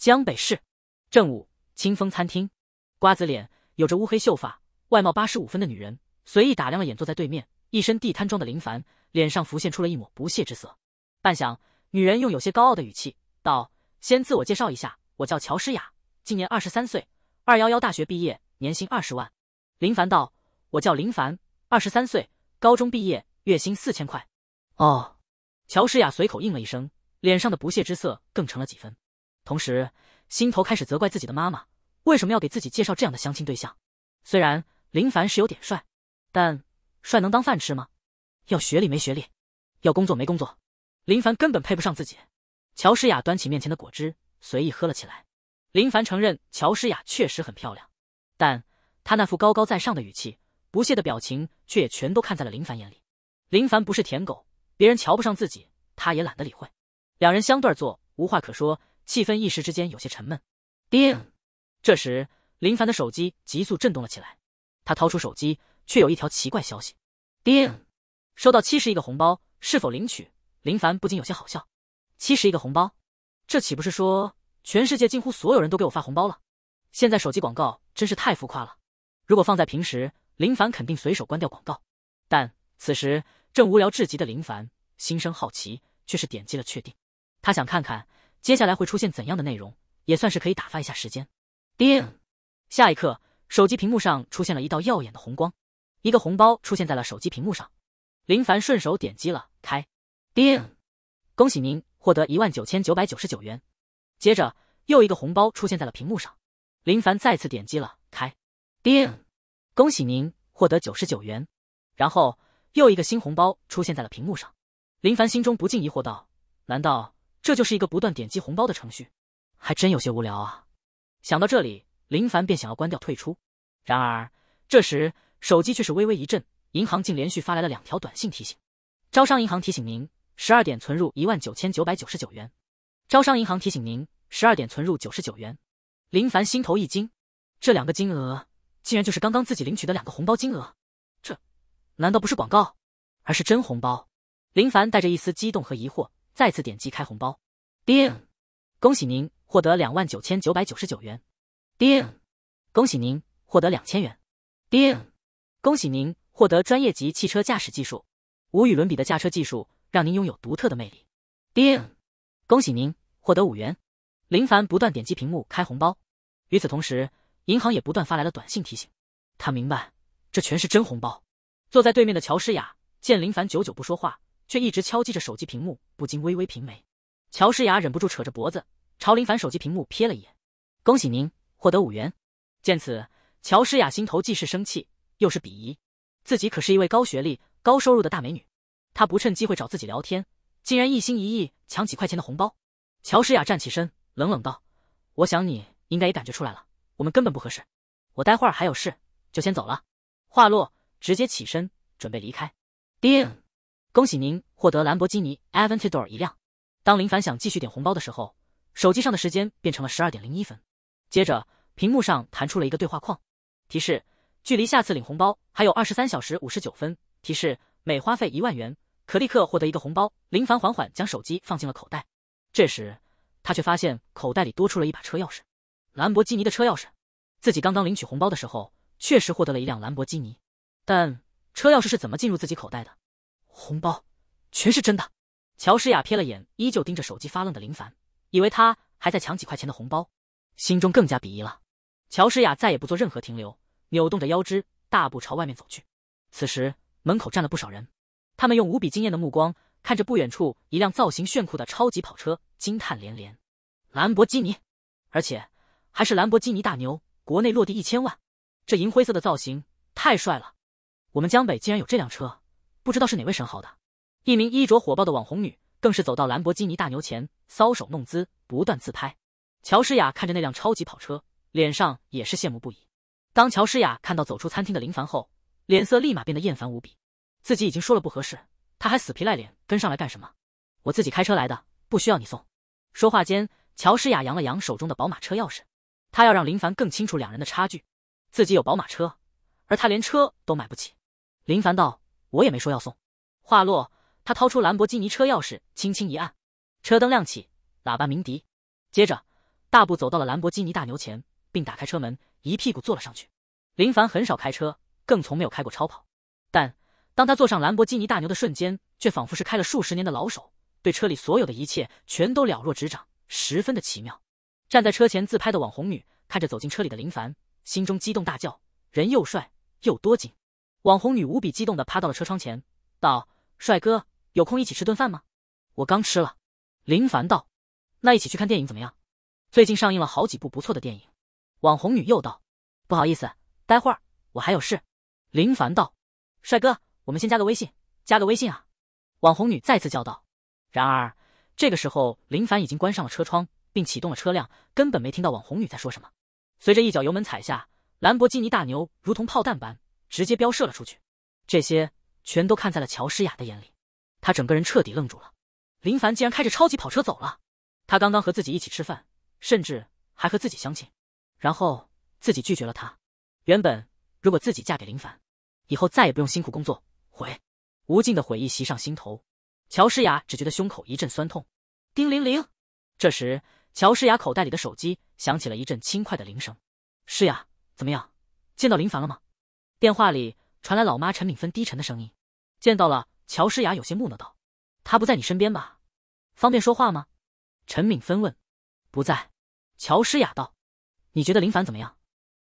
江北市，正午，清风餐厅。瓜子脸，有着乌黑秀发，外貌八十五分的女人随意打量了眼坐在对面一身地摊装的林凡，脸上浮现出了一抹不屑之色。半晌，女人用有些高傲的语气道：“先自我介绍一下，我叫乔诗雅，今年二十三岁，二幺幺大学毕业，年薪二十万。”林凡道：“我叫林凡，二十三岁，高中毕业，月薪四千块。”哦，乔诗雅随口应了一声，脸上的不屑之色更成了几分。同时，心头开始责怪自己的妈妈，为什么要给自己介绍这样的相亲对象？虽然林凡是有点帅，但帅能当饭吃吗？要学历没学历，要工作没工作，林凡根本配不上自己。乔诗雅端起面前的果汁，随意喝了起来。林凡承认乔诗雅确实很漂亮，但他那副高高在上的语气、不屑的表情，却也全都看在了林凡眼里。林凡不是舔狗，别人瞧不上自己，他也懒得理会。两人相对坐，无话可说。气氛一时之间有些沉闷。叮，这时林凡的手机急速震动了起来。他掏出手机，却有一条奇怪消息。叮，收到七十亿个红包，是否领取？林凡不禁有些好笑。七十亿个红包，这岂不是说全世界几乎所有人都给我发红包了？现在手机广告真是太浮夸了。如果放在平时，林凡肯定随手关掉广告。但此时正无聊至极的林凡，心生好奇，却是点击了确定。他想看看。接下来会出现怎样的内容，也算是可以打发一下时间。叮，下一刻，手机屏幕上出现了一道耀眼的红光，一个红包出现在了手机屏幕上。林凡顺手点击了开。叮，恭喜您获得一万九千九百九十九元。接着，又一个红包出现在了屏幕上，林凡再次点击了开。叮，恭喜您获得九十九元。然后，又一个新红包出现在了屏幕上，林凡心中不禁疑惑道：难道？这就是一个不断点击红包的程序，还真有些无聊啊！想到这里，林凡便想要关掉退出。然而，这时手机却是微微一震，银行竟连续发来了两条短信提醒：招商银行提醒您，十二点存入一万九千九百九十九元；招商银行提醒您，十二点存入九十九元。林凡心头一惊，这两个金额竟然就是刚刚自己领取的两个红包金额。这难道不是广告，而是真红包？林凡带着一丝激动和疑惑。再次点击开红包，叮，恭喜您获得两万九千九百九十九元。叮，恭喜您获得两千元。叮，恭喜您获得专业级汽车驾驶技术，无与伦比的驾车技术，让您拥有独特的魅力。叮，恭喜您获得五元。林凡不断点击屏幕开红包，与此同时，银行也不断发来了短信提醒。他明白，这全是真红包。坐在对面的乔诗雅见林凡久久不说话。却一直敲击着手机屏幕，不禁微微平眉。乔诗雅忍不住扯着脖子朝林凡手机屏幕瞥了一眼：“恭喜您获得五元。”见此，乔诗雅心头既是生气又是鄙夷，自己可是一位高学历、高收入的大美女，她不趁机会找自己聊天，竟然一心一意抢几块钱的红包。乔诗雅站起身，冷冷道：“我想你应该也感觉出来了，我们根本不合适。我待会儿还有事，就先走了。”话落，直接起身准备离开。叮。恭喜您获得兰博基尼 Aventador 一辆。当林凡想继续点红包的时候，手机上的时间变成了十二点零一分。接着屏幕上弹出了一个对话框，提示距离下次领红包还有二十三小时五十九分。提示每花费一万元，可立刻获得一个红包。林凡缓缓将手机放进了口袋。这时他却发现口袋里多出了一把车钥匙，兰博基尼的车钥匙。自己刚刚领取红包的时候，确实获得了一辆兰博基尼，但车钥匙是怎么进入自己口袋的？红包全是真的。乔诗雅瞥了眼依旧盯着手机发愣的林凡，以为他还在抢几块钱的红包，心中更加鄙夷了。乔诗雅再也不做任何停留，扭动着腰肢，大步朝外面走去。此时门口站了不少人，他们用无比惊艳的目光看着不远处一辆造型炫酷的超级跑车，惊叹连连：“兰博基尼，而且还是兰博基尼大牛，国内落地一千万，这银灰色的造型太帅了！我们江北竟然有这辆车！”不知道是哪位神豪的，一名衣着火爆的网红女更是走到兰博基尼大牛前搔首弄姿，不断自拍。乔诗雅看着那辆超级跑车，脸上也是羡慕不已。当乔诗雅看到走出餐厅的林凡后，脸色立马变得厌烦无比。自己已经说了不合适，他还死皮赖脸跟上来干什么？我自己开车来的，不需要你送。说话间，乔诗雅扬了扬手中的宝马车钥匙，他要让林凡更清楚两人的差距。自己有宝马车，而他连车都买不起。林凡道。我也没说要送。话落，他掏出兰博基尼车钥匙，轻轻一按，车灯亮起，喇叭鸣笛，接着大步走到了兰博基尼大牛前，并打开车门，一屁股坐了上去。林凡很少开车，更从没有开过超跑，但当他坐上兰博基尼大牛的瞬间，却仿佛是开了数十年的老手，对车里所有的一切全都了若指掌，十分的奇妙。站在车前自拍的网红女看着走进车里的林凡，心中激动大叫：人又帅又多金。网红女无比激动的趴到了车窗前，道：“帅哥，有空一起吃顿饭吗？我刚吃了。”林凡道：“那一起去看电影怎么样？最近上映了好几部不错的电影。”网红女又道：“不好意思，待会儿我还有事。”林凡道：“帅哥，我们先加个微信，加个微信啊！”网红女再次叫道。然而这个时候，林凡已经关上了车窗，并启动了车辆，根本没听到网红女在说什么。随着一脚油门踩下，兰博基尼大牛如同炮弹般。直接飙射了出去，这些全都看在了乔诗雅的眼里，她整个人彻底愣住了。林凡竟然开着超级跑车走了，他刚刚和自己一起吃饭，甚至还和自己相亲，然后自己拒绝了他。原本如果自己嫁给林凡，以后再也不用辛苦工作，悔，无尽的悔意袭上心头。乔诗雅只觉得胸口一阵酸痛。叮铃铃，这时乔诗雅口袋里的手机响起了一阵轻快的铃声。诗雅，怎么样，见到林凡了吗？电话里传来老妈陈敏芬低沉的声音：“见到了。”乔诗雅有些木讷道：“他不在你身边吧？方便说话吗？”陈敏芬问：“不在。”乔诗雅道：“你觉得林凡怎么样？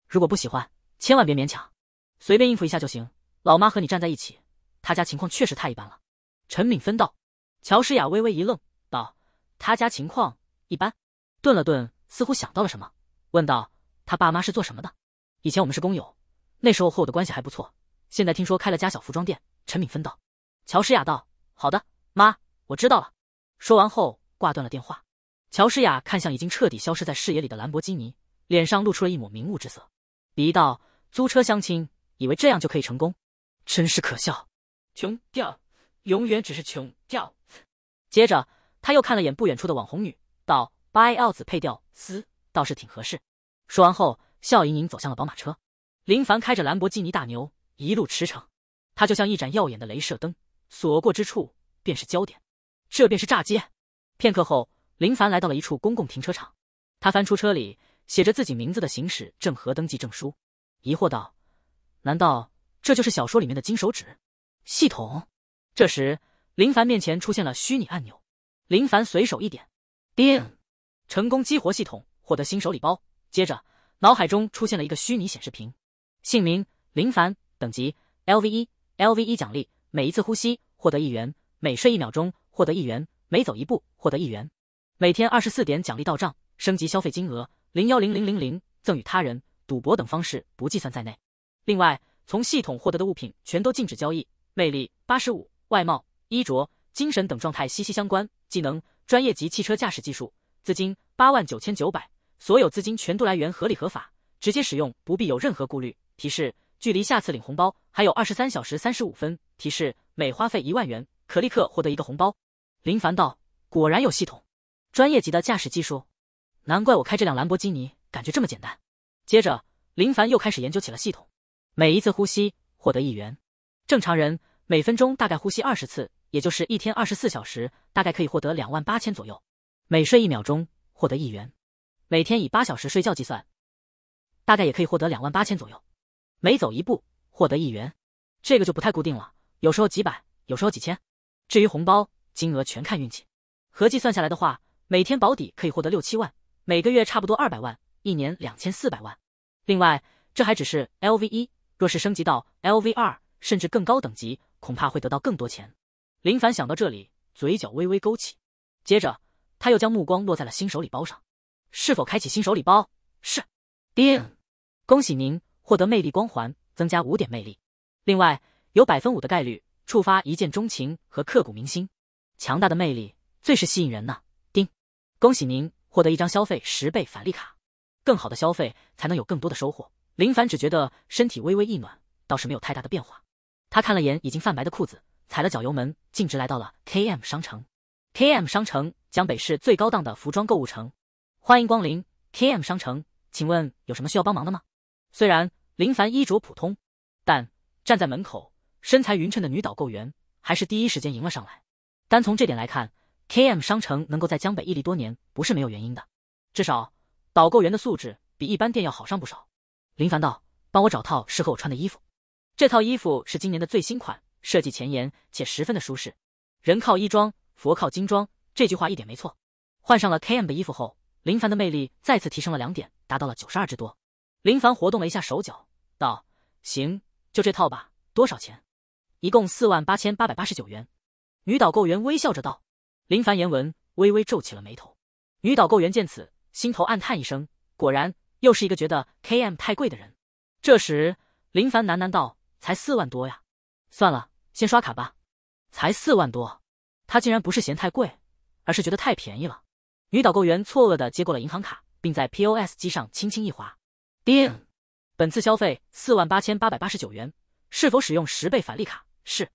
如果不喜欢，千万别勉强，随便应付一下就行。”老妈和你站在一起，他家情况确实太一般了。”陈敏芬道。乔诗雅微微一愣，道：“他家情况一般。”顿了顿，似乎想到了什么，问道：“他爸妈是做什么的？以前我们是工友。”那时候和我的关系还不错，现在听说开了家小服装店。陈敏芬道。乔诗雅道：“好的，妈，我知道了。”说完后挂断了电话。乔诗雅看向已经彻底消失在视野里的兰博基尼，脸上露出了一抹明悟之色，鄙夷道：“租车相亲，以为这样就可以成功？真是可笑，穷掉，永远只是穷掉。”接着他又看了眼不远处的网红女，道：“ b y A 奥子配吊丝，倒是挺合适。”说完后，笑盈盈走向了宝马车。林凡开着兰博基尼大牛一路驰骋，他就像一盏耀眼的镭射灯，所过之处便是焦点，这便是炸街。片刻后，林凡来到了一处公共停车场，他翻出车里写着自己名字的行驶证和登记证书，疑惑道：“难道这就是小说里面的金手指系统？”这时，林凡面前出现了虚拟按钮，林凡随手一点，叮，成功激活系统，获得新手礼包。接着，脑海中出现了一个虚拟显示屏。姓名：林凡，等级：LV 一，LV 一奖励：每一次呼吸获得一元，每睡一秒钟获得一元，每走一步获得一元，每天二十四点奖励到账，升级消费金额：零幺零零零零，赠与他人、赌博等方式不计算在内。另外，从系统获得的物品全都禁止交易。魅力八十五，外貌、衣着、精神等状态息息相关。技能：专业级汽车驾驶技术。资金八万九千九百，所有资金全都来源合理合法，直接使用不必有任何顾虑。提示：距离下次领红包还有二十三小时三十五分。提示：每花费一万元可立刻获得一个红包。林凡道：“果然有系统，专业级的驾驶技术，难怪我开这辆兰博基尼感觉这么简单。”接着，林凡又开始研究起了系统。每一次呼吸获得一元，正常人每分钟大概呼吸二十次，也就是一天二十四小时大概可以获得两万八千左右。每睡一秒钟获得一元，每天以八小时睡觉计算，大概也可以获得两万八千左右。每走一步获得一元，这个就不太固定了，有时候几百，有时候几千。至于红包金额，全看运气。合计算下来的话，每天保底可以获得六七万，每个月差不多二百万，一年两千四百万。另外，这还只是 LV 一，若是升级到 LV 二，甚至更高等级，恐怕会得到更多钱。林凡想到这里，嘴角微微勾起，接着他又将目光落在了新手礼包上。是否开启新手礼包？是。定。恭喜您。获得魅力光环，增加五点魅力。另外，有百分五的概率触发一见钟情和刻骨铭心。强大的魅力最是吸引人呢。丁，恭喜您获得一张消费十倍返利卡。更好的消费才能有更多的收获。林凡只觉得身体微微一暖，倒是没有太大的变化。他看了眼已经泛白的裤子，踩了脚油门，径直来到了 K M 商城。K M 商城，江北市最高档的服装购物城，欢迎光临 K M 商城，请问有什么需要帮忙的吗？虽然林凡衣着普通，但站在门口身材匀称的女导购员还是第一时间迎了上来。单从这点来看，K M 商城能够在江北屹立多年，不是没有原因的。至少导购员的素质比一般店要好上不少。林凡道：“帮我找套适合我穿的衣服。这套衣服是今年的最新款，设计前沿且十分的舒适。人靠衣装，佛靠金装，这句话一点没错。换上了 K M 的衣服后，林凡的魅力再次提升了两点，达到了九十二之多。”林凡活动了一下手脚，道：“行，就这套吧。多少钱？”“一共四万八千八百八十九元。”女导购员微笑着道。林凡言文微微皱起了眉头。女导购员见此，心头暗叹一声：果然，又是一个觉得 KM 太贵的人。这时，林凡喃喃道：“才四万多呀，算了，先刷卡吧。”“才四万多？”他竟然不是嫌太贵，而是觉得太便宜了。女导购员错愕的接过了银行卡，并在 POS 机上轻轻一划。丁，本次消费四万八千八百八十九元，是否使用十倍返利卡？是。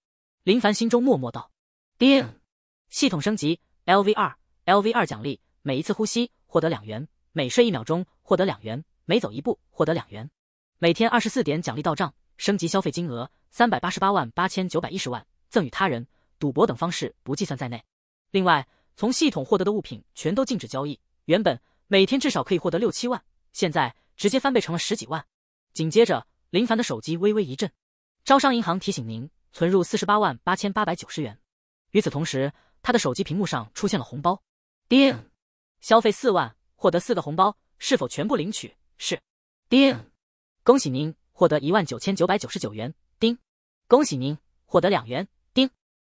林凡心中默默道。丁，系统升级，LV 二，LV 二奖励：每一次呼吸获得两元，每睡一秒钟获得两元，每走一步获得两元，每天二十四点奖励到账。升级消费金额三百八十八万八千九百一十万，赠与他人、赌博等方式不计算在内。另外，从系统获得的物品全都禁止交易。原本每天至少可以获得六七万，现在。直接翻倍成了十几万，紧接着林凡的手机微微一震，招商银行提醒您存入四十八万八千八百九十元。与此同时，他的手机屏幕上出现了红包，叮，消费四万，获得四个红包，是否全部领取？是，叮，恭喜您获得一万九千九百九十九元，叮，恭喜您获得两元，叮，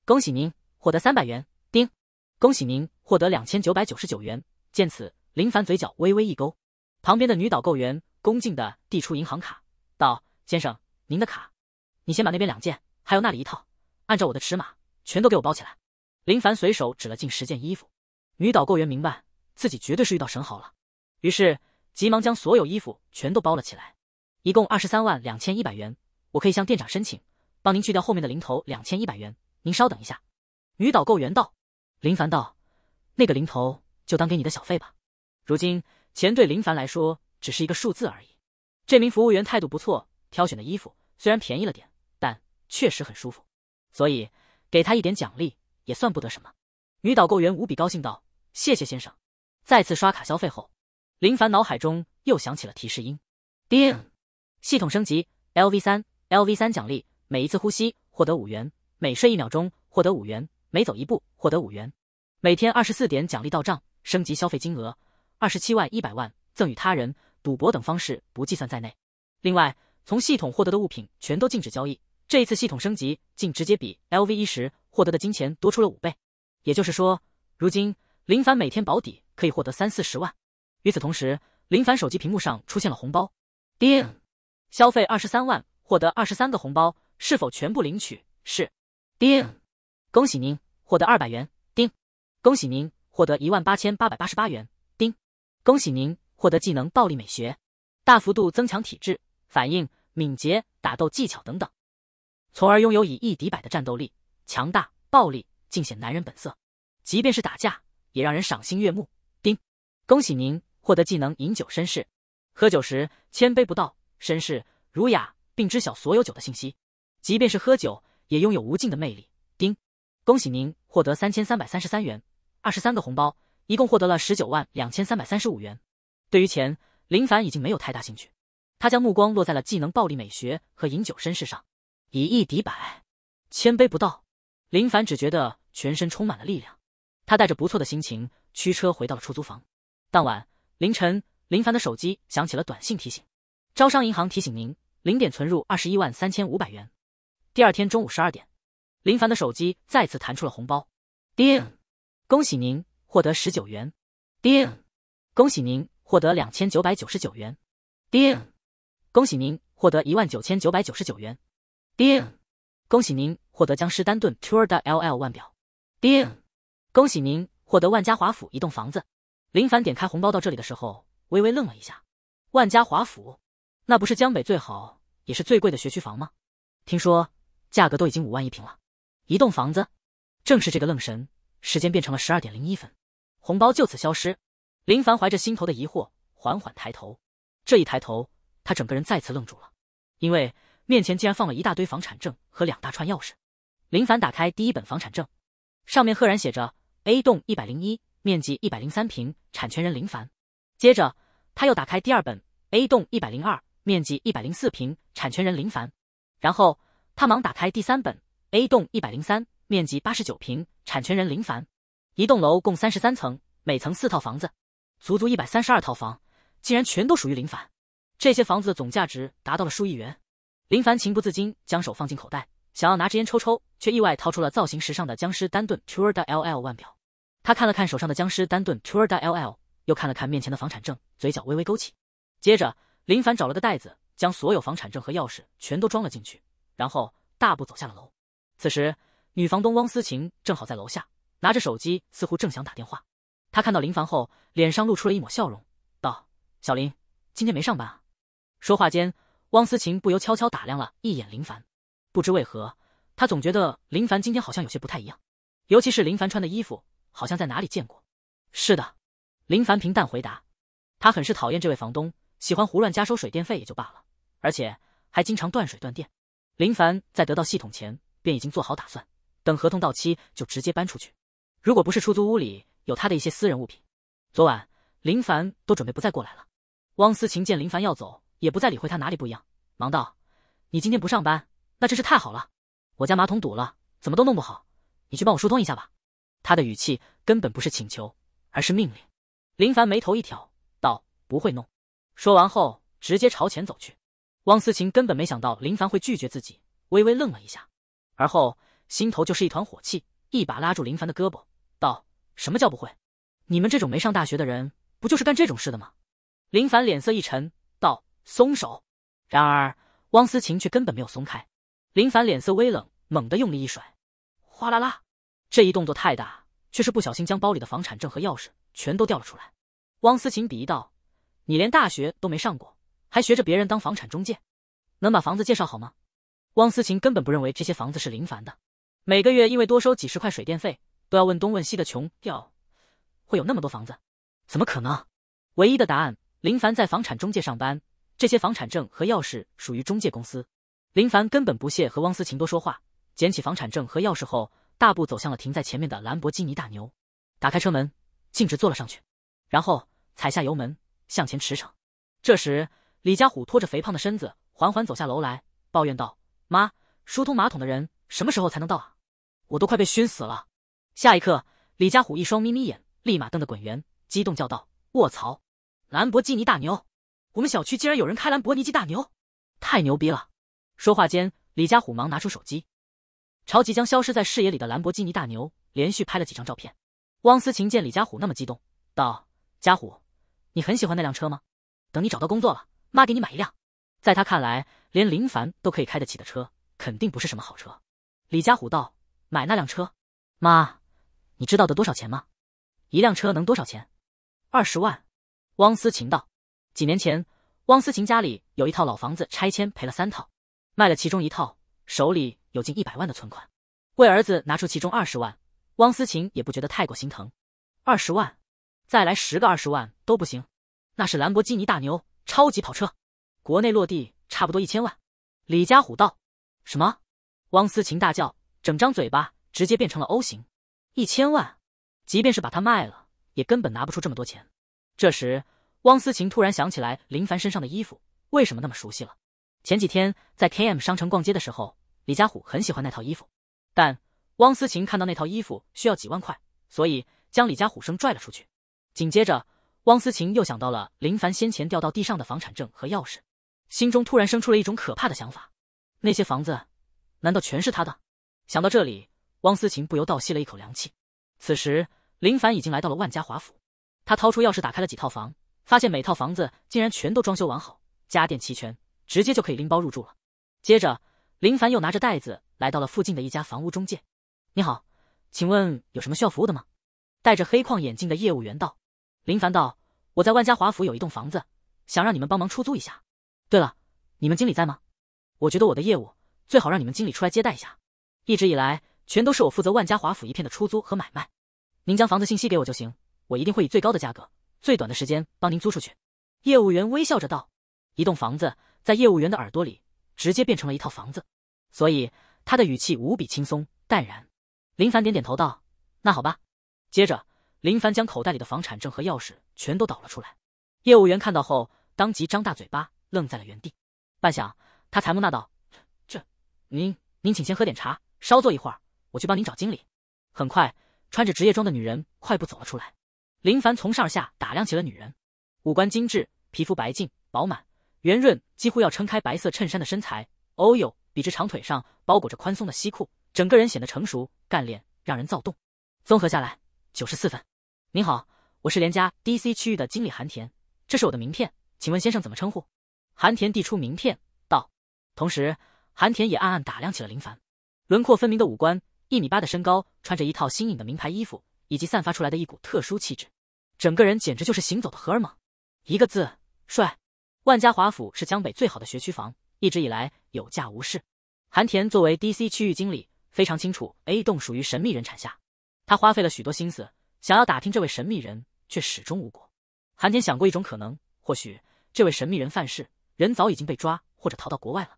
恭喜您获得三百元，叮，恭喜您获得两千九百九十九元。见此，林凡嘴角微微一勾。旁边的女导购员恭敬地递出银行卡，道：“先生，您的卡，你先把那边两件，还有那里一套，按照我的尺码，全都给我包起来。”林凡随手指了近十件衣服，女导购员明白自己绝对是遇到神豪了，于是急忙将所有衣服全都包了起来，一共二十三万两千一百元，我可以向店长申请帮您去掉后面的零头两千一百元，您稍等一下。”女导购员道。林凡道：“那个零头就当给你的小费吧。”如今。钱对林凡来说只是一个数字而已。这名服务员态度不错，挑选的衣服虽然便宜了点，但确实很舒服，所以给他一点奖励也算不得什么。女导购员无比高兴道：“谢谢先生。”再次刷卡消费后，林凡脑海中又响起了提示音：叮，系统升级，LV 三，LV 三奖励：每一次呼吸获得五元，每睡一秒钟获得五元，每走一步获得五元，每天二十四点奖励到账，升级消费金额。二十七万一百万赠与他人、赌博等方式不计算在内。另外，从系统获得的物品全都禁止交易。这一次系统升级，竟直接比 LV 一时获得的金钱多出了五倍。也就是说，如今林凡每天保底可以获得三四十万。与此同时，林凡手机屏幕上出现了红包。叮，消费二十三万，获得二十三个红包，是否全部领取？是。叮，恭喜您获得二百元。叮，恭喜您获得一万八千八百八十八元。恭喜您获得技能暴力美学，大幅度增强体质、反应、敏捷、打斗技巧等等，从而拥有以一敌百的战斗力，强大暴力尽显男人本色。即便是打架，也让人赏心悦目。丁，恭喜您获得技能饮酒绅士，喝酒时千杯不倒，绅士儒雅，并知晓所有酒的信息。即便是喝酒，也拥有无尽的魅力。丁，恭喜您获得三千三百三十三元，二十三个红包。一共获得了十九万两千三百三十五元。对于钱，林凡已经没有太大兴趣，他将目光落在了技能、暴力美学和饮酒身世上。以一敌百，千杯不到，林凡只觉得全身充满了力量。他带着不错的心情驱车回到了出租房。当晚凌晨，林凡的手机响起了短信提醒：招商银行提醒您，零点存入二十一万三千五百元。第二天中午十二点，林凡的手机再次弹出了红包。叮，恭喜您！获得十九元，丁，恭喜您获得两千九百九十九元，丁，恭喜您获得一万九千九百九十九元，丁，恭喜您获得江诗丹顿 Tour de Ll 腕表，丁，恭喜您获得万家华府一栋房子。林凡点开红包到这里的时候，微微愣了一下。万家华府，那不是江北最好也是最贵的学区房吗？听说价格都已经五万一平了。一栋房子，正是这个愣神，时间变成了十二点零一分。红包就此消失。林凡怀着心头的疑惑，缓缓抬头。这一抬头，他整个人再次愣住了，因为面前竟然放了一大堆房产证和两大串钥匙。林凡打开第一本房产证，上面赫然写着：A 栋一百零一，面积一百零三平，产权人林凡。接着，他又打开第二本：A 栋一百零二，面积一百零四平，产权人林凡。然后，他忙打开第三本：A 栋一百零三，面积八十九平，产权人林凡。一栋楼共三十三层，每层四套房子，足足一百三十二套房，竟然全都属于林凡。这些房子的总价值达到了数亿元。林凡情不自禁将手放进口袋，想要拿支烟抽抽，却意外掏出了造型时尚的僵尸丹顿 Tour de l' L 腕表。他看了看手上的僵尸丹顿 Tour de l' L，又看了看面前的房产证，嘴角微微勾起。接着，林凡找了个袋子，将所有房产证和钥匙全都装了进去，然后大步走下了楼。此时，女房东汪思晴正好在楼下。拿着手机，似乎正想打电话。他看到林凡后，脸上露出了一抹笑容，道：“小林，今天没上班啊？”说话间，汪思琴不由悄悄打量了一眼林凡。不知为何，他总觉得林凡今天好像有些不太一样。尤其是林凡穿的衣服，好像在哪里见过。是的，林凡平淡回答。他很是讨厌这位房东，喜欢胡乱加收水电费也就罢了，而且还经常断水断电。林凡在得到系统前，便已经做好打算，等合同到期就直接搬出去。如果不是出租屋里有他的一些私人物品，昨晚林凡都准备不再过来了。汪思琴见林凡要走，也不再理会他哪里不一样，忙道：“你今天不上班，那真是太好了。我家马桶堵了，怎么都弄不好，你去帮我疏通一下吧。”他的语气根本不是请求，而是命令。林凡眉头一挑，道：“不会弄。”说完后，直接朝前走去。汪思琴根本没想到林凡会拒绝自己，微微愣了一下，而后心头就是一团火气，一把拉住林凡的胳膊。道：“什么叫不会？你们这种没上大学的人，不就是干这种事的吗？”林凡脸色一沉，道：“松手！”然而，汪思琴却根本没有松开。林凡脸色微冷，猛地用力一甩，哗啦啦！这一动作太大，却是不小心将包里的房产证和钥匙全都掉了出来。汪思琴鄙夷道：“你连大学都没上过，还学着别人当房产中介，能把房子介绍好吗？”汪思琴根本不认为这些房子是林凡的。每个月因为多收几十块水电费。都要问东问西的穷要会有那么多房子？怎么可能？唯一的答案，林凡在房产中介上班，这些房产证和钥匙属于中介公司。林凡根本不屑和汪思琴多说话，捡起房产证和钥匙后，大步走向了停在前面的兰博基尼大牛，打开车门，径直坐了上去，然后踩下油门向前驰骋。这时，李家虎拖着肥胖的身子缓缓走下楼来，抱怨道：“妈，疏通马桶的人什么时候才能到啊？我都快被熏死了。”下一刻，李家虎一双眯眯眼立马瞪得滚圆，激动叫道：“卧槽，兰博基尼大牛！我们小区竟然有人开兰博尼基大牛，太牛逼了！”说话间，李家虎忙拿出手机，朝即将消失在视野里的兰博基尼大牛连续拍了几张照片。汪思琴见李家虎那么激动，道：“家虎，你很喜欢那辆车吗？等你找到工作了，妈给你买一辆。”在他看来，连林凡都可以开得起的车，肯定不是什么好车。李家虎道：“买那辆车，妈。”你知道得多少钱吗？一辆车能多少钱？二十万。汪思琴道：“几年前，汪思琴家里有一套老房子拆迁赔了三套，卖了其中一套，手里有近一百万的存款，为儿子拿出其中二十万，汪思琴也不觉得太过心疼。二十万，再来十个二十万都不行，那是兰博基尼大牛超级跑车，国内落地差不多一千万。”李家虎道：“什么？”汪思琴大叫，整张嘴巴直接变成了 O 型。一千万，即便是把它卖了，也根本拿不出这么多钱。这时，汪思琴突然想起来，林凡身上的衣服为什么那么熟悉了？前几天在 K M 商城逛街的时候，李家虎很喜欢那套衣服，但汪思琴看到那套衣服需要几万块，所以将李家虎生拽了出去。紧接着，汪思琴又想到了林凡先前掉到地上的房产证和钥匙，心中突然生出了一种可怕的想法：那些房子，难道全是他的？想到这里。汪思琴不由倒吸了一口凉气。此时，林凡已经来到了万家华府。他掏出钥匙打开了几套房，发现每套房子竟然全都装修完好，家电齐全，直接就可以拎包入住了。接着，林凡又拿着袋子来到了附近的一家房屋中介。“你好，请问有什么需要服务的吗？”戴着黑框眼镜的业务员道。林凡道：“我在万家华府有一栋房子，想让你们帮忙出租一下。对了，你们经理在吗？我觉得我的业务最好让你们经理出来接待一下。一直以来。”全都是我负责万家华府一片的出租和买卖，您将房子信息给我就行，我一定会以最高的价格、最短的时间帮您租出去。”业务员微笑着道。一栋房子在业务员的耳朵里直接变成了一套房子，所以他的语气无比轻松淡然。林凡点点头道：“那好吧。”接着，林凡将口袋里的房产证和钥匙全都倒了出来。业务员看到后，当即张大嘴巴，愣在了原地。半晌，他才木讷道：“这，您您请先喝点茶，稍坐一会儿。”我去帮您找经理。很快，穿着职业装的女人快步走了出来。林凡从上而下打量起了女人，五官精致，皮肤白净饱满圆润，几乎要撑开白色衬衫的身材。哦呦，笔直长腿上包裹着宽松的西裤，整个人显得成熟干练，让人躁动。综合下来，九十四分。您好，我是连家 D C 区域的经理韩田，这是我的名片，请问先生怎么称呼？韩田递出名片道，同时韩田也暗暗打量起了林凡，轮廓分明的五官。一米八的身高，穿着一套新颖的名牌衣服，以及散发出来的一股特殊气质，整个人简直就是行走的荷尔蒙，一个字帅。万家华府是江北最好的学区房，一直以来有价无市。韩田作为 D C 区域经理，非常清楚 A 栋属于神秘人产下，他花费了许多心思，想要打听这位神秘人，却始终无果。韩田想过一种可能，或许这位神秘人犯事，人早已经被抓，或者逃到国外了。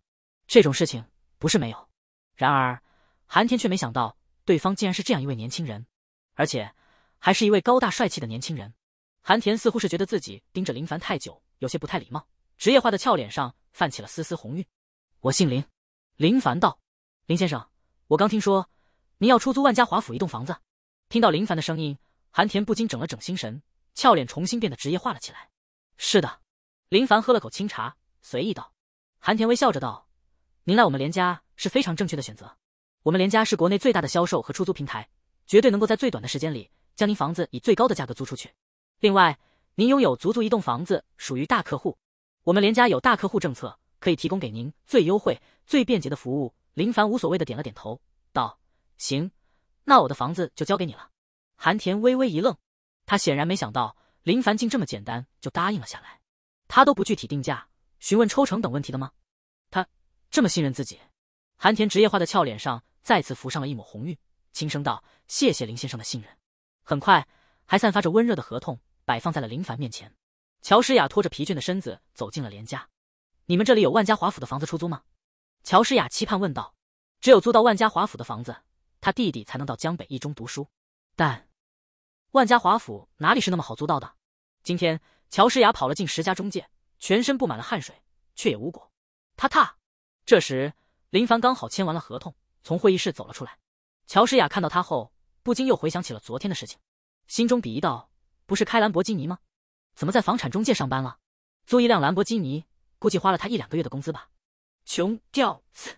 这种事情不是没有。然而。韩甜却没想到，对方竟然是这样一位年轻人，而且还是一位高大帅气的年轻人。韩田似乎是觉得自己盯着林凡太久，有些不太礼貌，职业化的俏脸上泛起了丝丝红晕。我姓林，林凡道。林先生，我刚听说您要出租万家华府一栋房子。听到林凡的声音，韩田不禁整了整心神，俏脸重新变得职业化了起来。是的，林凡喝了口清茶，随意道。韩田微笑着道：“您来我们林家是非常正确的选择。”我们连家是国内最大的销售和出租平台，绝对能够在最短的时间里将您房子以最高的价格租出去。另外，您拥有足足一栋房子，属于大客户，我们连家有大客户政策，可以提供给您最优惠、最便捷的服务。林凡无所谓的点了点头，道：“行，那我的房子就交给你了。”韩田微微一愣，他显然没想到林凡竟这么简单就答应了下来。他都不具体定价、询问抽成等问题的吗？他这么信任自己？韩田职业化的俏脸上。再次浮上了一抹红晕，轻声道：“谢谢林先生的信任。”很快，还散发着温热的合同摆放在了林凡面前。乔诗雅拖着疲倦的身子走进了连家。“你们这里有万家华府的房子出租吗？”乔诗雅期盼问道。只有租到万家华府的房子，他弟弟才能到江北一中读书。但万家华府哪里是那么好租到的？今天乔诗雅跑了近十家中介，全身布满了汗水，却也无果。他踏。这时，林凡刚好签完了合同。从会议室走了出来，乔诗雅看到他后，不禁又回想起了昨天的事情，心中鄙夷道：“不是开兰博基尼吗？怎么在房产中介上班了？租一辆兰博基尼，估计花了他一两个月的工资吧，穷屌丝。”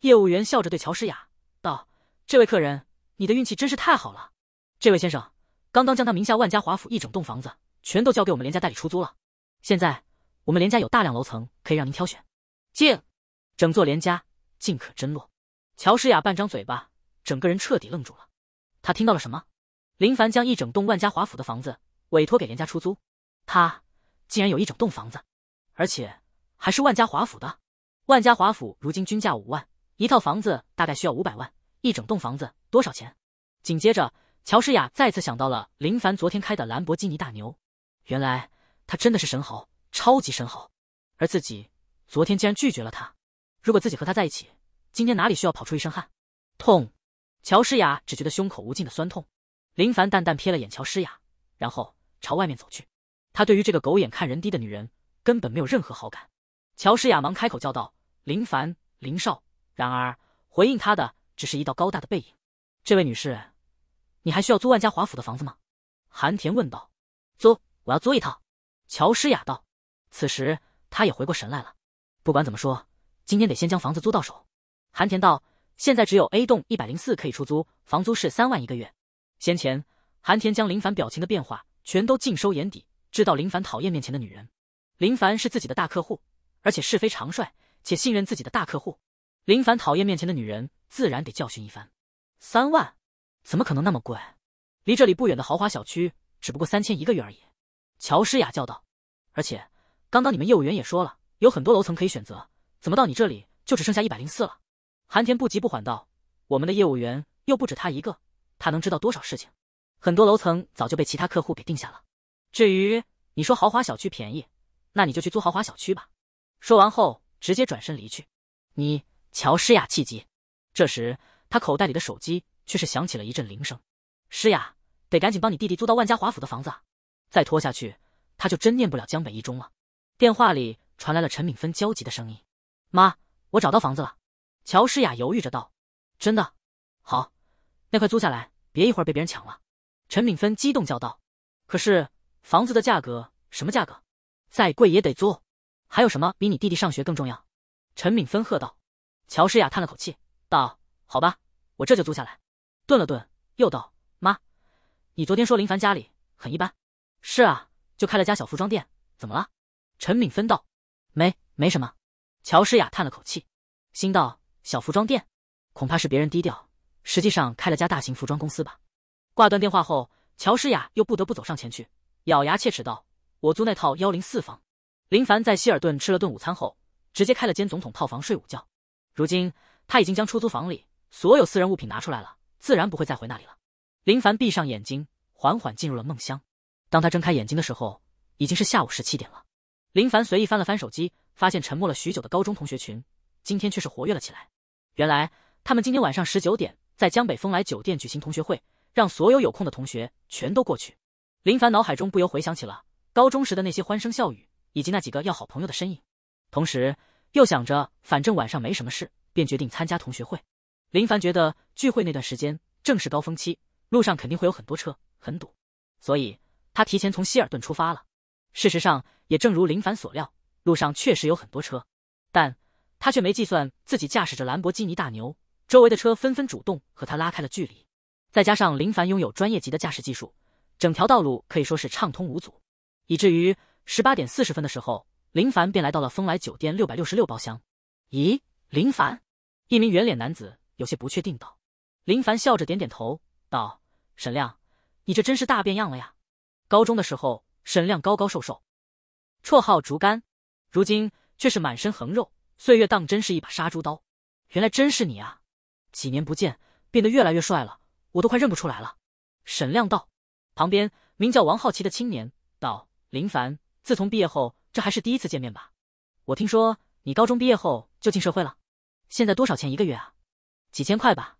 业务员笑着对乔诗雅道：“这位客人，你的运气真是太好了。这位先生刚刚将他名下万家华府一整栋房子，全都交给我们连家代理出租了。现在我们连家有大量楼层可以让您挑选，进整座连家尽可真落。”乔诗雅半张嘴巴，整个人彻底愣住了。他听到了什么？林凡将一整栋万家华府的房子委托给连家出租，他竟然有一整栋房子，而且还是万家华府的。万家华府如今均价五万，一套房子大概需要五百万，一整栋房子多少钱？紧接着，乔诗雅再次想到了林凡昨天开的兰博基尼大牛，原来他真的是神豪，超级神豪，而自己昨天竟然拒绝了他。如果自己和他在一起……今天哪里需要跑出一身汗？痛！乔诗雅只觉得胸口无尽的酸痛。林凡淡淡瞥了眼乔诗雅，然后朝外面走去。他对于这个狗眼看人低的女人根本没有任何好感。乔诗雅忙开口叫道：“林凡，林少！”然而回应他的只是一道高大的背影。“这位女士，你还需要租万家华府的房子吗？”韩田问道。“租，我要租一套。”乔诗雅道。此时她也回过神来了。不管怎么说，今天得先将房子租到手。韩田道：“现在只有 A 栋一百零四可以出租，房租是三万一个月。先前韩田将林凡表情的变化全都尽收眼底，知道林凡讨厌面前的女人。林凡是自己的大客户，而且是非常帅且信任自己的大客户。林凡讨厌面前的女人，自然得教训一番。三万，怎么可能那么贵？离这里不远的豪华小区，只不过三千一个月而已。”乔诗雅叫道：“而且刚刚你们业务员也说了，有很多楼层可以选择，怎么到你这里就只剩下一百零四了？”韩田不急不缓道：“我们的业务员又不止他一个，他能知道多少事情？很多楼层早就被其他客户给定下了。至于你说豪华小区便宜，那你就去租豪华小区吧。”说完后，直接转身离去。你乔诗雅气急，这时他口袋里的手机却是响起了一阵铃声。诗雅，得赶紧帮你弟弟租到万家华府的房子，再拖下去他就真念不了江北一中了。电话里传来了陈敏芬焦急的声音：“妈，我找到房子了。”乔诗雅犹豫着道：“真的，好，那快租下来，别一会儿被别人抢了。”陈敏芬激动叫道：“可是房子的价格什么价格？再贵也得租。还有什么比你弟弟上学更重要？”陈敏芬喝道。乔诗雅叹了口气道：“好吧，我这就租下来。”顿了顿，又道：“妈，你昨天说林凡家里很一般。”“是啊，就开了家小服装店，怎么了？”陈敏芬道：“没，没什么。”乔诗雅叹了口气，心道。小服装店，恐怕是别人低调，实际上开了家大型服装公司吧。挂断电话后，乔诗雅又不得不走上前去，咬牙切齿道：“我租那套幺零四房。”林凡在希尔顿吃了顿午餐后，直接开了间总统套房睡午觉。如今他已经将出租房里所有私人物品拿出来了，自然不会再回那里了。林凡闭上眼睛，缓缓进入了梦乡。当他睁开眼睛的时候，已经是下午十七点了。林凡随意翻了翻手机，发现沉默了许久的高中同学群，今天却是活跃了起来。原来他们今天晚上十九点在江北风来酒店举行同学会，让所有有空的同学全都过去。林凡脑海中不由回想起了高中时的那些欢声笑语，以及那几个要好朋友的身影。同时又想着，反正晚上没什么事，便决定参加同学会。林凡觉得聚会那段时间正是高峰期，路上肯定会有很多车，很堵，所以他提前从希尔顿出发了。事实上，也正如林凡所料，路上确实有很多车，但。他却没计算自己驾驶着兰博基尼大牛，周围的车纷纷主动和他拉开了距离。再加上林凡拥有专业级的驾驶技术，整条道路可以说是畅通无阻。以至于十八点四十分的时候，林凡便来到了风来酒店六百六十六包厢。咦，林凡，一名圆脸男子有些不确定道。林凡笑着点点头道：“沈亮，你这真是大变样了呀！高中的时候，沈亮高高瘦瘦，绰号竹竿，如今却是满身横肉。”岁月当真是一把杀猪刀，原来真是你啊！几年不见，变得越来越帅了，我都快认不出来了。沈亮道。旁边名叫王好奇的青年道：“林凡，自从毕业后，这还是第一次见面吧？我听说你高中毕业后就进社会了，现在多少钱一个月啊？几千块吧？”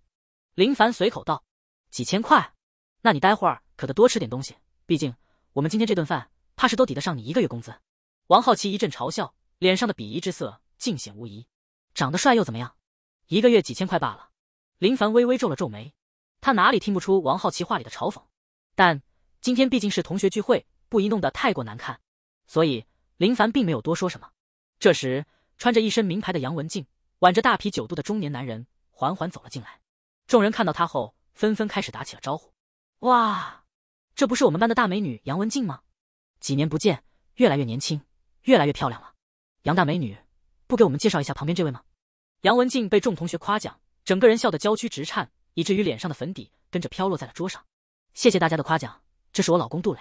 林凡随口道：“几千块？那你待会儿可得多吃点东西，毕竟我们今天这顿饭，怕是都抵得上你一个月工资。”王好奇一阵嘲笑，脸上的鄙夷之色。尽显无疑，长得帅又怎么样？一个月几千块罢了。林凡微微皱了皱眉，他哪里听不出王好奇话里的嘲讽？但今天毕竟是同学聚会，不宜弄得太过难看，所以林凡并没有多说什么。这时，穿着一身名牌的杨文静，挽着大啤酒肚的中年男人缓缓走了进来。众人看到他后，纷纷开始打起了招呼：“哇，这不是我们班的大美女杨文静吗？几年不见，越来越年轻，越来越漂亮了，杨大美女。”不给我们介绍一下旁边这位吗？杨文静被众同学夸奖，整个人笑得娇躯直颤，以至于脸上的粉底跟着飘落在了桌上。谢谢大家的夸奖，这是我老公杜磊。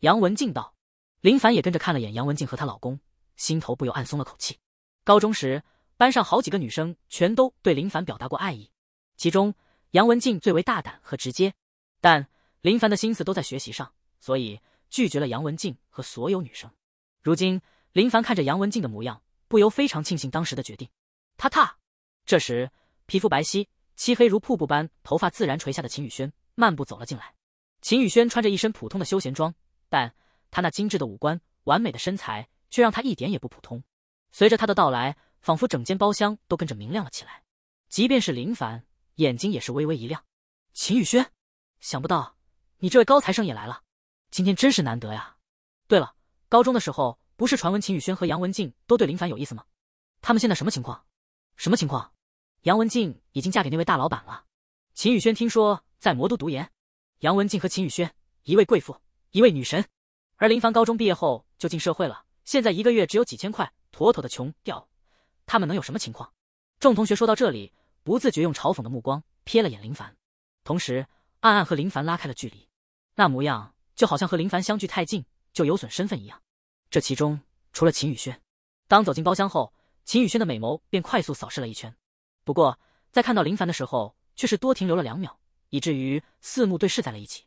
杨文静道。林凡也跟着看了眼杨文静和她老公，心头不由暗松了口气。高中时，班上好几个女生全都对林凡表达过爱意，其中杨文静最为大胆和直接，但林凡的心思都在学习上，所以拒绝了杨文静和所有女生。如今，林凡看着杨文静的模样。不由非常庆幸当时的决定。他踏，这时，皮肤白皙、漆黑如瀑布般、头发自然垂下的秦宇轩漫步走了进来。秦宇轩穿着一身普通的休闲装，但他那精致的五官、完美的身材却让他一点也不普通。随着他的到来，仿佛整间包厢都跟着明亮了起来。即便是林凡，眼睛也是微微一亮。秦宇轩，想不到你这位高材生也来了，今天真是难得呀。对了，高中的时候。不是传闻秦宇轩和杨文静都对林凡有意思吗？他们现在什么情况？什么情况？杨文静已经嫁给那位大老板了，秦宇轩听说在魔都读研。杨文静和秦宇轩，一位贵妇，一位女神，而林凡高中毕业后就进社会了，现在一个月只有几千块，妥妥的穷掉。他们能有什么情况？众同学说到这里，不自觉用嘲讽的目光瞥了眼林凡，同时暗暗和林凡拉开了距离，那模样就好像和林凡相距太近就有损身份一样。这其中除了秦宇轩，当走进包厢后，秦宇轩的美眸便快速扫视了一圈，不过在看到林凡的时候，却是多停留了两秒，以至于四目对视在了一起，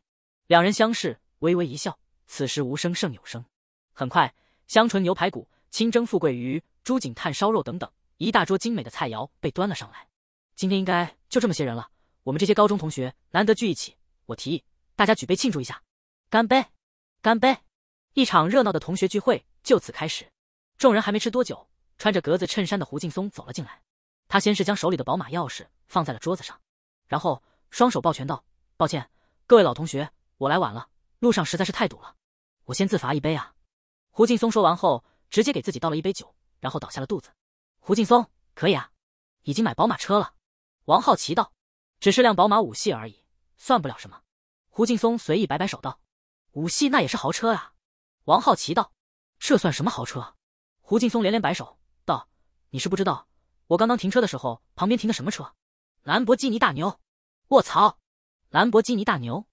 两人相视微微一笑。此时无声胜有声。很快，香醇牛排骨、清蒸富贵鱼、猪颈炭烧肉等等一大桌精美的菜肴被端了上来。今天应该就这么些人了，我们这些高中同学难得聚一起，我提议大家举杯庆祝一下，干杯，干杯。一场热闹的同学聚会就此开始，众人还没吃多久，穿着格子衬衫的胡劲松走了进来。他先是将手里的宝马钥匙放在了桌子上，然后双手抱拳道：“抱歉，各位老同学，我来晚了，路上实在是太堵了，我先自罚一杯啊。”胡劲松说完后，直接给自己倒了一杯酒，然后倒下了肚子。胡劲松可以啊，已经买宝马车了。王好奇道：“只是辆宝马五系而已，算不了什么。”胡劲松随意摆摆手道：“五系那也是豪车啊。”王好奇道：“这算什么豪车？”胡劲松连连摆手道：“你是不知道，我刚刚停车的时候，旁边停的什么车？兰博基尼大牛！卧槽，兰博基尼大牛！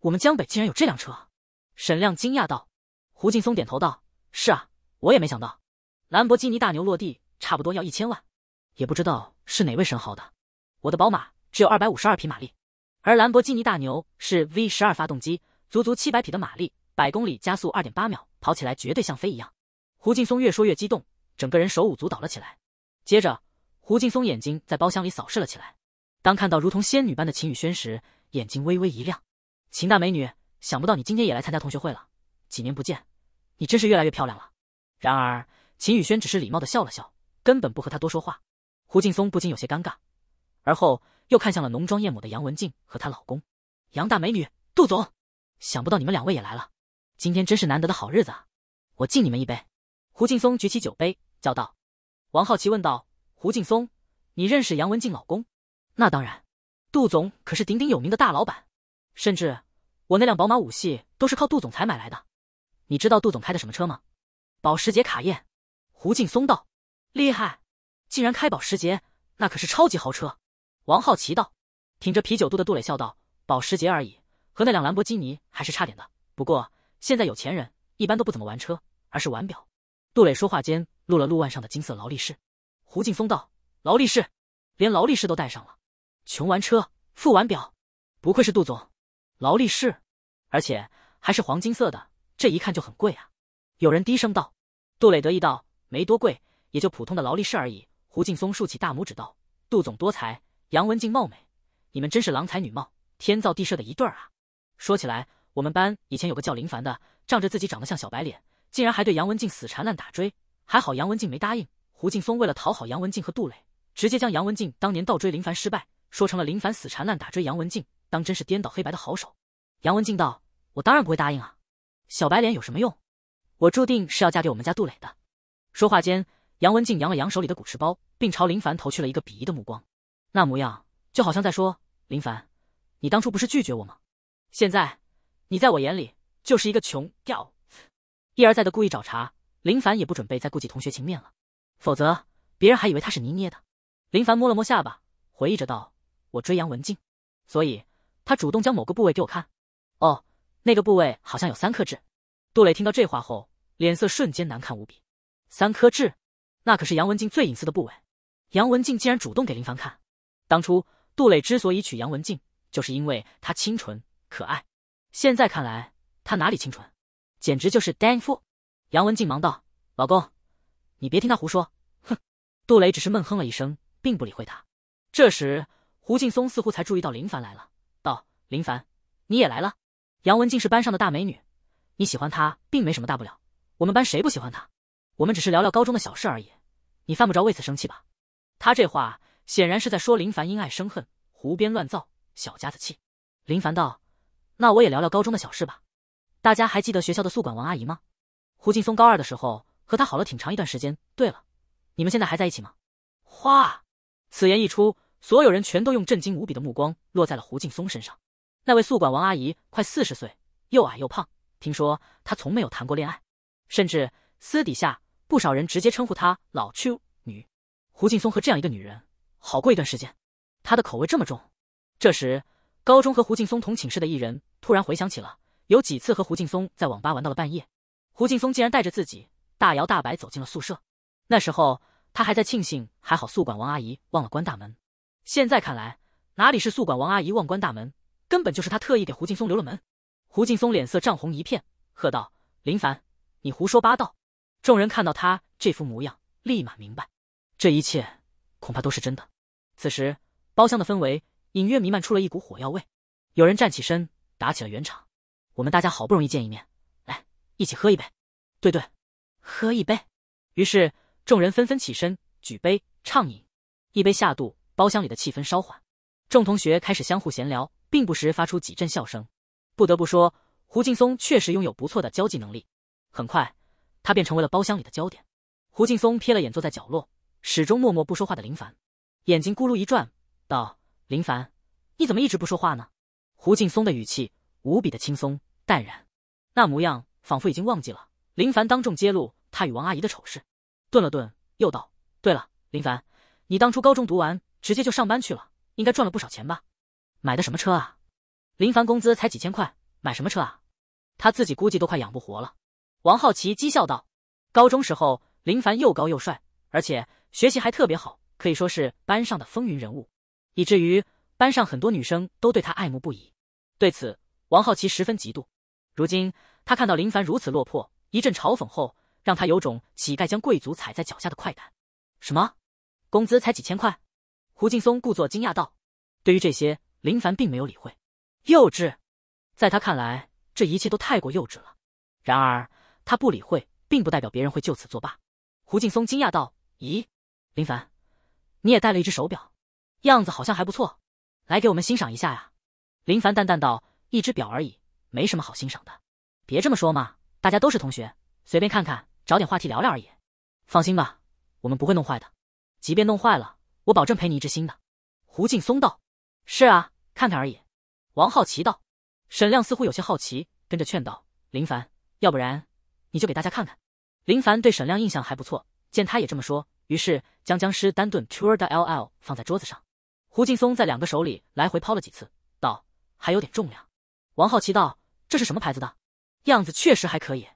我们江北竟然有这辆车！”沈亮惊讶道。胡劲松点头道：“是啊，我也没想到，兰博基尼大牛落地差不多要一千万，也不知道是哪位神豪的。我的宝马只有二百五十二匹马力，而兰博基尼大牛是 V 十二发动机，足足七百匹的马力。”百公里加速二点八秒，跑起来绝对像飞一样。胡劲松越说越激动，整个人手舞足蹈了起来。接着，胡劲松眼睛在包厢里扫视了起来。当看到如同仙女般的秦雨轩时，眼睛微微一亮。秦大美女，想不到你今天也来参加同学会了。几年不见，你真是越来越漂亮了。然而，秦雨轩只是礼貌的笑了笑，根本不和他多说话。胡劲松不禁有些尴尬，而后又看向了浓妆艳抹的杨文静和她老公杨大美女杜总，想不到你们两位也来了。今天真是难得的好日子，啊！我敬你们一杯。胡劲松举起酒杯叫道：“王好奇问道，胡劲松，你认识杨文静老公？那当然，杜总可是鼎鼎有名的大老板，甚至我那辆宝马五系都是靠杜总才买来的。你知道杜总开的什么车吗？保时捷卡宴。”胡劲松道：“厉害，竟然开保时捷，那可是超级豪车。”王好奇道：“挺着啤酒肚的杜磊笑道，保时捷而已，和那辆兰博基尼还是差点的，不过。”现在有钱人一般都不怎么玩车，而是玩表。杜磊说话间，录了陆腕上的金色劳力士。胡劲松道：“劳力士，连劳力士都戴上了，穷玩车，富玩表，不愧是杜总，劳力士，而且还是黄金色的，这一看就很贵啊。”有人低声道。杜磊得意道：“没多贵，也就普通的劳力士而已。”胡劲松竖起大拇指道：“杜总多才，杨文静貌美，你们真是郎才女貌，天造地设的一对儿啊。”说起来。我们班以前有个叫林凡的，仗着自己长得像小白脸，竟然还对杨文静死缠烂打追。还好杨文静没答应。胡劲松为了讨好杨文静和杜磊，直接将杨文静当年倒追林凡失败，说成了林凡死缠烂打追杨文静，当真是颠倒黑白的好手。杨文静道：“我当然不会答应啊！小白脸有什么用？我注定是要嫁给我们家杜磊的。”说话间，杨文静扬了扬手里的古驰包，并朝林凡投去了一个鄙夷的目光，那模样就好像在说：“林凡，你当初不是拒绝我吗？现在……”你在我眼里就是一个穷屌。一而再的故意找茬，林凡也不准备再顾及同学情面了，否则别人还以为他是泥捏的。林凡摸了摸下巴，回忆着道：“我追杨文静，所以他主动将某个部位给我看。哦，那个部位好像有三颗痣。”杜磊听到这话后，脸色瞬间难看无比。三颗痣，那可是杨文静最隐私的部位，杨文静竟然主动给林凡看。当初杜磊之所以娶杨文静，就是因为她清纯可爱。现在看来，他哪里清纯，简直就是 o 妇。杨文静忙道：“老公，你别听他胡说。”哼，杜雷只是闷哼了一声，并不理会他。这时，胡劲松似乎才注意到林凡来了，道：“林凡，你也来了。”杨文静是班上的大美女，你喜欢她并没什么大不了。我们班谁不喜欢她？我们只是聊聊高中的小事而已，你犯不着为此生气吧？他这话显然是在说林凡因爱生恨，胡编乱造，小家子气。林凡道。那我也聊聊高中的小事吧。大家还记得学校的宿管王阿姨吗？胡劲松高二的时候和她好了挺长一段时间。对了，你们现在还在一起吗？哗！此言一出，所有人全都用震惊无比的目光落在了胡劲松身上。那位宿管王阿姨快四十岁，又矮又胖，听说她从没有谈过恋爱，甚至私底下不少人直接称呼她“老秋女”。胡劲松和这样一个女人好过一段时间，她的口味这么重？这时，高中和胡劲松同寝室的一人。突然回想起了有几次和胡劲松在网吧玩到了半夜，胡劲松竟然带着自己大摇大摆走进了宿舍。那时候他还在庆幸还好宿管王阿姨忘了关大门，现在看来哪里是宿管王阿姨忘关大门，根本就是他特意给胡劲松留了门。胡劲松脸色涨红一片，喝道：“林凡，你胡说八道！”众人看到他这副模样，立马明白，这一切恐怕都是真的。此时包厢的氛围隐约弥漫出了一股火药味，有人站起身。打起了圆场，我们大家好不容易见一面，来一起喝一杯。对对，喝一杯。于是众人纷纷起身，举杯畅饮。一杯下肚，包厢里的气氛稍缓，众同学开始相互闲聊，并不时发出几阵笑声。不得不说，胡劲松确实拥有不错的交际能力。很快，他便成为了包厢里的焦点。胡劲松瞥了眼坐在角落，始终默默不说话的林凡，眼睛咕噜一转，道：“林凡，你怎么一直不说话呢？”胡劲松的语气无比的轻松淡然，那模样仿佛已经忘记了林凡当众揭露他与王阿姨的丑事。顿了顿，又道：“对了，林凡，你当初高中读完直接就上班去了，应该赚了不少钱吧？买的什么车啊？”林凡工资才几千块，买什么车啊？他自己估计都快养不活了。王好奇讥笑道：“高中时候，林凡又高又帅，而且学习还特别好，可以说是班上的风云人物，以至于……”班上很多女生都对他爱慕不已，对此王好奇十分嫉妒。如今他看到林凡如此落魄，一阵嘲讽后，让他有种乞丐将贵族踩在脚下的快感。什么？工资才几千块？胡劲松故作惊讶道。对于这些，林凡并没有理会。幼稚，在他看来，这一切都太过幼稚了。然而他不理会，并不代表别人会就此作罢。胡劲松惊讶道：“咦，林凡，你也戴了一只手表，样子好像还不错。”来给我们欣赏一下呀，林凡淡淡道：“一只表而已，没什么好欣赏的。”别这么说嘛，大家都是同学，随便看看，找点话题聊聊而已。放心吧，我们不会弄坏的，即便弄坏了，我保证赔你一只新的。”胡劲松道：“是啊，看看而已。”王好奇道：“沈亮似乎有些好奇，跟着劝道：林凡，要不然你就给大家看看。”林凡对沈亮印象还不错，见他也这么说，于是将僵尸丹顿 Tour 的 l' L 放在桌子上。胡劲松在两个手里来回抛了几次，道：“还有点重量。”王好奇道：“这是什么牌子的？样子确实还可以。”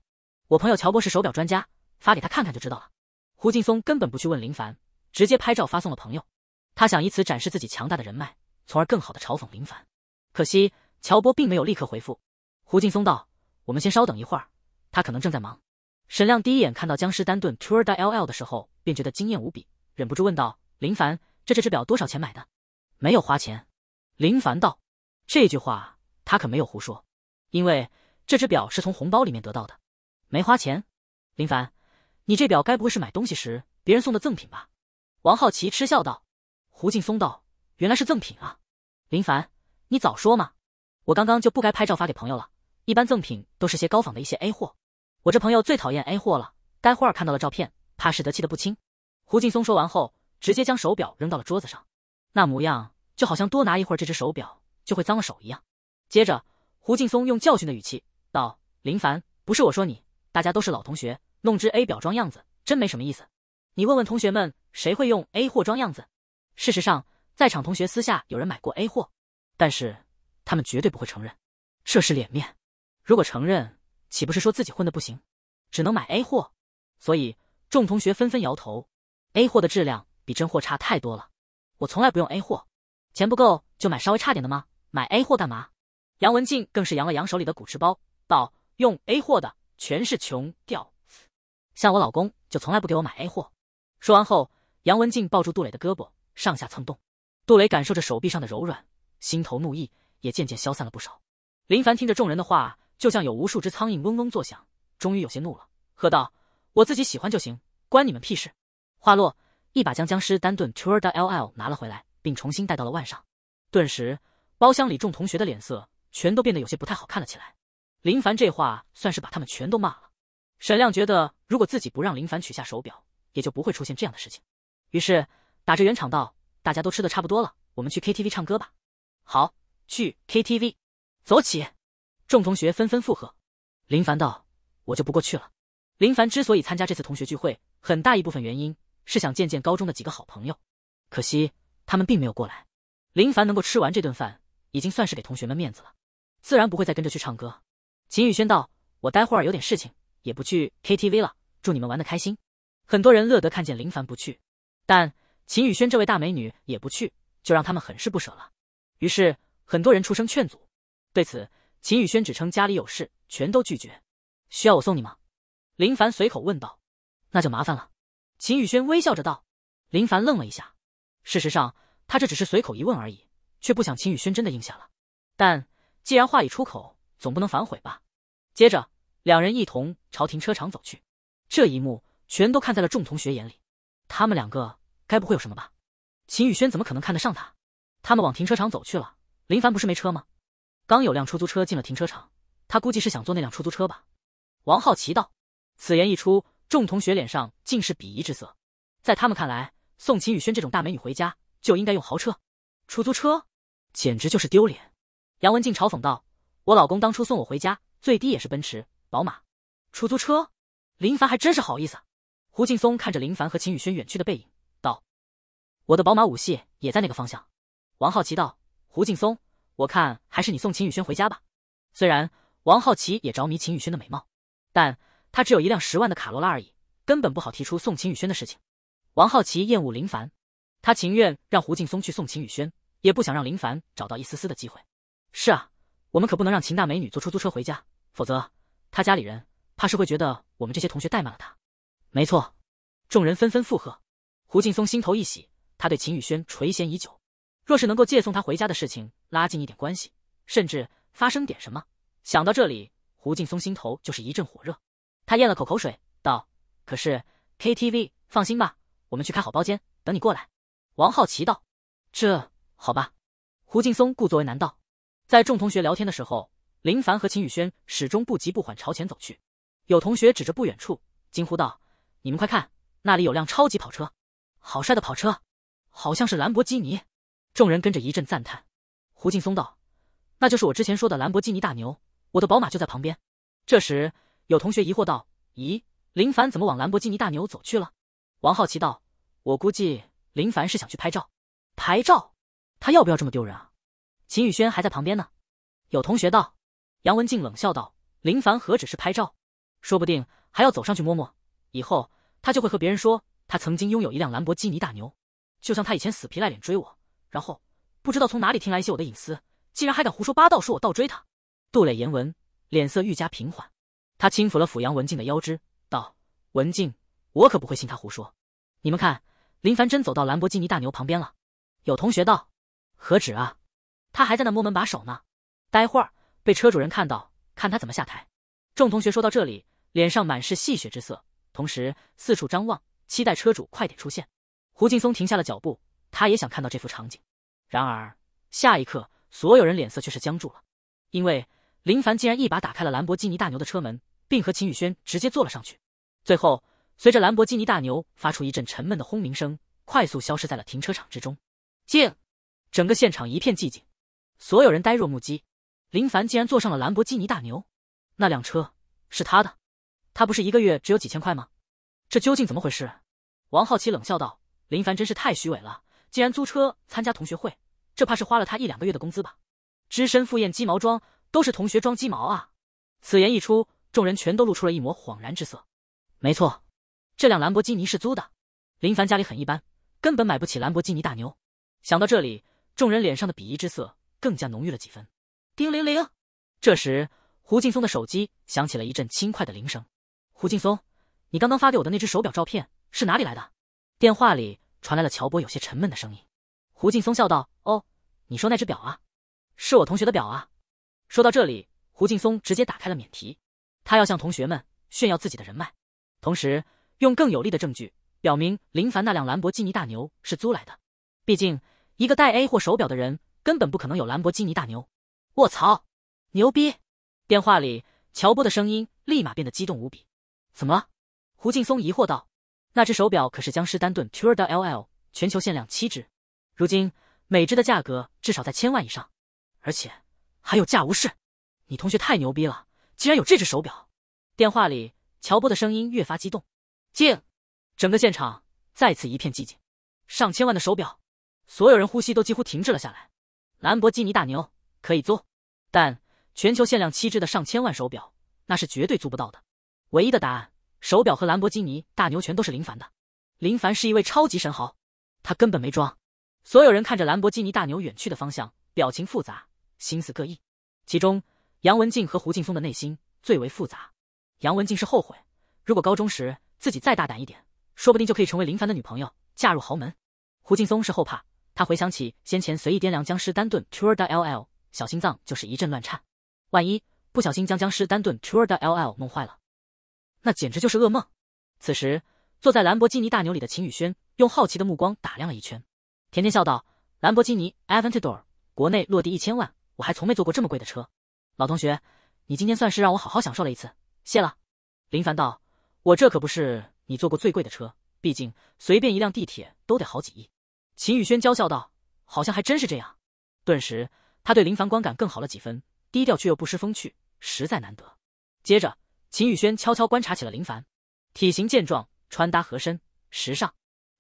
我朋友乔波是手表专家，发给他看看就知道了。胡劲松根本不去问林凡，直接拍照发送了朋友。他想以此展示自己强大的人脉，从而更好的嘲讽林凡。可惜乔波并没有立刻回复。胡劲松道：“我们先稍等一会儿，他可能正在忙。”沈亮第一眼看到江诗丹顿 Tour de l' L 的时候，便觉得惊艳无比，忍不住问道：“林凡，这这只表多少钱买的？”没有花钱，林凡道。这句话他可没有胡说，因为这只表是从红包里面得到的，没花钱。林凡，你这表该不会是买东西时别人送的赠品吧？王好奇嗤笑道。胡劲松道：“原来是赠品啊！林凡，你早说嘛，我刚刚就不该拍照发给朋友了。一般赠品都是些高仿的一些 A 货，我这朋友最讨厌 A 货了。待会儿看到了照片，怕是得气得不轻。”胡劲松说完后，直接将手表扔到了桌子上。那模样就好像多拿一会儿这只手表就会脏了手一样。接着，胡劲松用教训的语气道：“林凡，不是我说你，大家都是老同学，弄只 A 表装样子真没什么意思。你问问同学们，谁会用 A 货装样子？事实上，在场同学私下有人买过 A 货，但是他们绝对不会承认，这是脸面。如果承认，岂不是说自己混的不行，只能买 A 货？所以，众同学纷纷摇头。A 货的质量比真货差太多了。”我从来不用 A 货，钱不够就买稍微差点的吗？买 A 货干嘛？杨文静更是扬了扬手里的古驰包，道：“用 A 货的全是穷屌，像我老公就从来不给我买 A 货。”说完后，杨文静抱住杜磊的胳膊，上下蹭动。杜磊感受着手臂上的柔软，心头怒意也渐渐消散了不少。林凡听着众人的话，就像有无数只苍蝇嗡嗡作响，终于有些怒了，喝道：“我自己喜欢就行，关你们屁事！”话落。一把将僵尸丹顿 t o u r d l L L 拿了回来，并重新戴到了腕上。顿时，包厢里众同学的脸色全都变得有些不太好看了起来。林凡这话算是把他们全都骂了。沈亮觉得，如果自己不让林凡取下手表，也就不会出现这样的事情。于是打着圆场道：“大家都吃的差不多了，我们去 K T V 唱歌吧。”“好，去 K T V，走起！”众同学纷纷附和。林凡道：“我就不过去了。”林凡之所以参加这次同学聚会，很大一部分原因。是想见见高中的几个好朋友，可惜他们并没有过来。林凡能够吃完这顿饭，已经算是给同学们面子了，自然不会再跟着去唱歌。秦宇轩道：“我待会儿有点事情，也不去 KTV 了。祝你们玩的开心。”很多人乐得看见林凡不去，但秦宇轩这位大美女也不去，就让他们很是不舍了。于是很多人出声劝阻。对此，秦宇轩只称家里有事，全都拒绝。需要我送你吗？林凡随口问道：“那就麻烦了。”秦宇轩微笑着道：“林凡愣了一下，事实上他这只是随口一问而已，却不想秦宇轩真的应下了。但既然话已出口，总不能反悔吧。”接着，两人一同朝停车场走去，这一幕全都看在了众同学眼里。他们两个该不会有什么吧？秦宇轩怎么可能看得上他？他们往停车场走去了，林凡不是没车吗？刚有辆出租车进了停车场，他估计是想坐那辆出租车吧？”王好奇道。此言一出。众同学脸上尽是鄙夷之色，在他们看来，送秦雨轩这种大美女回家就应该用豪车，出租车简直就是丢脸。杨文静嘲讽道：“我老公当初送我回家，最低也是奔驰、宝马，出租车。”林凡还真是好意思。胡劲松看着林凡和秦宇轩远去的背影，道：“我的宝马五系也在那个方向。”王好奇道：“胡劲松，我看还是你送秦宇轩回家吧。”虽然王好奇也着迷秦宇轩的美貌，但。他只有一辆十万的卡罗拉而已，根本不好提出送秦宇轩的事情。王好奇厌恶林凡，他情愿让胡劲松去送秦宇轩，也不想让林凡找到一丝丝的机会。是啊，我们可不能让秦大美女坐出租车回家，否则他家里人怕是会觉得我们这些同学怠慢了他。没错，众人纷纷附和。胡劲松心头一喜，他对秦宇轩垂涎已久，若是能够借送他回家的事情拉近一点关系，甚至发生点什么，想到这里，胡劲松心头就是一阵火热。他咽了口口水，道：“可是 KTV，放心吧，我们去开好包间，等你过来。”王好奇道：“这好吧。”胡劲松故作为难道。在众同学聊天的时候，林凡和秦宇轩始终不急不缓朝前走去。有同学指着不远处惊呼道：“你们快看，那里有辆超级跑车，好帅的跑车，好像是兰博基尼。”众人跟着一阵赞叹。胡劲松道：“那就是我之前说的兰博基尼大牛，我的宝马就在旁边。”这时。有同学疑惑道：“咦，林凡怎么往兰博基尼大牛走去了？”王好奇道：“我估计林凡是想去拍照，拍照？他要不要这么丢人啊？”秦宇轩还在旁边呢。有同学道：“杨文静冷笑道：‘林凡何止是拍照，说不定还要走上去摸摸。以后他就会和别人说他曾经拥有一辆兰博基尼大牛，就像他以前死皮赖脸追我，然后不知道从哪里听来一些我的隐私，竟然还敢胡说八道说我倒追他。’”杜磊言文脸色愈加平缓。他轻抚了抚杨文静的腰肢，道：“文静，我可不会信他胡说。你们看，林凡真走到兰博基尼大牛旁边了。有同学道：何止啊，他还在那摸门把手呢。待会儿被车主人看到，看他怎么下台。”众同学说到这里，脸上满是戏谑之色，同时四处张望，期待车主快点出现。胡劲松停下了脚步，他也想看到这幅场景。然而下一刻，所有人脸色却是僵住了，因为……林凡竟然一把打开了兰博基尼大牛的车门，并和秦宇轩直接坐了上去。最后，随着兰博基尼大牛发出一阵沉闷的轰鸣声，快速消失在了停车场之中。静，整个现场一片寂静，所有人呆若木鸡。林凡竟然坐上了兰博基尼大牛，那辆车是他的？他不是一个月只有几千块吗？这究竟怎么回事？王好奇冷笑道：“林凡真是太虚伪了，竟然租车参加同学会，这怕是花了他一两个月的工资吧？只身赴宴鸡毛装，都是同学装鸡毛啊！此言一出，众人全都露出了一抹恍然之色。没错，这辆兰博基尼是租的。林凡家里很一般，根本买不起兰博基尼大牛。想到这里，众人脸上的鄙夷之色更加浓郁了几分。叮铃铃！这时，胡劲松的手机响起了一阵轻快的铃声。胡劲松，你刚刚发给我的那只手表照片是哪里来的？电话里传来了乔波有些沉闷的声音。胡劲松笑道：“哦，你说那只表啊，是我同学的表啊。”说到这里，胡劲松直接打开了免提，他要向同学们炫耀自己的人脉，同时用更有力的证据表明林凡那辆兰博基尼大牛是租来的。毕竟，一个戴 A 货手表的人根本不可能有兰博基尼大牛。卧槽，牛逼！电话里，乔波的声音立马变得激动无比。怎么？胡劲松疑惑道。那只手表可是江诗丹顿 Tura L L，全球限量七只，如今每只的价格至少在千万以上，而且。还有价无市，你同学太牛逼了，竟然有这只手表。电话里乔波的声音越发激动。静，整个现场再次一片寂静。上千万的手表，所有人呼吸都几乎停滞了下来。兰博基尼大牛可以租，但全球限量七只的上千万手表，那是绝对租不到的。唯一的答案，手表和兰博基尼大牛全都是林凡的。林凡是一位超级神豪，他根本没装。所有人看着兰博基尼大牛远去的方向，表情复杂。心思各异，其中杨文静和胡劲松的内心最为复杂。杨文静是后悔，如果高中时自己再大胆一点，说不定就可以成为林凡的女朋友，嫁入豪门。胡劲松是后怕，他回想起先前随意掂量僵尸丹顿 Turd o LL，小心脏就是一阵乱颤。万一不小心将僵尸丹顿 Turd o LL 弄坏了，那简直就是噩梦。此时，坐在兰博基尼大牛里的秦宇轩用好奇的目光打量了一圈，甜甜笑道：“兰博基尼 Aventador，国内落地一千万。”我还从没坐过这么贵的车，老同学，你今天算是让我好好享受了一次，谢了。林凡道：“我这可不是你坐过最贵的车，毕竟随便一辆地铁都得好几亿。”秦宇轩娇笑道：“好像还真是这样。”顿时，他对林凡观感更好了几分，低调却又不失风趣，实在难得。接着，秦宇轩悄悄观察起了林凡，体型健壮，穿搭合身，时尚。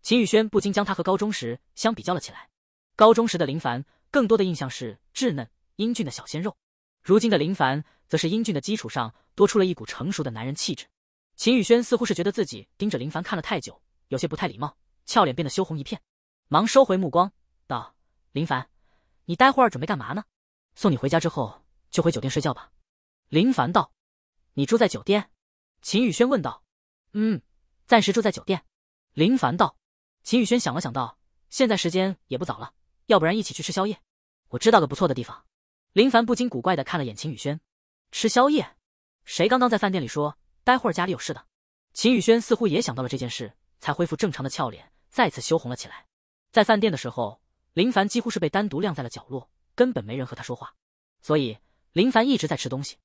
秦宇轩不禁将他和高中时相比较了起来。高中时的林凡，更多的印象是稚嫩。英俊的小鲜肉，如今的林凡则是英俊的基础上多出了一股成熟的男人气质。秦宇轩似乎是觉得自己盯着林凡看了太久，有些不太礼貌，俏脸变得羞红一片，忙收回目光，道：“林凡，你待会儿准备干嘛呢？送你回家之后就回酒店睡觉吧。”林凡道：“你住在酒店？”秦宇轩问道：“嗯，暂时住在酒店。”林凡道。秦宇轩想了想，道：“现在时间也不早了，要不然一起去吃宵夜？我知道个不错的地方。”林凡不禁古怪的看了眼秦宇轩，吃宵夜？谁刚刚在饭店里说待会儿家里有事的？秦宇轩似乎也想到了这件事，才恢复正常的俏脸再次羞红了起来。在饭店的时候，林凡几乎是被单独晾在了角落，根本没人和他说话，所以林凡一直在吃东西。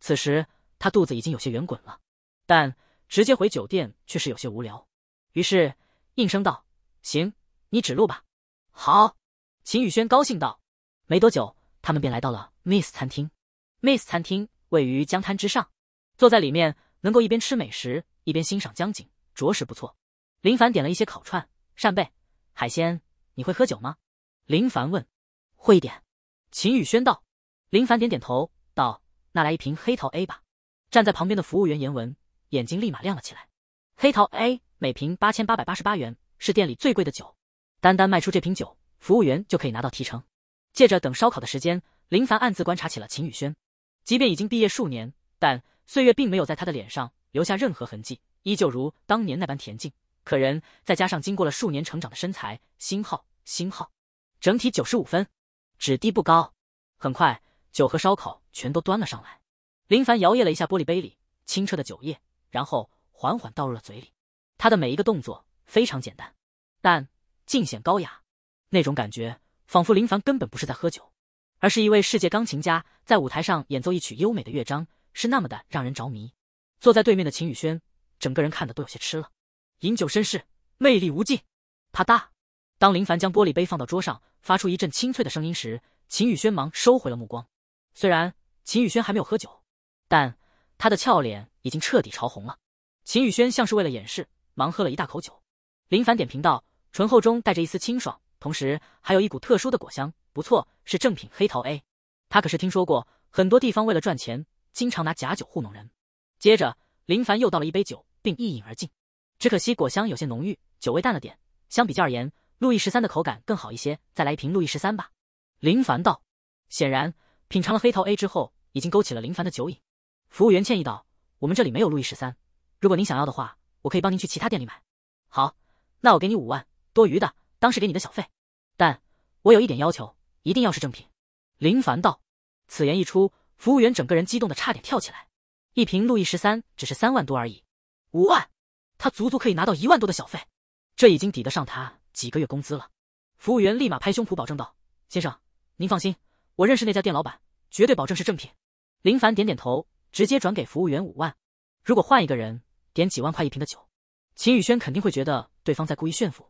此时他肚子已经有些圆滚了，但直接回酒店却是有些无聊，于是应声道：“行，你指路吧。”好，秦宇轩高兴道。没多久。他们便来到了 Miss 餐厅。Miss 餐厅位于江滩之上，坐在里面能够一边吃美食一边欣赏江景，着实不错。林凡点了一些烤串、扇贝、海鲜。你会喝酒吗？林凡问。会一点。秦宇轩道。林凡点点头，道：“那来一瓶黑桃 A 吧。”站在旁边的服务员严文眼睛立马亮了起来。黑桃 A 每瓶八千八百八十八元，是店里最贵的酒。单单卖出这瓶酒，服务员就可以拿到提成。借着等烧烤的时间，林凡暗自观察起了秦宇轩。即便已经毕业数年，但岁月并没有在他的脸上留下任何痕迹，依旧如当年那般恬静可人。再加上经过了数年成长的身材，星号星号，整体九十五分，只低不高。很快，酒和烧烤全都端了上来。林凡摇曳了一下玻璃杯里清澈的酒液，然后缓缓倒入了嘴里。他的每一个动作非常简单，但尽显高雅。那种感觉。仿佛林凡根本不是在喝酒，而是一位世界钢琴家在舞台上演奏一曲优美的乐章，是那么的让人着迷。坐在对面的秦宇轩，整个人看的都有些痴了。饮酒绅士，魅力无尽。啪嗒，当林凡将玻璃杯放到桌上，发出一阵清脆的声音时，秦宇轩忙收回了目光。虽然秦宇轩还没有喝酒，但他的俏脸已经彻底潮红了。秦宇轩像是为了掩饰，忙喝了一大口酒。林凡点评道：“醇厚中带着一丝清爽。”同时还有一股特殊的果香，不错，是正品黑桃 A。他可是听说过，很多地方为了赚钱，经常拿假酒糊弄人。接着，林凡又倒了一杯酒，并一饮而尽。只可惜果香有些浓郁，酒味淡了点。相比较而言，路易十三的口感更好一些。再来一瓶路易十三吧，林凡道。显然，品尝了黑桃 A 之后，已经勾起了林凡的酒瘾。服务员歉意道：“我们这里没有路易十三，如果您想要的话，我可以帮您去其他店里买。”好，那我给你五万，多余的。当时给你的小费，但我有一点要求，一定要是正品。林凡道。此言一出，服务员整个人激动的差点跳起来。一瓶路易十三只是三万多而已，五万，他足足可以拿到一万多的小费，这已经抵得上他几个月工资了。服务员立马拍胸脯保证道：“先生，您放心，我认识那家店老板，绝对保证是正品。”林凡点点头，直接转给服务员五万。如果换一个人点几万块一瓶的酒，秦宇轩肯定会觉得对方在故意炫富。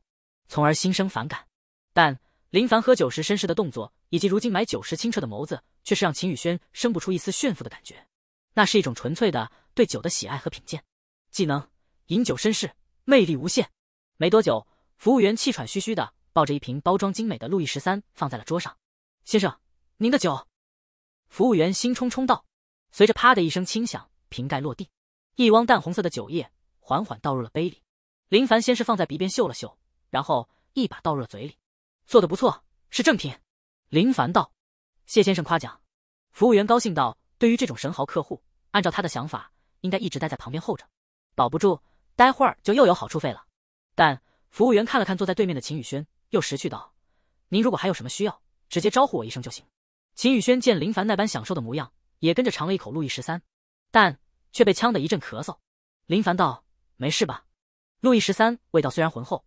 从而心生反感，但林凡喝酒时绅士的动作，以及如今买酒时清澈的眸子，却是让秦宇轩生不出一丝炫富的感觉。那是一种纯粹的对酒的喜爱和品鉴。技能：饮酒绅士，魅力无限。没多久，服务员气喘吁吁的抱着一瓶包装精美的路易十三放在了桌上。先生，您的酒。服务员兴冲冲道。随着啪的一声轻响，瓶盖落地，一汪淡红色的酒液缓缓倒入了杯里。林凡先是放在鼻边嗅了嗅。然后一把倒入了嘴里，做的不错，是正品。林凡道：“谢先生夸奖。”服务员高兴道：“对于这种神豪客户，按照他的想法，应该一直待在旁边候着，保不住，待会儿就又有好处费了。”但服务员看了看坐在对面的秦宇轩，又识趣道：“您如果还有什么需要，直接招呼我一声就行。”秦宇轩见林凡那般享受的模样，也跟着尝了一口路易十三，但却被呛得一阵咳嗽。林凡道：“没事吧？”路易十三味道虽然浑厚。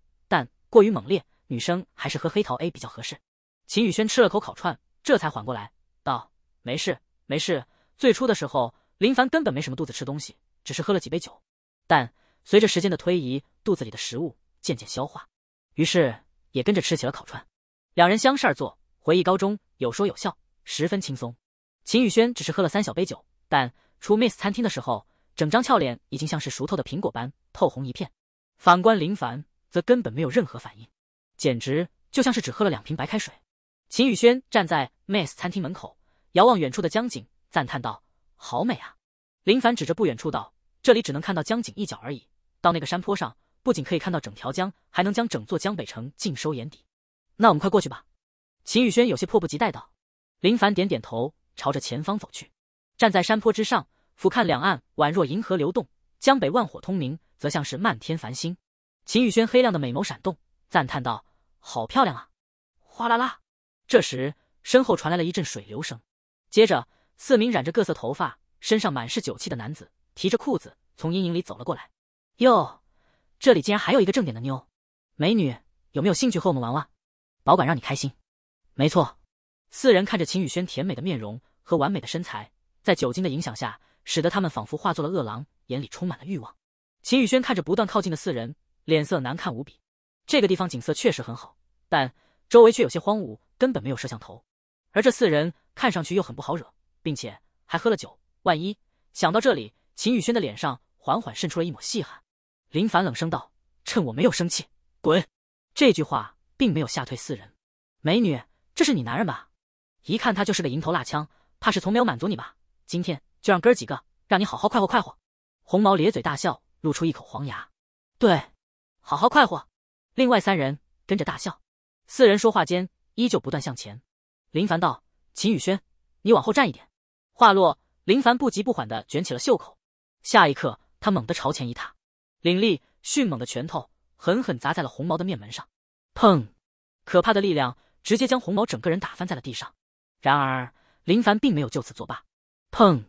过于猛烈，女生还是喝黑桃 A 比较合适。秦宇轩吃了口烤串，这才缓过来，道：“没事，没事。最初的时候，林凡根本没什么肚子吃东西，只是喝了几杯酒。但随着时间的推移，肚子里的食物渐渐消化，于是也跟着吃起了烤串。两人相视而坐，回忆高中，有说有笑，十分轻松。秦宇轩只是喝了三小杯酒，但出 Miss 餐厅的时候，整张俏脸已经像是熟透的苹果般透红一片。反观林凡。”则根本没有任何反应，简直就像是只喝了两瓶白开水。秦宇轩站在 m i s s 餐厅门口，遥望远处的江景，赞叹道：“好美啊！”林凡指着不远处道：“这里只能看到江景一角而已，到那个山坡上，不仅可以看到整条江，还能将整座江北城尽收眼底。”“那我们快过去吧。”秦宇轩有些迫不及待道。林凡点点头，朝着前方走去。站在山坡之上，俯瞰两岸，宛若银河流动；江北万火通明，则像是漫天繁星。秦宇轩黑亮的美眸闪动，赞叹道：“好漂亮啊！”哗啦啦，这时身后传来了一阵水流声。接着，四名染着各色头发、身上满是酒气的男子提着裤子从阴影里走了过来。“哟，这里竟然还有一个正点的妞！美女，有没有兴趣和我们玩玩？保管让你开心。”没错，四人看着秦宇轩甜美的面容和完美的身材，在酒精的影响下，使得他们仿佛化作了饿狼，眼里充满了欲望。秦宇轩看着不断靠近的四人。脸色难看无比。这个地方景色确实很好，但周围却有些荒芜，根本没有摄像头。而这四人看上去又很不好惹，并且还喝了酒。万一想到这里，秦宇轩的脸上缓缓渗出了一抹细汗。林凡冷声道：“趁我没有生气，滚！”这句话并没有吓退四人。美女，这是你男人吧？一看他就是个迎头辣枪，怕是从没有满足你吧？今天就让哥儿几个让你好好快活快活。红毛咧嘴大笑，露出一口黄牙。对。好好快活，另外三人跟着大笑。四人说话间，依旧不断向前。林凡道：“秦宇轩，你往后站一点。”话落，林凡不急不缓的卷起了袖口。下一刻，他猛地朝前一踏，凌厉迅猛的拳头狠狠砸在了红毛的面门上，砰！可怕的力量直接将红毛整个人打翻在了地上。然而，林凡并没有就此作罢，砰，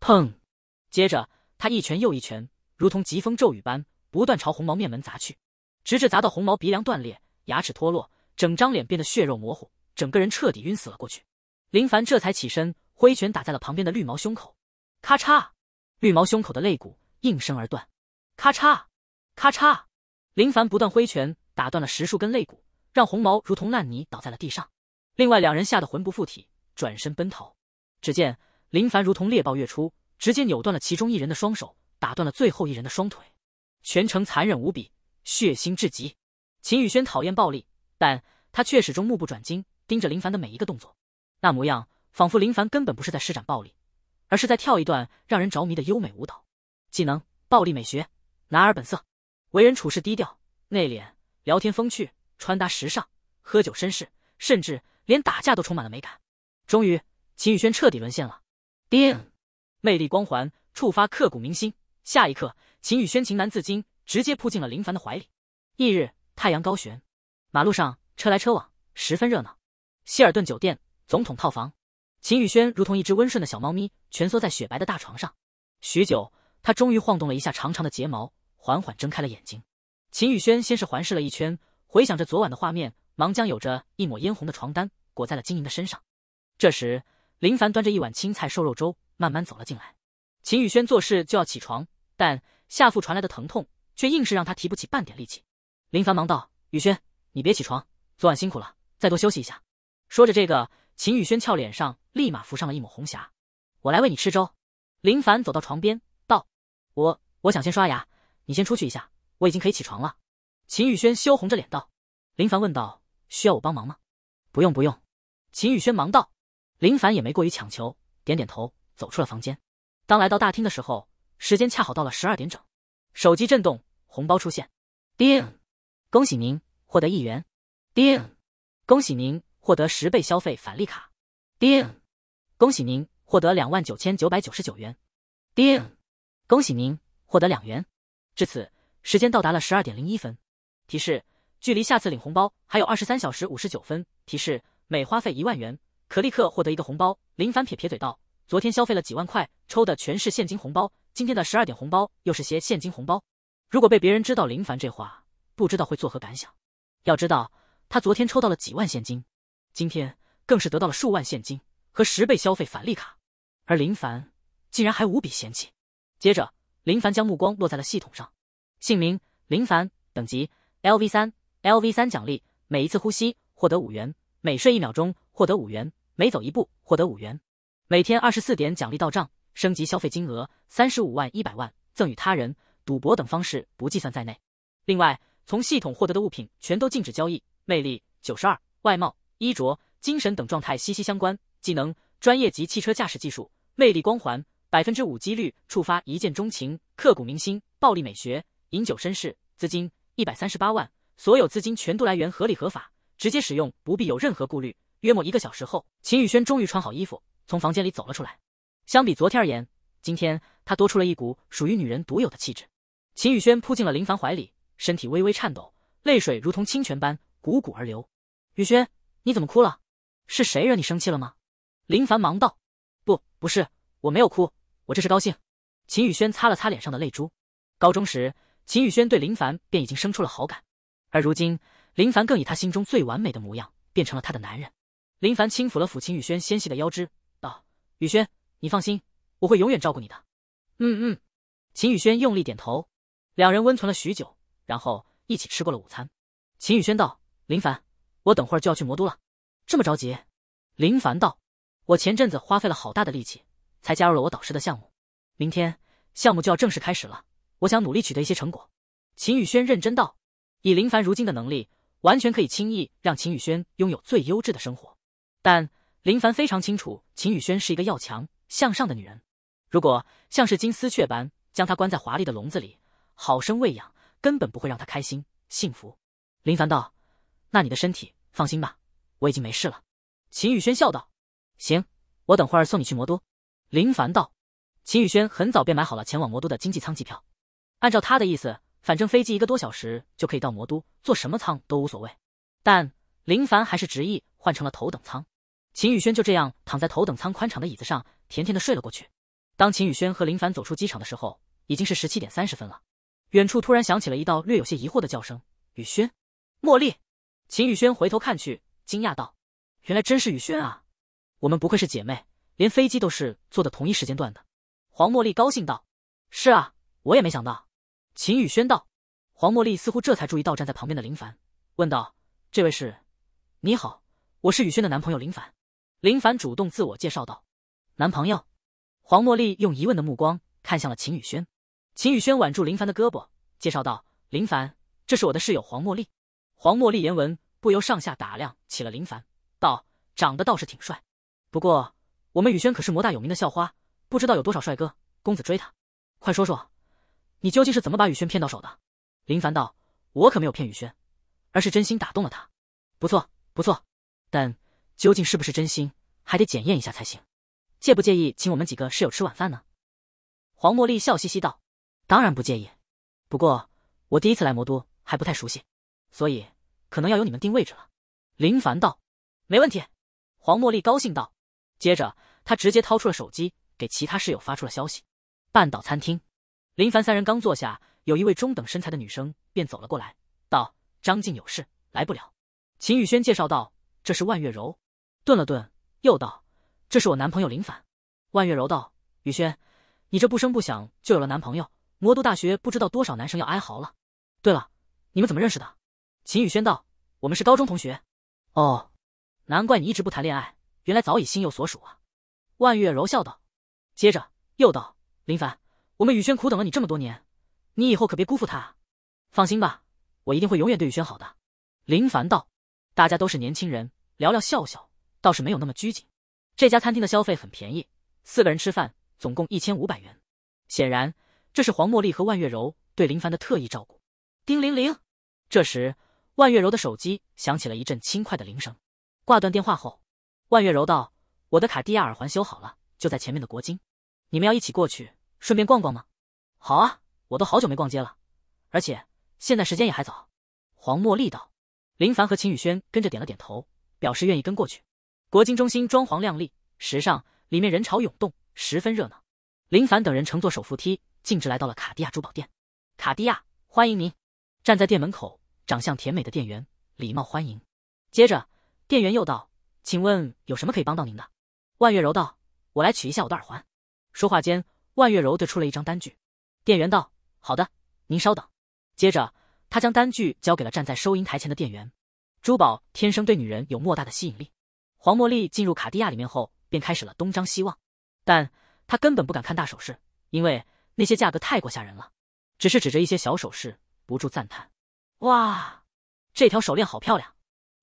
砰，接着他一拳又一拳，如同疾风骤雨般。不断朝红毛面门砸去，直至砸到红毛鼻梁断裂、牙齿脱落，整张脸变得血肉模糊，整个人彻底晕死了过去。林凡这才起身，挥拳打在了旁边的绿毛胸口，咔嚓，绿毛胸口的肋骨应声而断，咔嚓，咔嚓，林凡不断挥拳打断了十数根肋骨，让红毛如同烂泥倒在了地上。另外两人吓得魂不附体，转身奔逃。只见林凡如同猎豹跃出，直接扭断了其中一人的双手，打断了最后一人的双腿。全程残忍无比，血腥至极。秦宇轩讨厌暴力，但他却始终目不转睛盯着林凡的每一个动作，那模样仿佛林凡根本不是在施展暴力，而是在跳一段让人着迷的优美舞蹈。技能：暴力美学，男儿本色，为人处事低调内敛，聊天风趣，穿搭时尚，喝酒绅士，甚至连打架都充满了美感。终于，秦宇轩彻底沦陷了。定，魅力光环触发，刻骨铭心。下一刻。秦宇轩情难自禁，直接扑进了林凡的怀里。翌日，太阳高悬，马路上车来车往，十分热闹。希尔顿酒店总统套房，秦宇轩如同一只温顺的小猫咪，蜷缩在雪白的大床上。许久，他终于晃动了一下长长的睫毛，缓缓睁开了眼睛。秦宇轩先是环视了一圈，回想着昨晚的画面，忙将有着一抹嫣红的床单裹在了晶莹的身上。这时，林凡端着一碗青菜瘦肉粥慢慢走了进来。秦宇轩做事就要起床，但。下腹传来的疼痛，却硬是让他提不起半点力气。林凡忙道：“雨轩，你别起床，昨晚辛苦了，再多休息一下。”说着这个，秦宇轩俏脸上立马浮上了一抹红霞。“我来喂你吃粥。”林凡走到床边道：“我我想先刷牙，你先出去一下，我已经可以起床了。”秦宇轩羞红着脸道：“林凡，问道，需要我帮忙吗？”“不用，不用。”秦宇轩忙道。林凡也没过于强求，点点头，走出了房间。当来到大厅的时候。时间恰好到了十二点整，手机震动，红包出现。叮，恭喜您获得一元。叮，恭喜您获得十倍消费返利卡。叮，恭喜您获得两万九千九百九十九元。叮，恭喜您获得两元。至此，时间到达了十二点零一分。提示：距离下次领红包还有二十三小时五十九分。提示：每花费一万元，可立刻获得一个红包。林凡撇撇嘴道：“昨天消费了几万块，抽的全是现金红包。”今天的十二点红包又是些现金红包，如果被别人知道林凡这话，不知道会作何感想。要知道他昨天抽到了几万现金，今天更是得到了数万现金和十倍消费返利卡，而林凡竟然还无比嫌弃。接着，林凡将目光落在了系统上，姓名林凡，等级 LV 三，LV 三奖励：每一次呼吸获得五元，每睡一秒钟获得五元，每走一步获得五元，每天二十四点奖励到账。升级消费金额三十五万一百万赠与他人赌博等方式不计算在内。另外，从系统获得的物品全都禁止交易。魅力九十二，外貌、衣着、精神等状态息息相关。技能专业级汽车驾驶技术，魅力光环百分之五几率触发一见钟情、刻骨铭心、暴力美学、饮酒绅士。资金一百三十八万，所有资金全都来源合理合法，直接使用不必有任何顾虑。约莫一个小时后，秦宇轩终于穿好衣服，从房间里走了出来。相比昨天而言，今天她多出了一股属于女人独有的气质。秦宇轩扑进了林凡怀里，身体微微颤抖，泪水如同清泉般汩汩而流。宇轩，你怎么哭了？是谁惹你生气了吗？林凡忙道：“不，不是，我没有哭，我这是高兴。”秦宇轩擦了擦脸上的泪珠。高中时，秦宇轩对林凡便已经生出了好感，而如今，林凡更以他心中最完美的模样变成了他的男人。林凡轻抚了抚秦宇轩纤细的腰肢，道：“宇轩。”你放心，我会永远照顾你的。嗯嗯，秦宇轩用力点头。两人温存了许久，然后一起吃过了午餐。秦宇轩道：“林凡，我等会儿就要去魔都了，这么着急？”林凡道：“我前阵子花费了好大的力气，才加入了我导师的项目。明天项目就要正式开始了，我想努力取得一些成果。”秦宇轩认真道：“以林凡如今的能力，完全可以轻易让秦宇轩拥有最优质的生活，但林凡非常清楚，秦宇轩是一个要强。”向上的女人，如果像是金丝雀般将她关在华丽的笼子里，好生喂养，根本不会让她开心幸福。林凡道：“那你的身体放心吧，我已经没事了。”秦宇轩笑道：“行，我等会儿送你去魔都。”林凡道：“秦宇轩很早便买好了前往魔都的经济舱机票，按照他的意思，反正飞机一个多小时就可以到魔都，坐什么舱都无所谓。但林凡还是执意换成了头等舱。秦宇轩就这样躺在头等舱宽敞的椅子上。”甜甜的睡了过去。当秦宇轩和林凡走出机场的时候，已经是十七点三十分了。远处突然响起了一道略有些疑惑的叫声：“宇轩，茉莉。”秦宇轩回头看去，惊讶道：“原来真是宇轩啊！我们不愧是姐妹，连飞机都是坐的同一时间段的。”黄茉莉高兴道：“是啊，我也没想到。”秦宇轩道。黄茉莉似乎这才注意到站在旁边的林凡，问道：“这位是？”“你好，我是宇轩的男朋友林凡。”林凡主动自我介绍道。男朋友，黄茉莉用疑问的目光看向了秦宇轩。秦宇轩挽住林凡的胳膊，介绍道：“林凡，这是我的室友黄茉莉。”黄茉莉言文不由上下打量起了林凡，道：“长得倒是挺帅，不过我们宇轩可是魔大有名的校花，不知道有多少帅哥公子追她。快说说，你究竟是怎么把宇轩骗到手的？”林凡道：“我可没有骗宇轩，而是真心打动了他。不错，不错，但究竟是不是真心，还得检验一下才行。”介不介意请我们几个室友吃晚饭呢？黄茉莉笑嘻嘻道：“当然不介意，不过我第一次来魔都还不太熟悉，所以可能要有你们定位置了。”林凡道：“没问题。”黄茉莉高兴道。接着，他直接掏出了手机，给其他室友发出了消息。半岛餐厅，林凡三人刚坐下，有一位中等身材的女生便走了过来，道：“张静有事来不了。”秦宇轩介绍道：“这是万月柔。”顿了顿，又道。这是我男朋友林凡，万月柔道雨轩，你这不声不响就有了男朋友，魔都大学不知道多少男生要哀嚎了。对了，你们怎么认识的？秦宇轩道，我们是高中同学。哦，难怪你一直不谈恋爱，原来早已心有所属啊。万月柔笑道，接着又道，林凡，我们宇轩苦等了你这么多年，你以后可别辜负啊！放心吧，我一定会永远对宇轩好的。林凡道，大家都是年轻人，聊聊笑笑，倒是没有那么拘谨。这家餐厅的消费很便宜，四个人吃饭总共一千五百元。显然，这是黄茉莉和万月柔对林凡的特意照顾。叮铃铃，这时万月柔的手机响起了一阵轻快的铃声。挂断电话后，万月柔道：“我的卡地亚耳环修好了，就在前面的国金，你们要一起过去顺便逛逛吗？”“好啊，我都好久没逛街了，而且现在时间也还早。”黄茉莉道。林凡和秦宇轩跟着点了点头，表示愿意跟过去。国金中心装潢亮丽、时尚，里面人潮涌动，十分热闹。林凡等人乘坐手扶梯，径直来到了卡地亚珠宝店。卡地亚，欢迎您！站在店门口，长相甜美的店员礼貌欢迎。接着，店员又道：“请问有什么可以帮到您的？”万月柔道：“我来取一下我的耳环。”说话间，万月柔对出了一张单据。店员道：“好的，您稍等。”接着，他将单据交给了站在收银台前的店员。珠宝天生对女人有莫大的吸引力。黄茉莉进入卡地亚里面后，便开始了东张西望，但她根本不敢看大首饰，因为那些价格太过吓人了。只是指着一些小首饰，不住赞叹：“哇，这条手链好漂亮！”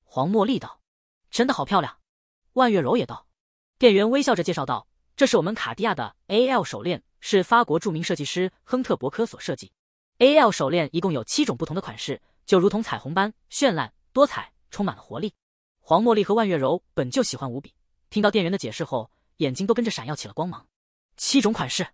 黄茉莉道：“真的好漂亮。”万月柔也道。店员微笑着介绍道：“这是我们卡地亚的 A L 手链，是法国著名设计师亨特伯科所设计。A L 手链一共有七种不同的款式，就如同彩虹般绚烂多彩，充满了活力。”黄茉莉和万月柔本就喜欢无比，听到店员的解释后，眼睛都跟着闪耀起了光芒。七种款式，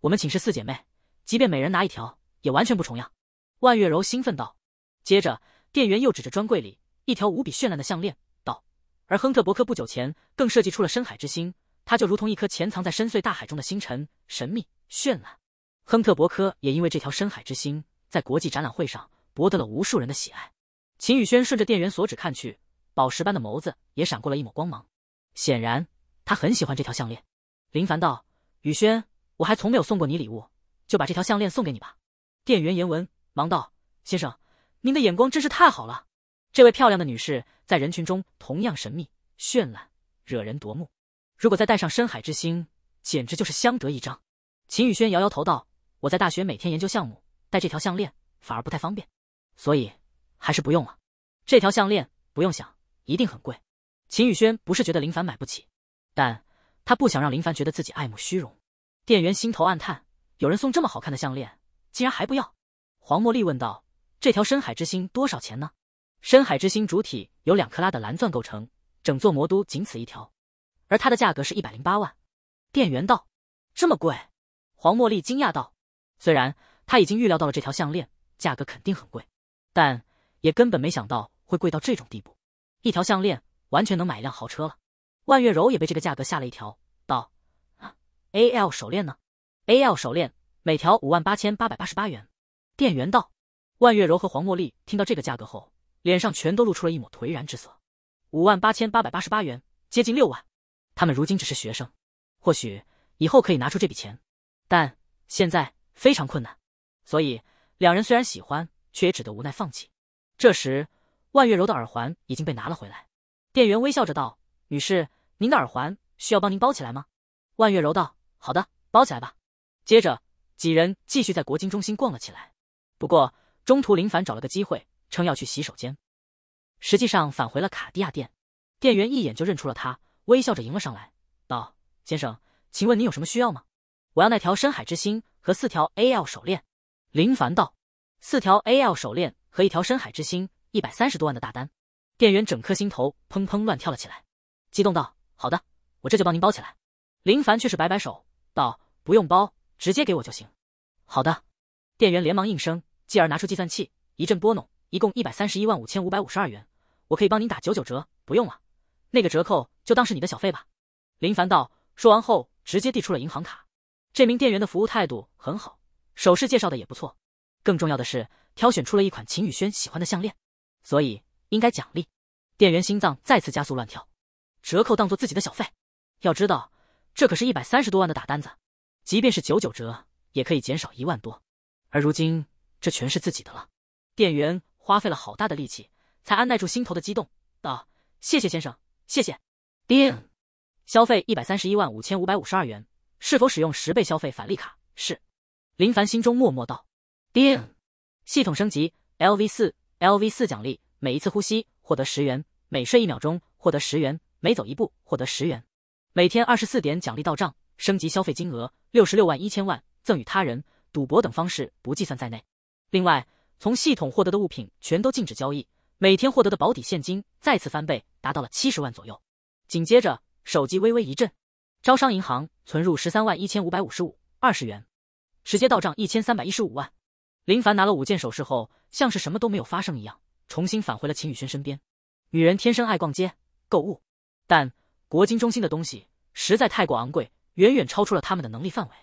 我们寝室四姐妹，即便每人拿一条，也完全不重样。万月柔兴奋道。接着，店员又指着专柜里一条无比绚烂的项链道：“而亨特伯科不久前更设计出了深海之星，它就如同一颗潜藏在深邃大海中的星辰，神秘绚烂。亨特伯科也因为这条深海之星，在国际展览会上博得了无数人的喜爱。”秦宇轩顺着店员所指看去。宝石般的眸子也闪过了一抹光芒，显然他很喜欢这条项链。林凡道：“雨轩，我还从没有送过你礼物，就把这条项链送给你吧。”店员言文忙道：“先生，您的眼光真是太好了。这位漂亮的女士在人群中同样神秘、绚烂、惹人夺目，如果再戴上深海之星，简直就是相得益彰。”秦宇轩摇摇头道：“我在大学每天研究项目，戴这条项链反而不太方便，所以还是不用了。这条项链不用想。”一定很贵，秦宇轩不是觉得林凡买不起，但他不想让林凡觉得自己爱慕虚荣。店员心头暗叹，有人送这么好看的项链，竟然还不要。黄茉莉问道：“这条深海之星多少钱呢？”深海之星主体由两克拉的蓝钻构成，整座魔都仅此一条，而它的价格是一百零八万。店员道：“这么贵？”黄茉莉惊讶道：“虽然他已经预料到了这条项链价格肯定很贵，但也根本没想到会贵到这种地步。”一条项链完全能买一辆豪车了，万月柔也被这个价格吓了一跳，道：“A 啊 L 手链呢？A L 手链每条五万八千八百八十八元。”店员道。万月柔和黄茉莉听到这个价格后，脸上全都露出了一抹颓然之色。五万八千八百八十八元，接近六万。他们如今只是学生，或许以后可以拿出这笔钱，但现在非常困难。所以两人虽然喜欢，却也只得无奈放弃。这时。万月柔的耳环已经被拿了回来，店员微笑着道：“女士，您的耳环需要帮您包起来吗？”万月柔道：“好的，包起来吧。”接着几人继续在国金中心逛了起来。不过中途林凡找了个机会，称要去洗手间，实际上返回了卡地亚店。店员一眼就认出了他，微笑着迎了上来，道：“先生，请问您有什么需要吗？我要那条深海之星和四条 A L 手链。”林凡道：“四条 A L 手链和一条深海之星。”一百三十多万的大单，店员整颗心头砰砰乱跳了起来，激动道：“好的，我这就帮您包起来。”林凡却是摆摆手道：“不用包，直接给我就行。”“好的。”店员连忙应声，继而拿出计算器一阵拨弄，一共一百三十一万五千五百五十二元。我可以帮您打九九折，不用了，那个折扣就当是你的小费吧。”林凡道。说完后，直接递出了银行卡。这名店员的服务态度很好，首饰介绍的也不错，更重要的是挑选出了一款秦宇轩喜欢的项链。所以应该奖励，店员心脏再次加速乱跳，折扣当做自己的小费。要知道，这可是一百三十多万的打单子，即便是九九折，也可以减少一万多。而如今，这全是自己的了。店员花费了好大的力气，才按耐住心头的激动，道：“谢谢先生，谢谢。”叮，消费一百三十一万五千五百五十二元，是否使用十倍消费返利卡？是。林凡心中默默道：“叮，系统升级，LV 四。” Lv 四奖励，每一次呼吸获得十元，每睡一秒钟获得十元，每走一步获得十元，每天二十四点奖励到账，升级消费金额六十六万一千万，赠与他人、赌博等方式不计算在内。另外，从系统获得的物品全都禁止交易，每天获得的保底现金再次翻倍，达到了七十万左右。紧接着，手机微微一震，招商银行存入十三万一千五百五十五二十元，直接到账一千三百一十五万。林凡拿了五件首饰后。像是什么都没有发生一样，重新返回了秦宇轩身边。女人天生爱逛街购物，但国金中心的东西实在太过昂贵，远远超出了他们的能力范围。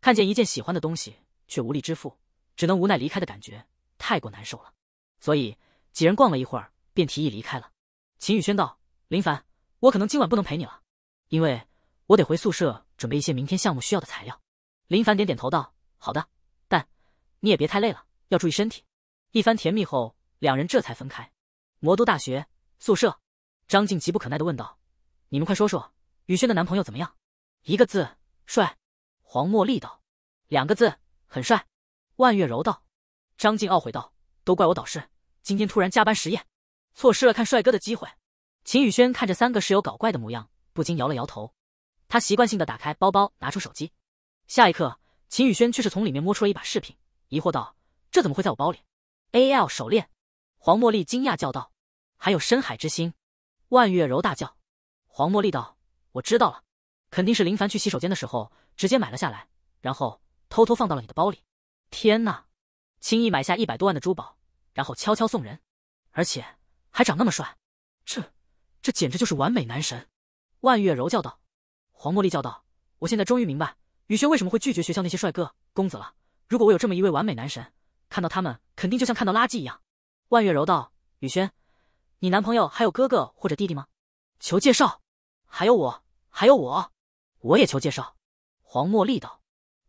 看见一件喜欢的东西却无力支付，只能无奈离开的感觉太过难受了，所以几人逛了一会儿便提议离开了。秦宇轩道：“林凡，我可能今晚不能陪你了，因为我得回宿舍准备一些明天项目需要的材料。”林凡点点头道：“好的，但你也别太累了，要注意身体。”一番甜蜜后，两人这才分开。魔都大学宿舍，张静急不可耐的问道：“你们快说说，雨轩的男朋友怎么样？”一个字，帅。黄茉莉道：“两个字，很帅。”万月柔道。张静懊悔道：“都怪我导师，今天突然加班实验，错失了看帅哥的机会。”秦宇轩看着三个室友搞怪的模样，不禁摇了摇头。他习惯性的打开包包，拿出手机。下一刻，秦宇轩却是从里面摸出了一把饰品，疑惑道：“这怎么会在我包里？” A.L 手链，黄茉莉惊讶叫道：“还有深海之星。”万月柔大叫：“黄茉莉道，我知道了，肯定是林凡去洗手间的时候直接买了下来，然后偷偷放到了你的包里。天呐，轻易买下一百多万的珠宝，然后悄悄送人，而且还长那么帅，这，这简直就是完美男神！”万月柔叫道：“黄茉莉叫道，我现在终于明白雨轩为什么会拒绝学校那些帅哥公子了。如果我有这么一位完美男神。”看到他们肯定就像看到垃圾一样，万月柔道：“雨轩，你男朋友还有哥哥或者弟弟吗？求介绍。”还有我，还有我，我也求介绍。黄茉莉道：“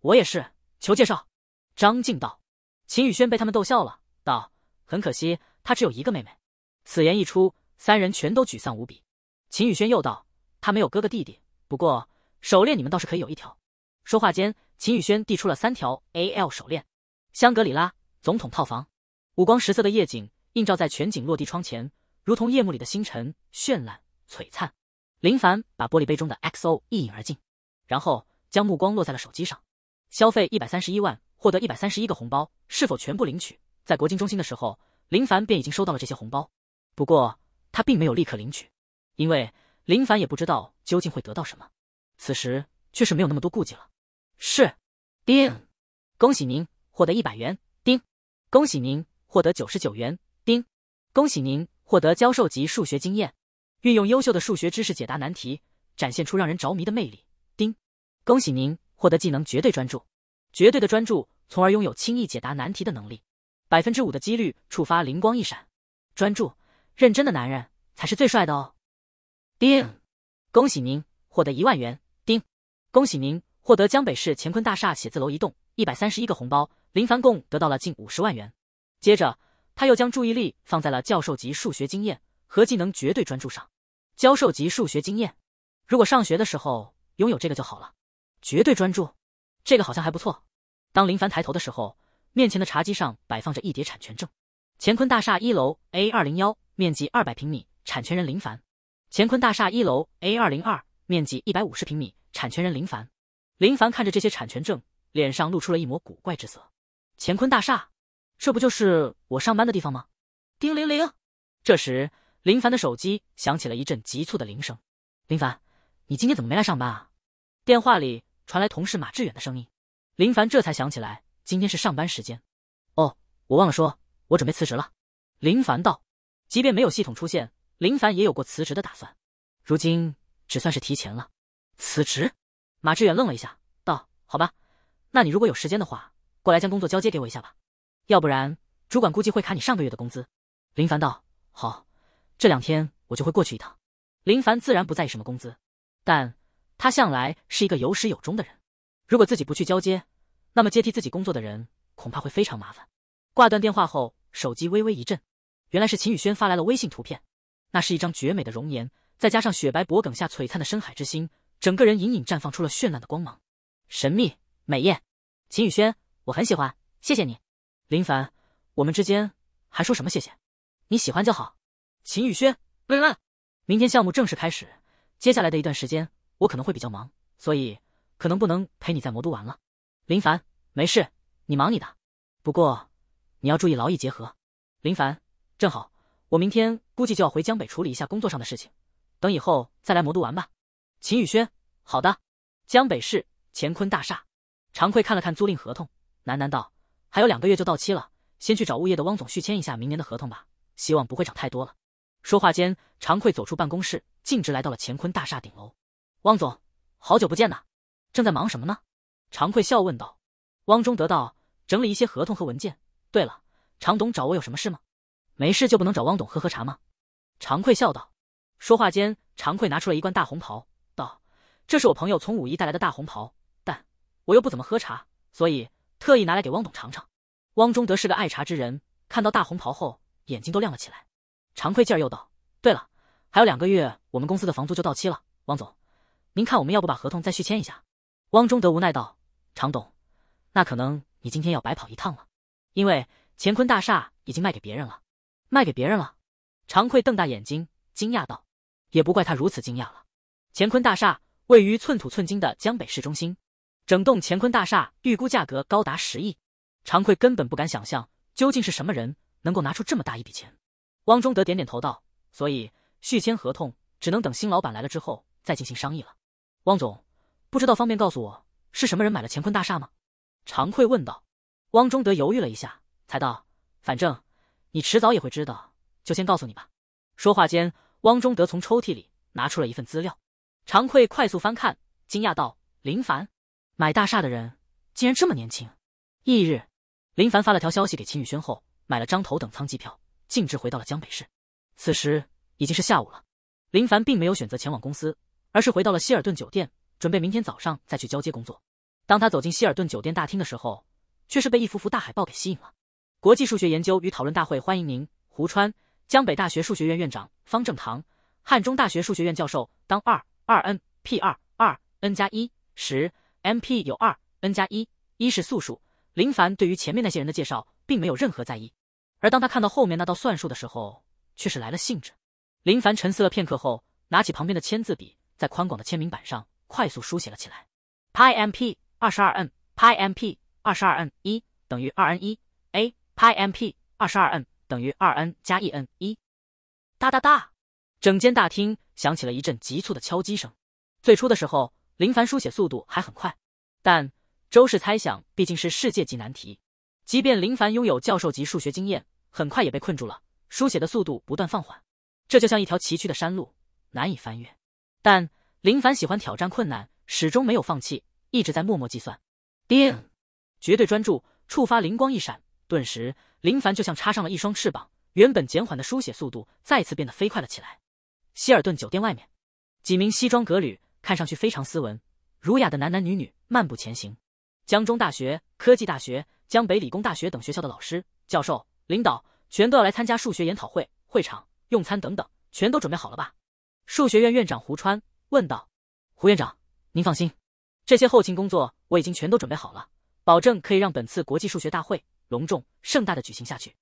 我也是求介绍。”张静道：“秦雨轩被他们逗笑了，道：很可惜，他只有一个妹妹。此言一出，三人全都沮丧无比。秦雨轩又道：他没有哥哥弟弟，不过手链你们倒是可以有一条。说话间，秦雨轩递出了三条 A L 手链，香格里拉。”总统套房，五光十色的夜景映照在全景落地窗前，如同夜幕里的星辰，绚烂璀璨。林凡把玻璃杯中的 XO 一饮而尽，然后将目光落在了手机上。消费一百三十一万，获得一百三十一个红包，是否全部领取？在国金中心的时候，林凡便已经收到了这些红包，不过他并没有立刻领取，因为林凡也不知道究竟会得到什么。此时却是没有那么多顾忌了。是，丁，恭喜您获得一百元。丁。恭喜您获得九十九元。丁，恭喜您获得教授级数学经验，运用优秀的数学知识解答难题，展现出让人着迷的魅力。丁，恭喜您获得技能绝对专注，绝对的专注，从而拥有轻易解答难题的能力。百分之五的几率触发灵光一闪，专注认真的男人才是最帅的哦。丁，恭喜您获得一万元。丁，恭喜您获得江北市乾坤大厦写字楼一栋一百三十一个红包。林凡共得到了近五十万元，接着他又将注意力放在了教授级数学经验和技能绝对专注上。教授级数学经验，如果上学的时候拥有这个就好了。绝对专注，这个好像还不错。当林凡抬头的时候，面前的茶几上摆放着一叠产权证。乾坤大厦一楼 A 二零幺，面积二百平米，产权人林凡。乾坤大厦一楼 A 二零二，面积一百五十平米，产权人林凡。林凡看着这些产权证，脸上露出了一抹古怪之色。乾坤大厦，这不就是我上班的地方吗？叮铃铃，这时林凡的手机响起了一阵急促的铃声。林凡，你今天怎么没来上班啊？电话里传来同事马志远的声音。林凡这才想起来，今天是上班时间。哦，我忘了说，我准备辞职了。林凡道。即便没有系统出现，林凡也有过辞职的打算，如今只算是提前了。辞职？马志远愣了一下，道：“好吧，那你如果有时间的话。”过来将工作交接给我一下吧，要不然主管估计会卡你上个月的工资。林凡道：“好，这两天我就会过去一趟。”林凡自然不在意什么工资，但他向来是一个有始有终的人。如果自己不去交接，那么接替自己工作的人恐怕会非常麻烦。挂断电话后，手机微微一震，原来是秦宇轩发来了微信图片。那是一张绝美的容颜，再加上雪白脖梗下璀璨的深海之星，整个人隐隐绽放出了绚烂的光芒，神秘美艳。秦宇轩。我很喜欢，谢谢你，林凡。我们之间还说什么谢谢？你喜欢就好。秦宇轩，嗯嗯。明天项目正式开始，接下来的一段时间我可能会比较忙，所以可能不能陪你在魔都玩了。林凡，没事，你忙你的。不过你要注意劳逸结合。林凡，正好我明天估计就要回江北处理一下工作上的事情，等以后再来魔都玩吧。秦宇轩，好的。江北市乾坤大厦，常贵看了看租赁合同。喃喃道：“还有两个月就到期了，先去找物业的汪总续签一下明年的合同吧，希望不会涨太多了。”说话间，常贵走出办公室，径直来到了乾坤大厦顶楼。“汪总，好久不见呐，正在忙什么呢？”常贵笑问道。汪中得道：“整理一些合同和文件。对了，常董找我有什么事吗？没事就不能找汪董喝喝茶吗？”常贵笑道。说话间，常贵拿出了一罐大红袍，道：“这是我朋友从武夷带来的大红袍，但我又不怎么喝茶，所以。”特意拿来给汪董尝尝。汪中德是个爱茶之人，看到大红袍后，眼睛都亮了起来。常奎劲儿又道：“对了，还有两个月，我们公司的房租就到期了。汪总，您看我们要不把合同再续签一下？”汪中德无奈道：“常董，那可能你今天要白跑一趟了，因为乾坤大厦已经卖给别人了。”卖给别人了？常奎瞪大眼睛，惊讶道：“也不怪他如此惊讶了，乾坤大厦位于寸土寸金的江北市中心。”整栋乾坤大厦预估价格高达十亿，常贵根本不敢想象，究竟是什么人能够拿出这么大一笔钱。汪中德点点头道：“所以续签合同只能等新老板来了之后再进行商议了。”汪总，不知道方便告诉我是什么人买了乾坤大厦吗？”常贵问道。汪中德犹豫了一下，才道：“反正你迟早也会知道，就先告诉你吧。”说话间，汪中德从抽屉里拿出了一份资料，常贵快速翻看，惊讶道：“林凡。”买大厦的人竟然这么年轻。翌日，林凡发了条消息给秦宇轩后，买了张头等舱机票，径直回到了江北市。此时已经是下午了，林凡并没有选择前往公司，而是回到了希尔顿酒店，准备明天早上再去交接工作。当他走进希尔顿酒店大厅的时候，却是被一幅幅大海报给吸引了。国际数学研究与讨论大会欢迎您，胡川，江北大学数学院院长方正堂，汉中大学数学院教授当二二 n p 二二 n 加一十。m p 有二 n 加一，一是素数。林凡对于前面那些人的介绍并没有任何在意，而当他看到后面那道算术的时候，却是来了兴致。林凡沉思了片刻后，拿起旁边的签字笔，在宽广的签名板上快速书写了起来。m p 二十二 n m p 二十二 n 一等于二 n 一 a m p 二十二 n 等于二 n 加一 n 一。哒哒哒，整间大厅响起了一阵急促的敲击声。最初的时候。林凡书写速度还很快，但周氏猜想毕竟是世界级难题，即便林凡拥有教授级数学经验，很快也被困住了，书写的速度不断放缓。这就像一条崎岖的山路，难以翻越。但林凡喜欢挑战困难，始终没有放弃，一直在默默计算。叮，绝对专注，触发灵光一闪，顿时林凡就像插上了一双翅膀，原本减缓的书写速度再次变得飞快了起来。希尔顿酒店外面，几名西装革履。看上去非常斯文、儒雅的男男女女漫步前行。江中大学、科技大学、江北理工大学等学校的老师、教授、领导全都要来参加数学研讨会。会场、用餐等等，全都准备好了吧？数学院院长胡川问道。胡院长，您放心，这些后勤工作我已经全都准备好了，保证可以让本次国际数学大会隆重盛大的举行下去。”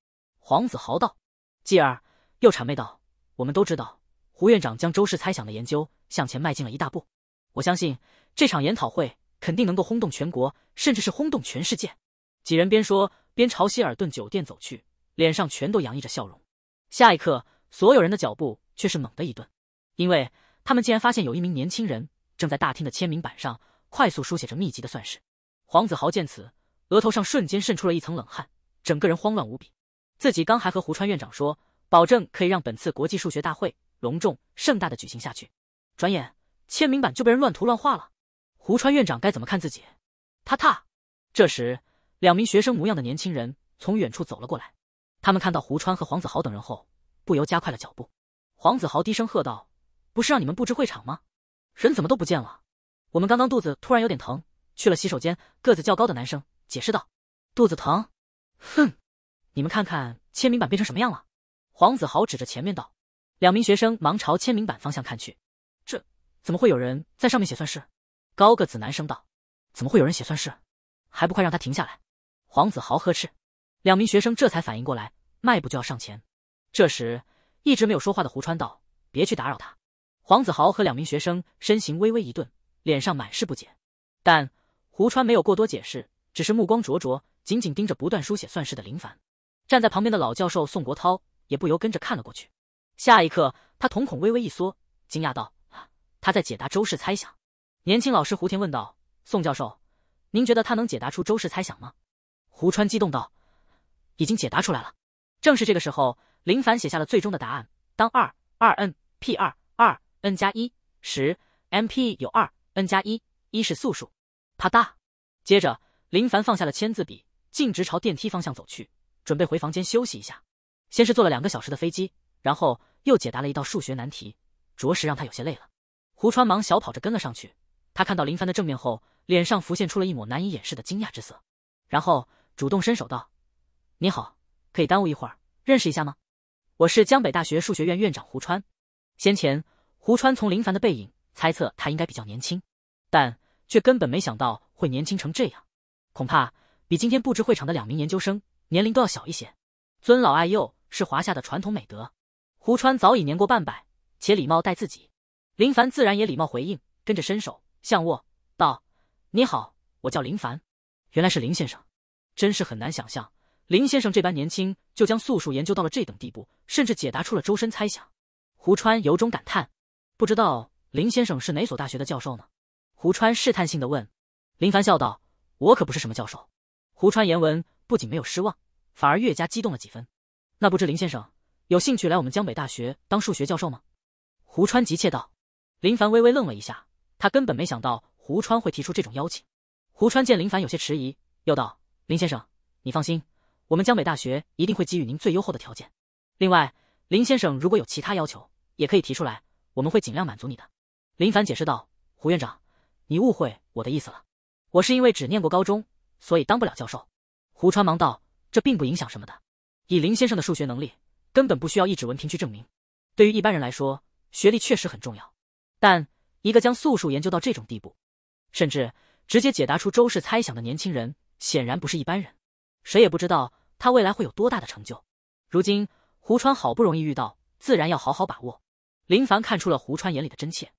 黄子豪道，继而又谄媚道：“我们都知道，胡院长将周氏猜想的研究向前迈进了一大步。”我相信这场研讨会肯定能够轰动全国，甚至是轰动全世界。几人边说边朝希尔顿酒店走去，脸上全都洋溢着笑容。下一刻，所有人的脚步却是猛的一顿，因为他们竟然发现有一名年轻人正在大厅的签名板上快速书写着密集的算式。黄子豪见此，额头上瞬间渗出了一层冷汗，整个人慌乱无比。自己刚还和胡川院长说，保证可以让本次国际数学大会隆重盛大的举行下去，转眼。签名板就被人乱涂乱画了，胡川院长该怎么看自己？他他。这时，两名学生模样的年轻人从远处走了过来，他们看到胡川和黄子豪等人后，不由加快了脚步。黄子豪低声喝道：“不是让你们布置会场吗？人怎么都不见了？”我们刚刚肚子突然有点疼，去了洗手间。个子较高的男生解释道：“肚子疼。”哼，你们看看签名板变成什么样了？”黄子豪指着前面道。两名学生忙朝签名板方向看去。怎么会有人在上面写算式？高个子男生道：“怎么会有人写算式？还不快让他停下来！”黄子豪呵斥。两名学生这才反应过来，迈步就要上前。这时，一直没有说话的胡川道：“别去打扰他。”黄子豪和两名学生身形微微一顿，脸上满是不解。但胡川没有过多解释，只是目光灼灼，紧紧盯着不断书写算式的林凡。站在旁边的老教授宋国涛也不由跟着看了过去。下一刻，他瞳孔微微一缩，惊讶道。他在解答周氏猜想。年轻老师胡田问道：“宋教授，您觉得他能解答出周氏猜想吗？”胡川激动道：“已经解答出来了。”正是这个时候，林凡写下了最终的答案：当二二 n p 二二 n 加一时 m p 有二 n 加一，一是素数。啪嗒。接着，林凡放下了签字笔，径直朝电梯方向走去，准备回房间休息一下。先是坐了两个小时的飞机，然后又解答了一道数学难题，着实让他有些累了。胡川忙小跑着跟了上去，他看到林凡的正面后，脸上浮现出了一抹难以掩饰的惊讶之色，然后主动伸手道：“你好，可以耽误一会儿认识一下吗？我是江北大学数学院院长胡川。”先前胡川从林凡的背影猜测他应该比较年轻，但却根本没想到会年轻成这样，恐怕比今天布置会场的两名研究生年龄都要小一些。尊老爱幼是华夏的传统美德，胡川早已年过半百，且礼貌待自己。林凡自然也礼貌回应，跟着伸手相握，道：“你好，我叫林凡。原来是林先生，真是很难想象，林先生这般年轻就将素数研究到了这等地步，甚至解答出了周深猜想。”胡川由衷感叹：“不知道林先生是哪所大学的教授呢？”胡川试探性的问。林凡笑道：“我可不是什么教授。”胡川言文不仅没有失望，反而越加激动了几分。那不知林先生有兴趣来我们江北大学当数学教授吗？”胡川急切道。林凡微微愣了一下，他根本没想到胡川会提出这种邀请。胡川见林凡有些迟疑，又道：“林先生，你放心，我们江北大学一定会给予您最优厚的条件。另外，林先生如果有其他要求，也可以提出来，我们会尽量满足你的。”林凡解释道：“胡院长，你误会我的意思了。我是因为只念过高中，所以当不了教授。”胡川忙道：“这并不影响什么的。以林先生的数学能力，根本不需要一纸文凭去证明。对于一般人来说，学历确实很重要。”但一个将素数研究到这种地步，甚至直接解答出周氏猜想的年轻人，显然不是一般人。谁也不知道他未来会有多大的成就。如今胡川好不容易遇到，自然要好好把握。林凡看出了胡川眼里的真切，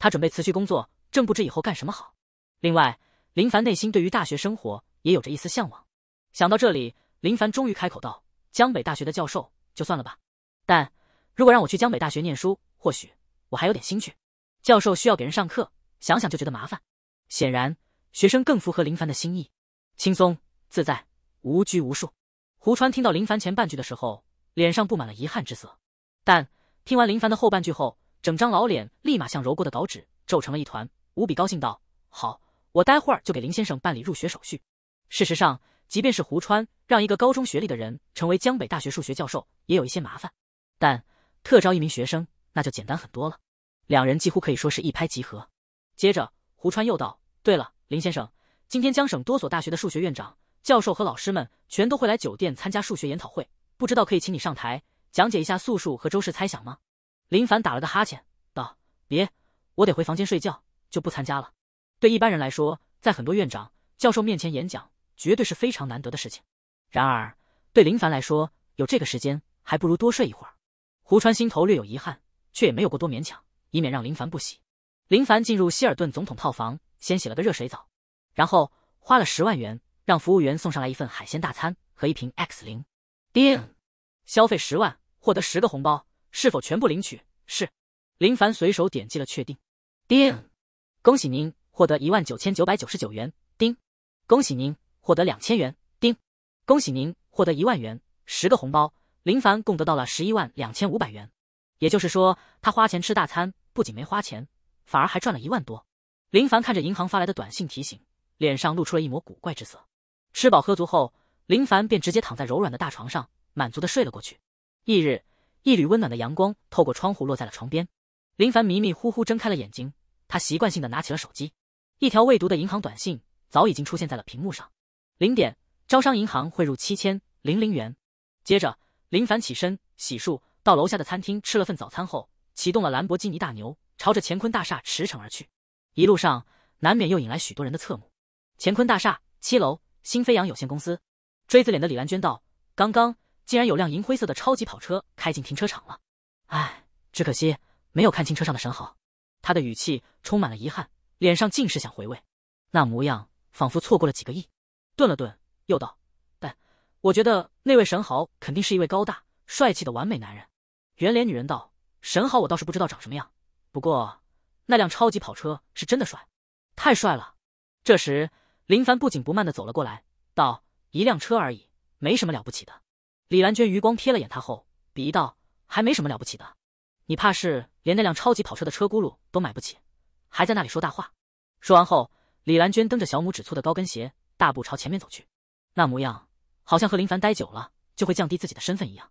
他准备辞去工作，正不知以后干什么好。另外，林凡内心对于大学生活也有着一丝向往。想到这里，林凡终于开口道：“江北大学的教授就算了吧。但如果让我去江北大学念书，或许我还有点兴趣。”教授需要给人上课，想想就觉得麻烦。显然，学生更符合林凡的心意，轻松自在，无拘无束。胡川听到林凡前半句的时候，脸上布满了遗憾之色，但听完林凡的后半句后，整张老脸立马像揉过的稿纸皱成了一团，无比高兴道：“好，我待会儿就给林先生办理入学手续。”事实上，即便是胡川让一个高中学历的人成为江北大学数学教授，也有一些麻烦，但特招一名学生，那就简单很多了。两人几乎可以说是一拍即合。接着，胡川又道：“对了，林先生，今天江省多所大学的数学院长、教授和老师们全都会来酒店参加数学研讨会，不知道可以请你上台讲解一下素数和周氏猜想吗？”林凡打了个哈欠，道：“别，我得回房间睡觉，就不参加了。”对一般人来说，在很多院长、教授面前演讲绝对是非常难得的事情。然而，对林凡来说，有这个时间还不如多睡一会儿。胡川心头略有遗憾，却也没有过多勉强。以免让林凡不喜，林凡进入希尔顿总统套房，先洗了个热水澡，然后花了十万元让服务员送上来一份海鲜大餐和一瓶 X 零。叮，消费十万获得十个红包，是否全部领取？是。林凡随手点击了确定。叮，恭喜您获得一万九千九百九十九元。叮，恭喜您获得两千元。叮，恭喜您获得一万元，十个红包，林凡共得到了十一万两千五百元。也就是说，他花钱吃大餐，不仅没花钱，反而还赚了一万多。林凡看着银行发来的短信提醒，脸上露出了一抹古怪之色。吃饱喝足后，林凡便直接躺在柔软的大床上，满足的睡了过去。翌日，一缕温暖的阳光透过窗户落在了床边，林凡迷迷糊糊睁开了眼睛，他习惯性的拿起了手机，一条未读的银行短信早已经出现在了屏幕上。零点，招商银行汇入七千零零元。接着，林凡起身洗漱。到楼下的餐厅吃了份早餐后，启动了兰博基尼大牛，朝着乾坤大厦驰骋而去。一路上难免又引来许多人的侧目。乾坤大厦七楼，新飞扬有限公司。锥子脸的李兰娟道：“刚刚竟然有辆银灰色的超级跑车开进停车场了，唉，只可惜没有看清车上的神豪。”他的语气充满了遗憾，脸上尽是想回味，那模样仿佛错过了几个亿。顿了顿，又道：“但我觉得那位神豪肯定是一位高大帅气的完美男人。”圆脸女人道：“神好，我倒是不知道长什么样，不过那辆超级跑车是真的帅，太帅了。”这时，林凡不紧不慢的走了过来，道：“一辆车而已，没什么了不起的。”李兰娟余光瞥了眼他后，鄙夷道：“还没什么了不起的，你怕是连那辆超级跑车的车轱辘都买不起，还在那里说大话。”说完后，李兰娟蹬着小拇指粗的高跟鞋，大步朝前面走去，那模样好像和林凡待久了就会降低自己的身份一样。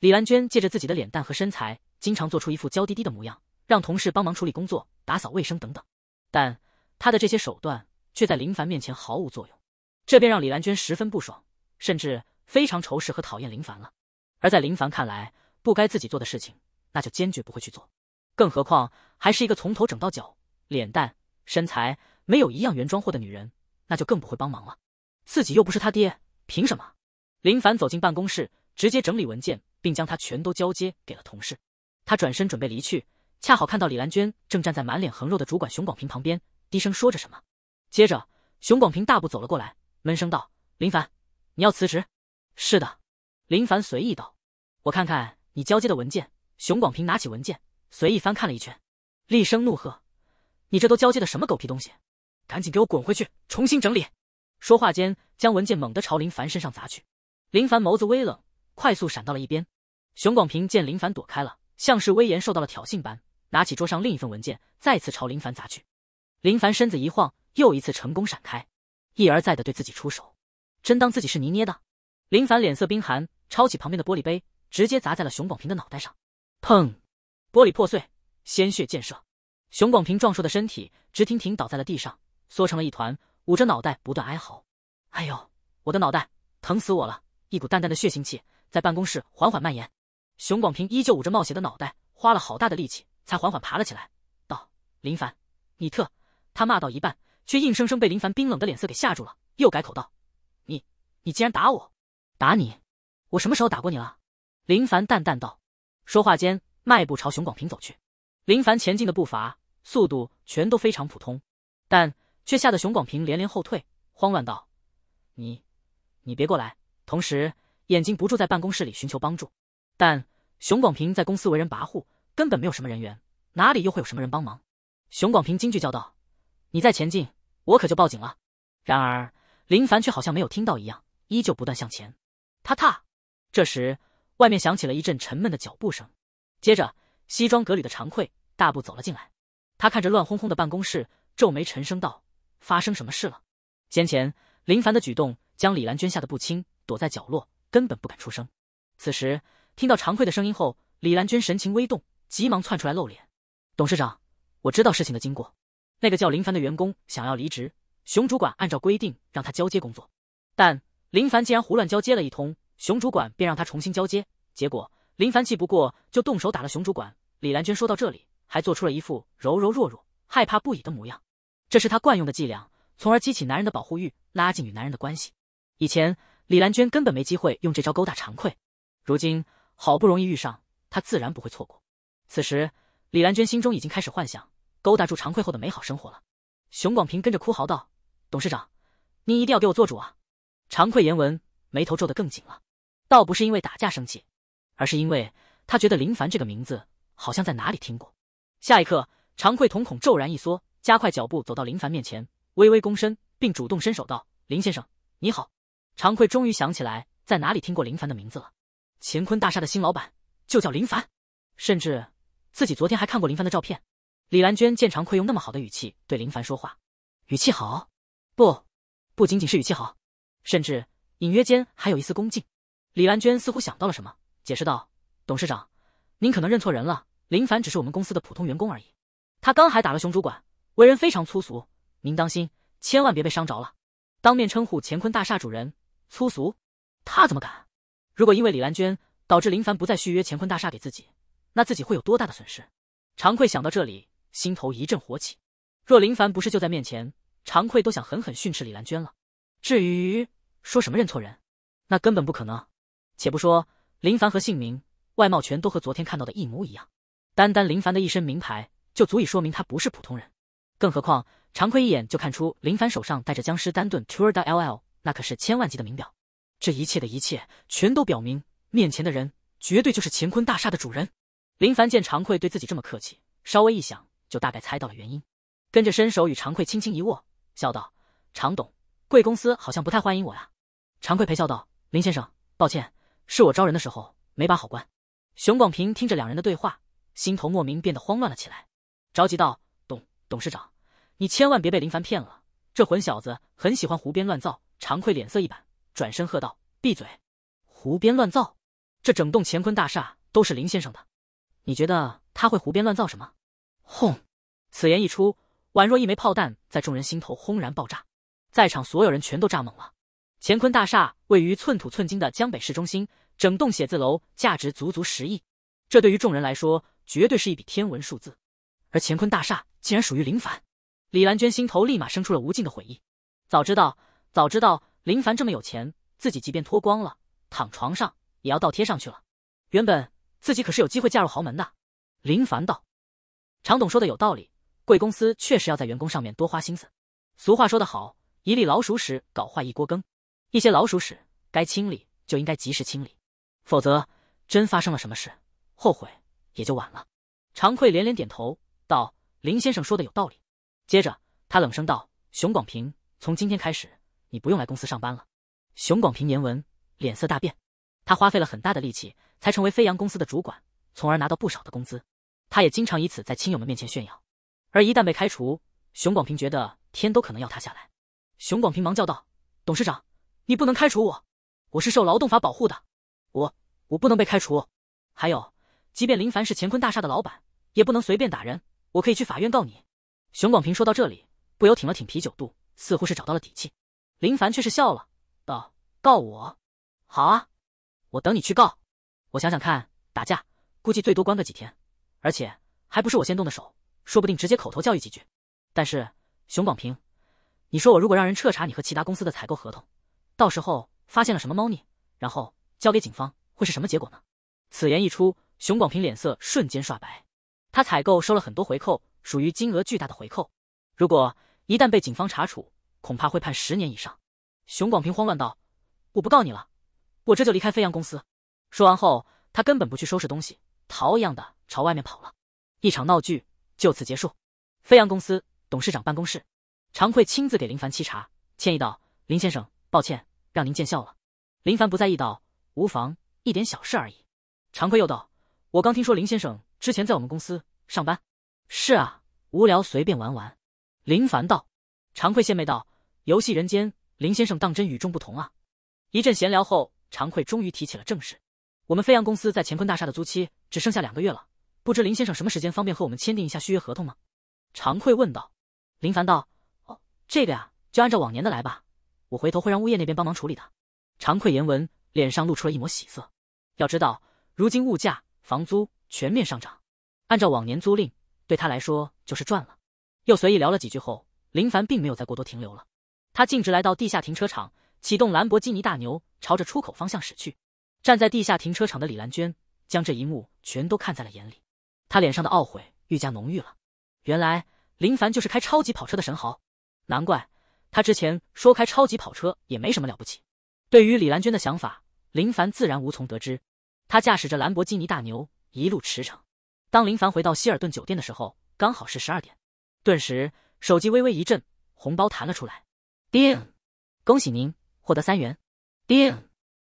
李兰娟借着自己的脸蛋和身材，经常做出一副娇滴滴的模样，让同事帮忙处理工作、打扫卫生等等。但她的这些手段却在林凡面前毫无作用，这便让李兰娟十分不爽，甚至非常仇视和讨厌林凡了。而在林凡看来，不该自己做的事情，那就坚决不会去做。更何况还是一个从头整到脚、脸蛋、身材没有一样原装货的女人，那就更不会帮忙了。自己又不是他爹，凭什么？林凡走进办公室。直接整理文件，并将它全都交接给了同事。他转身准备离去，恰好看到李兰娟正站在满脸横肉的主管熊广平旁边，低声说着什么。接着，熊广平大步走了过来，闷声道：“林凡，你要辞职？”“是的。”林凡随意道。“我看看你交接的文件。”熊广平拿起文件，随意翻看了一圈，厉声怒喝：“你这都交接的什么狗屁东西？赶紧给我滚回去，重新整理！”说话间，将文件猛地朝林凡身上砸去。林凡眸子微冷。快速闪到了一边，熊广平见林凡躲开了，像是威严受到了挑衅般，拿起桌上另一份文件，再次朝林凡砸去。林凡身子一晃，又一次成功闪开。一而再的对自己出手，真当自己是泥捏的？林凡脸色冰寒，抄起旁边的玻璃杯，直接砸在了熊广平的脑袋上。砰！玻璃破碎，鲜血溅射。熊广平壮硕的身体直挺挺倒在了地上，缩成了一团，捂着脑袋不断哀嚎：“哎呦，我的脑袋，疼死我了！”一股淡淡的血腥气。在办公室缓缓蔓延，熊广平依旧捂着冒血的脑袋，花了好大的力气才缓缓爬了起来，道：“林凡，你特……”他骂到一半，却硬生生被林凡冰冷的脸色给吓住了，又改口道：“你，你竟然打我！打你！我什么时候打过你了？”林凡淡淡道。说话间，迈步朝熊广平走去。林凡前进的步伐速度全都非常普通，但却吓得熊广平连连后退，慌乱道：“你，你别过来！”同时。眼睛不住在办公室里寻求帮助，但熊广平在公司为人跋扈，根本没有什么人员，哪里又会有什么人帮忙？熊广平惊惧叫道：“你再前进，我可就报警了！”然而林凡却好像没有听到一样，依旧不断向前。他踏，这时外面响起了一阵沉闷的脚步声，接着西装革履的常贵大步走了进来。他看着乱哄哄的办公室，皱眉沉声道：“发生什么事了？”先前林凡的举动将李兰娟吓得不轻，躲在角落。根本不敢出声。此时听到常贵的声音后，李兰娟神情微动，急忙窜出来露脸。董事长，我知道事情的经过。那个叫林凡的员工想要离职，熊主管按照规定让他交接工作，但林凡竟然胡乱交接了一通，熊主管便让他重新交接。结果林凡气不过，就动手打了熊主管。李兰娟说到这里，还做出了一副柔柔弱弱、害怕不已的模样，这是她惯用的伎俩，从而激起男人的保护欲，拉近与男人的关系。以前。李兰娟根本没机会用这招勾搭常愧。如今好不容易遇上，她自然不会错过。此时，李兰娟心中已经开始幻想勾搭住常愧后的美好生活了。熊广平跟着哭嚎道：“董事长，您一定要给我做主啊！”常愧言文眉头皱得更紧了，倒不是因为打架生气，而是因为他觉得林凡这个名字好像在哪里听过。下一刻，常愧瞳孔骤然一缩，加快脚步走到林凡面前，微微躬身，并主动伸手道：“林先生，你好。”常奎终于想起来，在哪里听过林凡的名字了。乾坤大厦的新老板就叫林凡，甚至自己昨天还看过林凡的照片。李兰娟见常奎用那么好的语气对林凡说话，语气好，不不仅仅是语气好，甚至隐约间还有一丝恭敬。李兰娟似乎想到了什么，解释道：“董事长，您可能认错人了。林凡只是我们公司的普通员工而已。他刚还打了熊主管，为人非常粗俗，您当心，千万别被伤着了。当面称呼乾坤大厦主人。”粗俗，他怎么敢？如果因为李兰娟导致林凡不再续约乾坤大厦给自己，那自己会有多大的损失？常奎想到这里，心头一阵火起。若林凡不是就在面前，常奎都想狠狠训斥李兰娟了。至于说什么认错人，那根本不可能。且不说林凡和姓名、外貌全都和昨天看到的一模一样，单单林凡的一身名牌就足以说明他不是普通人。更何况，常奎一眼就看出林凡手上戴着“僵尸丹顿 Tour d l' L”。那可是千万级的名表，这一切的一切，全都表明面前的人绝对就是乾坤大厦的主人。林凡见常贵对自己这么客气，稍微一想就大概猜到了原因，跟着伸手与常贵轻轻一握，笑道：“常董，贵公司好像不太欢迎我呀。”常贵陪笑道：“林先生，抱歉，是我招人的时候没把好关。”熊广平听着两人的对话，心头莫名变得慌乱了起来，着急道：“董董事长，你千万别被林凡骗了，这混小子很喜欢胡编乱造。”常愧脸色一板，转身喝道：“闭嘴，胡编乱造！这整栋乾坤大厦都是林先生的，你觉得他会胡编乱造什么？”轰！此言一出，宛若一枚炮弹在众人心头轰然爆炸，在场所有人全都炸懵了。乾坤大厦位于寸土寸金的江北市中心，整栋写字楼价值足足十亿，这对于众人来说绝对是一笔天文数字。而乾坤大厦竟然属于林凡，李兰娟心头立马生出了无尽的悔意。早知道。早知道林凡这么有钱，自己即便脱光了躺床上也要倒贴上去了。原本自己可是有机会嫁入豪门的。林凡道：“常董说的有道理，贵公司确实要在员工上面多花心思。俗话说得好，一粒老鼠屎搞坏一锅羹。一些老鼠屎该清理就应该及时清理，否则真发生了什么事，后悔也就晚了。”常愧连连点头道：“林先生说的有道理。”接着他冷声道：“熊广平，从今天开始。”你不用来公司上班了，熊广平言文脸色大变，他花费了很大的力气才成为飞扬公司的主管，从而拿到不少的工资，他也经常以此在亲友们面前炫耀。而一旦被开除，熊广平觉得天都可能要塌下来。熊广平忙叫道：“董事长，你不能开除我，我是受劳动法保护的，我我不能被开除。还有，即便林凡是乾坤大厦的老板，也不能随便打人，我可以去法院告你。”熊广平说到这里，不由挺了挺啤酒肚，似乎是找到了底气。林凡却是笑了，道：“告我？好啊，我等你去告。我想想看，打架估计最多关个几天，而且还不是我先动的手，说不定直接口头教育几句。但是，熊广平，你说我如果让人彻查你和其他公司的采购合同，到时候发现了什么猫腻，然后交给警方，会是什么结果呢？”此言一出，熊广平脸色瞬间刷白。他采购收了很多回扣，属于金额巨大的回扣，如果一旦被警方查处，恐怕会判十年以上。熊广平慌乱道：“我不告你了，我这就离开飞扬公司。”说完后，他根本不去收拾东西，逃一样的朝外面跑了。一场闹剧就此结束。飞扬公司董事长办公室，常贵亲自给林凡沏茶，歉意道：“林先生，抱歉，让您见笑了。”林凡不在意道：“无妨，一点小事而已。”常贵又道：“我刚听说林先生之前在我们公司上班。”“是啊，无聊随便玩玩。”林凡道。常贵献媚道。游戏人间，林先生当真与众不同啊！一阵闲聊后，常奎终于提起了正事。我们飞扬公司在乾坤大厦的租期只剩下两个月了，不知林先生什么时间方便和我们签订一下续约合同吗？常奎问道。林凡道：“哦，这个呀，就按照往年的来吧。我回头会让物业那边帮忙处理的。”常奎言文脸上露出了一抹喜色。要知道，如今物价、房租全面上涨，按照往年租赁，对他来说就是赚了。又随意聊了几句后，林凡并没有再过多停留了。他径直来到地下停车场，启动兰博基尼大牛，朝着出口方向驶去。站在地下停车场的李兰娟将这一幕全都看在了眼里，她脸上的懊悔愈加浓郁了。原来林凡就是开超级跑车的神豪，难怪他之前说开超级跑车也没什么了不起。对于李兰娟的想法，林凡自然无从得知。他驾驶着兰博基尼大牛一路驰骋。当林凡回到希尔顿酒店的时候，刚好是十二点。顿时，手机微微一震，红包弹了出来。叮，恭喜您获得三元。叮，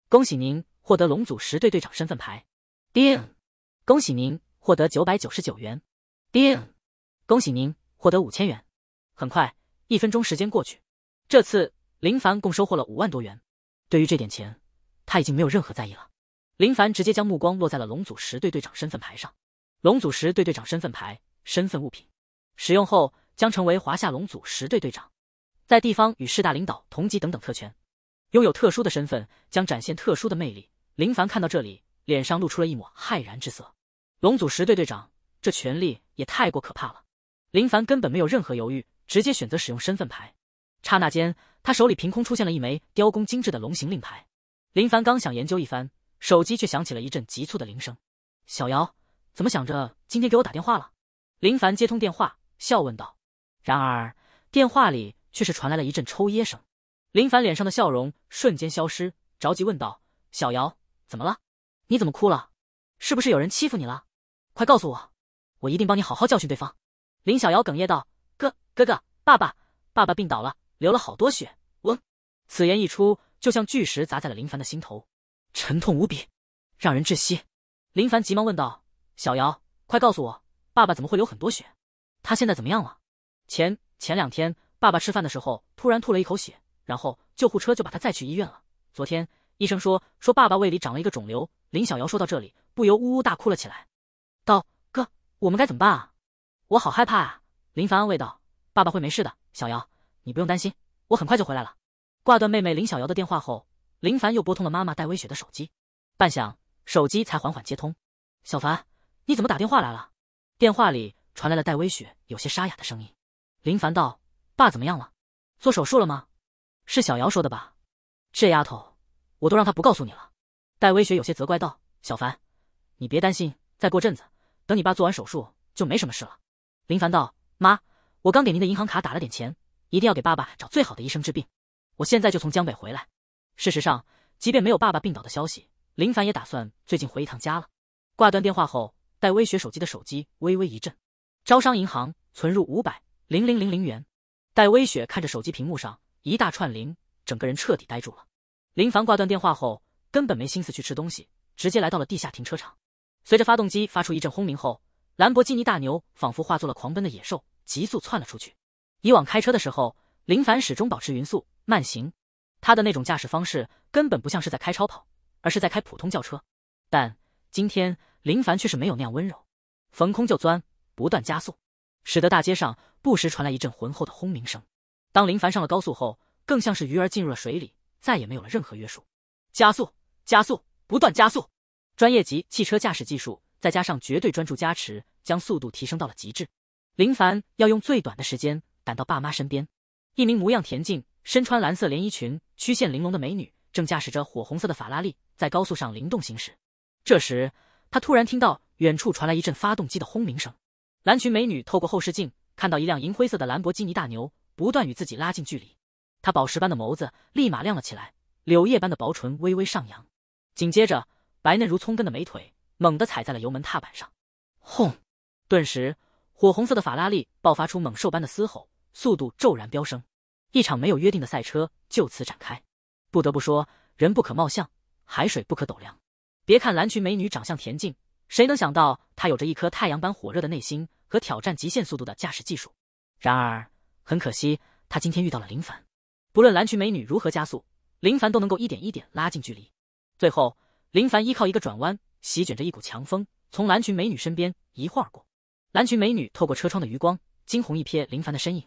恭喜您获得龙组十队队长身份牌。叮，恭喜您获得九百九十九元。叮，恭喜您获得五千元。很快，一分钟时间过去，这次林凡共收获了五万多元。对于这点钱，他已经没有任何在意了。林凡直接将目光落在了龙组十队队长身份牌上。龙组十队队长身份牌，身份物品，使用后将成为华夏龙组十队队长。在地方与市大领导同级等等特权，拥有特殊的身份将展现特殊的魅力。林凡看到这里，脸上露出了一抹骇然之色。龙组十队队长，这权力也太过可怕了。林凡根本没有任何犹豫，直接选择使用身份牌。刹那间，他手里凭空出现了一枚雕工精致的龙形令牌。林凡刚想研究一番，手机却响起了一阵急促的铃声。小姚，怎么想着今天给我打电话了？林凡接通电话，笑问道。然而电话里。却是传来了一阵抽噎声，林凡脸上的笑容瞬间消失，着急问道：“小瑶，怎么了？你怎么哭了？是不是有人欺负你了？快告诉我，我一定帮你好好教训对方。”林小瑶哽咽道：“哥哥哥，爸爸，爸爸病倒了，流了好多血。”嗡，此言一出，就像巨石砸在了林凡的心头，沉痛无比，让人窒息。林凡急忙问道：“小瑶，快告诉我，爸爸怎么会流很多血？他现在怎么样了？前前两天？”爸爸吃饭的时候突然吐了一口血，然后救护车就把他载去医院了。昨天医生说说爸爸胃里长了一个肿瘤。林小瑶说到这里，不由呜呜大哭了起来，道：“哥，我们该怎么办啊？我好害怕啊！”林凡安慰道：“爸爸会没事的，小瑶，你不用担心，我很快就回来了。”挂断妹妹林小瑶的电话后，林凡又拨通了妈妈戴薇雪的手机，半响，手机才缓缓接通。小凡，你怎么打电话来了？电话里传来了戴薇雪有些沙哑的声音。林凡道。爸怎么样了？做手术了吗？是小瑶说的吧？这丫头，我都让她不告诉你了。戴微雪有些责怪道：“小凡，你别担心，再过阵子，等你爸做完手术就没什么事了。”林凡道：“妈，我刚给您的银行卡打了点钱，一定要给爸爸找最好的医生治病。我现在就从江北回来。”事实上，即便没有爸爸病倒的消息，林凡也打算最近回一趟家了。挂断电话后，戴微雪手机的手机微微一震，招商银行存入五百零零零零元。戴微雪看着手机屏幕上一大串零，整个人彻底呆住了。林凡挂断电话后，根本没心思去吃东西，直接来到了地下停车场。随着发动机发出一阵轰鸣后，兰博基尼大牛仿佛化作了狂奔的野兽，急速窜了出去。以往开车的时候，林凡始终保持匀速慢行，他的那种驾驶方式根本不像是在开超跑，而是在开普通轿车。但今天林凡却是没有那样温柔，逢空就钻，不断加速，使得大街上。不时传来一阵浑厚的轰鸣声。当林凡上了高速后，更像是鱼儿进入了水里，再也没有了任何约束。加速，加速，不断加速。专业级汽车驾驶技术，再加上绝对专注加持，将速度提升到了极致。林凡要用最短的时间赶到爸妈身边。一名模样恬静、身穿蓝色连衣裙、曲线玲珑的美女，正驾驶着火红色的法拉利在高速上灵动行驶。这时，他突然听到远处传来一阵发动机的轰鸣声。蓝裙美女透过后视镜。看到一辆银灰色的兰博基尼大牛不断与自己拉近距离，他宝石般的眸子立马亮了起来，柳叶般的薄唇微微上扬，紧接着白嫩如葱根的美腿猛地踩在了油门踏板上，轰！顿时，火红色的法拉利爆发出猛兽般的嘶吼，速度骤然飙升，一场没有约定的赛车就此展开。不得不说，人不可貌相，海水不可斗量。别看蓝裙美女长相恬静，谁能想到她有着一颗太阳般火热的内心？和挑战极限速度的驾驶技术。然而，很可惜，他今天遇到了林凡。不论蓝裙美女如何加速，林凡都能够一点一点拉近距离。最后，林凡依靠一个转弯，席卷着一股强风，从蓝裙美女身边一晃而过。蓝裙美女透过车窗的余光，惊鸿一瞥林凡的身影，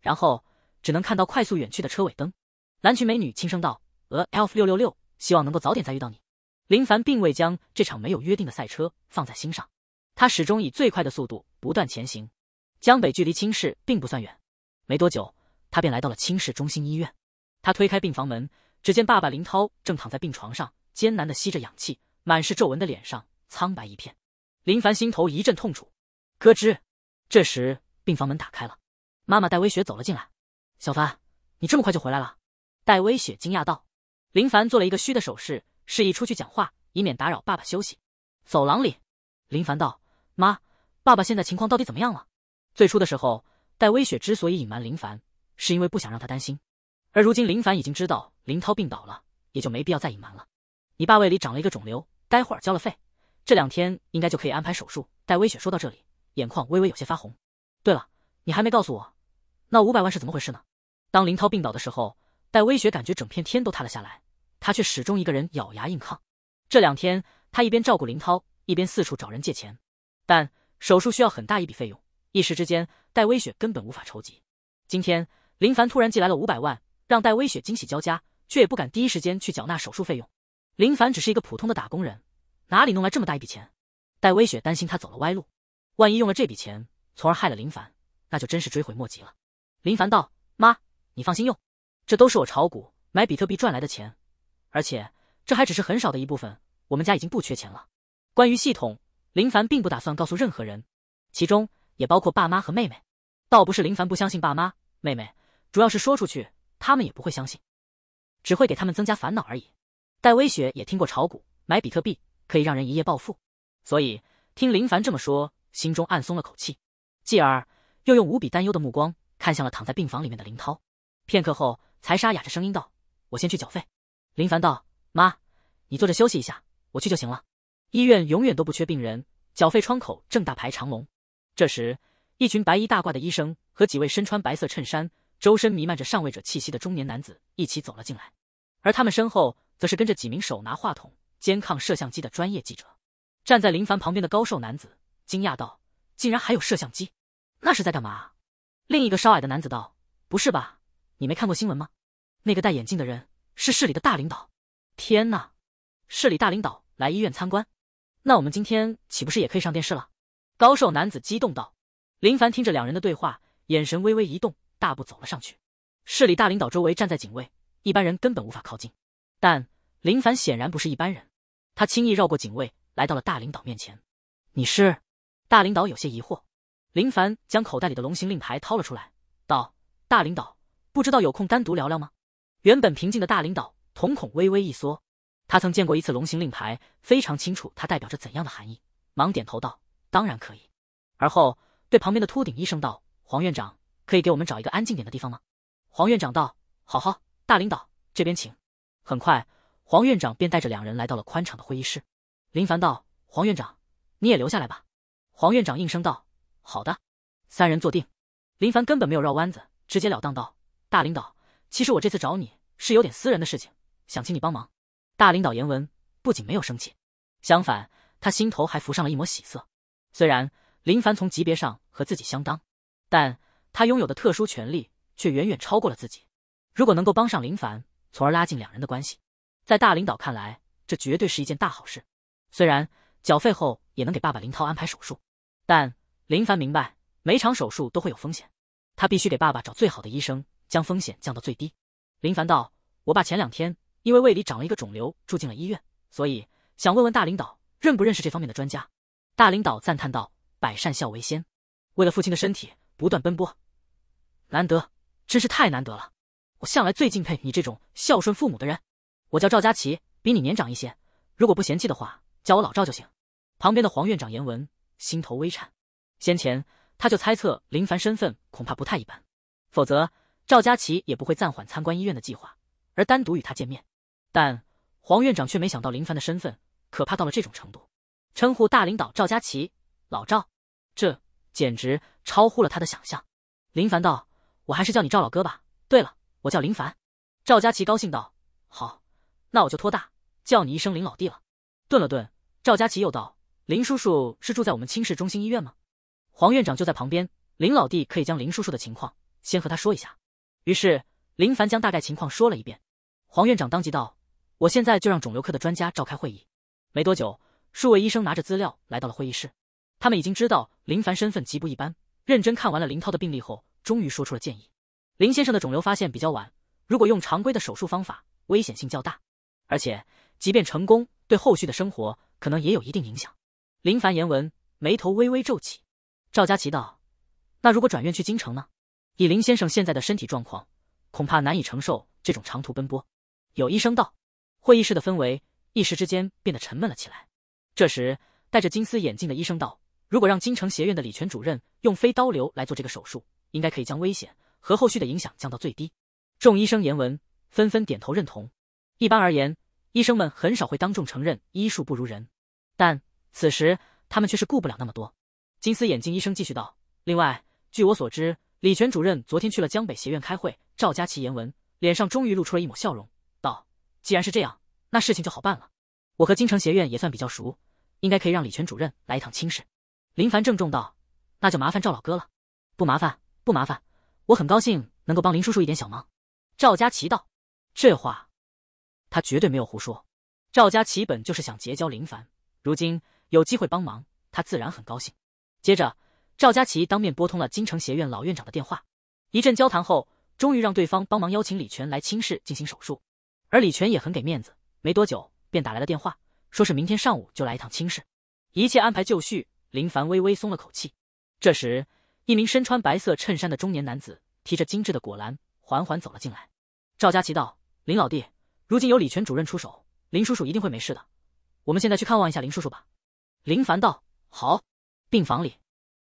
然后只能看到快速远去的车尾灯。蓝裙美女轻声道：“呃 l f 六六六，希望能够早点再遇到你。”林凡并未将这场没有约定的赛车放在心上。他始终以最快的速度不断前行，江北距离清市并不算远，没多久，他便来到了清市中心医院。他推开病房门，只见爸爸林涛正躺在病床上，艰难的吸着氧气，满是皱纹的脸上苍白一片。林凡心头一阵痛楚。咯吱，这时病房门打开了，妈妈戴薇雪走了进来。小凡，你这么快就回来了？戴薇雪惊讶道。林凡做了一个虚的手势，示意出去讲话，以免打扰爸爸休息。走廊里，林凡道。妈，爸爸现在情况到底怎么样了？最初的时候，戴微雪之所以隐瞒林凡，是因为不想让他担心，而如今林凡已经知道林涛病倒了，也就没必要再隐瞒了。你爸胃里长了一个肿瘤，待会儿交了费，这两天应该就可以安排手术。戴微雪说到这里，眼眶微微有些发红。对了，你还没告诉我，那五百万是怎么回事呢？当林涛病倒的时候，戴微雪感觉整片天都塌了下来，她却始终一个人咬牙硬抗。这两天，她一边照顾林涛，一边四处找人借钱。但手术需要很大一笔费用，一时之间戴微雪根本无法筹集。今天林凡突然寄来了五百万，让戴微雪惊喜交加，却也不敢第一时间去缴纳手术费用。林凡只是一个普通的打工人，哪里弄来这么大一笔钱？戴微雪担心他走了歪路，万一用了这笔钱，从而害了林凡，那就真是追悔莫及了。林凡道：“妈，你放心用，这都是我炒股买比特币赚来的钱，而且这还只是很少的一部分，我们家已经不缺钱了。”关于系统。林凡并不打算告诉任何人，其中也包括爸妈和妹妹。倒不是林凡不相信爸妈、妹妹，主要是说出去他们也不会相信，只会给他们增加烦恼而已。戴微雪也听过炒股、买比特币可以让人一夜暴富，所以听林凡这么说，心中暗松了口气，继而又用无比担忧的目光看向了躺在病房里面的林涛。片刻后，才沙哑着声音道：“我先去缴费。”林凡道：“妈，你坐着休息一下，我去就行了。”医院永远都不缺病人，缴费窗口正大排长龙。这时，一群白衣大褂的医生和几位身穿白色衬衫、周身弥漫着上位者气息的中年男子一起走了进来，而他们身后则是跟着几名手拿话筒、肩扛摄像机的专业记者。站在林凡旁边的高瘦男子惊讶道：“竟然还有摄像机，那是在干嘛？”另一个稍矮的男子道：“不是吧，你没看过新闻吗？那个戴眼镜的人是市里的大领导。天哪，市里大领导来医院参观。”那我们今天岂不是也可以上电视了？高瘦男子激动道。林凡听着两人的对话，眼神微微一动，大步走了上去。市里大领导周围站在警卫，一般人根本无法靠近。但林凡显然不是一般人，他轻易绕过警卫，来到了大领导面前。你是？大领导有些疑惑。林凡将口袋里的龙形令牌掏了出来，道：“大领导，不知道有空单独聊聊吗？”原本平静的大领导瞳孔微微一缩。他曾见过一次龙形令牌，非常清楚它代表着怎样的含义，忙点头道：“当然可以。”而后对旁边的秃顶医生道：“黄院长，可以给我们找一个安静点的地方吗？”黄院长道：“好好，大领导，这边请。”很快，黄院长便带着两人来到了宽敞的会议室。林凡道：“黄院长，你也留下来吧。”黄院长应声道：“好的。”三人坐定，林凡根本没有绕弯子，直截了当道：“大领导，其实我这次找你是有点私人的事情，想请你帮忙。”大领导言文不仅没有生气，相反，他心头还浮上了一抹喜色。虽然林凡从级别上和自己相当，但他拥有的特殊权利却远远超过了自己。如果能够帮上林凡，从而拉近两人的关系，在大领导看来，这绝对是一件大好事。虽然缴费后也能给爸爸林涛安排手术，但林凡明白，每场手术都会有风险，他必须给爸爸找最好的医生，将风险降到最低。林凡道：“我爸前两天。”因为胃里长了一个肿瘤，住进了医院，所以想问问大领导认不认识这方面的专家。大领导赞叹道：“百善孝为先，为了父亲的身体不断奔波，难得，真是太难得了。我向来最敬佩你这种孝顺父母的人。”我叫赵佳琪，比你年长一些，如果不嫌弃的话，叫我老赵就行。旁边的黄院长言文心头微颤，先前他就猜测林凡身份恐怕不太一般，否则赵佳琪也不会暂缓参观医院的计划，而单独与他见面。但黄院长却没想到林凡的身份可怕到了这种程度，称呼大领导赵佳琪“老赵”，这简直超乎了他的想象。林凡道：“我还是叫你赵老哥吧。”对了，我叫林凡。赵佳琪高兴道：“好，那我就托大叫你一声林老弟了。”顿了顿，赵佳琪又道：“林叔叔是住在我们青市中心医院吗？”黄院长就在旁边，林老弟可以将林叔叔的情况先和他说一下。于是林凡将大概情况说了一遍，黄院长当即道。我现在就让肿瘤科的专家召开会议。没多久，数位医生拿着资料来到了会议室。他们已经知道林凡身份极不一般，认真看完了林涛的病例后，终于说出了建议。林先生的肿瘤发现比较晚，如果用常规的手术方法，危险性较大，而且即便成功，对后续的生活可能也有一定影响。林凡言文眉头微微皱起。赵佳琪道：“那如果转院去京城呢？以林先生现在的身体状况，恐怕难以承受这种长途奔波。”有医生道。会议室的氛围一时之间变得沉闷了起来。这时，戴着金丝眼镜的医生道：“如果让京城协院的李全主任用飞刀流来做这个手术，应该可以将危险和后续的影响降到最低。”众医生言文纷纷点头认同。一般而言，医生们很少会当众承认医术不如人，但此时他们却是顾不了那么多。金丝眼镜医生继续道：“另外，据我所知，李全主任昨天去了江北协院开会。”赵佳琪言文脸上终于露出了一抹笑容。既然是这样，那事情就好办了。我和京城学院也算比较熟，应该可以让李泉主任来一趟青市。林凡郑重道：“那就麻烦赵老哥了。”“不麻烦，不麻烦，我很高兴能够帮林叔叔一点小忙。”赵佳琪道。这话，他绝对没有胡说。赵佳琪本就是想结交林凡，如今有机会帮忙，他自然很高兴。接着，赵佳琪当面拨通了京城学院老院长的电话，一阵交谈后，终于让对方帮忙邀请李泉来青市进行手术。而李泉也很给面子，没多久便打来了电话，说是明天上午就来一趟青市，一切安排就绪，林凡微微松了口气。这时，一名身穿白色衬衫的中年男子提着精致的果篮，缓缓走了进来。赵佳琪道：“林老弟，如今有李泉主任出手，林叔叔一定会没事的。我们现在去看望一下林叔叔吧。”林凡道：“好。”病房里，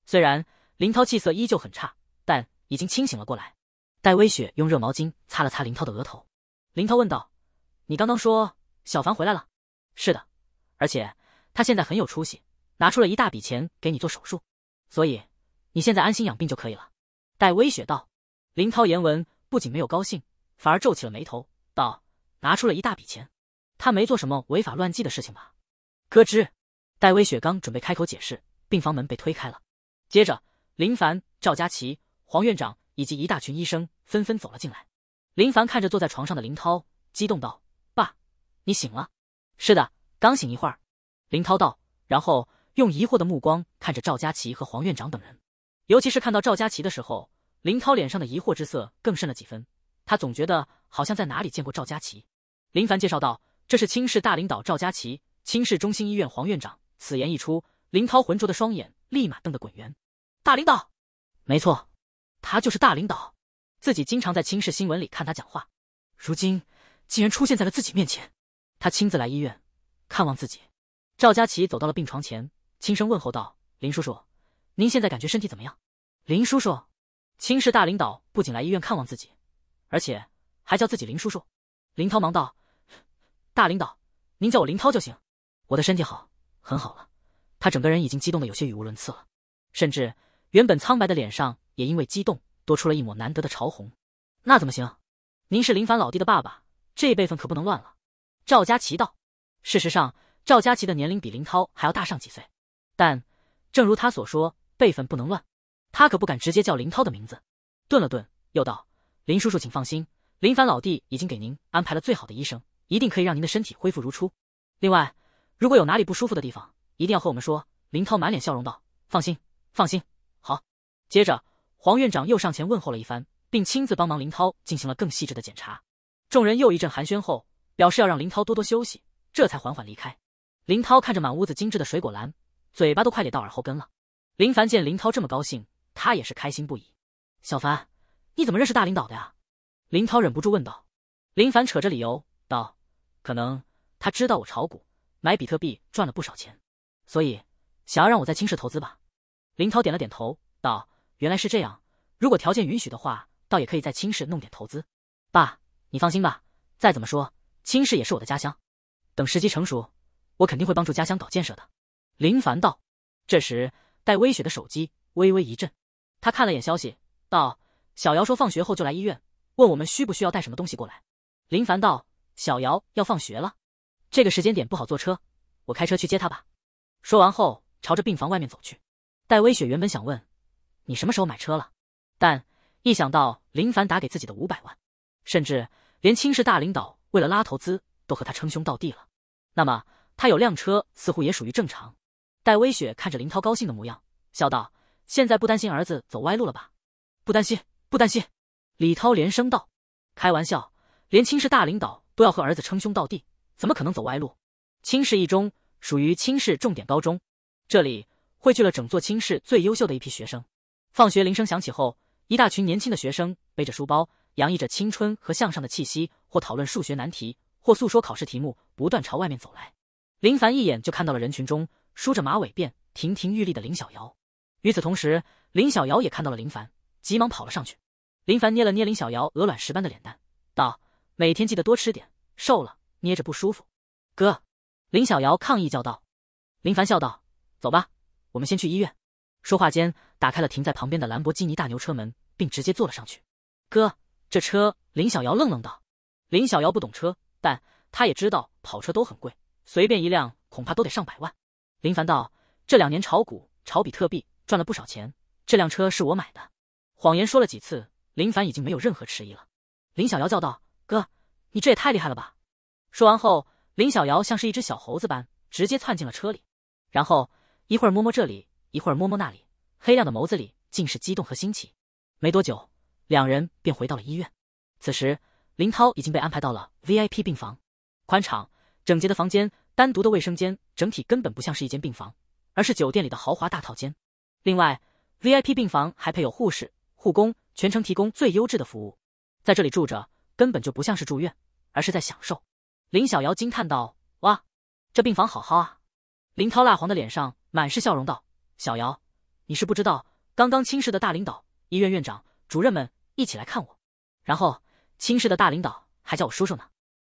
虽然林涛气色依旧很差，但已经清醒了过来。戴微雪用热毛巾擦了擦林涛的额头，林涛问道。你刚刚说小凡回来了，是的，而且他现在很有出息，拿出了一大笔钱给你做手术，所以你现在安心养病就可以了。戴威雪道。林涛言文不仅没有高兴，反而皱起了眉头，道：“拿出了一大笔钱，他没做什么违法乱纪的事情吧？”咯吱，戴威雪刚准备开口解释，病房门被推开了，接着林凡、赵佳琪、黄院长以及一大群医生纷纷走了进来。林凡看着坐在床上的林涛，激动道。你醒了，是的，刚醒一会儿。林涛道，然后用疑惑的目光看着赵佳琪和黄院长等人，尤其是看到赵佳琪的时候，林涛脸上的疑惑之色更甚了几分。他总觉得好像在哪里见过赵佳琪。林凡介绍道：“这是青市大领导赵佳琪，青市中心医院黄院长。”此言一出，林涛浑浊的双眼立马瞪得滚圆。大领导，没错，他就是大领导，自己经常在青市新闻里看他讲话，如今竟然出现在了自己面前。他亲自来医院看望自己，赵佳琪走到了病床前，轻声问候道：“林叔叔，您现在感觉身体怎么样？”林叔叔，亲是大领导，不仅来医院看望自己，而且还叫自己林叔叔。林涛忙道：“大领导，您叫我林涛就行。我的身体好，很好了。”他整个人已经激动的有些语无伦次了，甚至原本苍白的脸上也因为激动多出了一抹难得的潮红。那怎么行？您是林凡老弟的爸爸，这辈分可不能乱了。赵佳琪道：“事实上，赵佳琪的年龄比林涛还要大上几岁，但正如他所说，辈分不能乱，他可不敢直接叫林涛的名字。”顿了顿，又道：“林叔叔，请放心，林凡老弟已经给您安排了最好的医生，一定可以让您的身体恢复如初。另外，如果有哪里不舒服的地方，一定要和我们说。”林涛满脸笑容道：“放心，放心，好。”接着，黄院长又上前问候了一番，并亲自帮忙林涛进行了更细致的检查。众人又一阵寒暄后。表示要让林涛多多休息，这才缓缓离开。林涛看着满屋子精致的水果篮，嘴巴都快咧到耳后根了。林凡见林涛这么高兴，他也是开心不已。小凡，你怎么认识大领导的呀？林涛忍不住问道。林凡扯着理由道：“可能他知道我炒股买比特币赚了不少钱，所以想要让我在轻市投资吧。”林涛点了点头道：“原来是这样，如果条件允许的话，倒也可以在轻市弄点投资。爸，你放心吧，再怎么说。”青市也是我的家乡，等时机成熟，我肯定会帮助家乡搞建设的。”林凡道。这时，戴微雪的手机微微一震，他看了眼消息，道：“小姚说放学后就来医院，问我们需不需要带什么东西过来。”林凡道：“小姚要放学了，这个时间点不好坐车，我开车去接她吧。”说完后，朝着病房外面走去。戴微雪原本想问：“你什么时候买车了？”但一想到林凡打给自己的五百万，甚至连青市大领导，为了拉投资，都和他称兄道弟了。那么他有辆车，似乎也属于正常。戴微雪看着林涛高兴的模样，笑道：“现在不担心儿子走歪路了吧？”“不担心，不担心。”李涛连声道：“开玩笑，连亲氏大领导都要和儿子称兄道弟，怎么可能走歪路？”亲氏一中属于亲氏重点高中，这里汇聚了整座亲氏最优秀的一批学生。放学铃声响起后，一大群年轻的学生背着书包，洋溢着青春和向上的气息。或讨论数学难题，或诉说考试题目，不断朝外面走来。林凡一眼就看到了人群中梳着马尾辫、亭亭玉立的林小瑶。与此同时，林小瑶也看到了林凡，急忙跑了上去。林凡捏了捏林小瑶鹅卵石般的脸蛋，道：“每天记得多吃点，瘦了捏着不舒服。”哥，林小瑶抗议叫道。林凡笑道：“走吧，我们先去医院。”说话间，打开了停在旁边的兰博基尼大牛车门，并直接坐了上去。哥，这车，林小瑶愣愣道。林小瑶不懂车，但她也知道跑车都很贵，随便一辆恐怕都得上百万。林凡道：“这两年炒股、炒比特币赚了不少钱，这辆车是我买的。”谎言说了几次，林凡已经没有任何迟疑了。林小瑶叫道：“哥，你这也太厉害了吧！”说完后，林小瑶像是一只小猴子般直接窜进了车里，然后一会儿摸摸这里，一会儿摸摸那里，黑亮的眸子里尽是激动和新奇。没多久，两人便回到了医院。此时。林涛已经被安排到了 VIP 病房，宽敞整洁的房间，单独的卫生间，整体根本不像是一间病房，而是酒店里的豪华大套间。另外，VIP 病房还配有护士、护工，全程提供最优质的服务。在这里住着，根本就不像是住院，而是在享受。林小瑶惊叹道：“哇，这病房好好啊！”林涛蜡黄的脸上满是笑容道：“小瑶，你是不知道，刚刚亲事的大领导、医院院长、主任们一起来看我，然后……”青氏的大领导还叫我叔叔呢，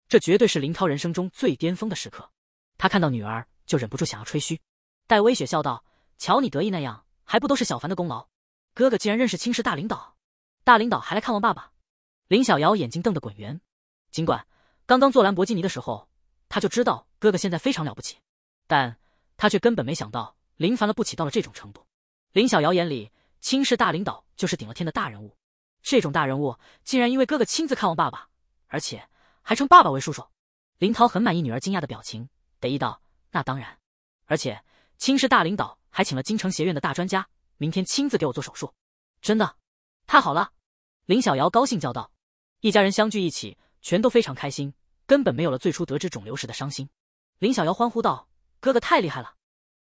这绝对是林涛人生中最巅峰的时刻。他看到女儿就忍不住想要吹嘘。戴威雪笑道：“瞧你得意那样，还不都是小凡的功劳？哥哥竟然认识青氏大领导，大领导还来看望爸爸。”林小瑶眼睛瞪得滚圆。尽管刚刚坐兰博基尼的时候，他就知道哥哥现在非常了不起，但他却根本没想到林凡了不起到了这种程度。林小瑶眼里，青氏大领导就是顶了天的大人物。这种大人物竟然因为哥哥亲自看望爸爸，而且还称爸爸为叔叔。林涛很满意女儿惊讶的表情，得意道：“那当然，而且亲是大领导，还请了京城协院的大专家，明天亲自给我做手术。”真的，太好了！林小瑶高兴叫道。一家人相聚一起，全都非常开心，根本没有了最初得知肿瘤时的伤心。林小瑶欢呼道：“哥哥太厉害了！”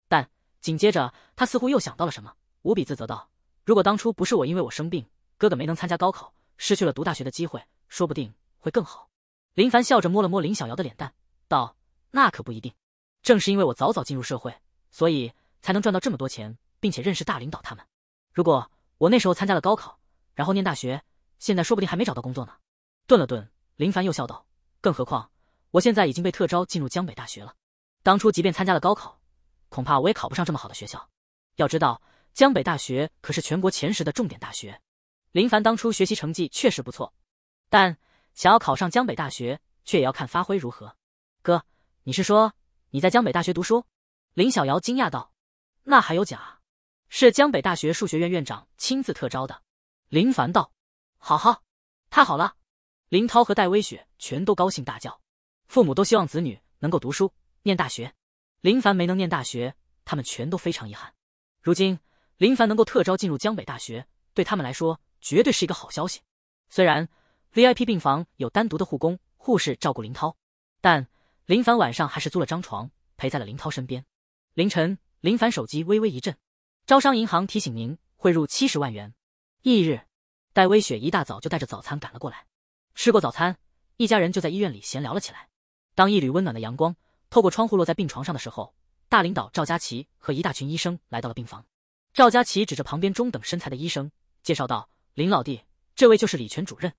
但紧接着，她似乎又想到了什么，无比自责道：“如果当初不是我，因为我生病……”哥哥没能参加高考，失去了读大学的机会，说不定会更好。林凡笑着摸了摸林小瑶的脸蛋，道：“那可不一定。正是因为我早早进入社会，所以才能赚到这么多钱，并且认识大领导他们。如果我那时候参加了高考，然后念大学，现在说不定还没找到工作呢。”顿了顿，林凡又笑道：“更何况，我现在已经被特招进入江北大学了。当初即便参加了高考，恐怕我也考不上这么好的学校。要知道，江北大学可是全国前十的重点大学。”林凡当初学习成绩确实不错，但想要考上江北大学，却也要看发挥如何。哥，你是说你在江北大学读书？林小瑶惊讶道：“那还有假？是江北大学数学院院长亲自特招的。”林凡道：“好好，太好了！”林涛和戴微雪全都高兴大叫。父母都希望子女能够读书念大学，林凡没能念大学，他们全都非常遗憾。如今林凡能够特招进入江北大学，对他们来说。绝对是一个好消息。虽然 VIP 病房有单独的护工护士照顾林涛，但林凡晚上还是租了张床陪在了林涛身边。凌晨，林凡手机微微一震，招商银行提醒您汇入七十万元。翌日，戴微雪一大早就带着早餐赶了过来，吃过早餐，一家人就在医院里闲聊了起来。当一缕温暖的阳光透过窗户落在病床上的时候，大领导赵佳琪和一大群医生来到了病房。赵佳琪指着旁边中等身材的医生介绍道。林老弟，这位就是李泉主任。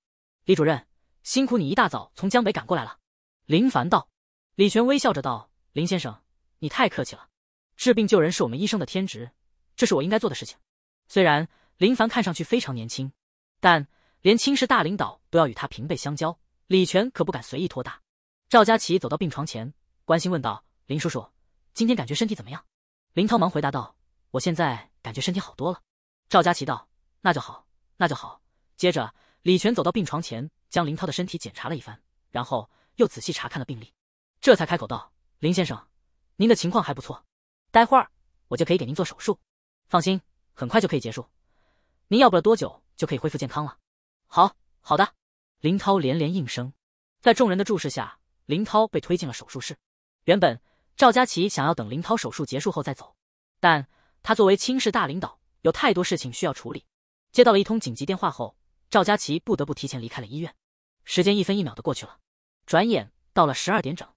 李主任，辛苦你一大早从江北赶过来了。林凡道。李泉微笑着道：“林先生，你太客气了，治病救人是我们医生的天职，这是我应该做的事情。”虽然林凡看上去非常年轻，但连亲事大领导都要与他平辈相交，李泉可不敢随意托大。赵佳琪走到病床前，关心问道：“林叔叔，今天感觉身体怎么样？”林涛忙回答道：“我现在感觉身体好多了。”赵佳琪道：“那就好。”那就好。接着，李全走到病床前，将林涛的身体检查了一番，然后又仔细查看了病历，这才开口道：“林先生，您的情况还不错，待会儿我就可以给您做手术。放心，很快就可以结束，您要不了多久就可以恢复健康了。”“好好的。”林涛连连应声。在众人的注视下，林涛被推进了手术室。原本赵佳琪想要等林涛手术结束后再走，但他作为亲事大领导，有太多事情需要处理。接到了一通紧急电话后，赵佳琪不得不提前离开了医院。时间一分一秒的过去了，转眼到了十二点整，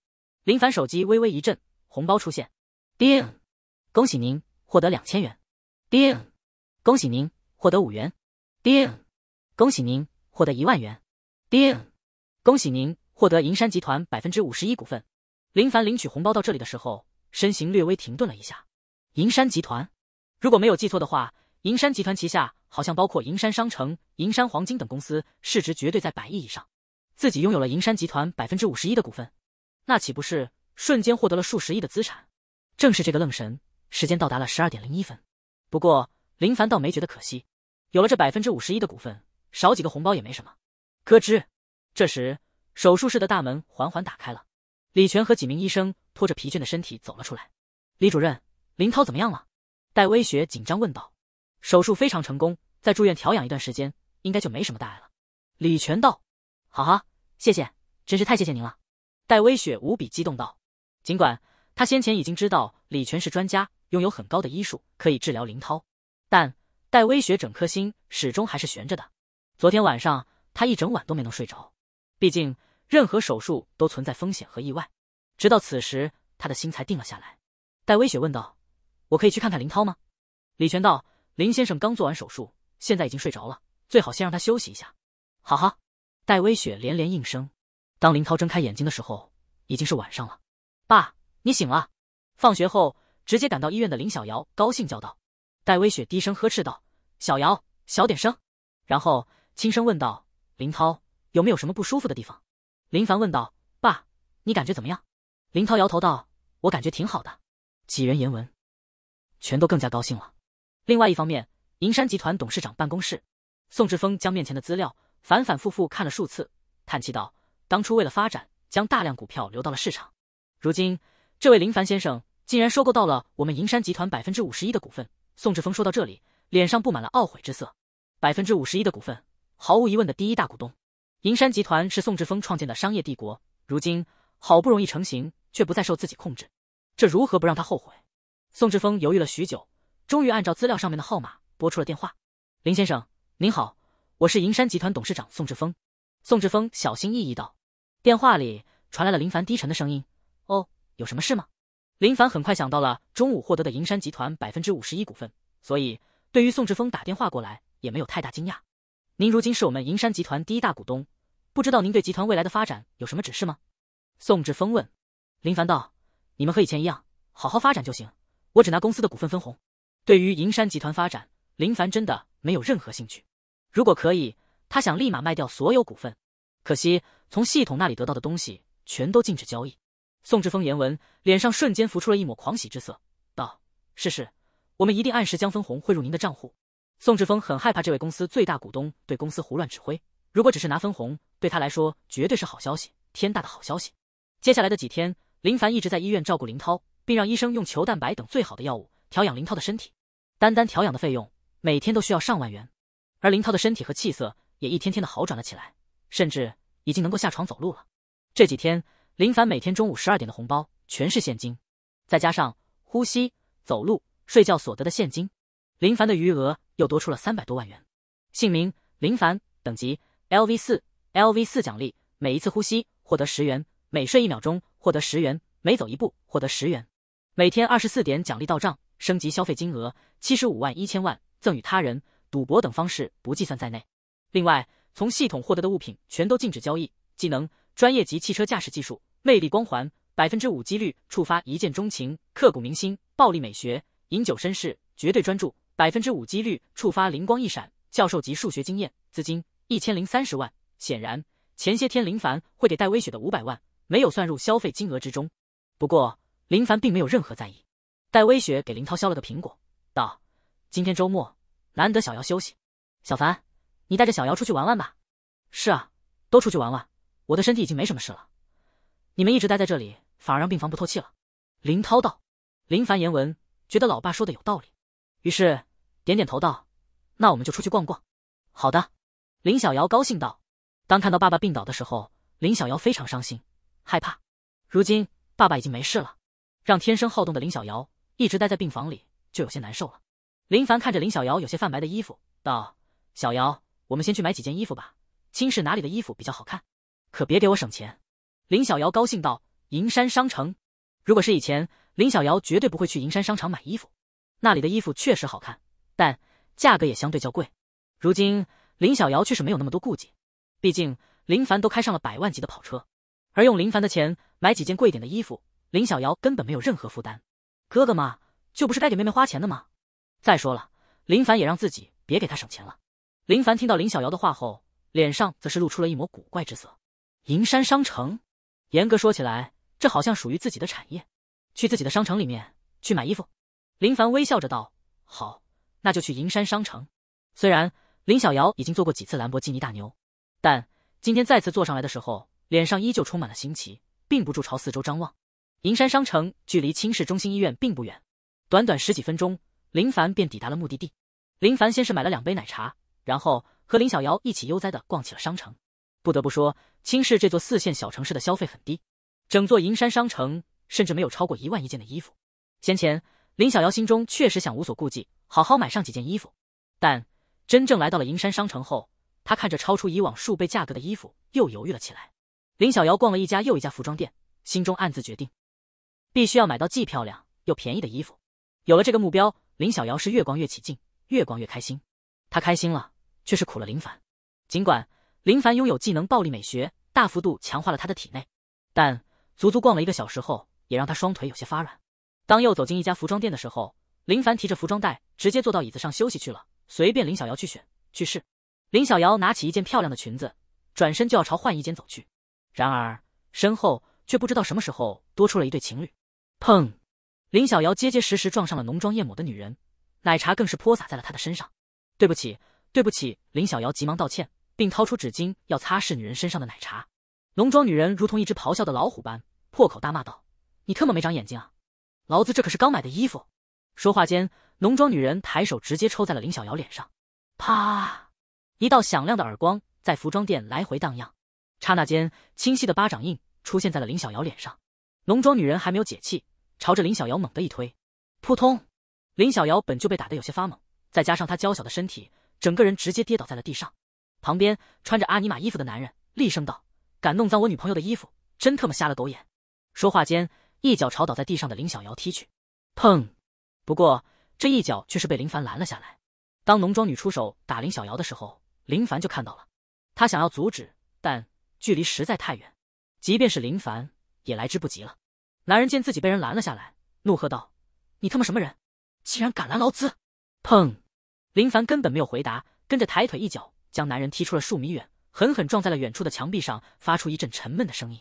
林凡手机微微一震，红包出现。叮，恭喜您获得两千元。叮，恭喜您获得五元。叮，恭喜您获得一万元。叮，恭喜您获得银山集团百分之五十一股份。林凡领取红包到这里的时候，身形略微停顿了一下。银山集团，如果没有记错的话。银山集团旗下好像包括银山商城、银山黄金等公司，市值绝对在百亿以上。自己拥有了银山集团百分之五十一的股份，那岂不是瞬间获得了数十亿的资产？正是这个愣神，时间到达了十二点零一分。不过林凡倒没觉得可惜，有了这百分之五十一的股份，少几个红包也没什么。咯吱，这时手术室的大门缓缓打开了，李泉和几名医生拖着疲倦的身体走了出来。李主任，林涛怎么样了？戴微雪紧张问道。手术非常成功，再住院调养一段时间，应该就没什么大碍了。李全道：“好哈，谢谢，真是太谢谢您了。”戴微雪无比激动道：“尽管他先前已经知道李全是专家，拥有很高的医术，可以治疗林涛，但戴微雪整颗心始终还是悬着的。昨天晚上，他一整晚都没能睡着，毕竟任何手术都存在风险和意外。直到此时，他的心才定了下来。”戴微雪问道：“我可以去看看林涛吗？”李全道。林先生刚做完手术，现在已经睡着了，最好先让他休息一下。好好，戴微雪连连应声。当林涛睁开眼睛的时候，已经是晚上了。爸，你醒了！放学后直接赶到医院的林小瑶高兴叫道。戴微雪低声呵斥道：“小瑶，小点声。”然后轻声问道：“林涛，有没有什么不舒服的地方？”林凡问道：“爸，你感觉怎么样？”林涛摇头道：“我感觉挺好的。”几人言文，全都更加高兴了。另外一方面，银山集团董事长办公室，宋志峰将面前的资料反反复复看了数次，叹气道：“当初为了发展，将大量股票流到了市场。如今，这位林凡先生竟然收购到了我们银山集团百分之五十一的股份。”宋志峰说到这里，脸上布满了懊悔之色。百分之五十一的股份，毫无疑问的第一大股东。银山集团是宋志峰创建的商业帝国，如今好不容易成型，却不再受自己控制，这如何不让他后悔？宋志峰犹豫了许久。终于按照资料上面的号码拨出了电话。林先生，您好，我是银山集团董事长宋志峰。宋志峰小心翼翼道。电话里传来了林凡低沉的声音：“哦，有什么事吗？”林凡很快想到了中午获得的银山集团百分之五十一股份，所以对于宋志峰打电话过来也没有太大惊讶。您如今是我们银山集团第一大股东，不知道您对集团未来的发展有什么指示吗？宋志峰问。林凡道：“你们和以前一样，好好发展就行，我只拿公司的股份分红。”对于银山集团发展，林凡真的没有任何兴趣。如果可以，他想立马卖掉所有股份。可惜从系统那里得到的东西全都禁止交易。宋志峰言文脸上瞬间浮出了一抹狂喜之色，道：“是是，我们一定按时将分红汇入您的账户。”宋志峰很害怕这位公司最大股东对公司胡乱指挥。如果只是拿分红，对他来说绝对是好消息，天大的好消息。接下来的几天，林凡一直在医院照顾林涛，并让医生用球蛋白等最好的药物调养林涛的身体。单单调养的费用，每天都需要上万元，而林涛的身体和气色也一天天的好转了起来，甚至已经能够下床走路了。这几天，林凡每天中午十二点的红包全是现金，再加上呼吸、走路、睡觉所得的现金，林凡的余额又多出了三百多万元。姓名：林凡，等级：LV 四，LV 四奖励：每一次呼吸获得十元，每睡一秒钟获得十元，每走一步获得十元，每天二十四点奖励到账。升级消费金额七十五万一千万赠与他人赌博等方式不计算在内。另外，从系统获得的物品全都禁止交易。技能专业级汽车驾驶技术，魅力光环百分之五几率触发一见钟情、刻骨铭心、暴力美学、饮酒绅士、绝对专注百分之五几率触发灵光一闪。教授级数学经验，资金一千零三十万。显然，前些天林凡会给戴微雪的五百万没有算入消费金额之中。不过，林凡并没有任何在意。戴微雪给林涛削了个苹果，道：“今天周末，难得小瑶休息，小凡，你带着小瑶出去玩玩吧。”“是啊，都出去玩玩，我的身体已经没什么事了。你们一直待在这里，反而让病房不透气了。”林涛道。林凡言文觉得老爸说的有道理，于是点点头道：“那我们就出去逛逛。”“好的。”林小瑶高兴道。当看到爸爸病倒的时候，林小瑶非常伤心、害怕。如今爸爸已经没事了，让天生好动的林小瑶。一直待在病房里就有些难受了。林凡看着林小瑶有些泛白的衣服，道：“小瑶，我们先去买几件衣服吧。青视哪里的衣服比较好看？可别给我省钱。”林小瑶高兴道：“银山商城。如果是以前，林小瑶绝对不会去银山商场买衣服。那里的衣服确实好看，但价格也相对较贵。如今林小瑶却是没有那么多顾忌，毕竟林凡都开上了百万级的跑车，而用林凡的钱买几件贵点的衣服，林小瑶根本没有任何负担。”哥哥嘛，就不是该给妹妹花钱的吗？再说了，林凡也让自己别给他省钱了。林凡听到林小瑶的话后，脸上则是露出了一抹古怪之色。银山商城，严格说起来，这好像属于自己的产业。去自己的商城里面去买衣服。林凡微笑着道：“好，那就去银山商城。”虽然林小瑶已经坐过几次兰博基尼大牛，但今天再次坐上来的时候，脸上依旧充满了新奇，并不住朝四周张望。银山商城距离青市中心医院并不远，短短十几分钟，林凡便抵达了目的地。林凡先是买了两杯奶茶，然后和林小瑶一起悠哉的逛起了商城。不得不说，青市这座四线小城市的消费很低，整座银山商城甚至没有超过一万一件的衣服。先前，林小瑶心中确实想无所顾忌，好好买上几件衣服，但真正来到了银山商城后，她看着超出以往数倍价格的衣服，又犹豫了起来。林小瑶逛了一家又一家服装店，心中暗自决定。必须要买到既漂亮又便宜的衣服。有了这个目标，林小瑶是越逛越起劲，越逛越开心。她开心了，却是苦了林凡。尽管林凡拥有技能暴力美学，大幅度强化了他的体内，但足足逛了一个小时后，也让他双腿有些发软。当又走进一家服装店的时候，林凡提着服装袋，直接坐到椅子上休息去了，随便林小瑶去选去试。林小瑶拿起一件漂亮的裙子，转身就要朝换衣间走去，然而身后却不知道什么时候多出了一对情侣。砰！林小瑶结结实实撞上了浓妆艳抹的女人，奶茶更是泼洒在了她的身上。对不起，对不起！林小瑶急忙道歉，并掏出纸巾要擦拭女人身上的奶茶。浓妆女人如同一只咆哮的老虎般破口大骂道：“你特么没长眼睛啊！老子这可是刚买的衣服！”说话间，浓妆女人抬手直接抽在了林小瑶脸上，啪！一道响亮的耳光在服装店来回荡漾。刹那间，清晰的巴掌印出现在了林小瑶脸上。浓妆女人还没有解气。朝着林小瑶猛地一推，扑通！林小瑶本就被打得有些发懵，再加上她娇小的身体，整个人直接跌倒在了地上。旁边穿着阿尼玛衣服的男人厉声道：“敢弄脏我女朋友的衣服，真特么瞎了狗眼！”说话间，一脚朝倒在地上的林小瑶踢去，砰！不过这一脚却是被林凡拦了下来。当浓妆女出手打林小瑶的时候，林凡就看到了，他想要阻止，但距离实在太远，即便是林凡也来之不及了。男人见自己被人拦了下来，怒喝道：“你他妈什么人？竟然敢拦老子！”砰！林凡根本没有回答，跟着抬腿一脚将男人踢出了数米远，狠狠撞在了远处的墙壁上，发出一阵沉闷的声音。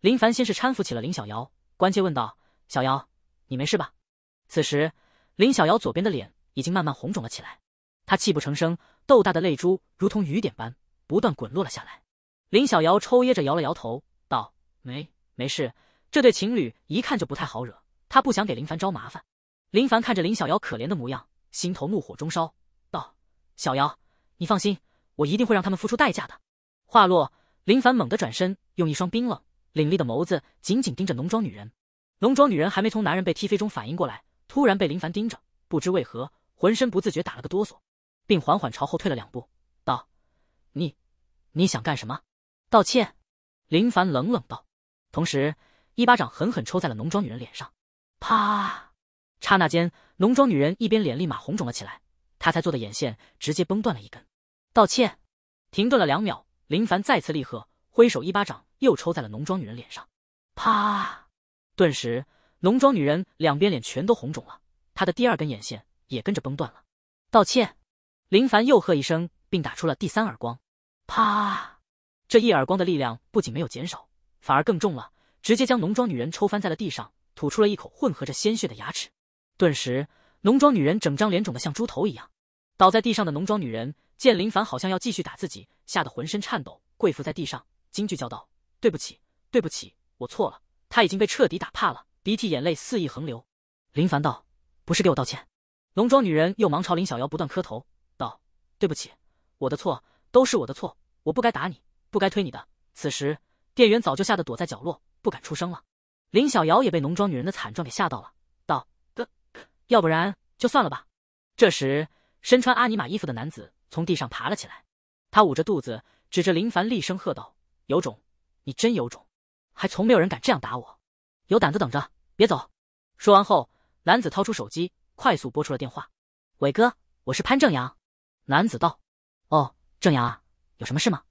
林凡先是搀扶起了林小瑶，关切问道：“小瑶，你没事吧？”此时，林小瑶左边的脸已经慢慢红肿了起来，她泣不成声，豆大的泪珠如同雨点般不断滚落了下来。林小瑶抽噎着摇了摇头，道：“没，没事。”这对情侣一看就不太好惹，他不想给林凡招麻烦。林凡看着林小瑶可怜的模样，心头怒火中烧，道：“小瑶，你放心，我一定会让他们付出代价的。”话落，林凡猛地转身，用一双冰冷、凌厉的眸子紧紧盯着浓妆女人。浓妆女人还没从男人被踢飞中反应过来，突然被林凡盯着，不知为何浑身不自觉打了个哆嗦，并缓缓朝后退了两步，道：“你，你想干什么？”道歉。林凡冷冷道，同时。一巴掌狠狠抽在了浓妆女人脸上，啪！刹那间，浓妆女人一边脸立马红肿了起来，她才做的眼线直接崩断了一根。道歉。停顿了两秒，林凡再次厉喝，挥手一巴掌又抽在了浓妆女人脸上，啪！顿时，浓妆女人两边脸全都红肿了，她的第二根眼线也跟着崩断了。道歉。林凡又喝一声，并打出了第三耳光，啪！这一耳光的力量不仅没有减少，反而更重了。直接将浓妆女人抽翻在了地上，吐出了一口混合着鲜血的牙齿。顿时，浓妆女人整张脸肿得像猪头一样。倒在地上的浓妆女人见林凡好像要继续打自己，吓得浑身颤抖，跪伏在地上，惊惧叫道：“对不起，对不起，我错了。”她已经被彻底打怕了，鼻涕眼泪肆意横流。林凡道：“不是给我道歉。”浓妆女人又忙朝林小瑶不断磕头，道：“对不起，我的错，都是我的错，我不该打你，不该推你的。”此时，店员早就吓得躲在角落。不敢出声了。林小瑶也被浓妆女人的惨状给吓到了，道：“哥，要不然就算了吧。”这时，身穿阿尼玛衣服的男子从地上爬了起来，他捂着肚子，指着林凡厉声喝道：“有种，你真有种！还从没有人敢这样打我，有胆子等着，别走！”说完后，男子掏出手机，快速拨出了电话：“伟哥，我是潘正阳。”男子道：“哦，正阳啊，有什么事吗？”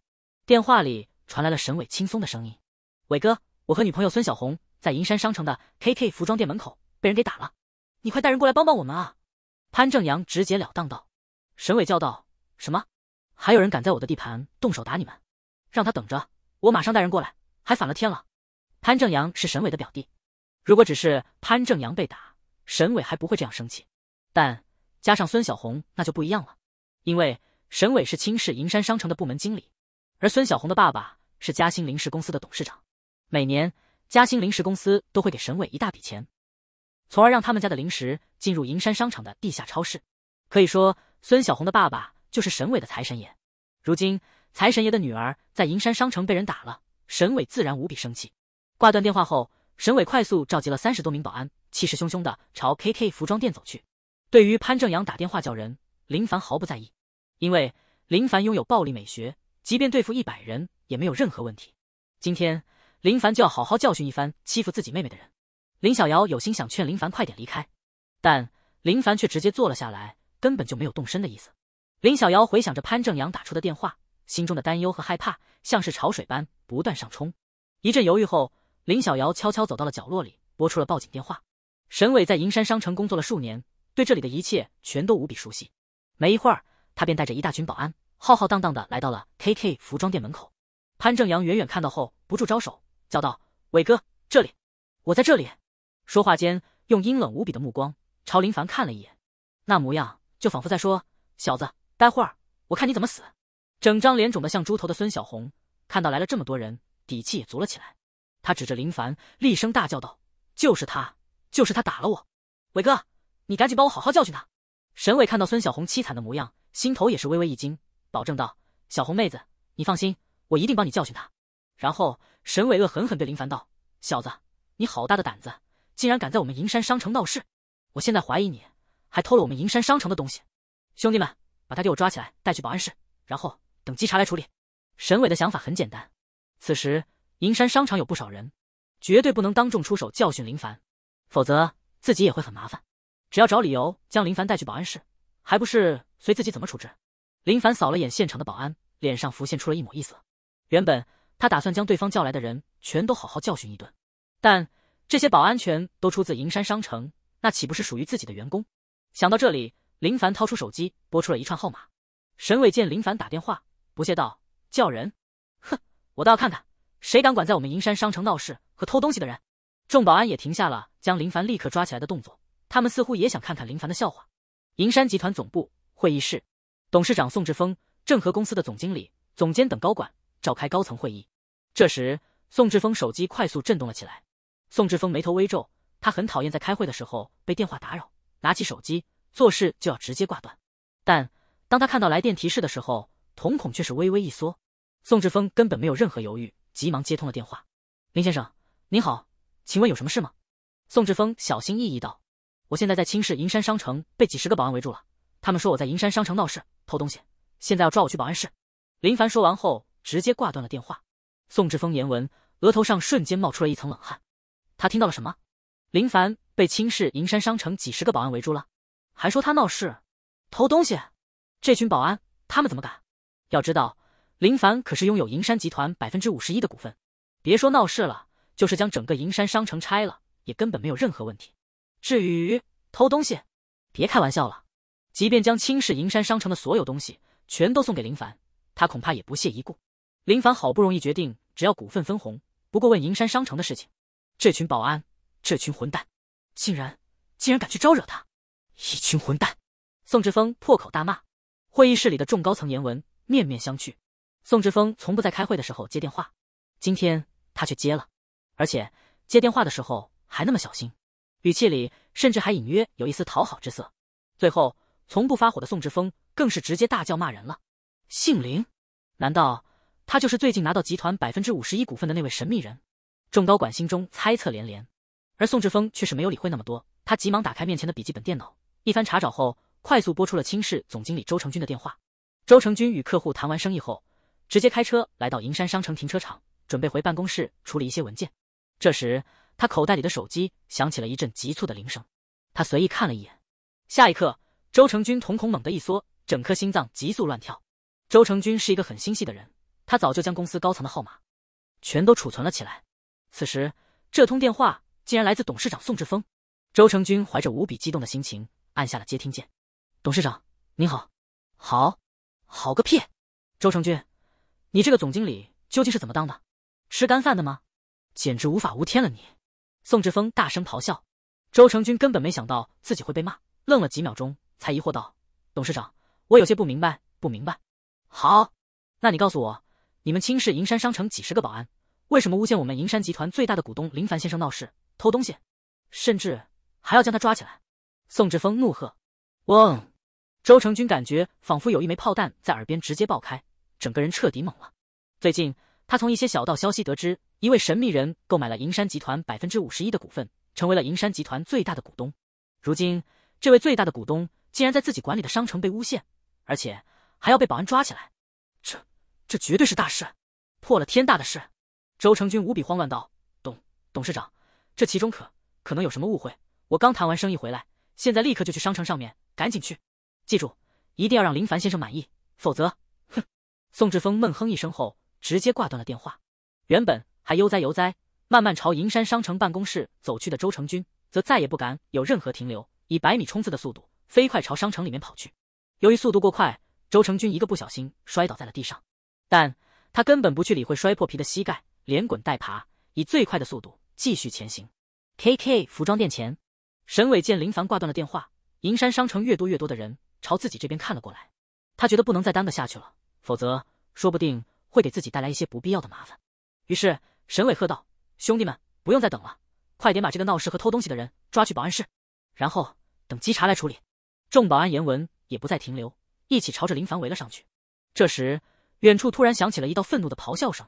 电话里传来了沈伟轻松的声音：“伟哥。”我和女朋友孙小红在银山商城的 KK 服装店门口被人给打了，你快带人过来帮帮我们啊！潘正阳直截了当道。沈伟叫道：“什么？还有人敢在我的地盘动手打你们？让他等着，我马上带人过来。”还反了天了！潘正阳是沈伟的表弟，如果只是潘正阳被打，沈伟还不会这样生气，但加上孙小红那就不一样了，因为沈伟是轻视银山商城的部门经理，而孙小红的爸爸是嘉兴零食公司的董事长。每年，嘉兴零食公司都会给沈伟一大笔钱，从而让他们家的零食进入银山商场的地下超市。可以说，孙小红的爸爸就是沈伟的财神爷。如今，财神爷的女儿在银山商城被人打了，沈伟自然无比生气。挂断电话后，沈伟快速召集了三十多名保安，气势汹汹的朝 KK 服装店走去。对于潘正阳打电话叫人，林凡毫不在意，因为林凡拥有暴力美学，即便对付一百人也没有任何问题。今天。林凡就要好好教训一番欺负自己妹妹的人。林小瑶有心想劝林凡快点离开，但林凡却直接坐了下来，根本就没有动身的意思。林小瑶回想着潘正阳打出的电话，心中的担忧和害怕像是潮水般不断上冲。一阵犹豫后，林小瑶悄悄走到了角落里，拨出了报警电话。沈伟在银山商城工作了数年，对这里的一切全都无比熟悉。没一会儿，他便带着一大群保安，浩浩荡荡的来到了 KK 服装店门口。潘正阳远远看到后，不住招手。叫道：“伟哥，这里，我在这里。”说话间，用阴冷无比的目光朝林凡看了一眼，那模样就仿佛在说：“小子，待会儿我看你怎么死。”整张脸肿得像猪头的孙小红看到来了这么多人，底气也足了起来。他指着林凡，厉声大叫道：“就是他，就是他打了我，伟哥，你赶紧帮我好好教训他。”沈伟看到孙小红凄惨的模样，心头也是微微一惊，保证道：“小红妹子，你放心，我一定帮你教训他。”然后。沈伟恶狠狠对林凡道：“小子，你好大的胆子，竟然敢在我们银山商城闹事！我现在怀疑你还偷了我们银山商城的东西。兄弟们，把他给我抓起来，带去保安室，然后等稽查来处理。”沈伟的想法很简单。此时银山商场有不少人，绝对不能当众出手教训林凡，否则自己也会很麻烦。只要找理由将林凡带去保安室，还不是随自己怎么处置？林凡扫了眼现场的保安，脸上浮现出了一抹异色。原本。他打算将对方叫来的人全都好好教训一顿，但这些保安全都出自银山商城，那岂不是属于自己的员工？想到这里，林凡掏出手机，拨出了一串号码。沈伟见林凡打电话，不屑道：“叫人？哼，我倒要看看谁敢管在我们银山商城闹事和偷东西的人。”众保安也停下了将林凡立刻抓起来的动作，他们似乎也想看看林凡的笑话。银山集团总部会议室，董事长宋志峰正和公司的总经理、总监等高管。召开高层会议。这时，宋志峰手机快速震动了起来。宋志峰眉头微皱，他很讨厌在开会的时候被电话打扰。拿起手机，做事就要直接挂断。但当他看到来电提示的时候，瞳孔却是微微一缩。宋志峰根本没有任何犹豫，急忙接通了电话：“林先生，您好，请问有什么事吗？”宋志峰小心翼翼道：“我现在在青市银山商城被几十个保安围住了，他们说我在银山商城闹事、偷东西，现在要抓我去保安室。”林凡说完后。直接挂断了电话。宋志峰言文额头上瞬间冒出了一层冷汗，他听到了什么？林凡被青市银山商城几十个保安围住了，还说他闹事、偷东西。这群保安他们怎么敢？要知道，林凡可是拥有银山集团百分之五十一的股份，别说闹事了，就是将整个银山商城拆了，也根本没有任何问题。至于偷东西，别开玩笑了。即便将青市银山商城的所有东西全都送给林凡，他恐怕也不屑一顾。林凡好不容易决定，只要股份分红。不过问银山商城的事情，这群保安，这群混蛋，竟然竟然敢去招惹他，一群混蛋！宋志峰破口大骂。会议室里的众高层言文面面相觑。宋志峰从不在开会的时候接电话，今天他却接了，而且接电话的时候还那么小心，语气里甚至还隐约有一丝讨好之色。最后，从不发火的宋志峰更是直接大叫骂人了。姓林？难道？他就是最近拿到集团百分之五十一股份的那位神秘人，众高管心中猜测连连，而宋志峰却是没有理会那么多，他急忙打开面前的笔记本电脑，一番查找后，快速拨出了轻视总经理周成军的电话。周成军与客户谈完生意后，直接开车来到银山商城停车场，准备回办公室处理一些文件。这时，他口袋里的手机响起了一阵急促的铃声，他随意看了一眼，下一刻，周成军瞳孔猛地一缩，整颗心脏急速乱跳。周成军是一个很心细的人。他早就将公司高层的号码，全都储存了起来。此时，这通电话竟然来自董事长宋志峰。周成军怀着无比激动的心情按下了接听键：“董事长，您好。”“好，好个屁！周成军，你这个总经理究竟是怎么当的？吃干饭的吗？简直无法无天了！”你，宋志峰大声咆哮。周成军根本没想到自己会被骂，愣了几秒钟，才疑惑道：“董事长，我有些不明白，不明白。”“好，那你告诉我。”你们轻视银山商城几十个保安，为什么诬陷我们银山集团最大的股东林凡先生闹事、偷东西，甚至还要将他抓起来？宋志峰怒喝。嗡，周成军感觉仿佛有一枚炮弹在耳边直接爆开，整个人彻底懵了。最近他从一些小道消息得知，一位神秘人购买了银山集团百分之五十一的股份，成为了银山集团最大的股东。如今这位最大的股东竟然在自己管理的商城被诬陷，而且还要被保安抓起来。这绝对是大事，破了天大的事！周成军无比慌乱道：“董董事长，这其中可可能有什么误会？我刚谈完生意回来，现在立刻就去商城上面，赶紧去！记住，一定要让林凡先生满意，否则……哼！”宋志峰闷哼一声后，直接挂断了电话。原本还悠哉悠哉，慢慢朝银山商城办公室走去的周成军，则再也不敢有任何停留，以百米冲刺的速度飞快朝商城里面跑去。由于速度过快，周成军一个不小心摔倒在了地上。但他根本不去理会摔破皮的膝盖，连滚带爬，以最快的速度继续前行。K K 服装店前，沈伟见林凡挂断了电话，银山商城越多越多的人朝自己这边看了过来，他觉得不能再耽搁下去了，否则说不定会给自己带来一些不必要的麻烦。于是沈伟喝道：“兄弟们，不用再等了，快点把这个闹事和偷东西的人抓去保安室，然后等稽查来处理。”众保安言文也不再停留，一起朝着林凡围了上去。这时。远处突然响起了一道愤怒的咆哮声：“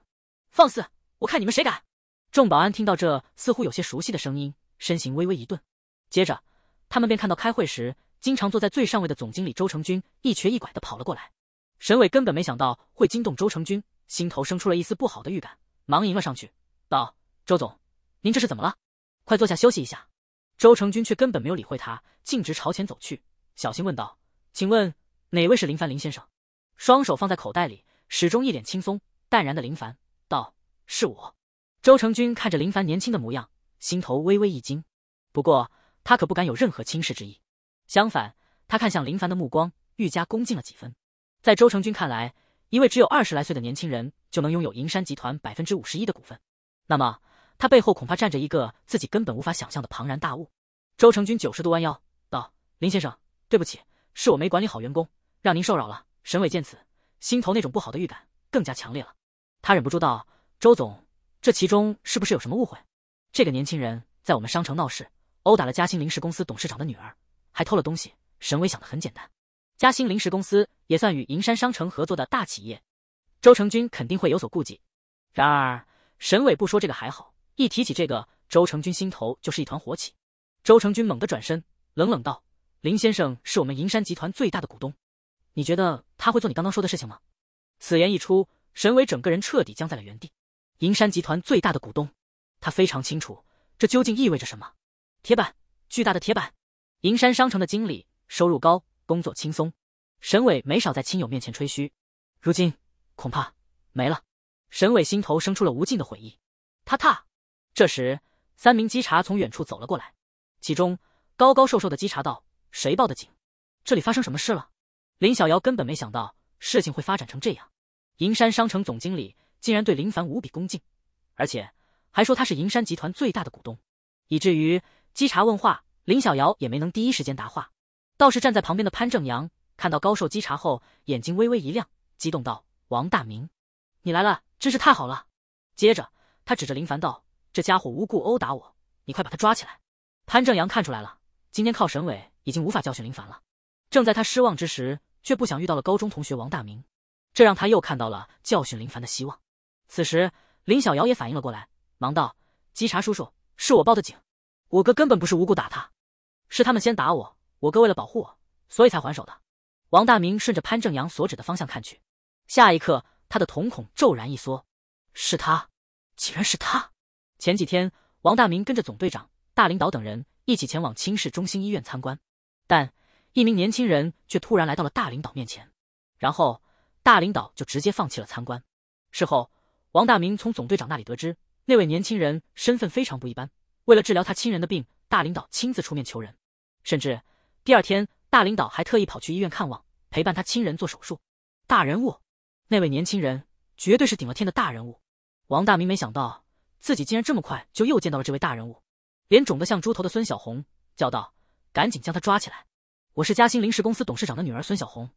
放肆！我看你们谁敢！”众保安听到这似乎有些熟悉的声音，身形微微一顿。接着，他们便看到开会时经常坐在最上位的总经理周成军一瘸一拐的跑了过来。沈伟根本没想到会惊动周成军，心头生出了一丝不好的预感，忙迎了上去，道：“周总，您这是怎么了？快坐下休息一下。”周成军却根本没有理会他，径直朝前走去，小心问道：“请问哪位是林帆林先生？”双手放在口袋里。始终一脸轻松淡然的林凡道：“是我。”周成军看着林凡年轻的模样，心头微微一惊。不过他可不敢有任何轻视之意，相反，他看向林凡的目光愈加恭敬了几分。在周成军看来，一位只有二十来岁的年轻人就能拥有银山集团百分之五十一的股份，那么他背后恐怕站着一个自己根本无法想象的庞然大物。周成军九十度弯腰道：“林先生，对不起，是我没管理好员工，让您受扰了。”沈伟见此。心头那种不好的预感更加强烈了，他忍不住道：“周总，这其中是不是有什么误会？”这个年轻人在我们商城闹事，殴打了嘉兴零食公司董事长的女儿，还偷了东西。沈伟想的很简单，嘉兴零食公司也算与银山商城合作的大企业，周成军肯定会有所顾忌。然而，沈伟不说这个还好，一提起这个，周成军心头就是一团火起。周成军猛地转身，冷冷道：“林先生是我们银山集团最大的股东。”你觉得他会做你刚刚说的事情吗？此言一出，沈伟整个人彻底僵在了原地。银山集团最大的股东，他非常清楚这究竟意味着什么。铁板，巨大的铁板。银山商城的经理，收入高，工作轻松。沈伟没少在亲友面前吹嘘，如今恐怕没了。沈伟心头生出了无尽的悔意。他踏，这时，三名稽查从远处走了过来，其中高高瘦瘦的稽查道：“谁报的警？这里发生什么事了？”林小瑶根本没想到事情会发展成这样，银山商城总经理竟然对林凡无比恭敬，而且还说他是银山集团最大的股东，以至于稽查问话，林小瑶也没能第一时间答话。倒是站在旁边的潘正阳看到高寿稽查后，眼睛微微一亮，激动道：“王大明，你来了，真是太好了！”接着他指着林凡道：“这家伙无故殴打我，你快把他抓起来！”潘正阳看出来了，今天靠沈伟已经无法教训林凡了。正在他失望之时，却不想遇到了高中同学王大明，这让他又看到了教训林凡的希望。此时，林小瑶也反应了过来，忙道：“稽查叔叔，是我报的警，我哥根本不是无故打他，是他们先打我，我哥为了保护我，所以才还手的。”王大明顺着潘正阳所指的方向看去，下一刻，他的瞳孔骤然一缩，是他，竟然是他！前几天，王大明跟着总队长、大领导等人一起前往青市中心医院参观，但……一名年轻人却突然来到了大领导面前，然后大领导就直接放弃了参观。事后，王大明从总队长那里得知，那位年轻人身份非常不一般。为了治疗他亲人的病，大领导亲自出面求人，甚至第二天大领导还特意跑去医院看望，陪伴他亲人做手术。大人物，那位年轻人绝对是顶了天的大人物。王大明没想到自己竟然这么快就又见到了这位大人物。脸肿得像猪头的孙小红叫道：“赶紧将他抓起来！”我是嘉兴临时公司董事长的女儿孙小红，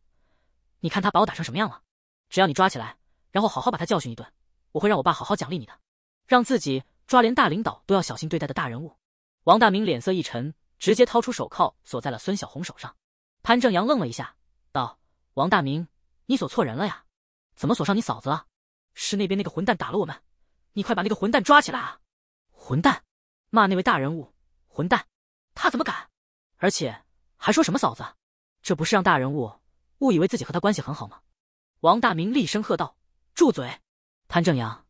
你看他把我打成什么样了？只要你抓起来，然后好好把他教训一顿，我会让我爸好好奖励你的。让自己抓连大领导都要小心对待的大人物，王大明脸色一沉，直接掏出手铐锁在了孙小红手上。潘正阳愣了一下，道：“王大明，你锁错人了呀？怎么锁上你嫂子了？是那边那个混蛋打了我们，你快把那个混蛋抓起来啊！混蛋，骂那位大人物，混蛋，他怎么敢？而且。”还说什么嫂子？这不是让大人物误以为自己和他关系很好吗？王大明厉声喝道：“住嘴！潘正阳，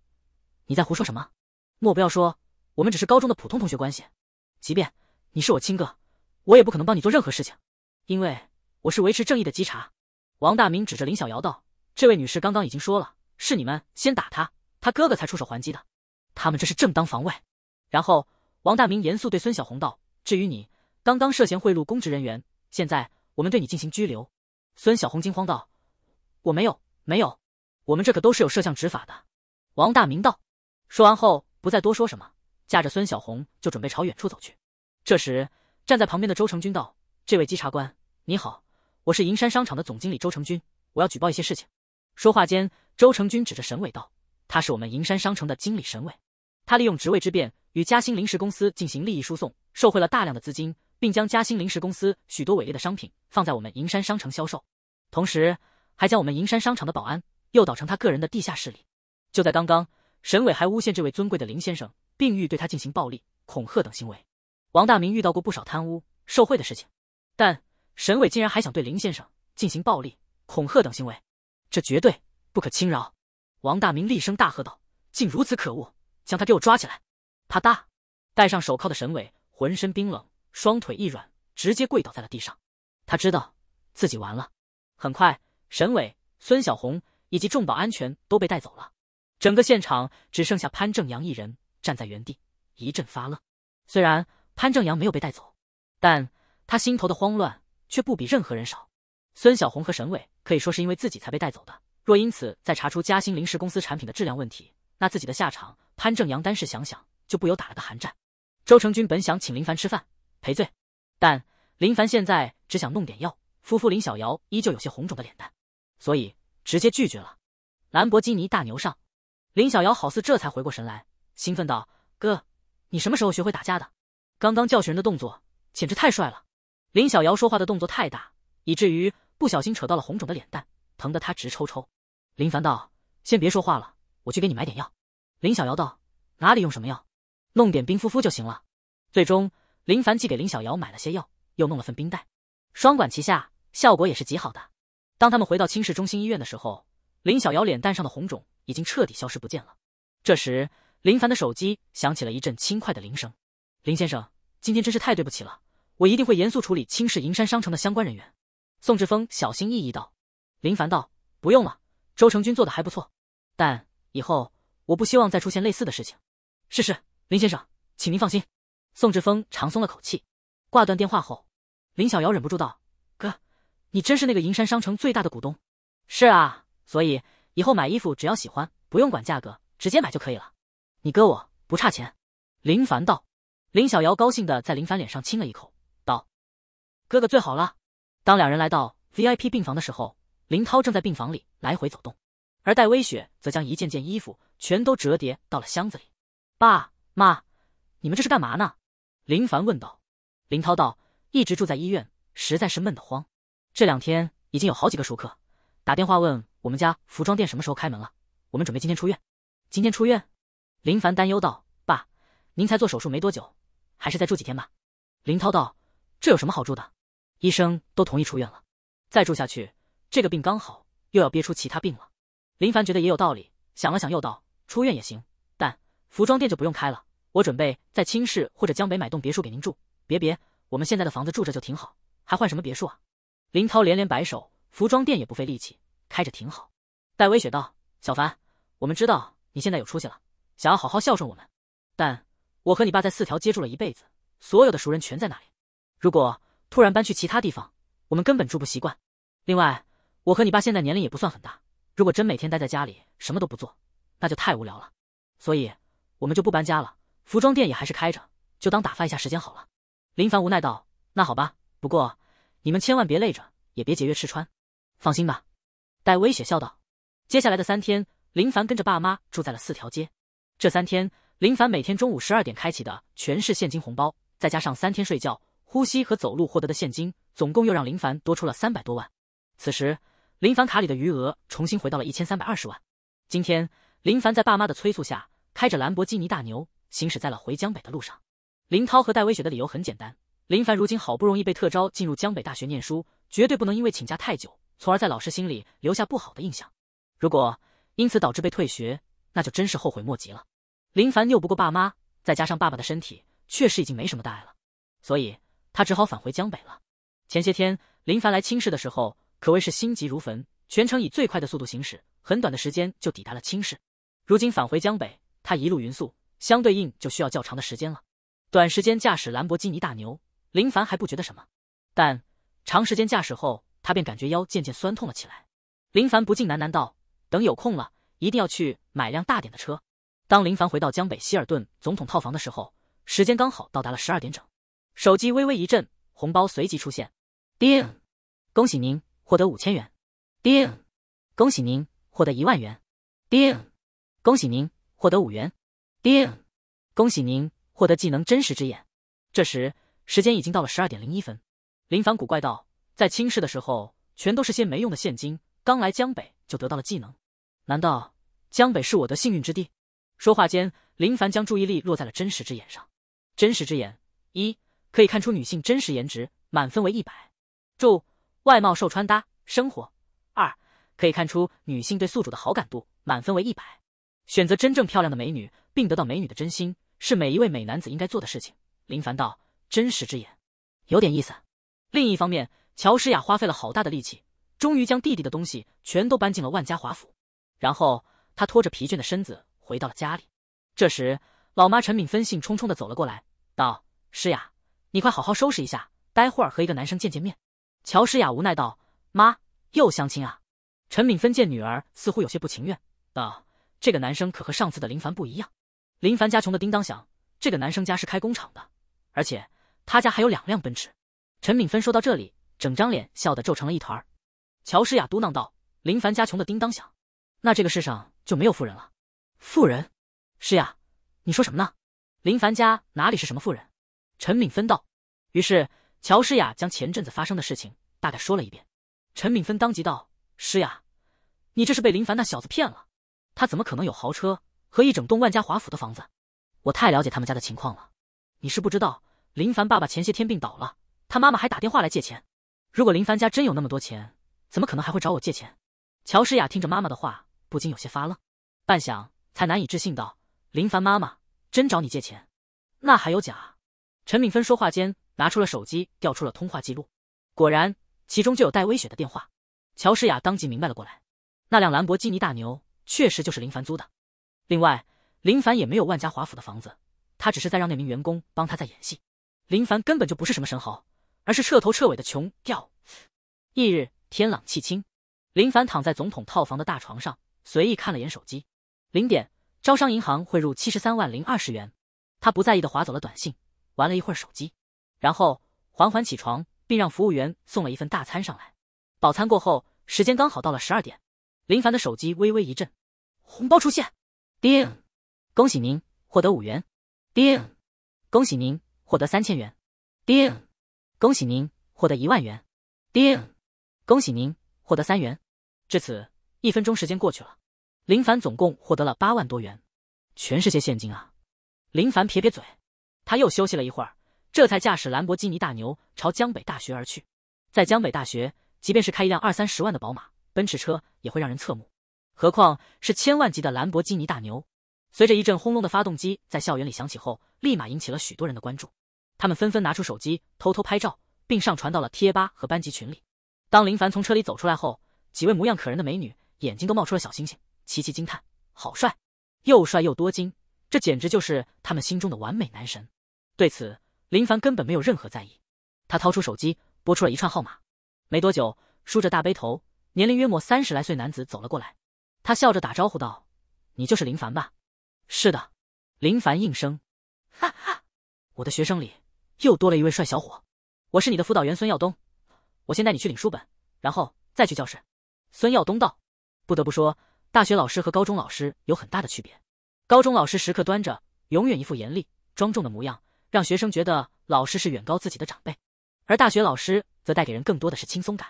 你在胡说什么？莫不要说我们只是高中的普通同学关系。即便你是我亲哥，我也不可能帮你做任何事情，因为我是维持正义的稽查。”王大明指着林小瑶道：“这位女士刚刚已经说了，是你们先打他，他哥哥才出手还击的，他们这是正当防卫。”然后王大明严肃对孙小红道：“至于你。”刚刚涉嫌贿赂公职人员，现在我们对你进行拘留。”孙小红惊慌道，“我没有，没有，我们这可都是有摄像执法的。”王大明道。说完后，不再多说什么，架着孙小红就准备朝远处走去。这时，站在旁边的周成军道：“这位稽查官，你好，我是银山商场的总经理周成军，我要举报一些事情。”说话间，周成军指着沈伟道：“他是我们银山商城的经理沈伟，他利用职位之便，与嘉兴临时公司进行利益输送，受贿了大量的资金。”并将嘉兴零食公司许多伪劣的商品放在我们银山商城销售，同时还将我们银山商场的保安诱导成他个人的地下势力。就在刚刚，沈伟还诬陷这位尊贵的林先生，并欲对他进行暴力、恐吓等行为。王大明遇到过不少贪污、受贿的事情，但沈伟竟然还想对林先生进行暴力、恐吓等行为，这绝对不可轻饶！王大明厉声大喝道：“竟如此可恶，将他给我抓起来！”啪嗒，戴上手铐的沈伟浑身冰冷。双腿一软，直接跪倒在了地上。他知道自己完了。很快，沈伟、孙小红以及众保安全都被带走了。整个现场只剩下潘正阳一人站在原地，一阵发愣。虽然潘正阳没有被带走，但他心头的慌乱却不比任何人少。孙小红和沈伟可以说是因为自己才被带走的。若因此再查出嘉兴零食公司产品的质量问题，那自己的下场，潘正阳单是想想就不由打了个寒战。周成军本想请林凡吃饭。赔罪，但林凡现在只想弄点药敷敷林小瑶依旧有些红肿的脸蛋，所以直接拒绝了。兰博基尼大牛上，林小瑶好似这才回过神来，兴奋道：“哥，你什么时候学会打架的？刚刚教训人的动作简直太帅了！”林小瑶说话的动作太大，以至于不小心扯到了红肿的脸蛋，疼得她直抽抽。林凡道：“先别说话了，我去给你买点药。”林小瑶道：“哪里用什么药，弄点冰敷敷就行了。”最终。林凡既给林小瑶买了些药，又弄了份冰袋，双管齐下，效果也是极好的。当他们回到青市中心医院的时候，林小瑶脸蛋上的红肿已经彻底消失不见了。这时，林凡的手机响起了一阵轻快的铃声。林先生，今天真是太对不起了，我一定会严肃处理青市银山商城的相关人员。宋志峰小心翼翼道。林凡道：“不用了，周成军做的还不错，但以后我不希望再出现类似的事情。”是是，林先生，请您放心。宋志峰长松了口气，挂断电话后，林小瑶忍不住道：“哥，你真是那个银山商城最大的股东。”“是啊，所以以后买衣服只要喜欢，不用管价格，直接买就可以了。”“你哥我不差钱。”林凡道。林小瑶高兴的在林凡脸上亲了一口，道：“哥哥最好了。”当两人来到 VIP 病房的时候，林涛正在病房里来回走动，而戴微雪则将一件件衣服全都折叠到了箱子里。“爸妈，你们这是干嘛呢？”林凡问道：“林涛道，一直住在医院，实在是闷得慌。这两天已经有好几个熟客打电话问我们家服装店什么时候开门了。我们准备今天出院。今天出院？”林凡担忧道：“爸，您才做手术没多久，还是再住几天吧。”林涛道：“这有什么好住的？医生都同意出院了，再住下去，这个病刚好又要憋出其他病了。”林凡觉得也有道理，想了想又道：“出院也行，但服装店就不用开了。”我准备在青市或者江北买栋别墅给您住。别别，我们现在的房子住着就挺好，还换什么别墅啊？林涛连连摆手。服装店也不费力气，开着挺好。戴威雪道：“小凡，我们知道你现在有出息了，想要好好孝顺我们。但我和你爸在四条街住了一辈子，所有的熟人全在那里。如果突然搬去其他地方，我们根本住不习惯。另外，我和你爸现在年龄也不算很大，如果真每天待在家里什么都不做，那就太无聊了。所以，我们就不搬家了。”服装店也还是开着，就当打发一下时间好了。林凡无奈道：“那好吧，不过你们千万别累着，也别节约吃穿。”放心吧，戴薇雪笑道。接下来的三天，林凡跟着爸妈住在了四条街。这三天，林凡每天中午十二点开启的全是现金红包，再加上三天睡觉、呼吸和走路获得的现金，总共又让林凡多出了三百多万。此时，林凡卡里的余额重新回到了一千三百二十万。今天，林凡在爸妈的催促下，开着兰博基尼大牛。行驶在了回江北的路上，林涛和戴威雪的理由很简单：林凡如今好不容易被特招进入江北大学念书，绝对不能因为请假太久，从而在老师心里留下不好的印象。如果因此导致被退学，那就真是后悔莫及了。林凡拗不过爸妈，再加上爸爸的身体确实已经没什么大碍了，所以他只好返回江北了。前些天林凡来青市的时候，可谓是心急如焚，全程以最快的速度行驶，很短的时间就抵达了青市。如今返回江北，他一路匀速。相对应就需要较长的时间了。短时间驾驶兰博基尼大牛，林凡还不觉得什么，但长时间驾驶后，他便感觉腰渐渐酸痛了起来。林凡不禁喃喃道：“等有空了，一定要去买辆大点的车。”当林凡回到江北希尔顿总统套房的时候，时间刚好到达了十二点整。手机微微一震，红包随即出现。叮，恭喜您获得五千元。叮，恭喜您获得一万元。叮，恭喜您获得五元。定，恭喜您获得技能真实之眼。这时，时间已经到了十二点零一分。林凡古怪道：“在清市的时候，全都是些没用的现金。刚来江北就得到了技能，难道江北是我的幸运之地？”说话间，林凡将注意力落在了真实之眼上。真实之眼一，可以看出女性真实颜值，满分为一百。注：外貌、受穿搭、生活。二，可以看出女性对宿主的好感度，满分为一百。选择真正漂亮的美女。并得到美女的真心是每一位美男子应该做的事情。林凡道：“真实之眼，有点意思。”另一方面，乔诗雅花费了好大的力气，终于将弟弟的东西全都搬进了万家华府，然后她拖着疲倦的身子回到了家里。这时，老妈陈敏芬兴冲冲的走了过来，道：“诗雅，你快好好收拾一下，待会儿和一个男生见见面。”乔诗雅无奈道：“妈，又相亲啊？”陈敏芬见女儿似乎有些不情愿，道：“这个男生可和上次的林凡不一样。”林凡家穷的叮当响，这个男生家是开工厂的，而且他家还有两辆奔驰。陈敏芬说到这里，整张脸笑得皱成了一团儿。乔诗雅嘟囔道：“林凡家穷的叮当响，那这个世上就没有富人了。”“富人？”诗雅，你说什么呢？林凡家哪里是什么富人？”陈敏芬道。于是，乔诗雅将前阵子发生的事情大概说了一遍。陈敏芬当即道：“诗雅，你这是被林凡那小子骗了，他怎么可能有豪车？”和一整栋万家华府的房子，我太了解他们家的情况了。你是不知道，林凡爸爸前些天病倒了，他妈妈还打电话来借钱。如果林凡家真有那么多钱，怎么可能还会找我借钱？乔诗雅听着妈妈的话，不禁有些发愣，半晌才难以置信道：“林凡妈妈真找你借钱，那还有假？”陈敏芬说话间拿出了手机，调出了通话记录，果然其中就有戴微雪的电话。乔诗雅当即明白了过来，那辆兰博基尼大牛确实就是林凡租的。另外，林凡也没有万家华府的房子，他只是在让那名员工帮他在演戏。林凡根本就不是什么神豪，而是彻头彻尾的穷屌。翌日，天朗气清，林凡躺在总统套房的大床上，随意看了眼手机，零点，招商银行汇入七十三万零二十元。他不在意的划走了短信，玩了一会儿手机，然后缓缓起床，并让服务员送了一份大餐上来。饱餐过后，时间刚好到了十二点，林凡的手机微微一震，红包出现。叮，恭喜您获得五元。叮，恭喜您获得三千元。叮，恭喜您获得一万元。叮，恭喜您获得三元。至此，一分钟时间过去了，林凡总共获得了八万多元，全是些现金啊！林凡撇撇嘴，他又休息了一会儿，这才驾驶兰博基尼大牛朝江北大学而去。在江北大学，即便是开一辆二三十万的宝马、奔驰车，也会让人侧目。何况是千万级的兰博基尼大牛，随着一阵轰隆的发动机在校园里响起后，立马引起了许多人的关注。他们纷纷拿出手机偷偷拍照，并上传到了贴吧和班级群里。当林凡从车里走出来后，几位模样可人的美女眼睛都冒出了小星星，齐齐惊叹：“好帅，又帅又多金，这简直就是他们心中的完美男神。”对此，林凡根本没有任何在意。他掏出手机拨出了一串号码，没多久，梳着大背头、年龄约莫三十来岁男子走了过来。他笑着打招呼道：“你就是林凡吧？”“是的。”林凡应声。“哈哈，我的学生里又多了一位帅小伙。”“我是你的辅导员孙耀东，我先带你去领书本，然后再去教室。”孙耀东道：“不得不说，大学老师和高中老师有很大的区别。高中老师时刻端着，永远一副严厉庄重的模样，让学生觉得老师是远高自己的长辈；而大学老师则带给人更多的是轻松感。”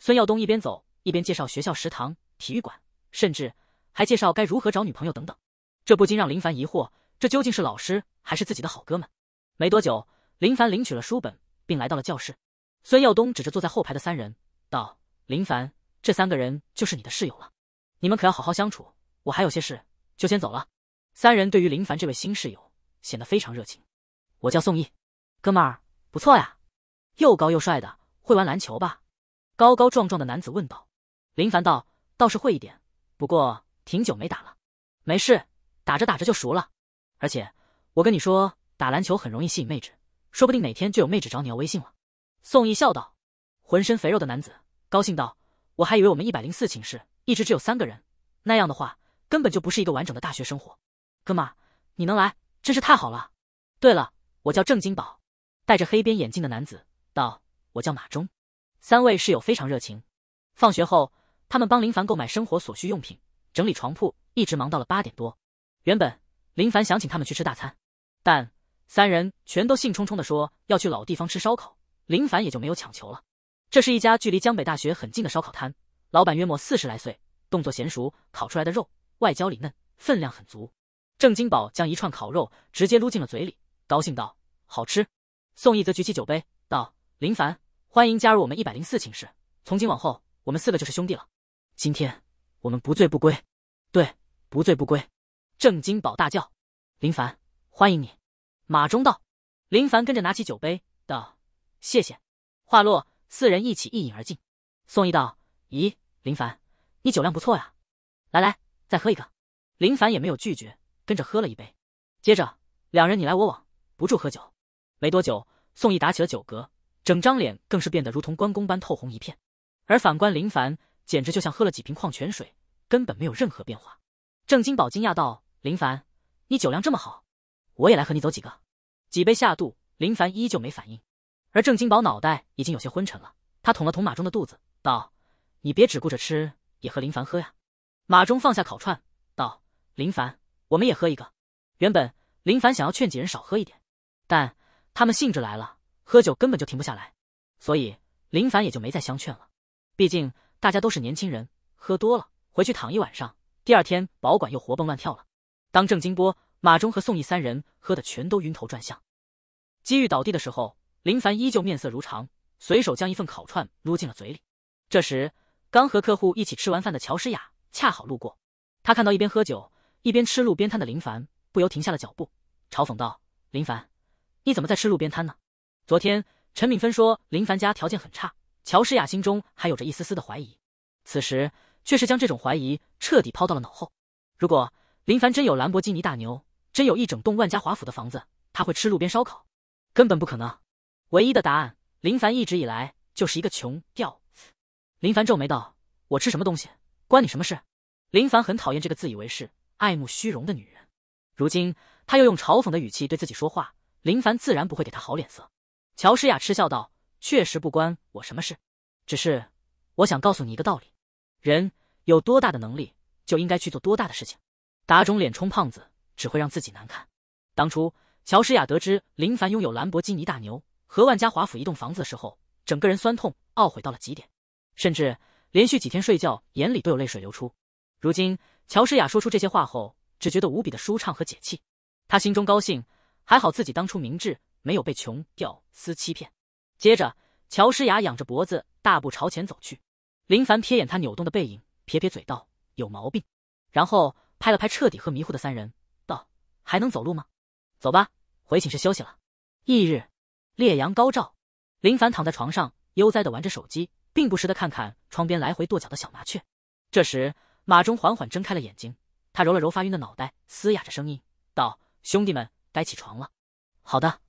孙耀东一边走一边介绍学校食堂、体育馆。甚至还介绍该如何找女朋友等等，这不禁让林凡疑惑：这究竟是老师还是自己的好哥们？没多久，林凡领取了书本，并来到了教室。孙耀东指着坐在后排的三人，道：“林凡，这三个人就是你的室友了，你们可要好好相处。我还有些事，就先走了。”三人对于林凡这位新室友显得非常热情。我叫宋毅，哥们儿不错呀，又高又帅的，会玩篮球吧？高高壮壮的男子问道。林凡道：“倒是会一点。”不过挺久没打了，没事，打着打着就熟了。而且我跟你说，打篮球很容易吸引妹纸，说不定哪天就有妹纸找你要微信了。宋毅笑道。浑身肥肉的男子高兴道：“我还以为我们一百零四寝室一直只有三个人，那样的话根本就不是一个完整的大学生活。哥们，你能来真是太好了。对了，我叫郑金宝。”戴着黑边眼镜的男子道：“我叫马忠。”三位室友非常热情。放学后。他们帮林凡购买生活所需用品，整理床铺，一直忙到了八点多。原本林凡想请他们去吃大餐，但三人全都兴冲冲地说要去老地方吃烧烤，林凡也就没有强求了。这是一家距离江北大学很近的烧烤摊，老板约莫四十来岁，动作娴熟，烤出来的肉外焦里嫩，分量很足。郑金宝将一串烤肉直接撸进了嘴里，高兴道：“好吃。”宋义则举起酒杯道：“林凡，欢迎加入我们一百零四寝室，从今往后我们四个就是兄弟了。”今天我们不醉不归，对，不醉不归。郑金宝大叫：“林凡，欢迎你！”马忠道：“林凡，跟着拿起酒杯道：谢谢。”话落，四人一起一饮而尽。宋义道：“咦，林凡，你酒量不错呀！来来，再喝一个。”林凡也没有拒绝，跟着喝了一杯。接着，两人你来我往，不住喝酒。没多久，宋义打起了酒嗝，整张脸更是变得如同关公般透红一片。而反观林凡。简直就像喝了几瓶矿泉水，根本没有任何变化。郑金宝惊讶道：“林凡，你酒量这么好，我也来和你走几个。”几杯下肚，林凡依旧没反应，而郑金宝脑袋已经有些昏沉了。他捅了捅马中的肚子，道：“你别只顾着吃，也和林凡喝呀。”马中放下烤串，道：“林凡，我们也喝一个。”原本林凡想要劝几人少喝一点，但他们兴致来了，喝酒根本就停不下来，所以林凡也就没再相劝了。毕竟。大家都是年轻人，喝多了回去躺一晚上，第二天保管又活蹦乱跳了。当郑金波、马忠和宋义三人喝的全都晕头转向，机遇倒地的时候，林凡依旧面色如常，随手将一份烤串撸进了嘴里。这时，刚和客户一起吃完饭的乔诗雅恰好路过，她看到一边喝酒一边吃路边摊的林凡，不由停下了脚步，嘲讽道：“林凡，你怎么在吃路边摊呢？”昨天陈敏芬说林凡家条件很差。乔诗雅心中还有着一丝丝的怀疑，此时却是将这种怀疑彻底抛到了脑后。如果林凡真有兰博基尼大牛，真有一整栋万家华府的房子，他会吃路边烧烤？根本不可能。唯一的答案，林凡一直以来就是一个穷吊。林凡皱眉道：“我吃什么东西，关你什么事？”林凡很讨厌这个自以为是、爱慕虚荣的女人。如今他又用嘲讽的语气对自己说话，林凡自然不会给他好脸色。乔诗雅嗤笑道。确实不关我什么事，只是我想告诉你一个道理：人有多大的能力，就应该去做多大的事情。打肿脸充胖子，只会让自己难看。当初乔诗雅得知林凡拥有兰博基尼大牛和万家华府一栋房子的时候，整个人酸痛，懊悔到了极点，甚至连续几天睡觉，眼里都有泪水流出。如今乔诗雅说出这些话后，只觉得无比的舒畅和解气。他心中高兴，还好自己当初明智，没有被穷屌丝欺骗。接着，乔诗雅仰着脖子，大步朝前走去。林凡瞥眼他扭动的背影，撇撇嘴道：“有毛病。”然后拍了拍彻底喝迷糊的三人，道：“还能走路吗？走吧，回寝室休息了。”翌日，烈阳高照，林凡躺在床上，悠哉的玩着手机，并不时的看看窗边来回跺脚的小麻雀。这时，马忠缓缓睁开了眼睛，他揉了揉发晕的脑袋，嘶哑着声音道：“兄弟们，该起床了。”“好的。”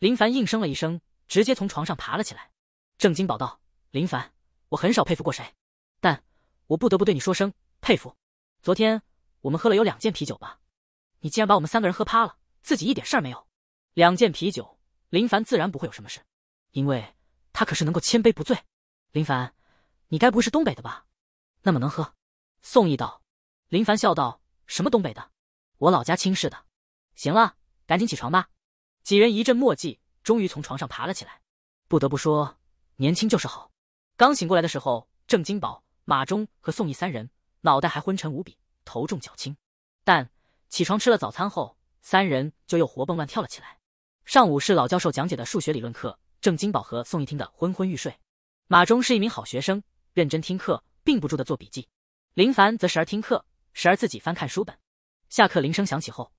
林凡应声了一声。直接从床上爬了起来。郑金宝道：“林凡，我很少佩服过谁，但我不得不对你说声佩服。昨天我们喝了有两件啤酒吧？你竟然把我们三个人喝趴了，自己一点事儿没有。两件啤酒，林凡自然不会有什么事，因为他可是能够千杯不醉。林凡，你该不会是东北的吧？那么能喝？”宋义道。林凡笑道：“什么东北的？我老家青市的。行了，赶紧起床吧。”几人一阵墨迹。终于从床上爬了起来，不得不说，年轻就是好。刚醒过来的时候，郑金宝、马忠和宋义三人脑袋还昏沉无比，头重脚轻。但起床吃了早餐后，三人就又活蹦乱跳了起来。上午是老教授讲解的数学理论课，郑金宝和宋义听得昏昏欲睡，马忠是一名好学生，认真听课，并不住的做笔记。林凡则时而听课，时而自己翻看书本。下课铃声响起后，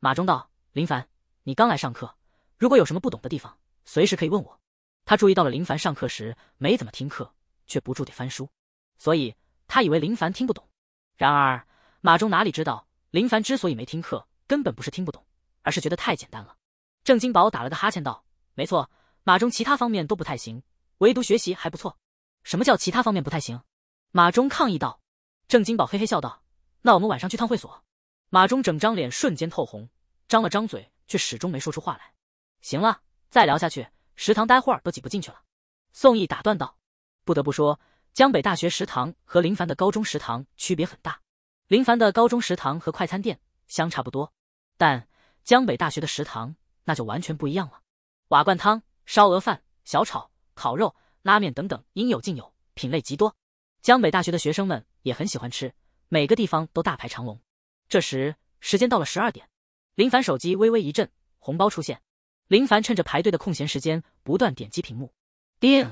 马忠道：“林凡，你刚来上课。”如果有什么不懂的地方，随时可以问我。他注意到了林凡上课时没怎么听课，却不住地翻书，所以他以为林凡听不懂。然而马忠哪里知道，林凡之所以没听课，根本不是听不懂，而是觉得太简单了。郑金宝打了个哈欠道：“没错，马忠其他方面都不太行，唯独学习还不错。”什么叫其他方面不太行？马忠抗议道。郑金宝嘿嘿笑道：“那我们晚上去趟会所。”马忠整张脸瞬间透红，张了张嘴，却始终没说出话来。行了，再聊下去，食堂待会儿都挤不进去了。”宋毅打断道，“不得不说，江北大学食堂和林凡的高中食堂区别很大。林凡的高中食堂和快餐店相差不多，但江北大学的食堂那就完全不一样了。瓦罐汤、烧鹅饭、小炒、烤肉、拉面等等，应有尽有，品类极多。江北大学的学生们也很喜欢吃，每个地方都大排长龙。这时，时间到了十二点，林凡手机微微一震，红包出现。林凡趁着排队的空闲时间，不断点击屏幕。叮，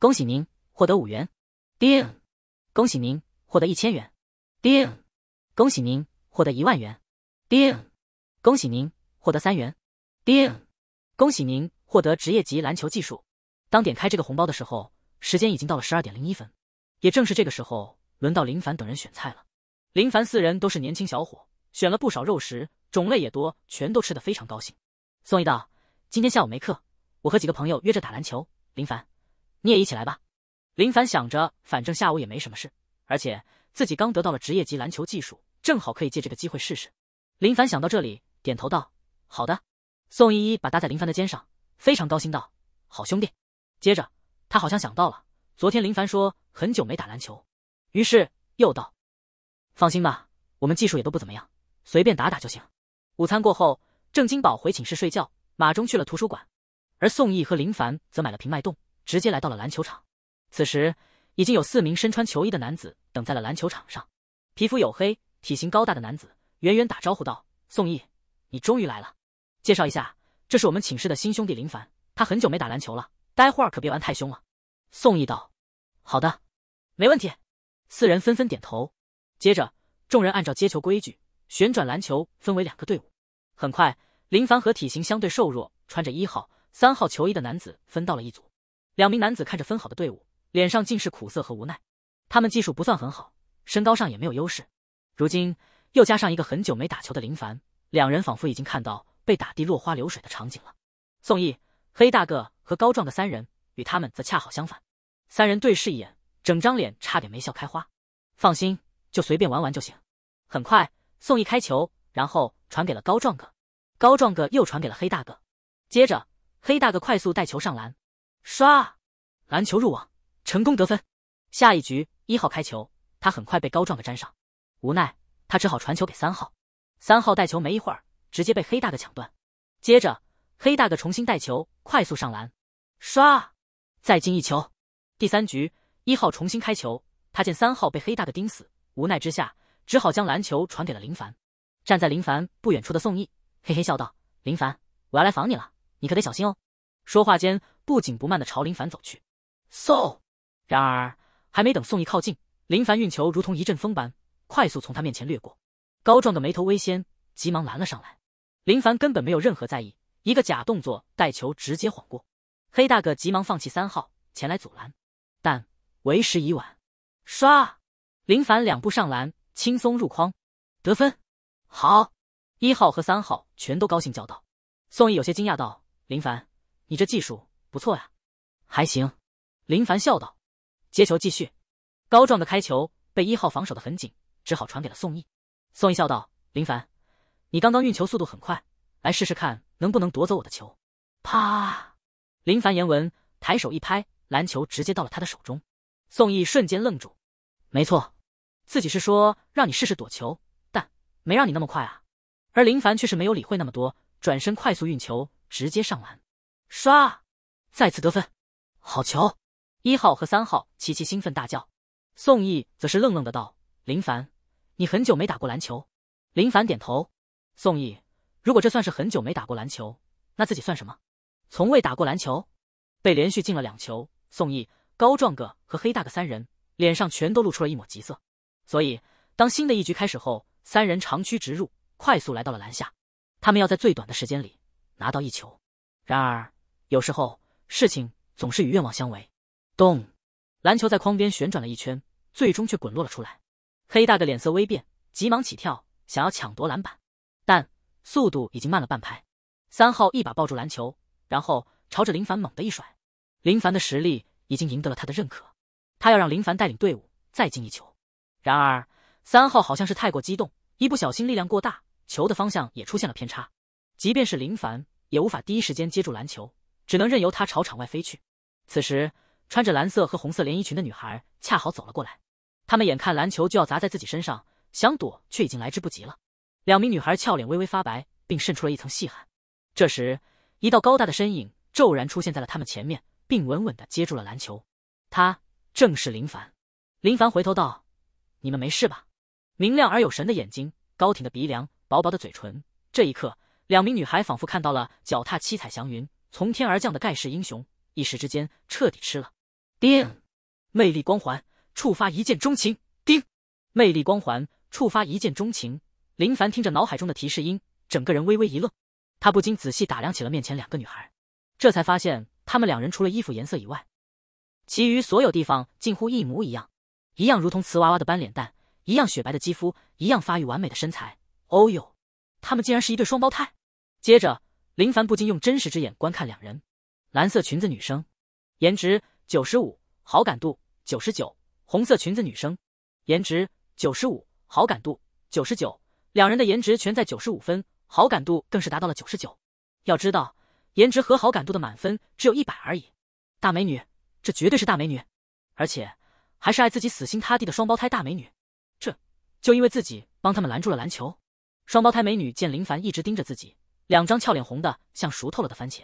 恭喜您获得五元。叮，恭喜您获得一千元。叮，恭喜您获得一万元。叮，恭喜您获得三元。叮，恭喜您获得职业级篮球技术。当点开这个红包的时候，时间已经到了十二点零一分，也正是这个时候，轮到林凡等人选菜了。林凡四人都是年轻小伙，选了不少肉食，种类也多，全都吃得非常高兴。送一道。今天下午没课，我和几个朋友约着打篮球。林凡，你也一起来吧。林凡想着，反正下午也没什么事，而且自己刚得到了职业级篮球技术，正好可以借这个机会试试。林凡想到这里，点头道：“好的。”宋依依把搭在林凡的肩上，非常高兴道：“好兄弟。”接着，他好像想到了昨天林凡说很久没打篮球，于是又道：“放心吧，我们技术也都不怎么样，随便打打就行。”午餐过后，郑金宝回寝室睡觉。马忠去了图书馆，而宋毅和林凡则买了瓶脉动，直接来到了篮球场。此时，已经有四名身穿球衣的男子等在了篮球场上。皮肤黝黑、体型高大的男子远远打招呼道：“宋毅，你终于来了。介绍一下，这是我们寝室的新兄弟林凡，他很久没打篮球了，待会儿可别玩太凶了。”宋毅道：“好的，没问题。”四人纷纷点头。接着，众人按照接球规矩旋转篮球，分为两个队伍。很快。林凡和体型相对瘦弱、穿着一号、三号球衣的男子分到了一组。两名男子看着分好的队伍，脸上尽是苦涩和无奈。他们技术不算很好，身高上也没有优势。如今又加上一个很久没打球的林凡，两人仿佛已经看到被打地落花流水的场景了。宋毅、黑大个和高壮的三人与他们则恰好相反。三人对视一眼，整张脸差点没笑开花。放心，就随便玩玩就行。很快，宋毅开球，然后传给了高壮个。高壮个又传给了黑大个，接着黑大个快速带球上篮，刷，篮球入网，成功得分。下一局一号开球，他很快被高壮个粘上，无奈他只好传球给三号，三号带球没一会儿，直接被黑大个抢断，接着黑大个重新带球快速上篮，刷，再进一球。第三局一号重新开球，他见三号被黑大个盯死，无奈之下只好将篮球传给了林凡。站在林凡不远处的宋毅嘿嘿笑道：“林凡，我要来防你了，你可得小心哦。”说话间，不紧不慢的朝林凡走去。so，然而还没等宋毅靠近，林凡运球如同一阵风般快速从他面前掠过。高壮的眉头微掀，急忙拦了上来。林凡根本没有任何在意，一个假动作带球直接晃过。黑大哥急忙放弃三号前来阻拦，但为时已晚。刷，林凡两步上篮，轻松入筐，得分。好。一号和三号全都高兴叫道：“宋毅有些惊讶道，林凡，你这技术不错呀，还行。”林凡笑道：“接球继续。”高壮的开球被一号防守的很紧，只好传给了宋毅。宋毅笑道：“林凡，你刚刚运球速度很快，来试试看能不能夺走我的球。”啪！林凡言文抬手一拍，篮球直接到了他的手中。宋毅瞬间愣住。没错，自己是说让你试试躲球，但没让你那么快啊。而林凡却是没有理会那么多，转身快速运球，直接上篮，唰，再次得分，好球！一号和三号齐齐兴奋大叫，宋毅则是愣愣的道：“林凡，你很久没打过篮球。”林凡点头。宋毅，如果这算是很久没打过篮球，那自己算什么？从未打过篮球？被连续进了两球，宋毅、高壮个和黑大个三人脸上全都露出了一抹急色。所以，当新的一局开始后，三人长驱直入。快速来到了篮下，他们要在最短的时间里拿到一球。然而，有时候事情总是与愿望相违。咚！篮球在筐边旋转了一圈，最终却滚落了出来。黑大个脸色微变，急忙起跳想要抢夺篮板，但速度已经慢了半拍。三号一把抱住篮球，然后朝着林凡猛的一甩。林凡的实力已经赢得了他的认可，他要让林凡带领队伍再进一球。然而，三号好像是太过激动，一不小心力量过大。球的方向也出现了偏差，即便是林凡也无法第一时间接住篮球，只能任由它朝场外飞去。此时，穿着蓝色和红色连衣裙的女孩恰好走了过来，他们眼看篮球就要砸在自己身上，想躲却已经来之不及了。两名女孩俏脸微微发白，并渗出了一层细汗。这时，一道高大的身影骤然出现在了他们前面，并稳稳地接住了篮球。他正是林凡。林凡回头道：“你们没事吧？”明亮而有神的眼睛，高挺的鼻梁。薄薄的嘴唇，这一刻，两名女孩仿佛看到了脚踏七彩祥云从天而降的盖世英雄，一时之间彻底吃了。叮，魅力光环触发一见钟情。叮，魅力光环触发一见钟情。林凡听着脑海中的提示音，整个人微微一愣，他不禁仔细打量起了面前两个女孩，这才发现他们两人除了衣服颜色以外，其余所有地方近乎一模一样，一样如同瓷娃娃的般脸蛋，一样雪白的肌肤，一样发育完美的身材。哦呦，他们竟然是一对双胞胎！接着，林凡不禁用真实之眼观看两人：蓝色裙子女生，颜值九十五，好感度九十九；红色裙子女生，颜值九十五，好感度九十九。两人的颜值全在九十五分，好感度更是达到了九十九。要知道，颜值和好感度的满分只有一百而已。大美女，这绝对是大美女，而且还是爱自己死心塌地的双胞胎大美女。这，就因为自己帮他们拦住了篮球。双胞胎美女见林凡一直盯着自己，两张俏脸红的像熟透了的番茄。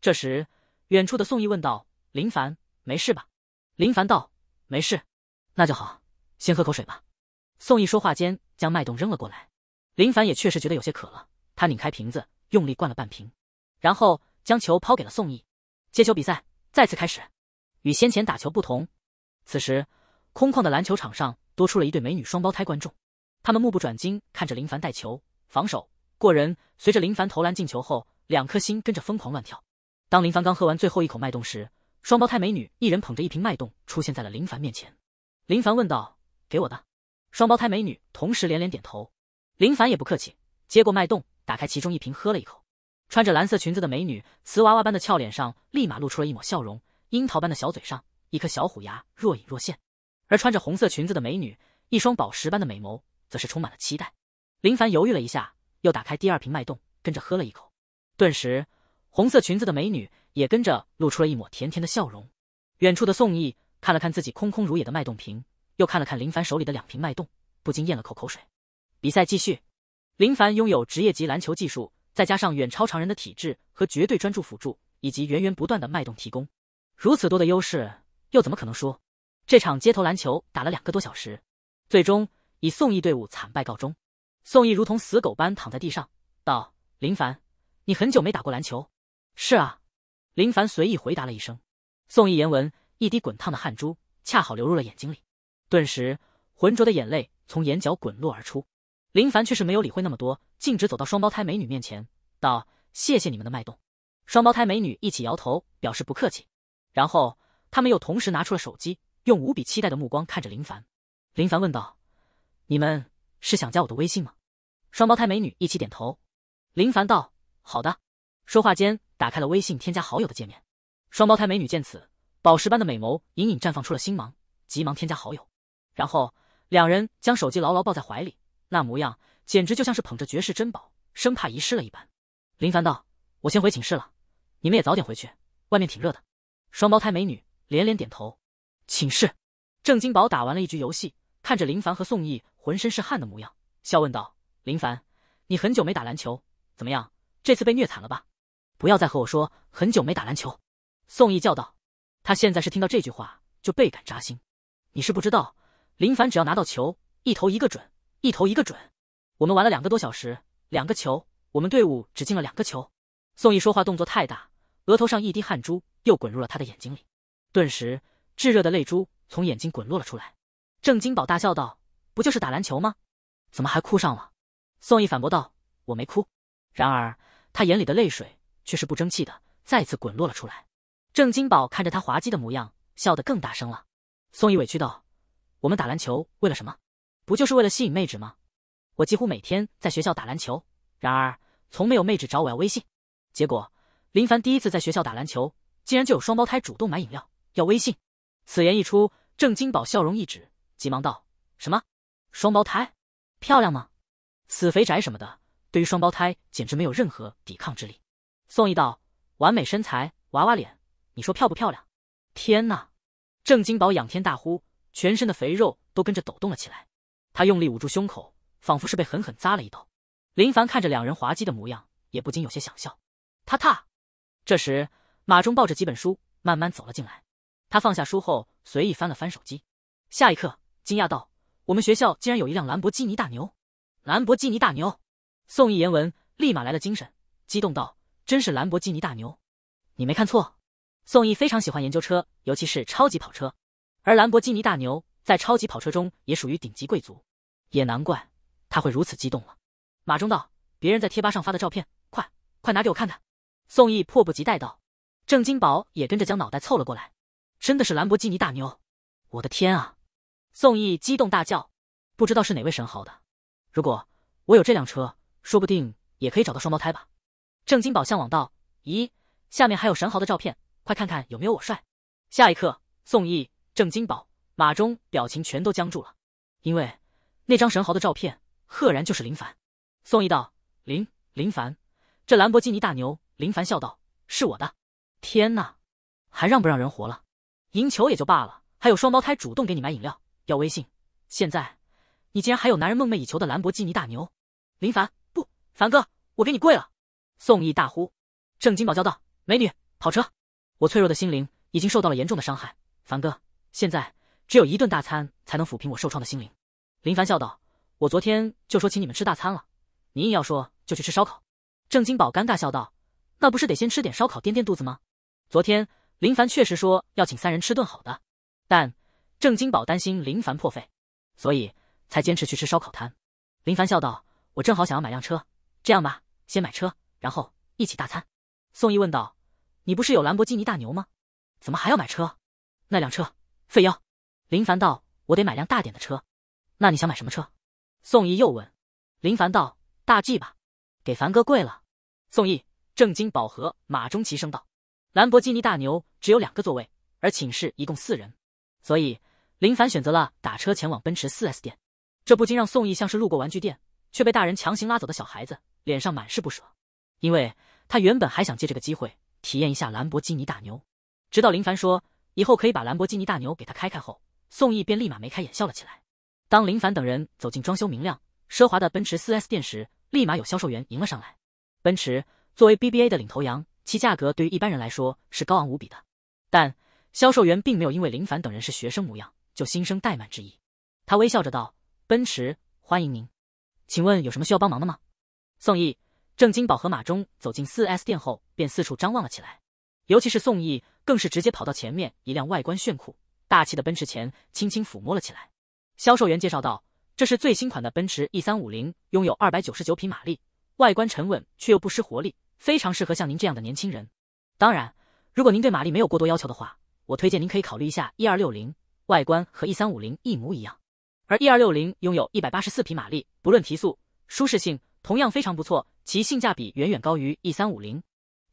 这时，远处的宋毅问道：“林凡，没事吧？”林凡道：“没事，那就好。先喝口水吧。”宋毅说话间将脉动扔了过来。林凡也确实觉得有些渴了，他拧开瓶子，用力灌了半瓶，然后将球抛给了宋毅。接球比赛再次开始。与先前打球不同，此时空旷的篮球场上多出了一对美女双胞胎观众。他们目不转睛看着林凡带球、防守、过人。随着林凡投篮进球后，两颗心跟着疯狂乱跳。当林凡刚喝完最后一口脉动时，双胞胎美女一人捧着一瓶脉动出现在了林凡面前。林凡问道：“给我的？”双胞胎美女同时连连点头。林凡也不客气，接过脉动，打开其中一瓶喝了一口。穿着蓝色裙子的美女，瓷娃娃般的俏脸上立马露出了一抹笑容，樱桃般的小嘴上一颗小虎牙若隐若现；而穿着红色裙子的美女，一双宝石般的美眸。则是充满了期待。林凡犹豫了一下，又打开第二瓶脉动，跟着喝了一口。顿时，红色裙子的美女也跟着露出了一抹甜甜的笑容。远处的宋义看了看自己空空如也的脉动瓶，又看了看林凡手里的两瓶脉动，不禁咽了口口水。比赛继续。林凡拥有职业级篮球技术，再加上远超常人的体质和绝对专注辅助，以及源源不断的脉动提供，如此多的优势，又怎么可能输？这场街头篮球打了两个多小时，最终。以宋义队伍惨败告终，宋义如同死狗般躺在地上，道：“林凡，你很久没打过篮球。”“是啊。”林凡随意回答了一声。宋义言文，一滴滚烫的汗珠恰好流入了眼睛里，顿时浑浊的眼泪从眼角滚落而出。林凡却是没有理会那么多，径直走到双胞胎美女面前，道：“谢谢你们的脉动。”双胞胎美女一起摇头，表示不客气。然后他们又同时拿出了手机，用无比期待的目光看着林凡。林凡问道。你们是想加我的微信吗？双胞胎美女一起点头。林凡道：“好的。”说话间，打开了微信添加好友的界面。双胞胎美女见此，宝石般的美眸隐隐绽放出了星芒，急忙添加好友。然后两人将手机牢牢抱在怀里，那模样简直就像是捧着绝世珍宝，生怕遗失了一般。林凡道：“我先回寝室了，你们也早点回去，外面挺热的。”双胞胎美女连连点头。寝室，郑金宝打完了一局游戏，看着林凡和宋毅浑身是汗的模样，笑问道：“林凡，你很久没打篮球，怎么样？这次被虐惨了吧？”不要再和我说很久没打篮球。”宋毅叫道。他现在是听到这句话就倍感扎心。你是不知道，林凡只要拿到球，一头一个准，一头一个准。我们玩了两个多小时，两个球，我们队伍只进了两个球。宋毅说话动作太大，额头上一滴汗珠又滚入了他的眼睛里，顿时炙热的泪珠从眼睛滚落了出来。郑金宝大笑道。不就是打篮球吗？怎么还哭上了？宋毅反驳道：“我没哭。”然而他眼里的泪水却是不争气的，再次滚落了出来。郑金宝看着他滑稽的模样，笑得更大声了。宋毅委屈道：“我们打篮球为了什么？不就是为了吸引妹纸吗？我几乎每天在学校打篮球，然而从没有妹纸找我要微信。结果林凡第一次在学校打篮球，竟然就有双胞胎主动买饮料要微信。”此言一出，郑金宝笑容一止，急忙道：“什么？”双胞胎，漂亮吗？死肥宅什么的，对于双胞胎简直没有任何抵抗之力。宋逸道，完美身材，娃娃脸，你说漂不漂亮？天哪！郑金宝仰天大呼，全身的肥肉都跟着抖动了起来。他用力捂住胸口，仿佛是被狠狠扎了一刀。林凡看着两人滑稽的模样，也不禁有些想笑。他踏。这时，马忠抱着几本书慢慢走了进来。他放下书后，随意翻了翻手机，下一刻惊讶道。我们学校竟然有一辆兰博基尼大牛！兰博基尼大牛！宋义言文立马来了精神，激动道：“真是兰博基尼大牛！你没看错！”宋毅非常喜欢研究车，尤其是超级跑车，而兰博基尼大牛在超级跑车中也属于顶级贵族，也难怪他会如此激动了。马忠道，别人在贴吧上发的照片，快快拿给我看看！宋毅迫不及待道。郑金宝也跟着将脑袋凑了过来：“真的是兰博基尼大牛！我的天啊！”宋义激动大叫：“不知道是哪位神豪的，如果我有这辆车，说不定也可以找到双胞胎吧。”郑金宝向往道：“咦，下面还有神豪的照片，快看看有没有我帅。”下一刻，宋义、郑金宝、马忠表情全都僵住了，因为那张神豪的照片赫然就是林凡。宋义道：“林林凡，这兰博基尼大牛。”林凡笑道：“是我的。”天哪，还让不让人活了？赢球也就罢了，还有双胞胎主动给你买饮料。要微信！现在你竟然还有男人梦寐以求的兰博基尼大牛，林凡不，凡哥，我给你跪了！宋毅大呼。郑金宝叫道：“美女，跑车！”我脆弱的心灵已经受到了严重的伤害，凡哥，现在只有一顿大餐才能抚平我受创的心灵。”林凡笑道：“我昨天就说请你们吃大餐了，你硬要说就去吃烧烤。”郑金宝尴尬笑道：“那不是得先吃点烧烤垫垫肚子吗？”昨天林凡确实说要请三人吃顿好的，但。郑金宝担心林凡破费，所以才坚持去吃烧烤摊。林凡笑道：“我正好想要买辆车，这样吧，先买车，然后一起大餐。”宋毅问道：“你不是有兰博基尼大牛吗？怎么还要买车？”那辆车费腰。”林凡道：“我得买辆大点的车。”那你想买什么车？宋毅又问。林凡道：“大 G 吧。”给凡哥跪了。宋毅、郑金宝和马忠奇声道：“兰博基尼大牛只有两个座位，而寝室一共四人，所以。”林凡选择了打车前往奔驰四 S 店，这不禁让宋毅像是路过玩具店却被大人强行拉走的小孩子，脸上满是不舍。因为他原本还想借这个机会体验一下兰博基尼大牛，直到林凡说以后可以把兰博基尼大牛给他开开后，宋毅便立马眉开眼笑了起来。当林凡等人走进装修明亮、奢华的奔驰四 S 店时，立马有销售员迎了上来。奔驰作为 BBA 的领头羊，其价格对于一般人来说是高昂无比的，但销售员并没有因为林凡等人是学生模样。就心生怠慢之意，他微笑着道：“奔驰，欢迎您，请问有什么需要帮忙的吗？”宋毅、郑金宝和马忠走进四 S 店后，便四处张望了起来，尤其是宋毅，更是直接跑到前面一辆外观炫酷、大气的奔驰前，轻轻抚摸了起来。销售员介绍道：“这是最新款的奔驰 E 三五零，拥有二百九十九匹马力，外观沉稳却又不失活力，非常适合像您这样的年轻人。当然，如果您对马力没有过多要求的话，我推荐您可以考虑一下 E 二六零。”外观和一三五零一模一样，而一二六零拥有一百八十四匹马力，不论提速、舒适性，同样非常不错，其性价比远远高于一三五零。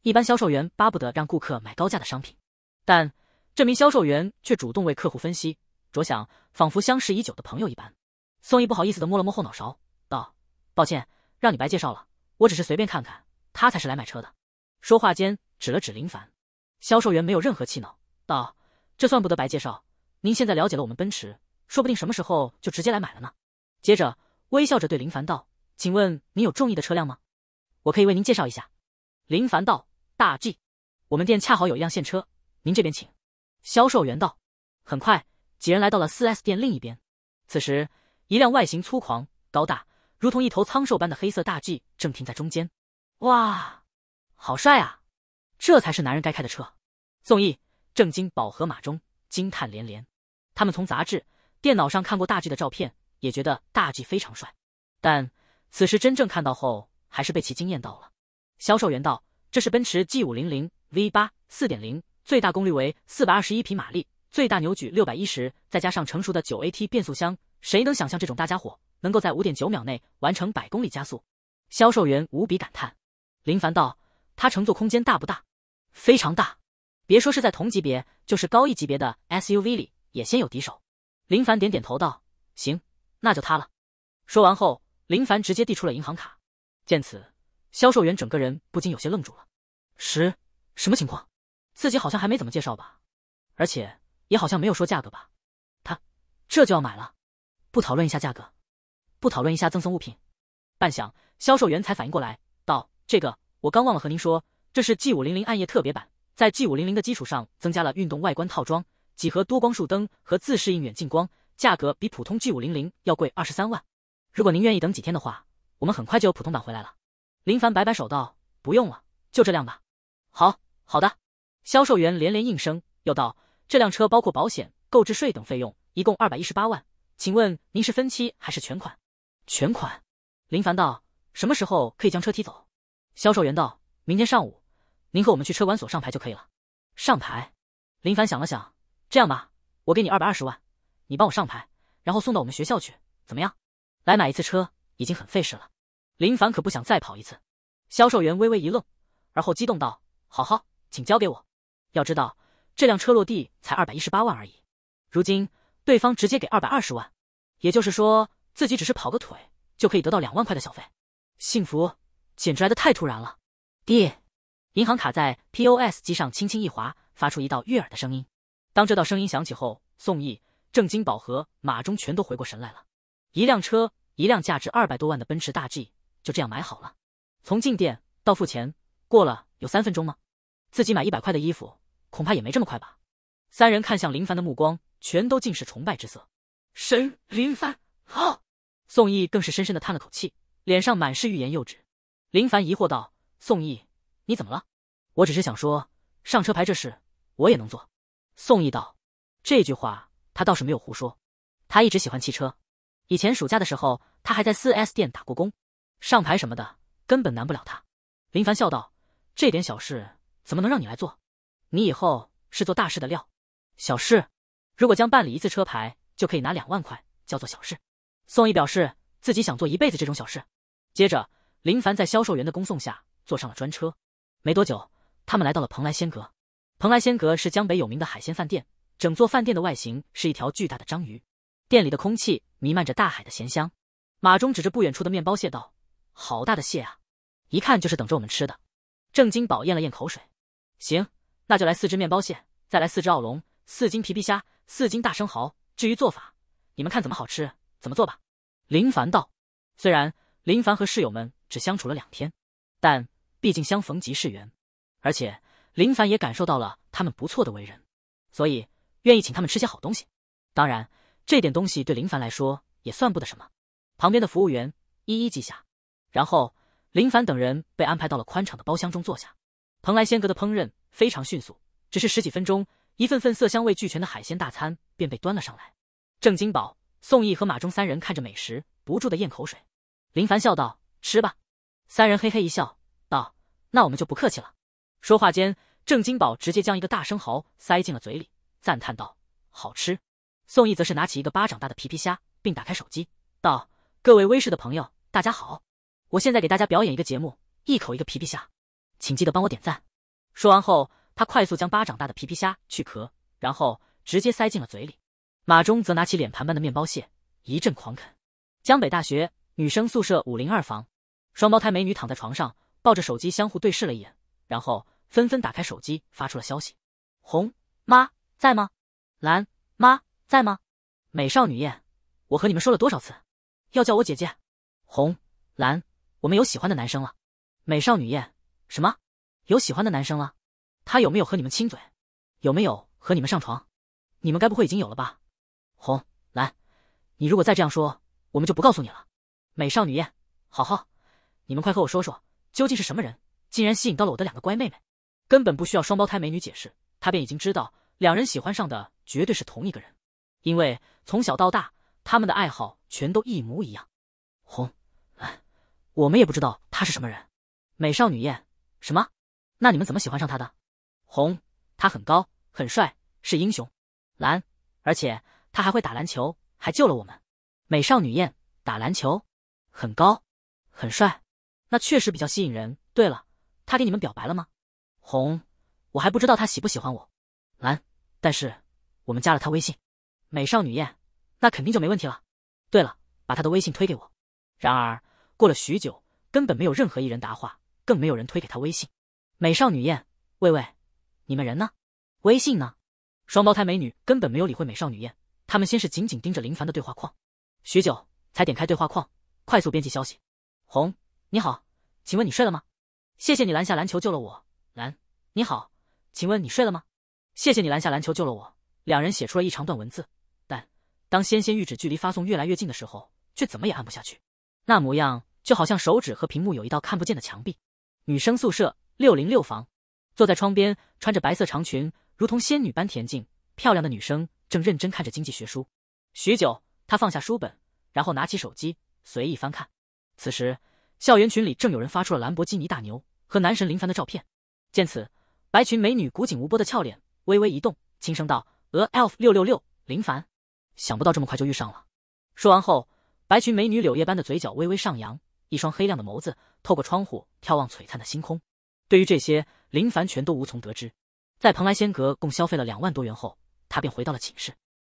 一般销售员巴不得让顾客买高价的商品，但这名销售员却主动为客户分析着想，仿佛相识已久的朋友一般。宋毅不好意思的摸了摸后脑勺，道：“抱歉，让你白介绍了，我只是随便看看，他才是来买车的。”说话间，指了指林凡。销售员没有任何气恼，道：“这算不得白介绍。”您现在了解了我们奔驰，说不定什么时候就直接来买了呢。接着微笑着对林凡道：“请问您有中意的车辆吗？我可以为您介绍一下。”林凡道：“大 G，我们店恰好有一辆现车，您这边请。”销售员道。很快，几人来到了 4S 店另一边。此时，一辆外形粗狂、高大，如同一头苍兽般的黑色大 G 正停在中间。哇，好帅啊！这才是男人该开的车。宋毅正经宝和马中惊叹连连。他们从杂志、电脑上看过大 G 的照片，也觉得大 G 非常帅，但此时真正看到后，还是被其惊艳到了。销售员道：“这是奔驰 G 五零零 V 八四点零，最大功率为四百二十一匹马力，最大扭矩六百一十，再加上成熟的九 AT 变速箱，谁能想象这种大家伙能够在五点九秒内完成百公里加速？”销售员无比感叹。林凡道：“它乘坐空间大不大？”“非常大，别说是在同级别，就是高一级别的 SUV 里。”也先有敌手，林凡点点头道：“行，那就他了。”说完后，林凡直接递出了银行卡。见此，销售员整个人不禁有些愣住了：“十什么情况？自己好像还没怎么介绍吧，而且也好像没有说价格吧？他这就要买了？不讨论一下价格，不讨论一下赠送物品？”半晌，销售员才反应过来，道：“这个我刚忘了和您说，这是 G 五零零暗夜特别版，在 G 五零零的基础上增加了运动外观套装。”几何多光束灯和自适应远近光，价格比普通 G 五零零要贵二十三万。如果您愿意等几天的话，我们很快就有普通版回来了。林凡摆摆手道：“不用了，就这辆吧。”“好好的。”销售员连连应声，又道：“这辆车包括保险、购置税等费用，一共二百一十八万。请问您是分期还是全款？”“全款。”林凡道。“什么时候可以将车提走？”销售员道：“明天上午，您和我们去车管所上牌就可以了。”“上牌？”林凡想了想。这样吧，我给你二百二十万，你帮我上牌，然后送到我们学校去，怎么样？来买一次车已经很费事了，林凡可不想再跑一次。销售员微微一愣，而后激动道：“好好，请交给我。要知道，这辆车落地才二百一十八万而已，如今对方直接给二百二十万，也就是说自己只是跑个腿就可以得到两万块的小费，幸福简直来的太突然了。”爹，银行卡在 P O S 机上轻轻一划，发出一道悦耳的声音。当这道声音响起后，宋毅、郑金宝和马忠全都回过神来了。一辆车，一辆价值二百多万的奔驰大 G，就这样买好了。从进店到付钱，过了有三分钟吗？自己买一百块的衣服，恐怕也没这么快吧？三人看向林凡的目光，全都尽是崇拜之色。神林凡，好！宋毅更是深深的叹了口气，脸上满是欲言又止。林凡疑惑道：“宋毅，你怎么了？我只是想说，上车牌这事，我也能做。”宋义道：“这句话他倒是没有胡说，他一直喜欢汽车。以前暑假的时候，他还在四 S 店打过工，上牌什么的，根本难不了他。”林凡笑道：“这点小事怎么能让你来做？你以后是做大事的料。小事，如果将办理一次车牌就可以拿两万块，叫做小事。”宋义表示自己想做一辈子这种小事。接着，林凡在销售员的恭送下坐上了专车，没多久，他们来到了蓬莱仙阁。蓬莱仙阁是江北有名的海鲜饭店，整座饭店的外形是一条巨大的章鱼。店里的空气弥漫着大海的咸香。马忠指着不远处的面包蟹道：“好大的蟹啊，一看就是等着我们吃的。”郑金宝咽了咽口水：“行，那就来四只面包蟹，再来四只澳龙，四斤皮皮虾，四斤大生蚝。至于做法，你们看怎么好吃怎么做吧。”林凡道：“虽然林凡和室友们只相处了两天，但毕竟相逢即是缘，而且……”林凡也感受到了他们不错的为人，所以愿意请他们吃些好东西。当然，这点东西对林凡来说也算不得什么。旁边的服务员一一记下，然后林凡等人被安排到了宽敞的包厢中坐下。蓬莱仙阁的烹饪非常迅速，只是十几分钟，一份份色香味俱全的海鲜大餐便被端了上来。郑金宝、宋毅和马忠三人看着美食，不住的咽口水。林凡笑道：“吃吧。”三人嘿嘿一笑，道：“那我们就不客气了。”说话间，郑金宝直接将一个大生蚝塞进了嘴里，赞叹道：“好吃。”宋毅则是拿起一个巴掌大的皮皮虾，并打开手机道：“各位威视的朋友，大家好，我现在给大家表演一个节目，一口一个皮皮虾，请记得帮我点赞。”说完后，他快速将巴掌大的皮皮虾去壳，然后直接塞进了嘴里。马忠则拿起脸盘般的面包屑，一阵狂啃。江北大学女生宿舍五零二房，双胞胎美女躺在床上，抱着手机相互对视了一眼，然后。纷纷打开手机发出了消息，红妈在吗？蓝妈在吗？美少女燕，我和你们说了多少次，要叫我姐姐。红蓝，我们有喜欢的男生了。美少女燕，什么？有喜欢的男生了？他有没有和你们亲嘴？有没有和你们上床？你们该不会已经有了吧？红蓝，你如果再这样说，我们就不告诉你了。美少女燕，好好，你们快和我说说，究竟是什么人，竟然吸引到了我的两个乖妹妹？根本不需要双胞胎美女解释，她便已经知道两人喜欢上的绝对是同一个人，因为从小到大他们的爱好全都一模一样。红，我们也不知道他是什么人。美少女燕，什么？那你们怎么喜欢上他的？红，他很高，很帅，是英雄。蓝，而且他还会打篮球，还救了我们。美少女燕，打篮球？很高，很帅，那确实比较吸引人。对了，他给你们表白了吗？红，我还不知道他喜不喜欢我。蓝，但是我们加了他微信。美少女燕，那肯定就没问题了。对了，把他的微信推给我。然而过了许久，根本没有任何一人答话，更没有人推给他微信。美少女燕，喂喂，你们人呢？微信呢？双胞胎美女根本没有理会美少女燕，她们先是紧紧盯着林凡的对话框，许久才点开对话框，快速编辑消息。红，你好，请问你睡了吗？谢谢你拦下篮球救了我。蓝，你好，请问你睡了吗？谢谢你拦下篮球救了我。两人写出了一长段文字，但当纤纤玉指距离发送越来越近的时候，却怎么也按不下去。那模样就好像手指和屏幕有一道看不见的墙壁。女生宿舍六零六房，坐在窗边，穿着白色长裙，如同仙女般恬静漂亮的女生正认真看着经济学书。许久，她放下书本，然后拿起手机随意翻看。此时，校园群里正有人发出了兰博基尼大牛和男神林凡的照片。见此，白裙美女古井无波的俏脸微微一动，轻声道：“鹅 elf 六六六，林凡，想不到这么快就遇上了。”说完后，白裙美女柳叶般的嘴角微微上扬，一双黑亮的眸子透过窗户眺望璀璨的星空。对于这些，林凡全都无从得知。在蓬莱仙阁共消费了两万多元后，他便回到了寝室。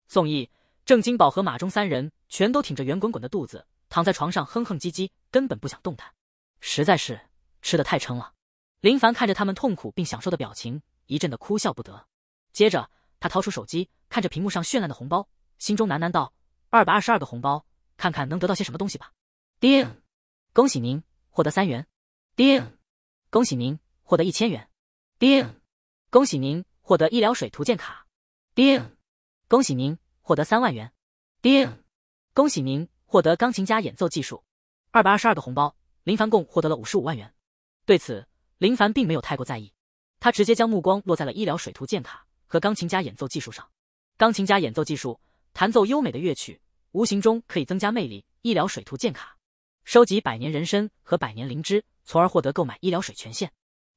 宋毅、郑金宝和马忠三人全都挺着圆滚滚的肚子躺在床上哼哼唧唧，根本不想动弹，实在是吃的太撑了。林凡看着他们痛苦并享受的表情，一阵的哭笑不得。接着，他掏出手机，看着屏幕上绚烂的红包，心中喃喃道：“二百二十二个红包，看看能得到些什么东西吧。”叮，恭喜您获得三元。叮，恭喜您获得一千元。叮，恭喜您获得医疗水图鉴卡。叮，恭喜您获得三万元。叮，恭喜您获得钢琴家演奏技术。二百二十二个红包，林凡共获得了五十五万元。对此。林凡并没有太过在意，他直接将目光落在了医疗水图鉴卡和钢琴家演奏技术上。钢琴家演奏技术弹奏优美的乐曲，无形中可以增加魅力。医疗水图鉴卡，收集百年人参和百年灵芝，从而获得购买医疗水权限。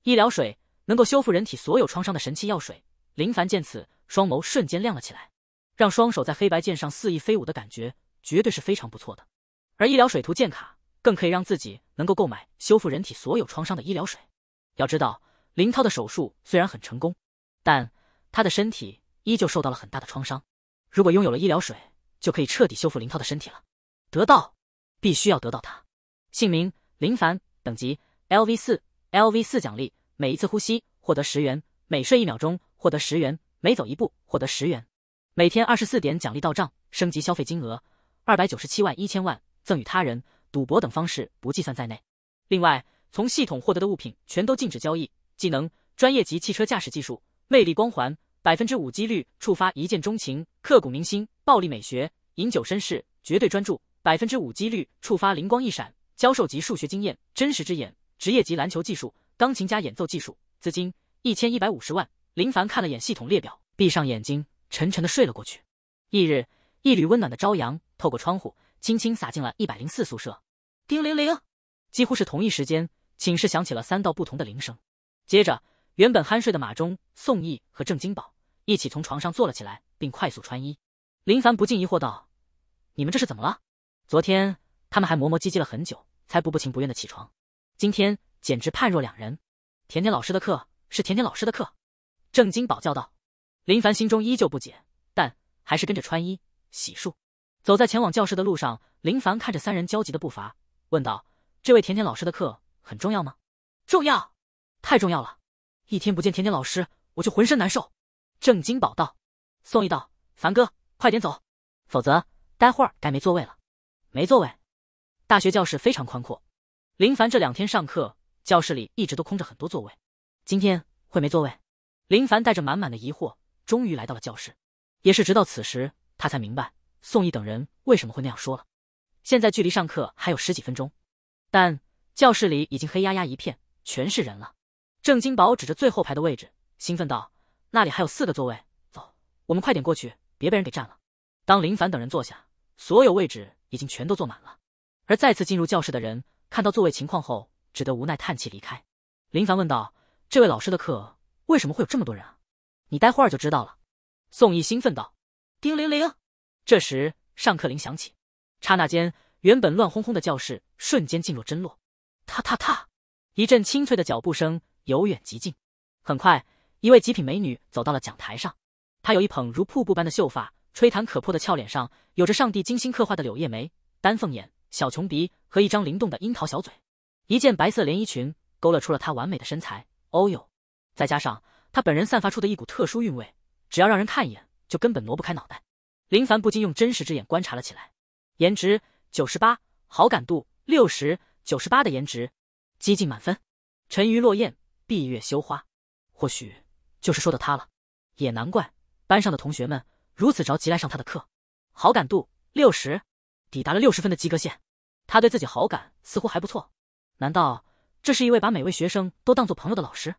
医疗水能够修复人体所有创伤的神奇药水。林凡见此，双眸瞬间亮了起来，让双手在黑白键上肆意飞舞的感觉绝对是非常不错的。而医疗水图鉴卡更可以让自己能够购买修复人体所有创伤的医疗水。要知道，林涛的手术虽然很成功，但他的身体依旧受到了很大的创伤。如果拥有了医疗水，就可以彻底修复林涛的身体了。得到，必须要得到它。姓名：林凡，等级：LV 四，LV 四奖励：每一次呼吸获得十元，每睡一秒钟获得十元，每走一步获得十元，每天二十四点奖励到账，升级消费金额二百九十七万一千万，赠与他人、赌博等方式不计算在内。另外。从系统获得的物品全都禁止交易。技能：专业级汽车驾驶技术，魅力光环，百分之五几率触发一见钟情、刻骨铭心。暴力美学，饮酒绅士，绝对专注，百分之五几率触发灵光一闪。教授级数学经验，真实之眼，职业级篮球技术，钢琴家演奏技术。资金：一千一百五十万。林凡看了眼系统列表，闭上眼睛，沉沉的睡了过去。翌日，一缕温暖的朝阳透过窗户，轻轻洒进了一百零四宿舍。叮铃铃，几乎是同一时间。寝室响起了三道不同的铃声，接着，原本酣睡的马忠、宋义和郑金宝一起从床上坐了起来，并快速穿衣。林凡不禁疑惑道：“你们这是怎么了？昨天他们还磨磨唧唧了很久，才不不情不愿的起床，今天简直判若两人。”甜甜老师的课是甜甜老师的课，郑金宝叫道。林凡心中依旧不解，但还是跟着穿衣洗漱。走在前往教室的路上，林凡看着三人焦急的步伐，问道：“这位甜甜老师的课？”很重要吗？重要，太重要了！一天不见甜甜老师，我就浑身难受。郑金宝道：“宋义道，凡哥，快点走，否则待会儿该没座位了。没座位，大学教室非常宽阔。林凡这两天上课，教室里一直都空着，很多座位。今天会没座位？林凡带着满满的疑惑，终于来到了教室。也是直到此时，他才明白宋义等人为什么会那样说了。现在距离上课还有十几分钟，但……教室里已经黑压压一片，全是人了。郑金宝指着最后排的位置，兴奋道：“那里还有四个座位，走，我们快点过去，别被人给占了。”当林凡等人坐下，所有位置已经全都坐满了。而再次进入教室的人，看到座位情况后，只得无奈叹气离开。林凡问道：“这位老师的课为什么会有这么多人啊？”“你待会儿就知道了。”宋毅兴奋道。叮铃铃，这时上课铃响起，刹那间，原本乱哄哄的教室瞬间进入真落。踏踏踏，一阵清脆的脚步声由远及近。很快，一位极品美女走到了讲台上。她有一捧如瀑布般的秀发，吹弹可破的俏脸上有着上帝精心刻画的柳叶眉、丹凤眼、小穷鼻和一张灵动的樱桃小嘴。一件白色连衣裙勾勒出了她完美的身材。哦哟，再加上她本人散发出的一股特殊韵味，只要让人看一眼，就根本挪不开脑袋。林凡不禁用真实之眼观察了起来。颜值九十八，好感度六十。九十八的颜值，接近满分。沉鱼落雁，闭月羞花，或许就是说的他了。也难怪班上的同学们如此着急来上他的课。好感度六十，抵达了六十分的及格线。他对自己好感似乎还不错。难道这是一位把每位学生都当做朋友的老师？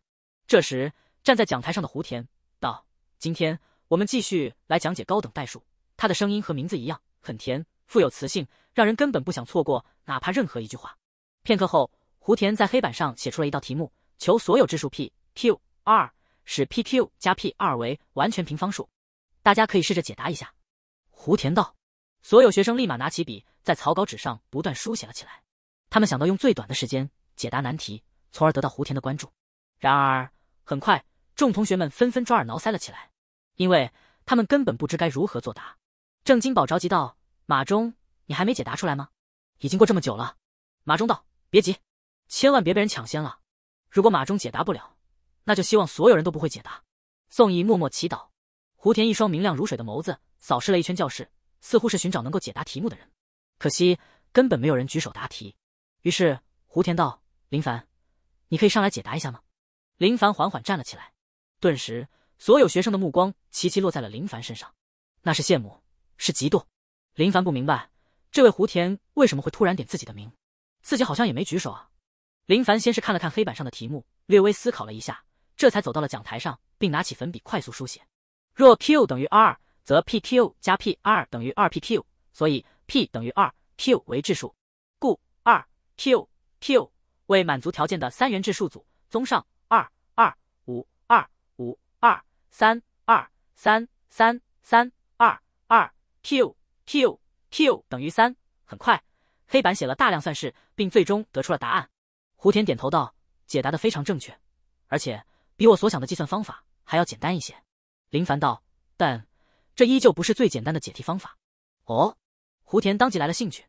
这时，站在讲台上的胡田道：“今天我们继续来讲解高等代数。”他的声音和名字一样很甜，富有磁性，让人根本不想错过哪怕任何一句话。片刻后，胡田在黑板上写出了一道题目：求所有质数 p、q、r，使 p、q 加 p、r 为完全平方数。大家可以试着解答一下。胡田道。所有学生立马拿起笔，在草稿纸上不断书写了起来。他们想到用最短的时间解答难题，从而得到胡田的关注。然而，很快，众同学们纷纷抓耳挠腮了起来，因为他们根本不知该如何作答。郑金宝着急道：“马忠，你还没解答出来吗？已经过这么久了。”马忠道。别急，千万别被人抢先了。如果马忠解答不了，那就希望所有人都不会解答。宋义默默祈祷。胡田一双明亮如水的眸子扫视了一圈教室，似乎是寻找能够解答题目的人。可惜根本没有人举手答题。于是胡田道：“林凡，你可以上来解答一下吗？”林凡缓缓站了起来，顿时所有学生的目光齐齐落在了林凡身上。那是羡慕，是嫉妒。林凡不明白，这位胡田为什么会突然点自己的名。自己好像也没举手啊。林凡先是看了看黑板上的题目，略微思考了一下，这才走到了讲台上，并拿起粉笔快速书写。若 q 等于 r，则 p q 加 p r 等于2 p q，所以 p 等于 2，q 为质数，故2 q q 为满足条件的三元质数组。综上，2 2 5 2 5 2 3 2 3 3三2 2 q q q 等于3。很快。黑板写了大量算式，并最终得出了答案。胡田点头道：“解答的非常正确，而且比我所想的计算方法还要简单一些。”林凡道：“但这依旧不是最简单的解题方法。”哦，胡田当即来了兴趣。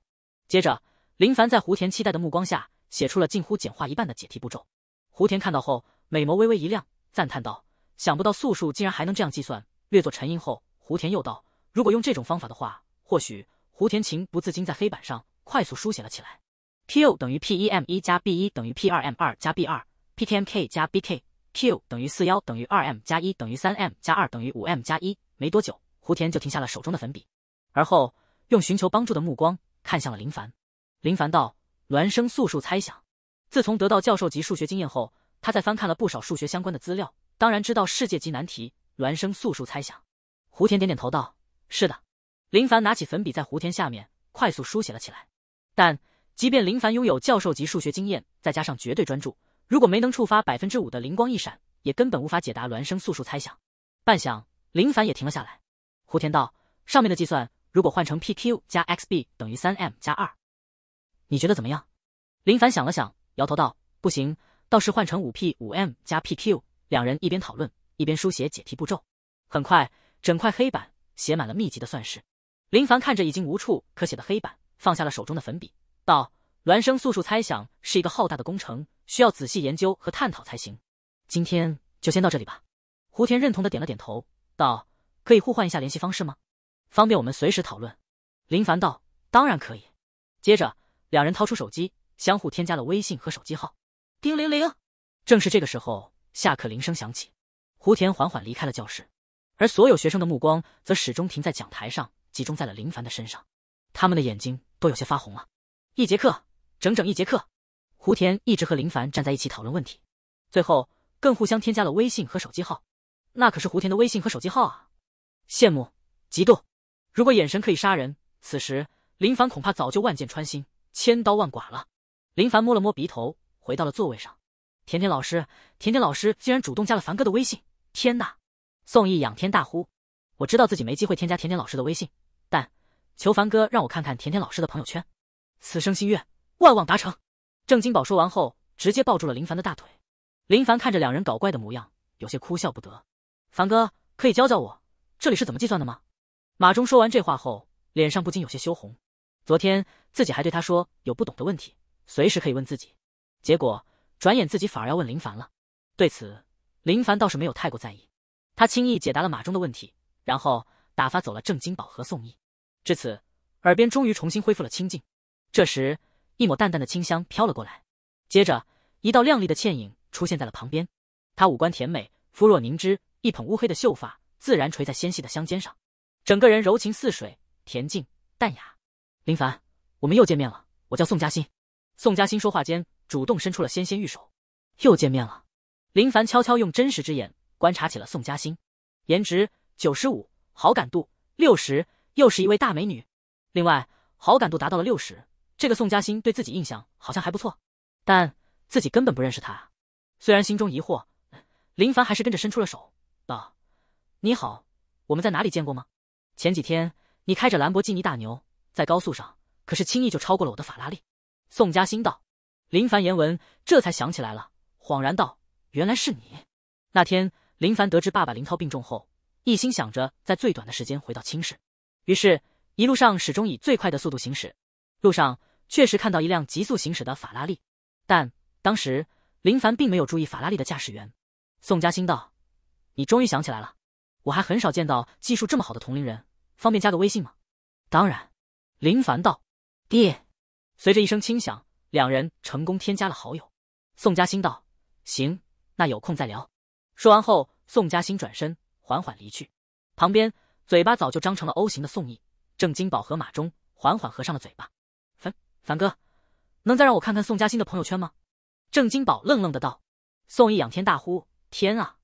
接着，林凡在胡田期待的目光下，写出了近乎简化一半的解题步骤。胡田看到后，美眸微微一亮，赞叹道：“想不到素数竟然还能这样计算。”略作沉吟后，胡田又道：“如果用这种方法的话，或许……”胡田情不自禁在黑板上。快速书写了起来，q 等于 p 一 m 一加 b 一等于 p 二 m 二加 b 二 pkmk 加 bk，q 等于四幺等于二 m 加一等于三 m 加二等于五 m 加一。没多久，胡田就停下了手中的粉笔，而后用寻求帮助的目光看向了林凡。林凡道：孪生素数猜想。自从得到教授级数学经验后，他在翻看了不少数学相关的资料，当然知道世界级难题孪生素数猜想。胡田点点头道：是的。林凡拿起粉笔在胡田下面快速书写了起来。但即便林凡拥有教授级数学经验，再加上绝对专注，如果没能触发百分之五的灵光一闪，也根本无法解答孪生素数猜想。半晌，林凡也停了下来。胡天道：“上面的计算，如果换成 p q 加 x b 等于三 m 加二，你觉得怎么样？”林凡想了想，摇头道：“不行，倒是换成五 p 五 m 加 p q。”两人一边讨论，一边书写解题步骤。很快，整块黑板写满了密集的算式。林凡看着已经无处可写的黑板。放下了手中的粉笔，道：“孪生素数猜想是一个浩大的工程，需要仔细研究和探讨才行。今天就先到这里吧。”胡田认同的点了点头，道：“可以互换一下联系方式吗？方便我们随时讨论。”林凡道：“当然可以。”接着，两人掏出手机，相互添加了微信和手机号。叮铃铃，正是这个时候，下课铃声响起。胡田缓缓离开了教室，而所有学生的目光则始终停在讲台上，集中在了林凡的身上。他们的眼睛。都有些发红了，一节课，整整一节课，胡田一直和林凡站在一起讨论问题，最后更互相添加了微信和手机号，那可是胡田的微信和手机号啊！羡慕，嫉妒，如果眼神可以杀人，此时林凡恐怕早就万箭穿心，千刀万剐了。林凡摸了摸鼻头，回到了座位上。甜甜老师，甜甜老师竟然主动加了凡哥的微信！天呐！宋毅仰天大呼，我知道自己没机会添加甜甜老师的微信。求凡哥让我看看甜甜老师的朋友圈，此生心愿万望达成。郑金宝说完后，直接抱住了林凡的大腿。林凡看着两人搞怪的模样，有些哭笑不得。凡哥可以教教我这里是怎么计算的吗？马忠说完这话后，脸上不禁有些羞红。昨天自己还对他说有不懂的问题，随时可以问自己，结果转眼自己反而要问林凡了。对此，林凡倒是没有太过在意，他轻易解答了马忠的问题，然后打发走了郑金宝和宋毅。至此，耳边终于重新恢复了清静。这时，一抹淡淡的清香飘了过来，接着一道亮丽的倩影出现在了旁边。她五官甜美，肤若凝脂，一捧乌黑的秀发自然垂在纤细的香肩上，整个人柔情似水，恬静淡雅。林凡，我们又见面了。我叫宋佳欣。宋佳欣说话间，主动伸出了纤纤玉手。又见面了。林凡悄悄用真实之眼观察起了宋佳欣，颜值九十五，好感度六十。又是一位大美女，另外好感度达到了六十。这个宋佳欣对自己印象好像还不错，但自己根本不认识她。虽然心中疑惑，林凡还是跟着伸出了手，道：“你好，我们在哪里见过吗？”前几天你开着兰博基尼大牛在高速上，可是轻易就超过了我的法拉利。”宋佳欣道。林凡言文这才想起来了，恍然道：“原来是你。”那天林凡得知爸爸林涛病重后，一心想着在最短的时间回到青市。于是，一路上始终以最快的速度行驶。路上确实看到一辆急速行驶的法拉利，但当时林凡并没有注意法拉利的驾驶员。宋佳欣道：“你终于想起来了，我还很少见到技术这么好的同龄人，方便加个微信吗？”“当然。”林凡道。爹，随着一声轻响，两人成功添加了好友。宋佳欣道：“行，那有空再聊。”说完后，宋佳欣转身缓缓离去。旁边。嘴巴早就张成了 O 型的宋义、郑金宝和马忠缓缓合上了嘴巴。凡凡哥，能再让我看看宋嘉欣的朋友圈吗？郑金宝愣愣的道。宋义仰天大呼：“天啊！”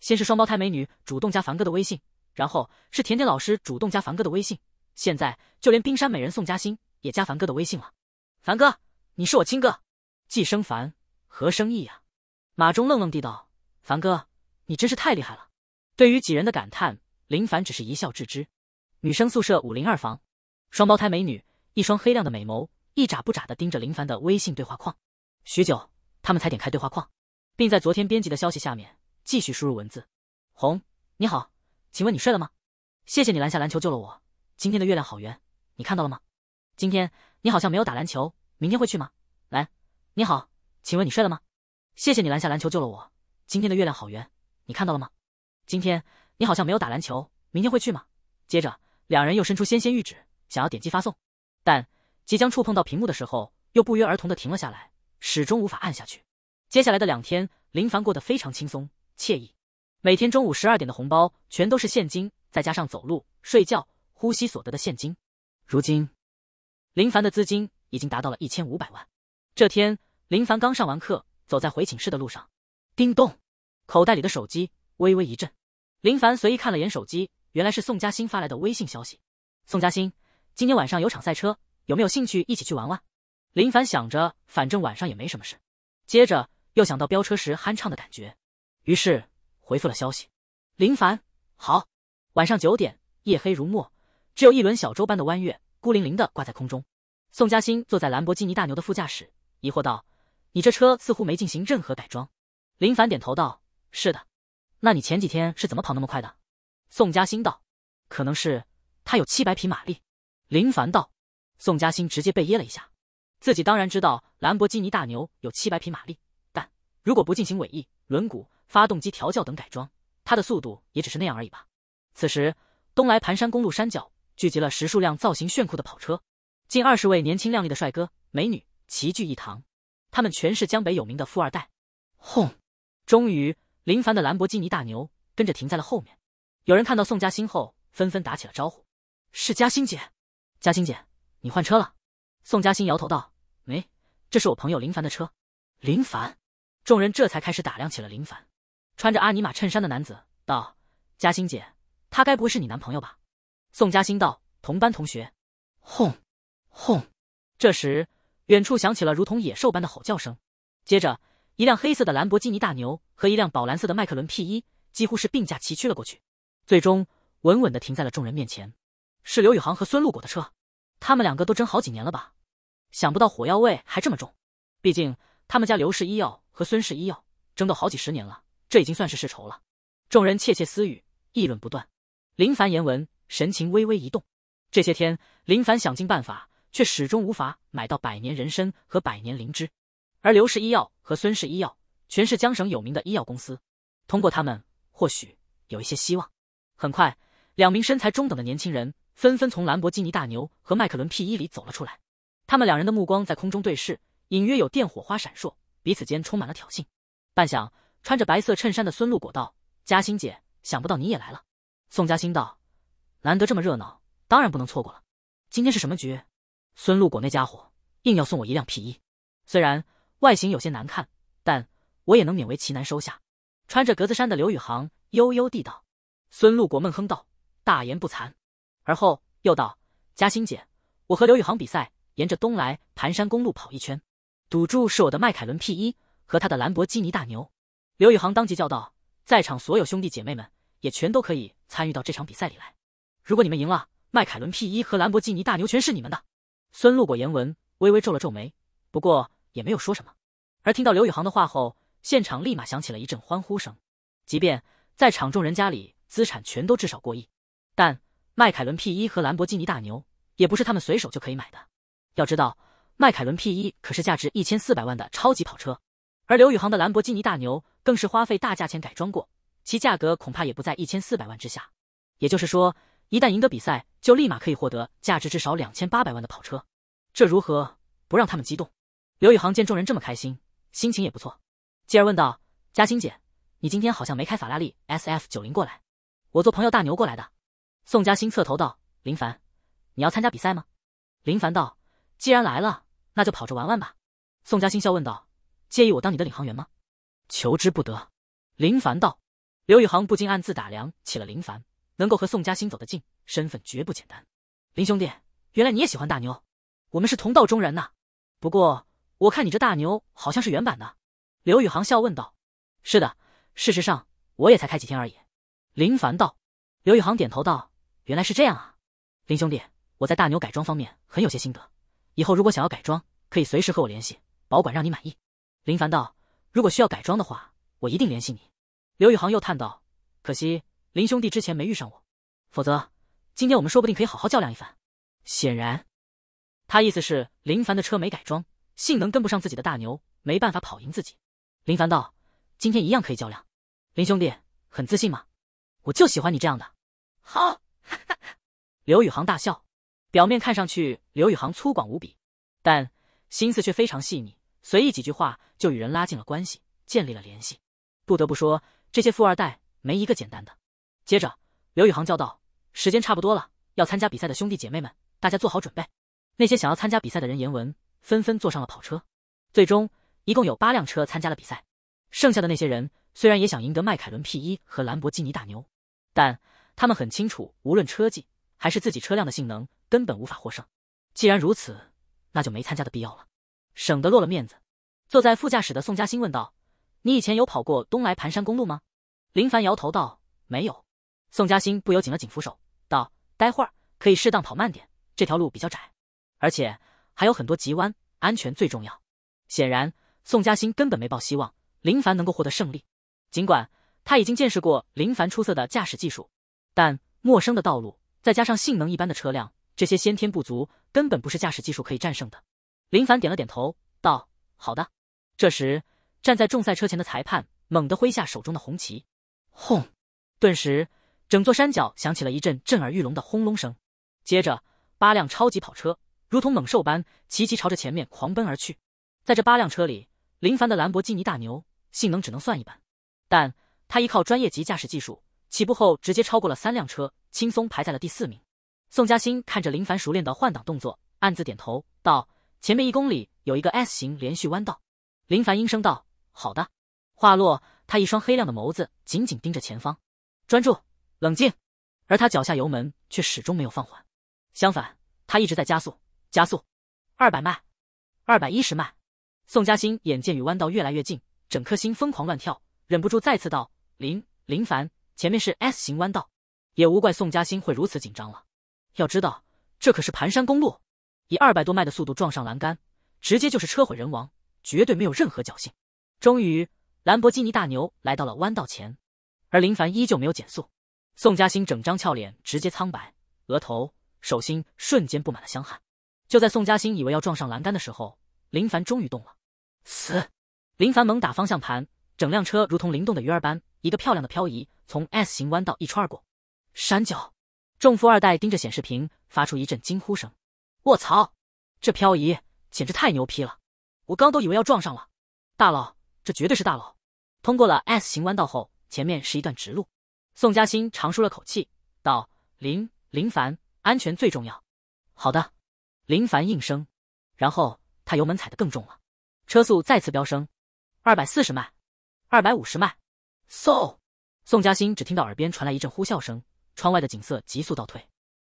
先是双胞胎美女主动加凡哥的微信，然后是甜甜老师主动加凡哥的微信，现在就连冰山美人宋嘉欣也加凡哥的微信了。凡哥，你是我亲哥，既生凡何生义呀？马忠愣愣地道：“凡哥，你真是太厉害了！”对于几人的感叹。林凡只是一笑置之。女生宿舍五零二房，双胞胎美女，一双黑亮的美眸，一眨不眨的盯着林凡的微信对话框。许久，他们才点开对话框，并在昨天编辑的消息下面继续输入文字。红，你好，请问你睡了吗？谢谢你拦下篮球救了我。今天的月亮好圆，你看到了吗？今天你好像没有打篮球，明天会去吗？来，你好，请问你睡了吗？谢谢你拦下篮球救了我。今天的月亮好圆，你看到了吗？今天。你好像没有打篮球，明天会去吗？接着，两人又伸出纤纤玉指，想要点击发送，但即将触碰到屏幕的时候，又不约而同的停了下来，始终无法按下去。接下来的两天，林凡过得非常轻松惬意，每天中午十二点的红包全都是现金，再加上走路、睡觉、呼吸所得的现金。如今，林凡的资金已经达到了一千五百万。这天，林凡刚上完课，走在回寝室的路上，叮咚，口袋里的手机微微一震。林凡随意看了眼手机，原来是宋佳欣发来的微信消息。宋佳欣，今天晚上有场赛车，有没有兴趣一起去玩玩？林凡想着，反正晚上也没什么事，接着又想到飙车时酣畅的感觉，于是回复了消息。林凡，好，晚上九点。夜黑如墨，只有一轮小舟般的弯月，孤零零的挂在空中。宋佳欣坐在兰博基尼大牛的副驾驶，疑惑道：“你这车似乎没进行任何改装。”林凡点头道：“是的。”那你前几天是怎么跑那么快的？宋佳欣道：“可能是他有七百匹马力。”林凡道。宋佳欣直接被噎了一下。自己当然知道兰博基尼大牛有七百匹马力，但如果不进行尾翼、轮毂、发动机调教等改装，它的速度也只是那样而已吧。此时，东来盘山公路山脚聚集了十数辆造型炫酷的跑车，近二十位年轻靓丽的帅哥美女齐聚一堂。他们全是江北有名的富二代。轰！终于。林凡的兰博基尼大牛跟着停在了后面，有人看到宋佳欣后，纷纷打起了招呼：“是佳欣姐，佳欣姐，你换车了。”宋佳欣摇头道：“没，这是我朋友林凡的车。”林凡，众人这才开始打量起了林凡，穿着阿尼玛衬衫的男子道：“佳欣姐，他该不会是你男朋友吧？”宋佳欣道：“同班同学。”轰，轰，这时远处响起了如同野兽般的吼叫声，接着。一辆黑色的兰博基尼大牛和一辆宝蓝色的迈凯伦 P1 几乎是并驾齐驱了过去，最终稳稳地停在了众人面前。是刘宇航和孙露果的车，他们两个都争好几年了吧？想不到火药味还这么重，毕竟他们家刘氏医药和孙氏医药争斗好几十年了，这已经算是世仇了。众人窃窃私语，议论不断。林凡言文神情微微一动，这些天林凡想尽办法，却始终无法买到百年人参和百年灵芝。而刘氏医药和孙氏医药全是江省有名的医药公司，通过他们或许有一些希望。很快，两名身材中等的年轻人纷纷从兰博基尼大牛和迈凯伦 P1 里走了出来。他们两人的目光在空中对视，隐约有电火花闪烁，彼此间充满了挑衅。半晌，穿着白色衬衫的孙露果道：“嘉欣姐，想不到你也来了。”宋嘉欣道：“难得这么热闹，当然不能错过了。今天是什么局？”孙露果那家伙硬要送我一辆 p 衣。虽然。外形有些难看，但我也能勉为其难收下。穿着格子衫的刘宇航悠悠地道：“孙路果闷哼道，大言不惭。”而后又道：“嘉欣姐，我和刘宇航比赛，沿着东来盘山公路跑一圈，赌注是我的迈凯伦 P 一和他的兰博基尼大牛。”刘宇航当即叫道：“在场所有兄弟姐妹们，也全都可以参与到这场比赛里来。如果你们赢了，迈凯伦 P 一和兰博基尼大牛全是你们的。”孙路果言文微微皱了皱眉，不过。也没有说什么，而听到刘宇航的话后，现场立马响起了一阵欢呼声。即便在场众人家里资产全都至少过亿，但迈凯伦 P 一和兰博基尼大牛也不是他们随手就可以买的。要知道，迈凯伦 P 一可是价值一千四百万的超级跑车，而刘宇航的兰博基尼大牛更是花费大价钱改装过，其价格恐怕也不在一千四百万之下。也就是说，一旦赢得比赛，就立马可以获得价值至少两千八百万的跑车，这如何不让他们激动？刘宇航见众人这么开心，心情也不错，继而问道：“嘉欣姐，你今天好像没开法拉利 SF 九零过来，我坐朋友大牛过来的。”宋嘉欣侧头道：“林凡，你要参加比赛吗？”林凡道：“既然来了，那就跑着玩玩吧。”宋嘉欣笑问道：“介意我当你的领航员吗？”“求之不得。”林凡道。刘宇航不禁暗自打量起了林凡，能够和宋嘉欣走得近，身份绝不简单。林兄弟，原来你也喜欢大牛，我们是同道中人呐。不过。我看你这大牛好像是原版的，刘宇航笑问道：“是的，事实上我也才开几天而已。”林凡道。刘宇航点头道：“原来是这样啊，林兄弟，我在大牛改装方面很有些心得，以后如果想要改装，可以随时和我联系，保管让你满意。”林凡道：“如果需要改装的话，我一定联系你。”刘宇航又叹道：“可惜林兄弟之前没遇上我，否则今天我们说不定可以好好较量一番。”显然，他意思是林凡的车没改装。性能跟不上自己的大牛，没办法跑赢自己。林凡道：“今天一样可以较量。”林兄弟很自信吗？我就喜欢你这样的。好，刘宇航大笑。表面看上去刘宇航粗犷无比，但心思却非常细腻，随意几句话就与人拉近了关系，建立了联系。不得不说，这些富二代没一个简单的。接着，刘宇航叫道：“时间差不多了，要参加比赛的兄弟姐妹们，大家做好准备。那些想要参加比赛的人，言文。”纷纷坐上了跑车，最终一共有八辆车参加了比赛。剩下的那些人虽然也想赢得迈凯伦 P 一和兰博基尼大牛，但他们很清楚，无论车技还是自己车辆的性能，根本无法获胜。既然如此，那就没参加的必要了，省得落了面子。坐在副驾驶的宋佳欣问道：“你以前有跑过东来盘山公路吗？”林凡摇头道：“没有。”宋佳欣不由紧了紧扶手，道：“待会儿可以适当跑慢点，这条路比较窄，而且……”还有很多急弯，安全最重要。显然，宋佳欣根本没抱希望林凡能够获得胜利。尽管他已经见识过林凡出色的驾驶技术，但陌生的道路，再加上性能一般的车辆，这些先天不足根本不是驾驶技术可以战胜的。林凡点了点头，道：“好的。”这时，站在重赛车前的裁判猛地挥下手中的红旗，轰！顿时，整座山脚响起了一阵震耳欲聋的轰隆声。接着，八辆超级跑车。如同猛兽般，齐齐朝着前面狂奔而去。在这八辆车里，林凡的兰博基尼大牛性能只能算一般，但他依靠专业级驾驶技术，起步后直接超过了三辆车，轻松排在了第四名。宋佳欣看着林凡熟练的换挡动作，暗自点头道：“前面一公里有一个 S 型连续弯道。”林凡应声道：“好的。”话落，他一双黑亮的眸子紧紧盯着前方，专注冷静，而他脚下油门却始终没有放缓，相反，他一直在加速。加速，二百迈，二百一十迈。宋嘉欣眼见与弯道越来越近，整颗心疯狂乱跳，忍不住再次道：“林林凡，前面是 S 型弯道，也无怪宋嘉欣会如此紧张了。要知道，这可是盘山公路，以二百多迈的速度撞上栏杆，直接就是车毁人亡，绝对没有任何侥幸。”终于，兰博基尼大牛来到了弯道前，而林凡依旧没有减速。宋嘉欣整张俏脸直接苍白，额头、手心瞬间布满了香汗。就在宋佳欣以为要撞上栏杆的时候，林凡终于动了。死！林凡猛打方向盘，整辆车如同灵动的鱼儿般，一个漂亮的漂移，从 S 型弯道一穿而过。山脚，众富二代盯着显示屏，发出一阵惊呼声：“我操！这漂移简直太牛批了！我刚都以为要撞上了。”大佬，这绝对是大佬！通过了 S 型弯道后，前面是一段直路。宋佳欣长舒了口气，道：“林林凡，安全最重要。”“好的。”林凡应声，然后他油门踩得更重了，车速再次飙升，二百四十迈，二百五十迈，嗖！宋佳欣只听到耳边传来一阵呼啸声，窗外的景色急速倒退。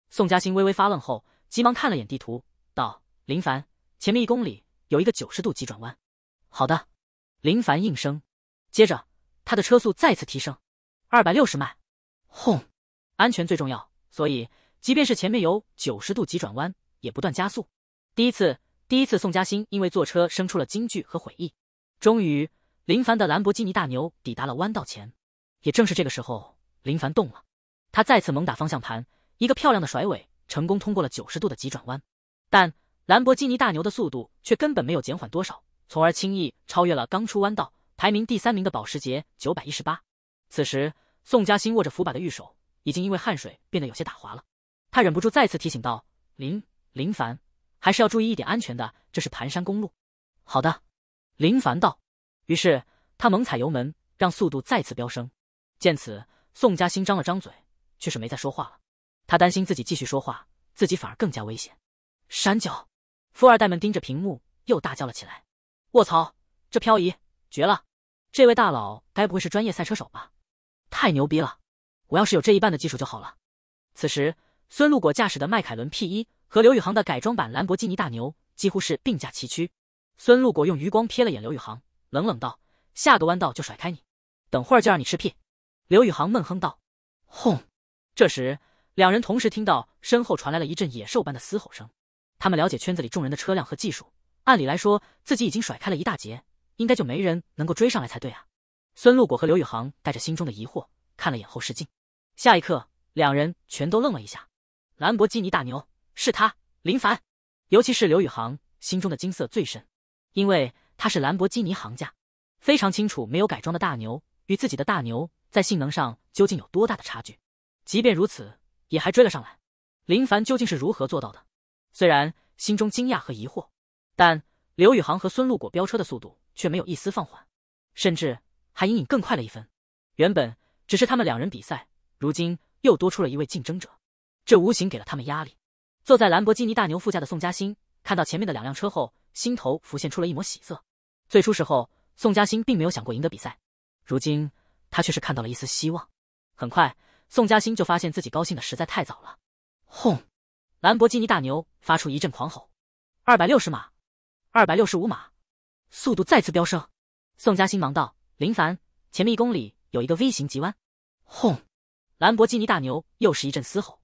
宋佳欣微微发愣后，急忙看了眼地图，道：“林凡，前面一公里有一个九十度急转弯。”“好的。”林凡应声，接着他的车速再次提升，二百六十迈，轰！安全最重要，所以即便是前面有九十度急转弯。也不断加速。第一次，第一次，宋嘉欣因为坐车生出了惊惧和悔意。终于，林凡的兰博基尼大牛抵达了弯道前。也正是这个时候，林凡动了，他再次猛打方向盘，一个漂亮的甩尾，成功通过了九十度的急转弯。但兰博基尼大牛的速度却根本没有减缓多少，从而轻易超越了刚出弯道排名第三名的保时捷九百一十八。此时，宋嘉欣握着扶把的玉手已经因为汗水变得有些打滑了，他忍不住再次提醒道：“林。”林凡，还是要注意一点安全的，这是盘山公路。好的，林凡道。于是他猛踩油门，让速度再次飙升。见此，宋佳欣张了张嘴，却是没再说话了。他担心自己继续说话，自己反而更加危险。山脚，富二代们盯着屏幕，又大叫了起来：“卧槽，这漂移绝了！这位大佬该不会是专业赛车手吧？太牛逼了！我要是有这一半的技术就好了。”此时，孙露果驾驶的迈凯伦 P 一。和刘宇航的改装版兰博基尼大牛几乎是并驾齐驱。孙露果用余光瞥了眼刘宇航，冷冷道：“下个弯道就甩开你，等会儿就让你吃屁。”刘宇航闷哼道：“轰！”这时，两人同时听到身后传来了一阵野兽般的嘶吼声。他们了解圈子里众人的车辆和技术，按理来说自己已经甩开了一大截，应该就没人能够追上来才对啊。孙露果和刘宇航带着心中的疑惑看了眼后视镜，下一刻，两人全都愣了一下。兰博基尼大牛。是他林凡，尤其是刘宇航心中的金色最深，因为他是兰博基尼行家，非常清楚没有改装的大牛与自己的大牛在性能上究竟有多大的差距。即便如此，也还追了上来。林凡究竟是如何做到的？虽然心中惊讶和疑惑，但刘宇航和孙露果飙车的速度却没有一丝放缓，甚至还隐隐更快了一分。原本只是他们两人比赛，如今又多出了一位竞争者，这无形给了他们压力。坐在兰博基尼大牛副驾的宋佳欣看到前面的两辆车后，心头浮现出了一抹喜色。最初时候，宋佳欣并没有想过赢得比赛，如今他却是看到了一丝希望。很快，宋佳欣就发现自己高兴的实在太早了。轰！兰博基尼大牛发出一阵狂吼，二百六十码，二百六十五码，速度再次飙升。宋佳欣忙道：“林凡，前面一公里有一个 V 型急弯。”轰！兰博基尼大牛又是一阵嘶吼，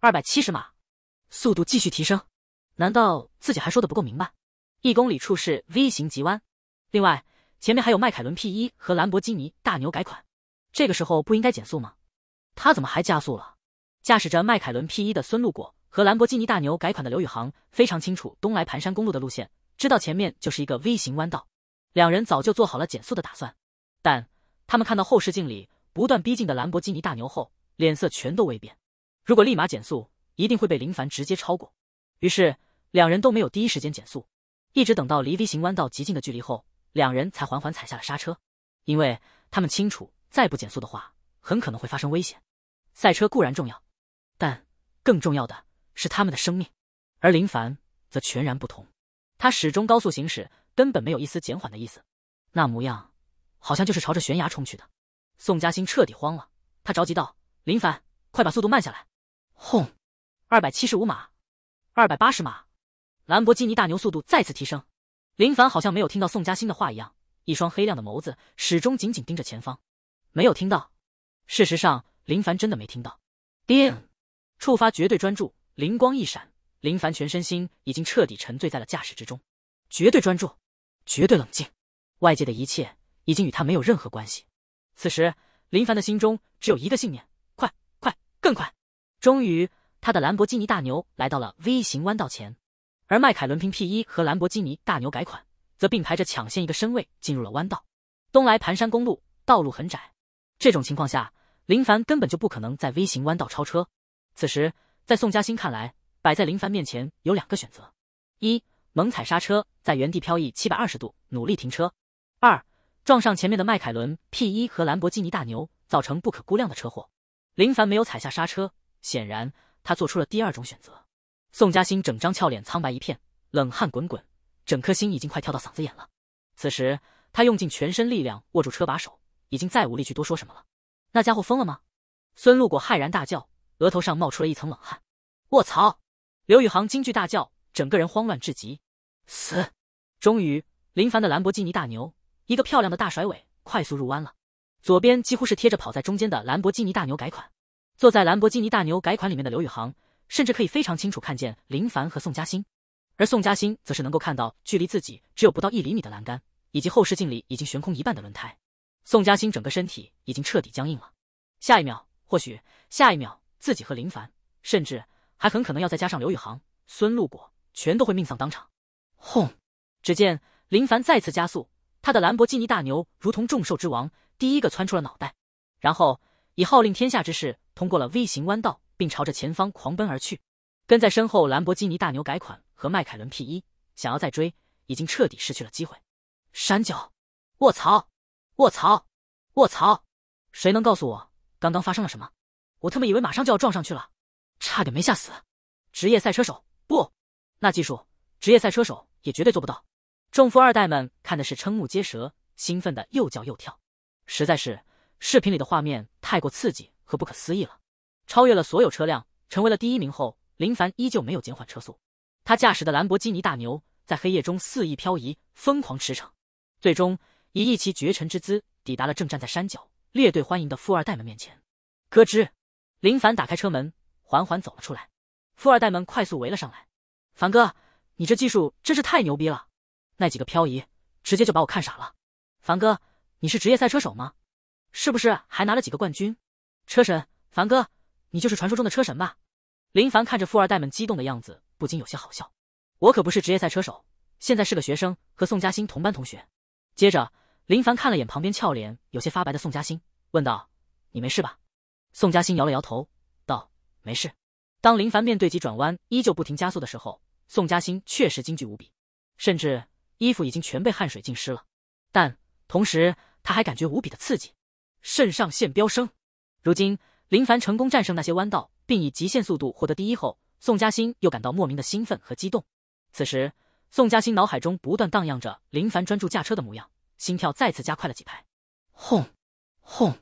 二百七十码。速度继续提升，难道自己还说的不够明白？一公里处是 V 型急弯，另外前面还有迈凯伦 P 一和兰博基尼大牛改款。这个时候不应该减速吗？他怎么还加速了？驾驶着迈凯伦 P 一的孙路果和兰博基尼大牛改款的刘宇航非常清楚东来盘山公路的路线，知道前面就是一个 V 型弯道，两人早就做好了减速的打算。但他们看到后视镜里不断逼近的兰博基尼大牛后，脸色全都微变。如果立马减速。一定会被林凡直接超过，于是两人都没有第一时间减速，一直等到离 V 型弯道极近的距离后，两人才缓缓踩下了刹车，因为他们清楚，再不减速的话，很可能会发生危险。赛车固然重要，但更重要的是他们的生命。而林凡则全然不同，他始终高速行驶，根本没有一丝减缓的意思，那模样，好像就是朝着悬崖冲去的。宋佳欣彻底慌了，他着急道：“林凡，快把速度慢下来！”轰。二百七十五码，二百八十码，兰博基尼大牛速度再次提升。林凡好像没有听到宋佳欣的话一样，一双黑亮的眸子始终紧紧盯着前方，没有听到。事实上，林凡真的没听到。叮，触发绝对专注，灵光一闪，林凡全身心已经彻底沉醉在了驾驶之中。绝对专注，绝对冷静，外界的一切已经与他没有任何关系。此时，林凡的心中只有一个信念：快，快，更快！终于。他的兰博基尼大牛来到了 V 型弯道前，而迈凯伦 P 一和兰博基尼大牛改款则并排着抢先一个身位进入了弯道。东来盘山公路道路很窄，这种情况下，林凡根本就不可能在 V 型弯道超车。此时，在宋嘉欣看来，摆在林凡面前有两个选择：一，猛踩刹车，在原地漂移七百二十度，努力停车；二，撞上前面的迈凯伦 P 一和兰博基尼大牛，造成不可估量的车祸。林凡没有踩下刹车，显然。他做出了第二种选择，宋佳欣整张俏脸苍白一片，冷汗滚滚，整颗心已经快跳到嗓子眼了。此时，他用尽全身力量握住车把手，已经再无力去多说什么了。那家伙疯了吗？孙露果骇然大叫，额头上冒出了一层冷汗。卧槽！刘宇航惊惧大叫，整个人慌乱至极。死！终于，林凡的兰博基尼大牛一个漂亮的大甩尾，快速入弯了。左边几乎是贴着跑在中间的兰博基尼大牛改款。坐在兰博基尼大牛改款里面的刘宇航，甚至可以非常清楚看见林凡和宋佳欣，而宋佳欣则是能够看到距离自己只有不到一厘米的栏杆，以及后视镜里已经悬空一半的轮胎。宋佳欣整个身体已经彻底僵硬了，下一秒，或许下一秒，自己和林凡，甚至还很可能要再加上刘宇航、孙露果，全都会命丧当场。轰！只见林凡再次加速，他的兰博基尼大牛如同众兽之王，第一个窜出了脑袋，然后以号令天下之势。通过了 V 型弯道，并朝着前方狂奔而去。跟在身后，兰博基尼大牛改款和迈凯伦 P1 想要再追，已经彻底失去了机会。山脚，卧槽！卧槽！卧槽！谁能告诉我刚刚发生了什么？我他妈以为马上就要撞上去了，差点没吓死！职业赛车手不，那技术，职业赛车手也绝对做不到。众富二代们看的是瞠目结舌，兴奋的又叫又跳。实在是，视频里的画面太过刺激。不可思议了，超越了所有车辆，成为了第一名后，林凡依旧没有减缓车速。他驾驶的兰博基尼大牛在黑夜中肆意漂移，疯狂驰骋，最终以一骑绝尘之姿抵达了正站在山脚列队欢迎的富二代们面前。咯吱，林凡打开车门，缓缓走了出来。富二代们快速围了上来：“凡哥，你这技术真是太牛逼了！那几个漂移，直接就把我看傻了。凡哥，你是职业赛车手吗？是不是还拿了几个冠军？”车神，凡哥，你就是传说中的车神吧？林凡看着富二代们激动的样子，不禁有些好笑。我可不是职业赛车手，现在是个学生，和宋佳欣同班同学。接着，林凡看了眼旁边俏脸有些发白的宋佳欣，问道：“你没事吧？”宋佳欣摇了摇头，道：“没事。”当林凡面对急转弯依旧不停加速的时候，宋佳欣确实惊惧无比，甚至衣服已经全被汗水浸湿了。但同时，他还感觉无比的刺激，肾上腺飙升。如今，林凡成功战胜那些弯道，并以极限速度获得第一后，宋嘉欣又感到莫名的兴奋和激动。此时，宋嘉欣脑海中不断荡漾着林凡专注驾车的模样，心跳再次加快了几拍。轰，轰，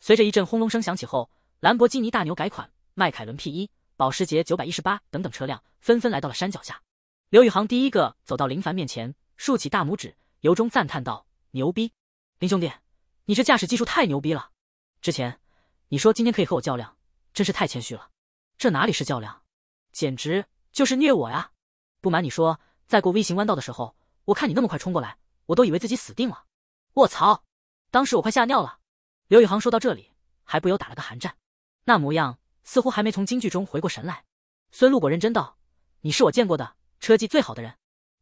随着一阵轰隆声响起后，兰博基尼大牛改款、迈凯伦 P 一、保时捷九百一十八等等车辆纷纷来到了山脚下。刘宇航第一个走到林凡面前，竖起大拇指，由衷赞叹道：“牛逼，林兄弟，你这驾驶技术太牛逼了！之前。”你说今天可以和我较量，真是太谦虚了。这哪里是较量，简直就是虐我呀！不瞒你说，在过 V 型弯道的时候，我看你那么快冲过来，我都以为自己死定了。卧槽！当时我快吓尿了。刘宇航说到这里，还不由打了个寒战，那模样似乎还没从惊惧中回过神来。孙露果认真道：“你是我见过的车技最好的人。”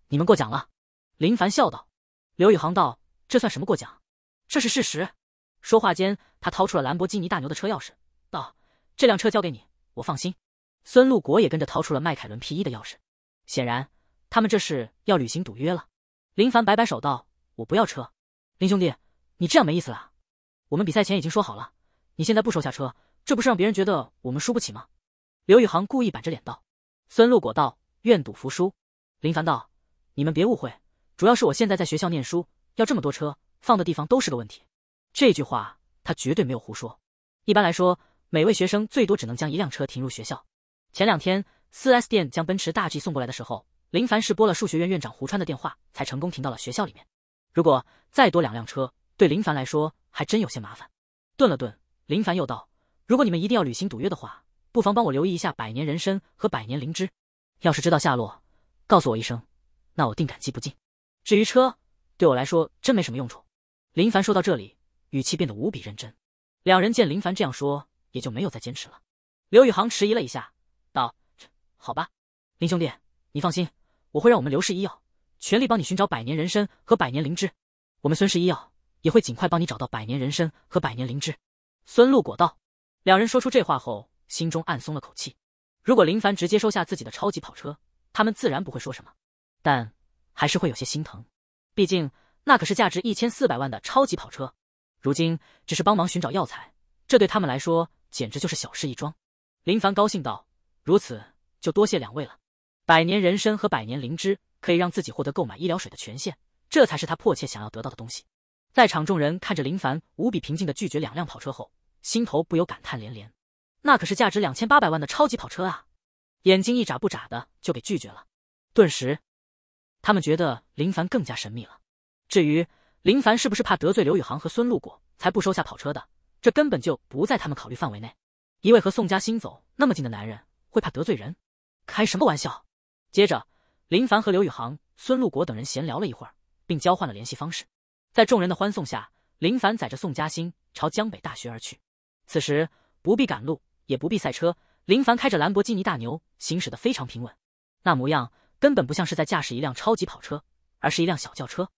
你们过奖了。林凡笑道。刘宇航道：“这算什么过奖？这是事实。”说话间。他掏出了兰博基尼大牛的车钥匙，道：“这辆车交给你，我放心。”孙路国也跟着掏出了迈凯伦 P 一的钥匙，显然他们这是要履行赌约了。林凡摆摆手道：“我不要车。”林兄弟，你这样没意思了。我们比赛前已经说好了，你现在不收下车，这不是让别人觉得我们输不起吗？”刘宇航故意板着脸道。孙路国道：“愿赌服输。”林凡道：“你们别误会，主要是我现在在学校念书，要这么多车放的地方都是个问题。”这句话。他绝对没有胡说。一般来说，每位学生最多只能将一辆车停入学校。前两天，四 S 店将奔驰大 G 送过来的时候，林凡是拨了数学院院长胡川的电话，才成功停到了学校里面。如果再多两辆车，对林凡来说还真有些麻烦。顿了顿，林凡又道：“如果你们一定要履行赌约的话，不妨帮我留意一下百年人参和百年灵芝，要是知道下落，告诉我一声，那我定感激不尽。至于车，对我来说真没什么用处。”林凡说到这里。语气变得无比认真，两人见林凡这样说，也就没有再坚持了。刘宇航迟疑了一下，道：“好吧，林兄弟，你放心，我会让我们刘氏医药全力帮你寻找百年人参和百年灵芝，我们孙氏医药也会尽快帮你找到百年人参和百年灵芝。”孙露果道。两人说出这话后，心中暗松了口气。如果林凡直接收下自己的超级跑车，他们自然不会说什么，但还是会有些心疼，毕竟那可是价值一千四百万的超级跑车。如今只是帮忙寻找药材，这对他们来说简直就是小事一桩。林凡高兴道：“如此就多谢两位了。百年人参和百年灵芝可以让自己获得购买医疗水的权限，这才是他迫切想要得到的东西。”在场众人看着林凡无比平静的拒绝两辆跑车后，心头不由感叹连连：“那可是价值两千八百万的超级跑车啊，眼睛一眨不眨的就给拒绝了。”顿时，他们觉得林凡更加神秘了。至于……林凡是不是怕得罪刘宇航和孙露果才不收下跑车的？这根本就不在他们考虑范围内。一位和宋家欣走那么近的男人会怕得罪人？开什么玩笑！接着，林凡和刘宇航、孙露果等人闲聊了一会儿，并交换了联系方式。在众人的欢送下，林凡载着宋佳欣朝江北大学而去。此时不必赶路，也不必赛车。林凡开着兰博基尼大牛行驶的非常平稳，那模样根本不像是在驾驶一辆超级跑车，而是一辆小轿车。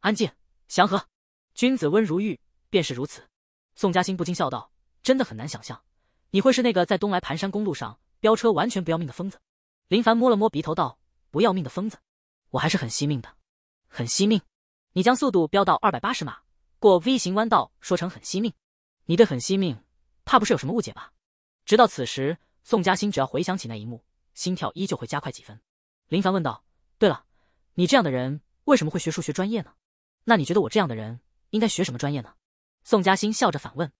安静。祥和，君子温如玉，便是如此。宋佳欣不禁笑道：“真的很难想象，你会是那个在东来盘山公路上飙车完全不要命的疯子。”林凡摸了摸鼻头道：“不要命的疯子，我还是很惜命的，很惜命。你将速度飙到二百八十码过 V 型弯道，说成很惜命，你对很惜命，怕不是有什么误解吧？”直到此时，宋佳欣只要回想起那一幕，心跳依旧会加快几分。林凡问道：“对了，你这样的人为什么会学数学专业呢？”那你觉得我这样的人应该学什么专业呢？宋佳欣笑着反问。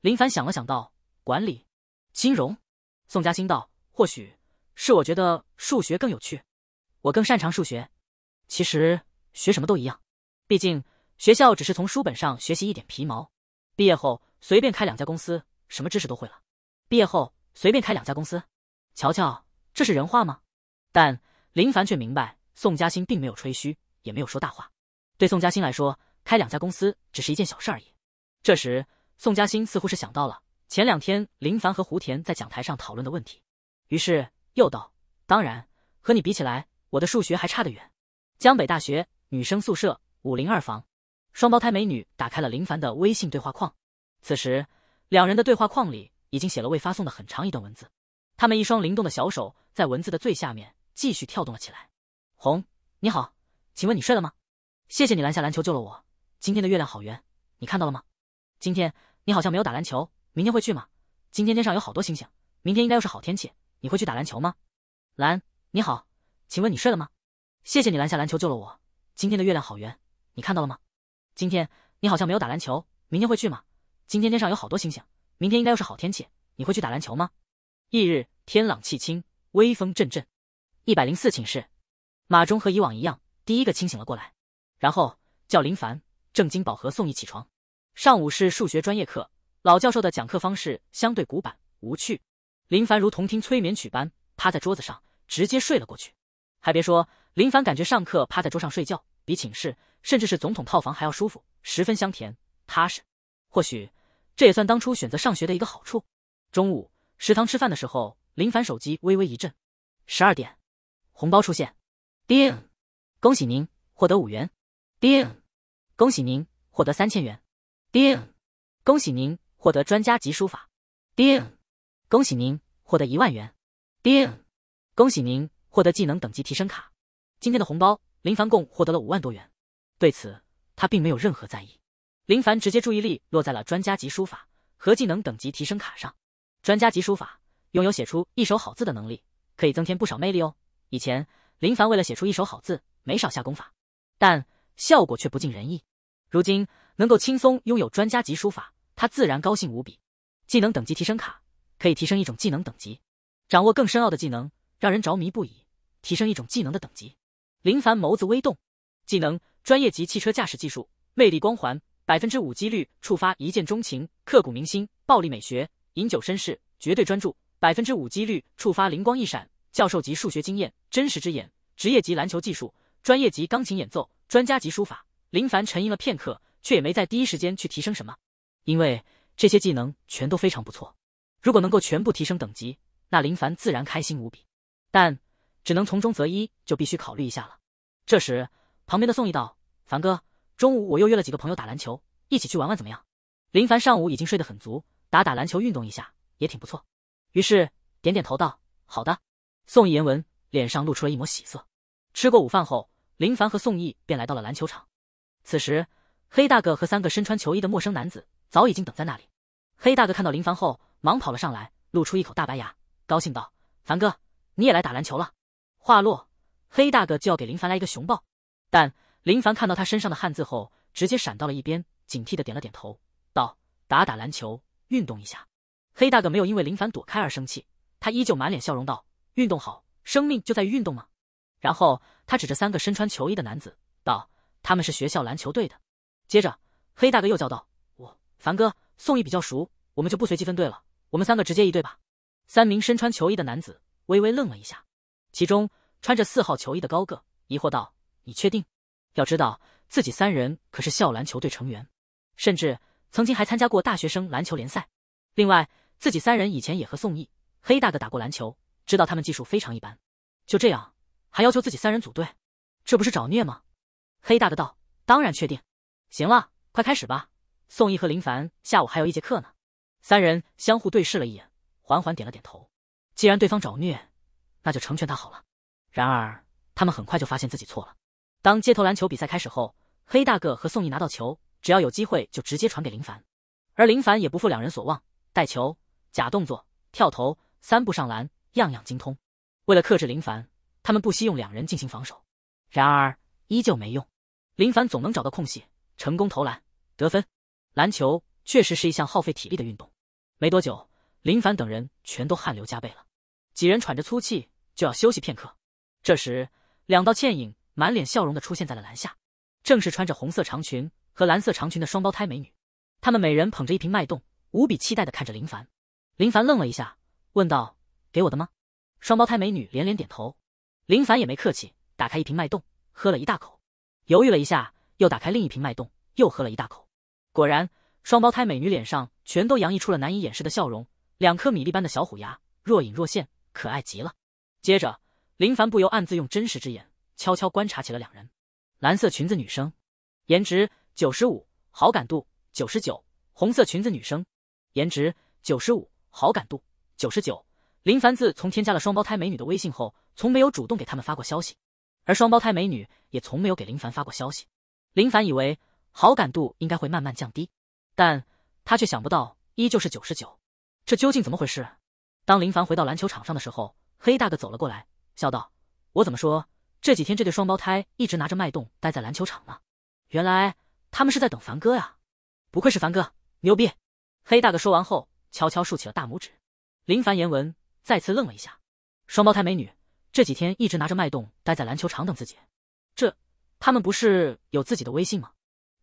林凡想了想，道：“管理，金融。”宋佳欣道：“或许是我觉得数学更有趣，我更擅长数学。其实学什么都一样，毕竟学校只是从书本上学习一点皮毛，毕业后随便开两家公司，什么知识都会了。毕业后随便开两家公司，瞧瞧，这是人话吗？”但林凡却明白，宋佳欣并没有吹嘘，也没有说大话。对宋佳欣来说，开两家公司只是一件小事而已。这时，宋佳欣似乎是想到了前两天林凡和胡田在讲台上讨论的问题，于是又道：“当然，和你比起来，我的数学还差得远。”江北大学女生宿舍五零二房，双胞胎美女打开了林凡的微信对话框。此时，两人的对话框里已经写了未发送的很长一段文字。他们一双灵动的小手在文字的最下面继续跳动了起来。红，你好，请问你睡了吗？谢谢你拦下篮球救了我。今天的月亮好圆，你看到了吗？今天你好像没有打篮球，明天会去吗？今天天上有好多星星，明天应该又是好天气，你会去打篮球吗？蓝，你好，请问你睡了吗？谢谢你拦下篮球救了我。今天的月亮好圆，你看到了吗？今天你好像没有打篮球，明天会去吗？今天天上有好多星星，明天应该又是好天气，你会去打篮球吗？翌日，天朗气清，微风阵阵。一百零四寝室，马忠和以往一样，第一个清醒了过来。然后叫林凡、郑金宝和宋毅起床。上午是数学专业课，老教授的讲课方式相对古板无趣。林凡如同听催眠曲般趴在桌子上，直接睡了过去。还别说，林凡感觉上课趴在桌上睡觉，比寝室甚至是总统套房还要舒服，十分香甜踏实。或许这也算当初选择上学的一个好处。中午食堂吃饭的时候，林凡手机微微一震，十二点，红包出现，叮，恭喜您获得五元。叮，恭喜您获得三千元。叮，恭喜您获得专家级书法。叮，恭喜您获得一万元。叮，恭喜您获得技能等级提升卡。今天的红包，林凡共获得了五万多元。对此，他并没有任何在意。林凡直接注意力落在了专家级书法和技能等级提升卡上。专家级书法拥有写出一手好字的能力，可以增添不少魅力哦。以前林凡为了写出一手好字，没少下功法，但。效果却不尽人意。如今能够轻松拥有专家级书法，他自然高兴无比。技能等级提升卡可以提升一种技能等级，掌握更深奥的技能，让人着迷不已。提升一种技能的等级，林凡眸子微动。技能专业级汽车驾驶技术，魅力光环百分之五几率触发一见钟情、刻骨铭心。暴力美学，饮酒绅士，绝对专注百分之五几率触发灵光一闪。教授级数学经验，真实之眼，职业级篮球技术。专业级钢琴演奏，专家级书法。林凡沉吟了片刻，却也没在第一时间去提升什么，因为这些技能全都非常不错。如果能够全部提升等级，那林凡自然开心无比。但只能从中择一，就必须考虑一下了。这时，旁边的宋义道：“凡哥，中午我又约了几个朋友打篮球，一起去玩玩怎么样？”林凡上午已经睡得很足，打打篮球运动一下也挺不错，于是点点头道：“好的。”宋义言文脸上露出了一抹喜色。吃过午饭后。林凡和宋毅便来到了篮球场，此时，黑大哥和三个身穿球衣的陌生男子早已经等在那里。黑大哥看到林凡后，忙跑了上来，露出一口大白牙，高兴道：“凡哥，你也来打篮球了。”话落，黑大哥就要给林凡来一个熊抱，但林凡看到他身上的汉字后，直接闪到了一边，警惕的点了点头，道：“打打篮球，运动一下。”黑大哥没有因为林凡躲开而生气，他依旧满脸笑容道：“运动好，生命就在于运动吗？”然后他指着三个身穿球衣的男子道：“他们是学校篮球队的。”接着黑大哥又叫道：“我凡哥，宋毅比较熟，我们就不随机分队了，我们三个直接一队吧。”三名身穿球衣的男子微微愣了一下，其中穿着四号球衣的高个疑惑道：“你确定？要知道自己三人可是校篮球队成员，甚至曾经还参加过大学生篮球联赛。另外自己三人以前也和宋毅、黑大哥打过篮球，知道他们技术非常一般。”就这样。还要求自己三人组队，这不是找虐吗？黑大个道：“当然确定。”行了，快开始吧。宋毅和林凡下午还有一节课呢。三人相互对视了一眼，缓缓点了点头。既然对方找虐，那就成全他好了。然而，他们很快就发现自己错了。当街头篮球比赛开始后，黑大个和宋毅拿到球，只要有机会就直接传给林凡，而林凡也不负两人所望，带球、假动作、跳投、三步上篮，样样精通。为了克制林凡。他们不惜用两人进行防守，然而依旧没用。林凡总能找到空隙，成功投篮得分。篮球确实是一项耗费体力的运动。没多久，林凡等人全都汗流浃背了，几人喘着粗气，就要休息片刻。这时，两道倩影满脸笑容的出现在了篮下，正是穿着红色长裙和蓝色长裙的双胞胎美女。她们每人捧着一瓶脉动，无比期待的看着林凡。林凡愣了一下，问道：“给我的吗？”双胞胎美女连连点头。林凡也没客气，打开一瓶脉动，喝了一大口，犹豫了一下，又打开另一瓶脉动，又喝了一大口。果然，双胞胎美女脸上全都洋溢出了难以掩饰的笑容，两颗米粒般的小虎牙若隐若现，可爱极了。接着，林凡不由暗自用真实之眼悄悄观察起了两人：蓝色裙子女生，颜值九十五，好感度九十九；红色裙子女生，颜值九十五，好感度九十九。林凡自从添加了双胞胎美女的微信后，从没有主动给他们发过消息，而双胞胎美女也从没有给林凡发过消息。林凡以为好感度应该会慢慢降低，但他却想不到依旧是九十九，这究竟怎么回事？当林凡回到篮球场上的时候，黑大哥走了过来，笑道：“我怎么说？这几天这对双胞胎一直拿着脉动待在篮球场呢？原来他们是在等凡哥呀！不愧是凡哥，牛逼！”黑大哥说完后，悄悄竖起了大拇指。林凡言文再次愣了一下，双胞胎美女。这几天一直拿着脉动待在篮球场等自己，这他们不是有自己的微信吗？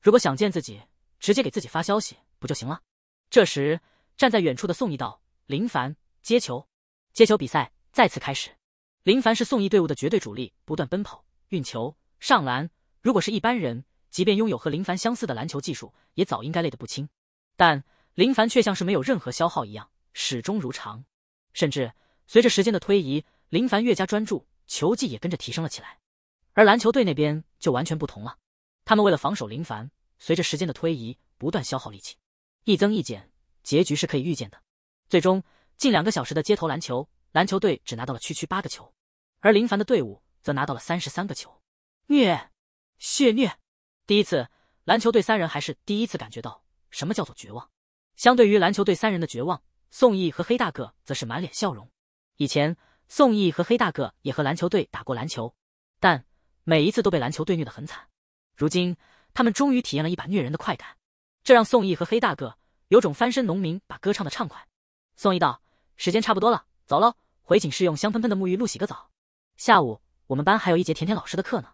如果想见自己，直接给自己发消息不就行了？这时，站在远处的宋义道：“林凡，接球！接球比赛再次开始。”林凡是宋义队伍的绝对主力，不断奔跑、运球、上篮。如果是一般人，即便拥有和林凡相似的篮球技术，也早应该累得不轻。但林凡却像是没有任何消耗一样，始终如常，甚至随着时间的推移。林凡越加专注，球技也跟着提升了起来，而篮球队那边就完全不同了。他们为了防守林凡，随着时间的推移，不断消耗力气，一增一减，结局是可以预见的。最终，近两个小时的街头篮球，篮球队只拿到了区区八个球，而林凡的队伍则拿到了三十三个球，虐，血虐。第一次，篮球队三人还是第一次感觉到什么叫做绝望。相对于篮球队三人的绝望，宋毅和黑大个则是满脸笑容。以前。宋毅和黑大个也和篮球队打过篮球，但每一次都被篮球队虐得很惨。如今他们终于体验了一把虐人的快感，这让宋毅和黑大个有种翻身农民把歌唱的畅快。宋毅道：“时间差不多了，走喽，回寝室用香喷喷的沐浴露洗个澡。下午我们班还有一节甜甜老师的课呢。”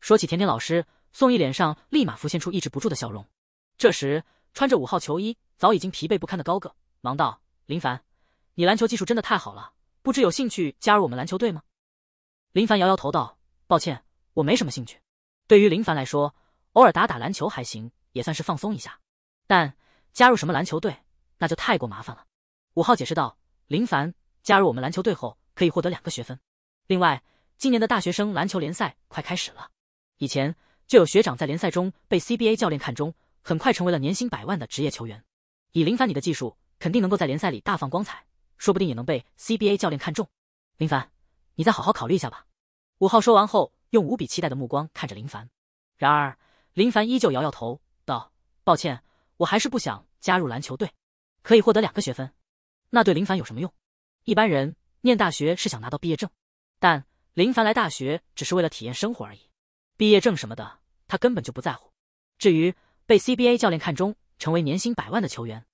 说起甜甜老师，宋毅脸上立马浮现出抑制不住的笑容。这时，穿着五号球衣、早已经疲惫不堪的高个忙道：“林凡，你篮球技术真的太好了。”不知有兴趣加入我们篮球队吗？林凡摇摇头道：“抱歉，我没什么兴趣。对于林凡来说，偶尔打打篮球还行，也算是放松一下。但加入什么篮球队，那就太过麻烦了。”五号解释道：“林凡加入我们篮球队后，可以获得两个学分。另外，今年的大学生篮球联赛快开始了，以前就有学长在联赛中被 C B A 教练看中，很快成为了年薪百万的职业球员。以林凡你的技术，肯定能够在联赛里大放光彩。”说不定也能被 CBA 教练看中，林凡，你再好好考虑一下吧。五号说完后，用无比期待的目光看着林凡。然而，林凡依旧摇摇头，道：“抱歉，我还是不想加入篮球队。可以获得两个学分，那对林凡有什么用？一般人念大学是想拿到毕业证，但林凡来大学只是为了体验生活而已。毕业证什么的，他根本就不在乎。至于被 CBA 教练看中，成为年薪百万的球员，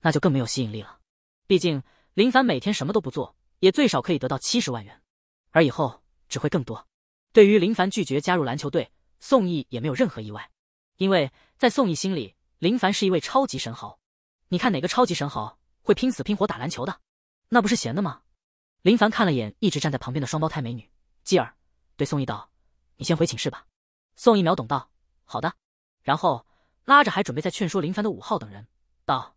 那就更没有吸引力了。毕竟……”林凡每天什么都不做，也最少可以得到七十万元，而以后只会更多。对于林凡拒绝加入篮球队，宋毅也没有任何意外，因为在宋毅心里，林凡是一位超级神豪。你看哪个超级神豪会拼死拼活打篮球的？那不是闲的吗？林凡看了眼一直站在旁边的双胞胎美女，继而对宋毅道：“你先回寝室吧。”宋毅秒懂道：“好的。”然后拉着还准备再劝说林凡的五号等人道：“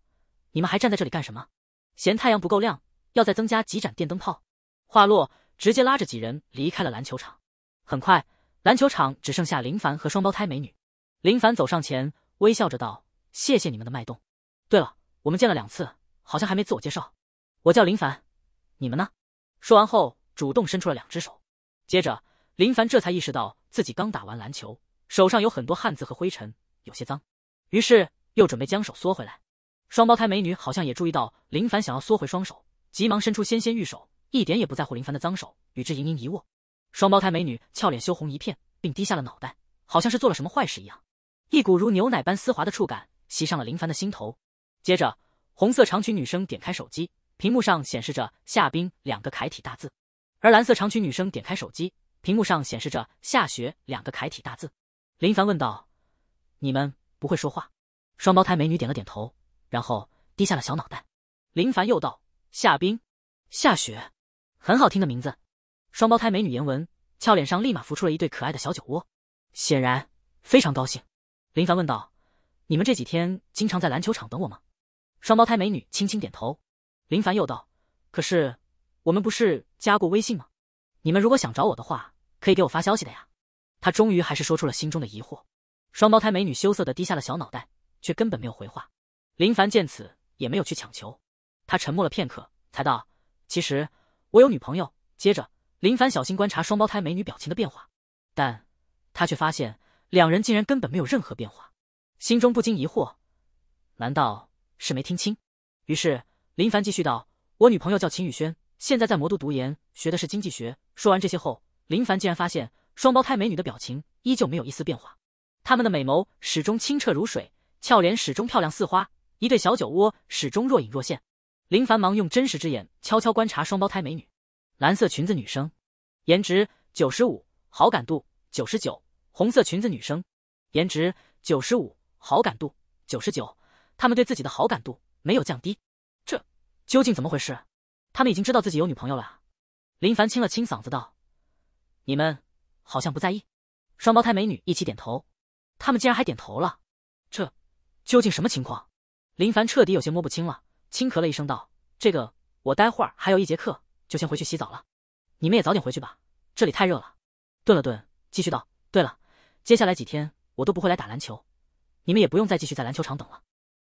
你们还站在这里干什么？”嫌太阳不够亮，要再增加几盏电灯泡。话落，直接拉着几人离开了篮球场。很快，篮球场只剩下林凡和双胞胎美女。林凡走上前，微笑着道：“谢谢你们的脉动。对了，我们见了两次，好像还没自我介绍。我叫林凡，你们呢？”说完后，主动伸出了两只手。接着，林凡这才意识到自己刚打完篮球，手上有很多汗渍和灰尘，有些脏，于是又准备将手缩回来。双胞胎美女好像也注意到林凡想要缩回双手，急忙伸出纤纤玉手，一点也不在乎林凡的脏手，与之盈盈一握。双胞胎美女俏脸羞红一片，并低下了脑袋，好像是做了什么坏事一样。一股如牛奶般丝滑的触感袭上了林凡的心头。接着，红色长裙女生点开手机，屏幕上显示着“夏冰”两个楷体大字；而蓝色长裙女生点开手机，屏幕上显示着“夏雪”两个楷体大字。林凡问道：“你们不会说话？”双胞胎美女点了点头。然后低下了小脑袋，林凡又道：“夏冰，夏雪，很好听的名字。”双胞胎美女颜文俏脸上立马浮出了一对可爱的小酒窝，显然非常高兴。林凡问道：“你们这几天经常在篮球场等我吗？”双胞胎美女轻轻点头。林凡又道：“可是我们不是加过微信吗？你们如果想找我的话，可以给我发消息的呀。”他终于还是说出了心中的疑惑。双胞胎美女羞涩的低下了小脑袋，却根本没有回话。林凡见此也没有去强求，他沉默了片刻，才道：“其实我有女朋友。”接着，林凡小心观察双胞胎美女表情的变化，但他却发现两人竟然根本没有任何变化，心中不禁疑惑：难道是没听清？于是，林凡继续道：“我女朋友叫秦宇轩，现在在魔都读研，学的是经济学。”说完这些后，林凡竟然发现双胞胎美女的表情依旧没有一丝变化，他们的美眸始终清澈如水，俏脸始终漂亮似花。一对小酒窝始终若隐若现，林凡忙用真实之眼悄悄观察双胞胎美女。蓝色裙子女生，颜值九十五，好感度九十九；红色裙子女生，颜值九十五，好感度九十九。们对自己的好感度没有降低，这究竟怎么回事？他们已经知道自己有女朋友了。林凡清了清嗓子道：“你们好像不在意。”双胞胎美女一起点头。他们竟然还点头了，这究竟什么情况？林凡彻底有些摸不清了，轻咳了一声道：“这个我待会儿还有一节课，就先回去洗澡了。你们也早点回去吧，这里太热了。”顿了顿，继续道：“对了，接下来几天我都不会来打篮球，你们也不用再继续在篮球场等了。”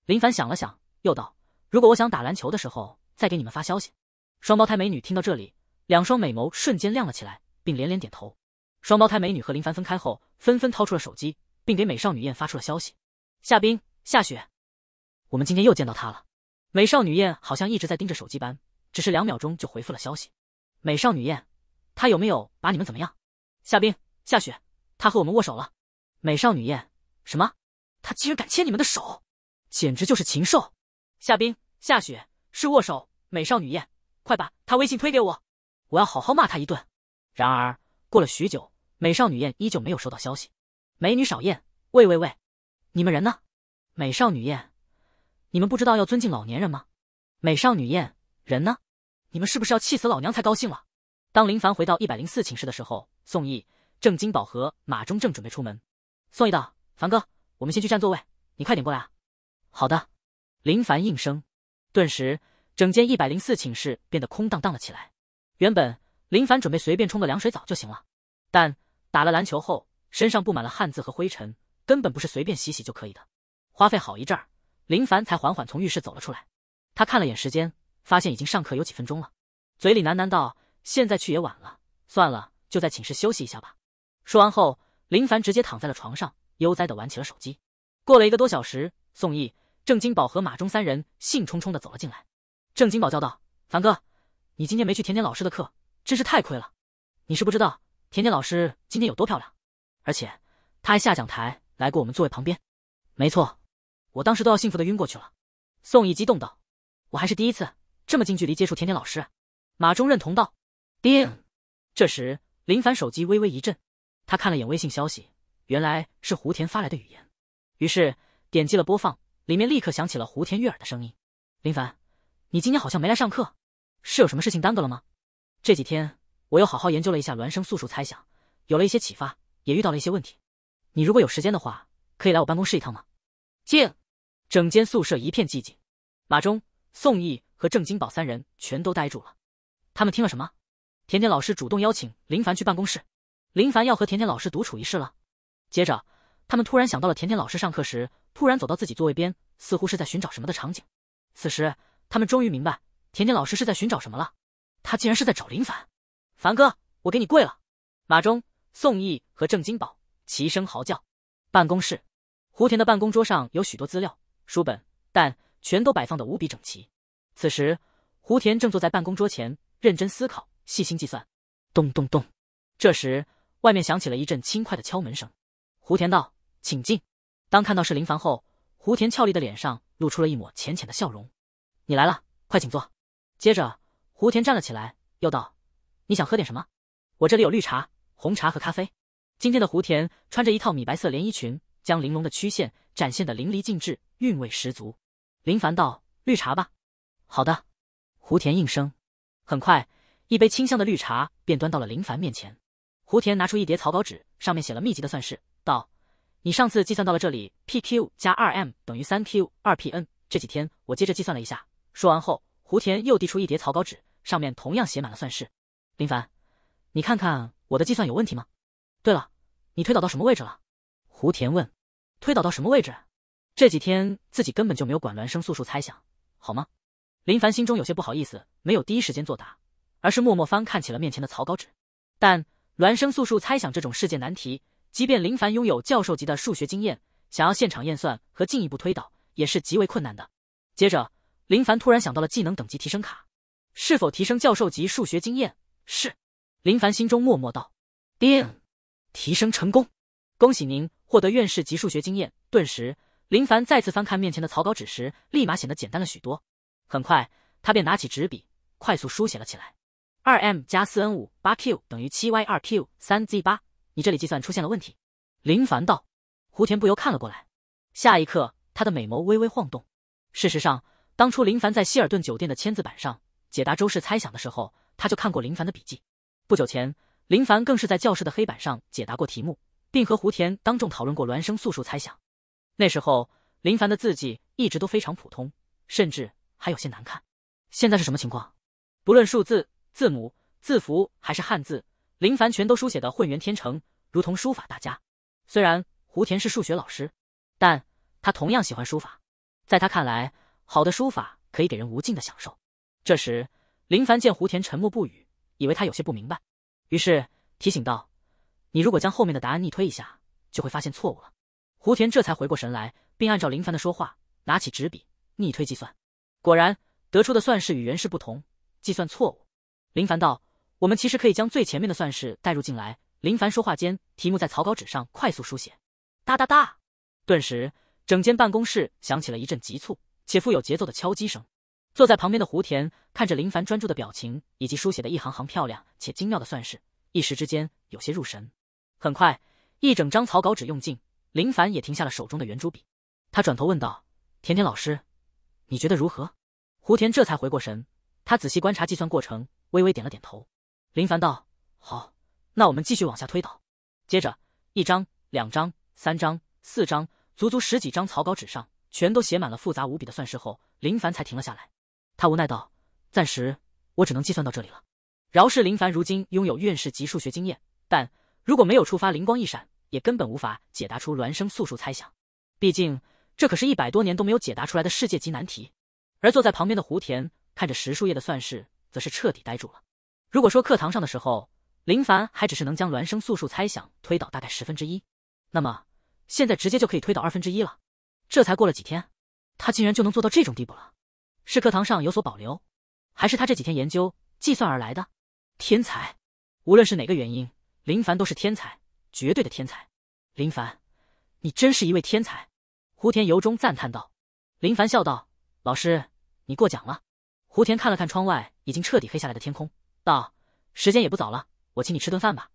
林凡想了想，又道：“如果我想打篮球的时候，再给你们发消息。”双胞胎美女听到这里，两双美眸瞬间亮了起来，并连连点头。双胞胎美女和林凡分开后，纷纷掏出了手机，并给美少女燕发出了消息：“夏冰，夏雪。”我们今天又见到他了，美少女燕好像一直在盯着手机般，只是两秒钟就回复了消息。美少女燕，他有没有把你们怎么样？夏冰、夏雪，他和我们握手了。美少女燕，什么？他竟然敢牵你们的手，简直就是禽兽！夏冰、夏雪是握手。美少女燕，快把他微信推给我，我要好好骂他一顿。然而过了许久，美少女燕依旧没有收到消息。美女少燕，喂喂喂，你们人呢？美少女燕。你们不知道要尊敬老年人吗？美少女宴人呢？你们是不是要气死老娘才高兴了？当林凡回到一百零四寝室的时候，宋义、郑金宝和马忠正准备出门。宋义道：“凡哥，我们先去占座位，你快点过来啊。”“好的。”林凡应声。顿时，整间一百零四寝室变得空荡荡了起来。原本林凡准备随便冲个凉水澡就行了，但打了篮球后，身上布满了汗渍和灰尘，根本不是随便洗洗就可以的。花费好一阵儿。林凡才缓缓从浴室走了出来，他看了眼时间，发现已经上课有几分钟了，嘴里喃喃道：“现在去也晚了，算了，就在寝室休息一下吧。”说完后，林凡直接躺在了床上，悠哉的玩起了手机。过了一个多小时，宋毅、郑金宝和马忠三人兴冲冲的走了进来。郑金宝叫道：“凡哥，你今天没去甜甜老师的课，真是太亏了！你是不知道，甜甜老师今天有多漂亮，而且她还下讲台来过我们座位旁边。”没错。我当时都要幸福的晕过去了，宋义激动道：“我还是第一次这么近距离接触甜甜老师。”马中认同道：“叮。”这时林凡手机微微一震，他看了眼微信消息，原来是胡田发来的语言，于是点击了播放，里面立刻响起了胡田悦耳的声音：“林凡，你今天好像没来上课，是有什么事情耽搁了吗？这几天我又好好研究了一下孪生素数猜想，有了一些启发，也遇到了一些问题。你如果有时间的话，可以来我办公室一趟吗？”静。整间宿舍一片寂静，马忠、宋毅和郑金宝三人全都呆住了。他们听了什么？甜甜老师主动邀请林凡去办公室，林凡要和甜甜老师独处一室了。接着，他们突然想到了甜甜老师上课时突然走到自己座位边，似乎是在寻找什么的场景。此时，他们终于明白甜甜老师是在寻找什么了。他竟然是在找林凡。凡哥，我给你跪了！马忠、宋毅和郑金宝齐声嚎叫。办公室，胡田的办公桌上有许多资料。书本，但全都摆放得无比整齐。此时，胡田正坐在办公桌前认真思考、细心计算。咚咚咚，这时外面响起了一阵轻快的敲门声。胡田道：“请进。”当看到是林凡后，胡田俏丽的脸上露出了一抹浅浅的笑容：“你来了，快请坐。”接着，胡田站了起来，又道：“你想喝点什么？我这里有绿茶、红茶和咖啡。”今天的胡田穿着一套米白色连衣裙，将玲珑的曲线。展现的淋漓尽致，韵味十足。林凡道：“绿茶吧。”“好的。”胡田应声。很快，一杯清香的绿茶便端到了林凡面前。胡田拿出一叠草稿纸，上面写了密集的算式，道：“你上次计算到了这里，p q 加2 m 等于三 q 二 p n。这几天我接着计算了一下。”说完后，胡田又递出一叠草稿纸，上面同样写满了算式。林凡，你看看我的计算有问题吗？对了，你推导到什么位置了？胡田问。推导到什么位置？这几天自己根本就没有管孪生素数猜想，好吗？林凡心中有些不好意思，没有第一时间作答，而是默默翻看起了面前的草稿纸。但孪生素数猜想这种世界难题，即便林凡拥有教授级的数学经验，想要现场验算和进一步推导，也是极为困难的。接着，林凡突然想到了技能等级提升卡，是否提升教授级数学经验？是。林凡心中默默道：“定，提升成功，恭喜您。”获得院士级数学经验，顿时，林凡再次翻看面前的草稿纸时，立马显得简单了许多。很快，他便拿起纸笔，快速书写了起来。二 m 加四 n 五八 q 等于七 y 二 q 三 z 八，你这里计算出现了问题。林凡道。胡田不由看了过来，下一刻，他的美眸微微晃动。事实上，当初林凡在希尔顿酒店的签字板上解答周氏猜想的时候，他就看过林凡的笔记。不久前，林凡更是在教室的黑板上解答过题目。并和胡田当众讨论过孪生素数猜想。那时候，林凡的字迹一直都非常普通，甚至还有些难看。现在是什么情况？不论数字、字母、字符还是汉字，林凡全都书写的浑圆天成，如同书法大家。虽然胡田是数学老师，但他同样喜欢书法。在他看来，好的书法可以给人无尽的享受。这时，林凡见胡田沉默不语，以为他有些不明白，于是提醒道。你如果将后面的答案逆推一下，就会发现错误了。胡田这才回过神来，并按照林凡的说话，拿起纸笔逆推计算，果然得出的算式与原式不同，计算错误。林凡道：“我们其实可以将最前面的算式带入进来。”林凡说话间，题目在草稿纸上快速书写，哒哒哒。顿时，整间办公室响起了一阵急促且富有节奏的敲击声。坐在旁边的胡田看着林凡专注的表情以及书写的一行行漂亮且精妙的算式，一时之间有些入神。很快，一整张草稿纸用尽，林凡也停下了手中的圆珠笔。他转头问道：“甜甜老师，你觉得如何？”胡田这才回过神，他仔细观察计算过程，微微点了点头。林凡道：“好，那我们继续往下推导。”接着，一张、两张、三张、四张，足足十几张草稿纸上全都写满了复杂无比的算式后，林凡才停了下来。他无奈道：“暂时，我只能计算到这里了。”饶是林凡如今拥有院士级数学经验，但……如果没有触发灵光一闪，也根本无法解答出孪生素数猜想。毕竟这可是一百多年都没有解答出来的世界级难题。而坐在旁边的胡田看着十数页的算式，则是彻底呆住了。如果说课堂上的时候，林凡还只是能将孪生素数猜想推导大概十分之一，那么现在直接就可以推导二分之一了。这才过了几天，他竟然就能做到这种地步了？是课堂上有所保留，还是他这几天研究计算而来的？天才，无论是哪个原因。林凡都是天才，绝对的天才。林凡，你真是一位天才！胡田由衷赞叹道。林凡笑道：“老师，你过奖了。”胡田看了看窗外已经彻底黑下来的天空，道：“时间也不早了，我请你吃顿饭吧。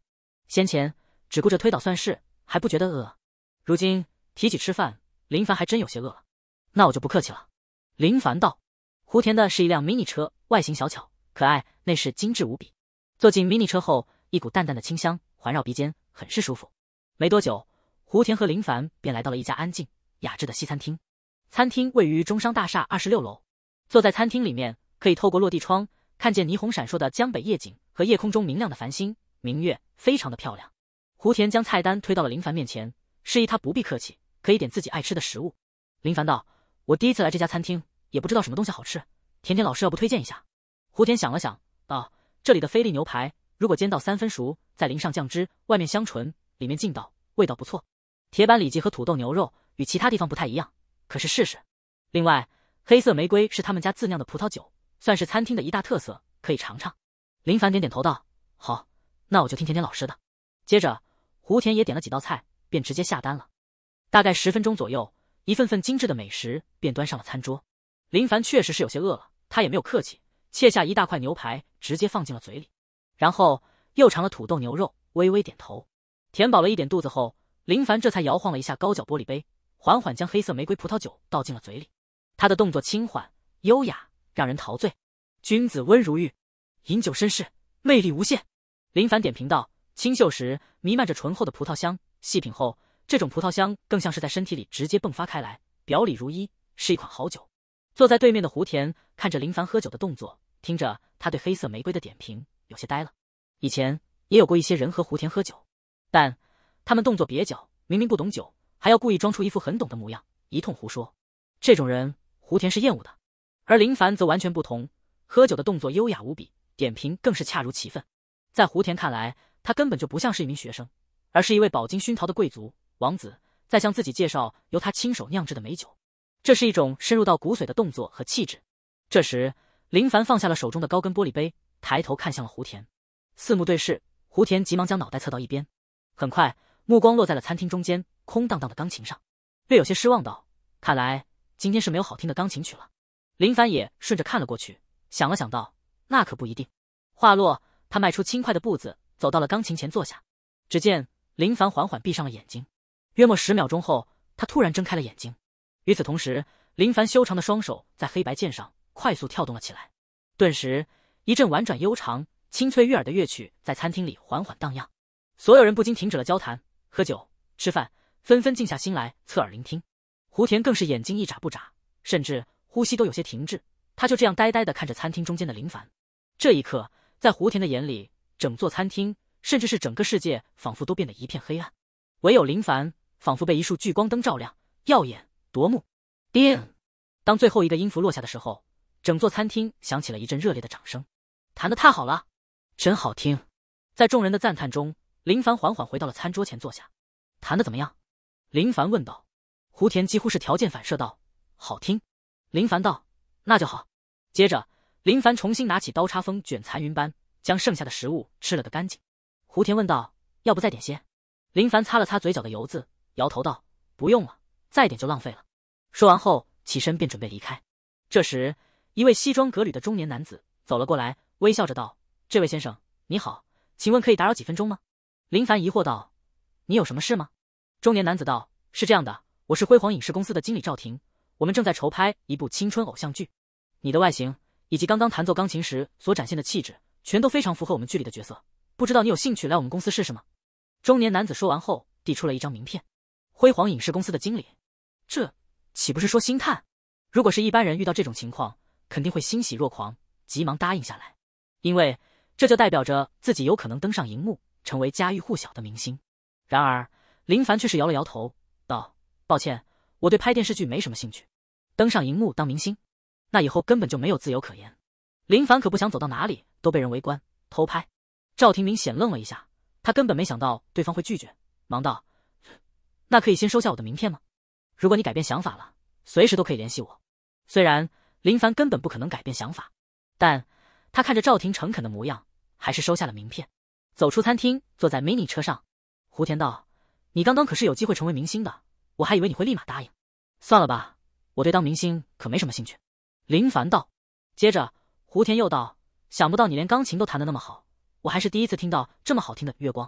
先前只顾着推倒算式，还不觉得饿。如今提起吃饭，林凡还真有些饿了。那我就不客气了。”林凡道。胡田的是一辆迷你车，外形小巧可爱，内饰精致无比。坐进迷你车后。一股淡淡的清香环绕鼻尖，很是舒服。没多久，胡田和林凡便来到了一家安静雅致的西餐厅。餐厅位于中商大厦二十六楼，坐在餐厅里面，可以透过落地窗看见霓虹闪烁的江北夜景和夜空中明亮的繁星、明月，非常的漂亮。胡田将菜单推到了林凡面前，示意他不必客气，可以点自己爱吃的食物。林凡道：“我第一次来这家餐厅，也不知道什么东西好吃，甜甜老师要不推荐一下？”胡田想了想，道：“这里的菲力牛排。”如果煎到三分熟，再淋上酱汁，外面香醇，里面劲道，味道不错。铁板里脊和土豆牛肉与其他地方不太一样，可是试试。另外，黑色玫瑰是他们家自酿的葡萄酒，算是餐厅的一大特色，可以尝尝。林凡点点头道：“好，那我就听甜甜老师的。”接着，胡田也点了几道菜，便直接下单了。大概十分钟左右，一份份精致的美食便端上了餐桌。林凡确实是有些饿了，他也没有客气，切下一大块牛排，直接放进了嘴里。然后又尝了土豆牛肉，微微点头，填饱了一点肚子后，林凡这才摇晃了一下高脚玻璃杯，缓缓将黑色玫瑰葡萄酒倒进了嘴里。他的动作轻缓优雅，让人陶醉。君子温如玉，饮酒绅士，魅力无限。林凡点评道：“清秀时弥漫着醇厚的葡萄香，细品后，这种葡萄香更像是在身体里直接迸发开来，表里如一，是一款好酒。”坐在对面的胡田看着林凡喝酒的动作，听着他对黑色玫瑰的点评。有些呆了，以前也有过一些人和胡田喝酒，但他们动作蹩脚，明明不懂酒，还要故意装出一副很懂的模样，一通胡说。这种人胡田是厌恶的，而林凡则完全不同，喝酒的动作优雅无比，点评更是恰如其分。在胡田看来，他根本就不像是一名学生，而是一位饱经熏陶的贵族王子，在向自己介绍由他亲手酿制的美酒。这是一种深入到骨髓的动作和气质。这时，林凡放下了手中的高跟玻璃杯。抬头看向了胡田，四目对视，胡田急忙将脑袋侧到一边，很快目光落在了餐厅中间空荡荡的钢琴上，略有些失望道：“看来今天是没有好听的钢琴曲了。”林凡也顺着看了过去，想了想道：“那可不一定。”话落，他迈出轻快的步子，走到了钢琴前坐下。只见林凡缓缓闭上了眼睛，约莫十秒钟后，他突然睁开了眼睛。与此同时，林凡修长的双手在黑白键上快速跳动了起来，顿时。一阵婉转悠长、清脆悦耳的乐曲在餐厅里缓缓荡漾，所有人不禁停止了交谈、喝酒、吃饭，纷纷静下心来，侧耳聆听。胡田更是眼睛一眨不眨，甚至呼吸都有些停滞。他就这样呆呆地看着餐厅中间的林凡。这一刻，在胡田的眼里，整座餐厅，甚至是整个世界，仿佛都变得一片黑暗，唯有林凡，仿佛被一束聚光灯照亮，耀眼夺目。叮，当最后一个音符落下的时候，整座餐厅响起了一阵热烈的掌声。弹的太好了，真好听，在众人的赞叹中，林凡缓缓回到了餐桌前坐下。弹的怎么样？林凡问道。胡田几乎是条件反射道：“好听。”林凡道：“那就好。”接着，林凡重新拿起刀叉，风卷残云般将剩下的食物吃了个干净。胡田问道：“要不再点些？”林凡擦了擦嘴角的油渍，摇头道：“不用了，再点就浪费了。”说完后，起身便准备离开。这时，一位西装革履的中年男子走了过来。微笑着道：“这位先生，你好，请问可以打扰几分钟吗？”林凡疑惑道：“你有什么事吗？”中年男子道：“是这样的，我是辉煌影视公司的经理赵婷，我们正在筹拍一部青春偶像剧，你的外形以及刚刚弹奏钢琴时所展现的气质，全都非常符合我们剧里的角色，不知道你有兴趣来我们公司试试吗？”中年男子说完后，递出了一张名片。辉煌影视公司的经理，这岂不是说星探？如果是一般人遇到这种情况，肯定会欣喜若狂，急忙答应下来。因为这就代表着自己有可能登上荧幕，成为家喻户晓的明星。然而，林凡却是摇了摇头，道：“抱歉，我对拍电视剧没什么兴趣。登上荧幕当明星，那以后根本就没有自由可言。林凡可不想走到哪里都被人围观偷拍。”赵廷明显愣了一下，他根本没想到对方会拒绝，忙道：“那可以先收下我的名片吗？如果你改变想法了，随时都可以联系我。虽然林凡根本不可能改变想法，但……”他看着赵婷诚恳的模样，还是收下了名片，走出餐厅，坐在 MINI 车上。胡田道：“你刚刚可是有机会成为明星的，我还以为你会立马答应。”“算了吧，我对当明星可没什么兴趣。”林凡道。接着，胡田又道：“想不到你连钢琴都弹得那么好，我还是第一次听到这么好听的《月光》。”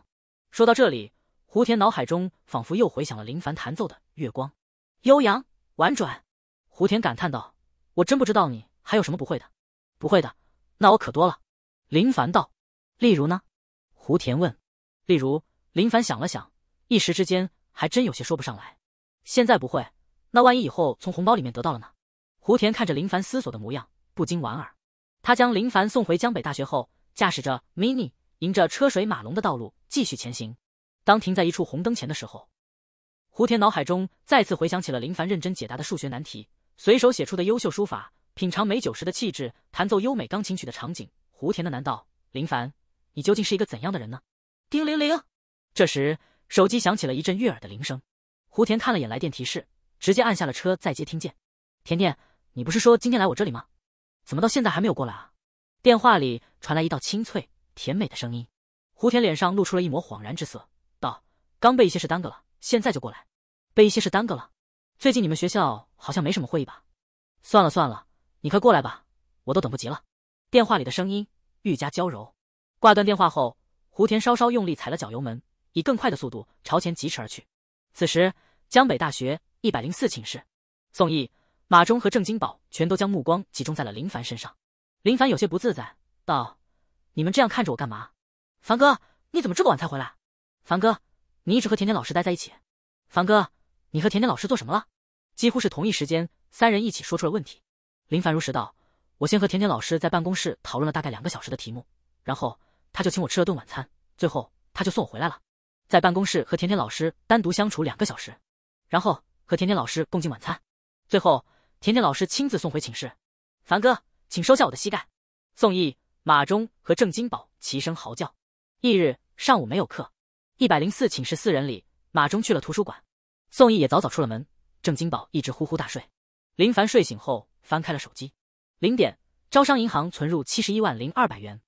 说到这里，胡田脑海中仿佛又回响了林凡弹奏的《月光》，悠扬婉转。胡田感叹道：“我真不知道你还有什么不会的，不会的。”那我可多了，林凡道。例如呢？胡田问。例如，林凡想了想，一时之间还真有些说不上来。现在不会，那万一以后从红包里面得到了呢？胡田看着林凡思索的模样，不禁莞尔。他将林凡送回江北大学后，驾驶着 MINI，迎着车水马龙的道路继续前行。当停在一处红灯前的时候，胡田脑海中再次回想起了林凡认真解答的数学难题，随手写出的优秀书法。品尝美酒时的气质，弹奏优美钢琴曲的场景。胡田的难道林凡，你究竟是一个怎样的人呢？叮铃铃，这时手机响起了一阵悦耳的铃声。胡田看了眼来电提示，直接按下了车再接听键。甜甜，你不是说今天来我这里吗？怎么到现在还没有过来啊？电话里传来一道清脆甜美的声音。胡田脸上露出了一抹恍然之色，道：“刚被一些事耽搁了，现在就过来。”被一些事耽搁了？最近你们学校好像没什么会议吧？算了算了。你快过来吧，我都等不及了。电话里的声音愈加娇柔。挂断电话后，胡田稍稍用力踩了脚油门，以更快的速度朝前疾驰而去。此时，江北大学一百零四寝室，宋毅、马忠和郑金宝全都将目光集中在了林凡身上。林凡有些不自在，道：“你们这样看着我干嘛？”“凡哥，你怎么这么晚才回来？”“凡哥，你一直和甜甜老师待在一起？”“凡哥，你和甜甜老师做什么了？”几乎是同一时间，三人一起说出了问题。林凡如实道：“我先和甜甜老师在办公室讨论了大概两个小时的题目，然后他就请我吃了顿晚餐，最后他就送我回来了。在办公室和甜甜老师单独相处两个小时，然后和甜甜老师共进晚餐，最后甜甜老师亲自送回寝室。凡哥，请收下我的膝盖。”宋毅、马忠和郑金宝齐声嚎叫。翌日上午没有课，一百零四寝室四人里，马忠去了图书馆，宋毅也早早出了门，郑金宝一直呼呼大睡。林凡睡醒后，翻开了手机。零点，招商银行存入七十一万零二百元。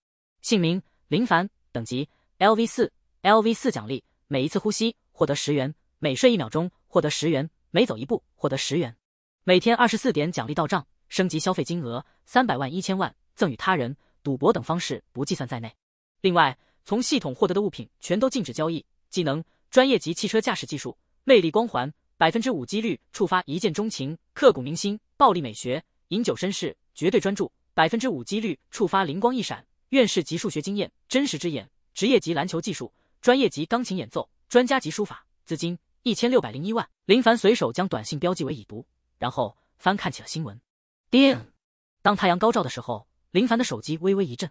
姓名：林凡，等级：LV 四，LV 四奖励：每一次呼吸获得十元，每睡一秒钟获得十元，每走一步获得十元。每天二十四点奖励到账，升级消费金额三百万一千万，赠与他人、赌博等方式不计算在内。另外，从系统获得的物品全都禁止交易。技能：专业级汽车驾驶技术，魅力光环。百分之五几率触发一见钟情、刻骨铭心、暴力美学、饮酒绅士、绝对专注。百分之五几率触发灵光一闪、院士级数学经验、真实之眼、职业级篮球技术、专业级钢琴演奏、专家级书法。资金一千六百零一万。林凡随手将短信标记为已读，然后翻看起了新闻。叮！当太阳高照的时候，林凡的手机微微一震，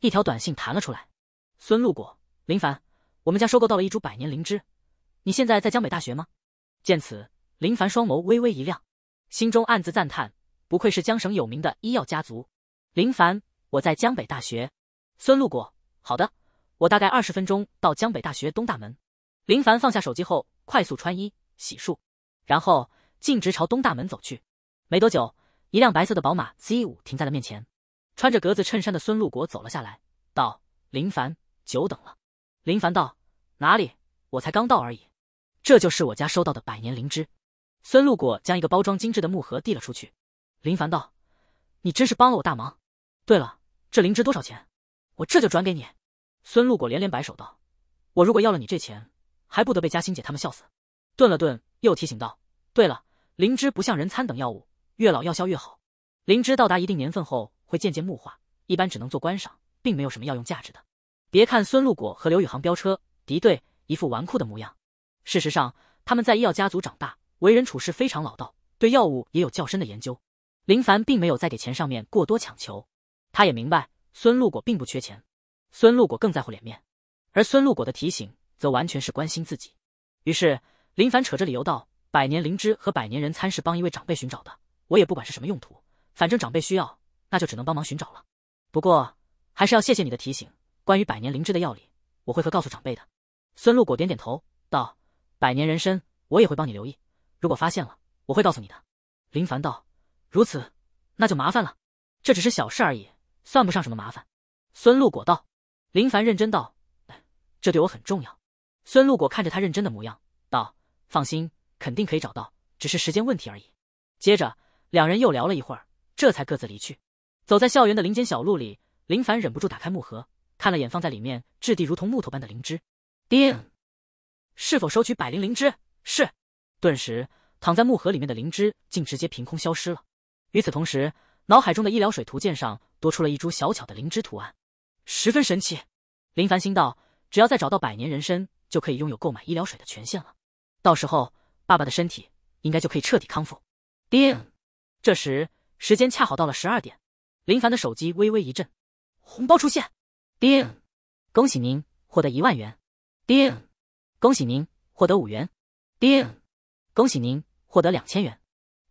一条短信弹了出来。孙露果，林凡，我们家收购到了一株百年灵芝，你现在在江北大学吗？见此，林凡双眸微微一亮，心中暗自赞叹：不愧是江省有名的医药家族。林凡，我在江北大学。孙陆果，好的，我大概二十分钟到江北大学东大门。林凡放下手机后，快速穿衣洗漱，然后径直朝东大门走去。没多久，一辆白色的宝马 Z 五停在了面前。穿着格子衬衫的孙陆国走了下来，道：“林凡，久等了。”林凡道：“哪里，我才刚到而已。”这就是我家收到的百年灵芝，孙露果将一个包装精致的木盒递了出去。林凡道：“你真是帮了我大忙。对了，这灵芝多少钱？我这就转给你。”孙露果连连摆手道：“我如果要了你这钱，还不得被嘉欣姐他们笑死？”顿了顿，又提醒道：“对了，灵芝不像人参等药物，越老药效越好。灵芝到达一定年份后会渐渐木化，一般只能做观赏，并没有什么药用价值的。”别看孙露果和刘宇航飙车敌对，一副纨绔的模样。事实上，他们在医药家族长大，为人处事非常老道，对药物也有较深的研究。林凡并没有在给钱上面过多强求，他也明白孙露果并不缺钱，孙露果更在乎脸面，而孙露果的提醒则完全是关心自己。于是，林凡扯着理由道：“百年灵芝和百年人参是帮一位长辈寻找的，我也不管是什么用途，反正长辈需要，那就只能帮忙寻找了。不过，还是要谢谢你的提醒，关于百年灵芝的药理，我会和告诉长辈的。”孙露果点点头道。百年人参，我也会帮你留意，如果发现了，我会告诉你的。林凡道。如此，那就麻烦了。这只是小事而已，算不上什么麻烦。孙露果道。林凡认真道，这对我很重要。孙露果看着他认真的模样，道：放心，肯定可以找到，只是时间问题而已。接着，两人又聊了一会儿，这才各自离去。走在校园的林间小路里，林凡忍不住打开木盒，看了眼放在里面质地如同木头般的灵芝。叮。是否收取百灵灵芝？是。顿时，躺在木盒里面的灵芝竟直接凭空消失了。与此同时，脑海中的医疗水图鉴上多出了一株小巧的灵芝图案，十分神奇。林凡心道：只要再找到百年人参，就可以拥有购买医疗水的权限了。到时候，爸爸的身体应该就可以彻底康复。叮。这时，时间恰好到了十二点，林凡的手机微微一震，红包出现。叮，恭喜您获得一万元。叮。恭喜您获得五元，叮！恭喜您获得两千元，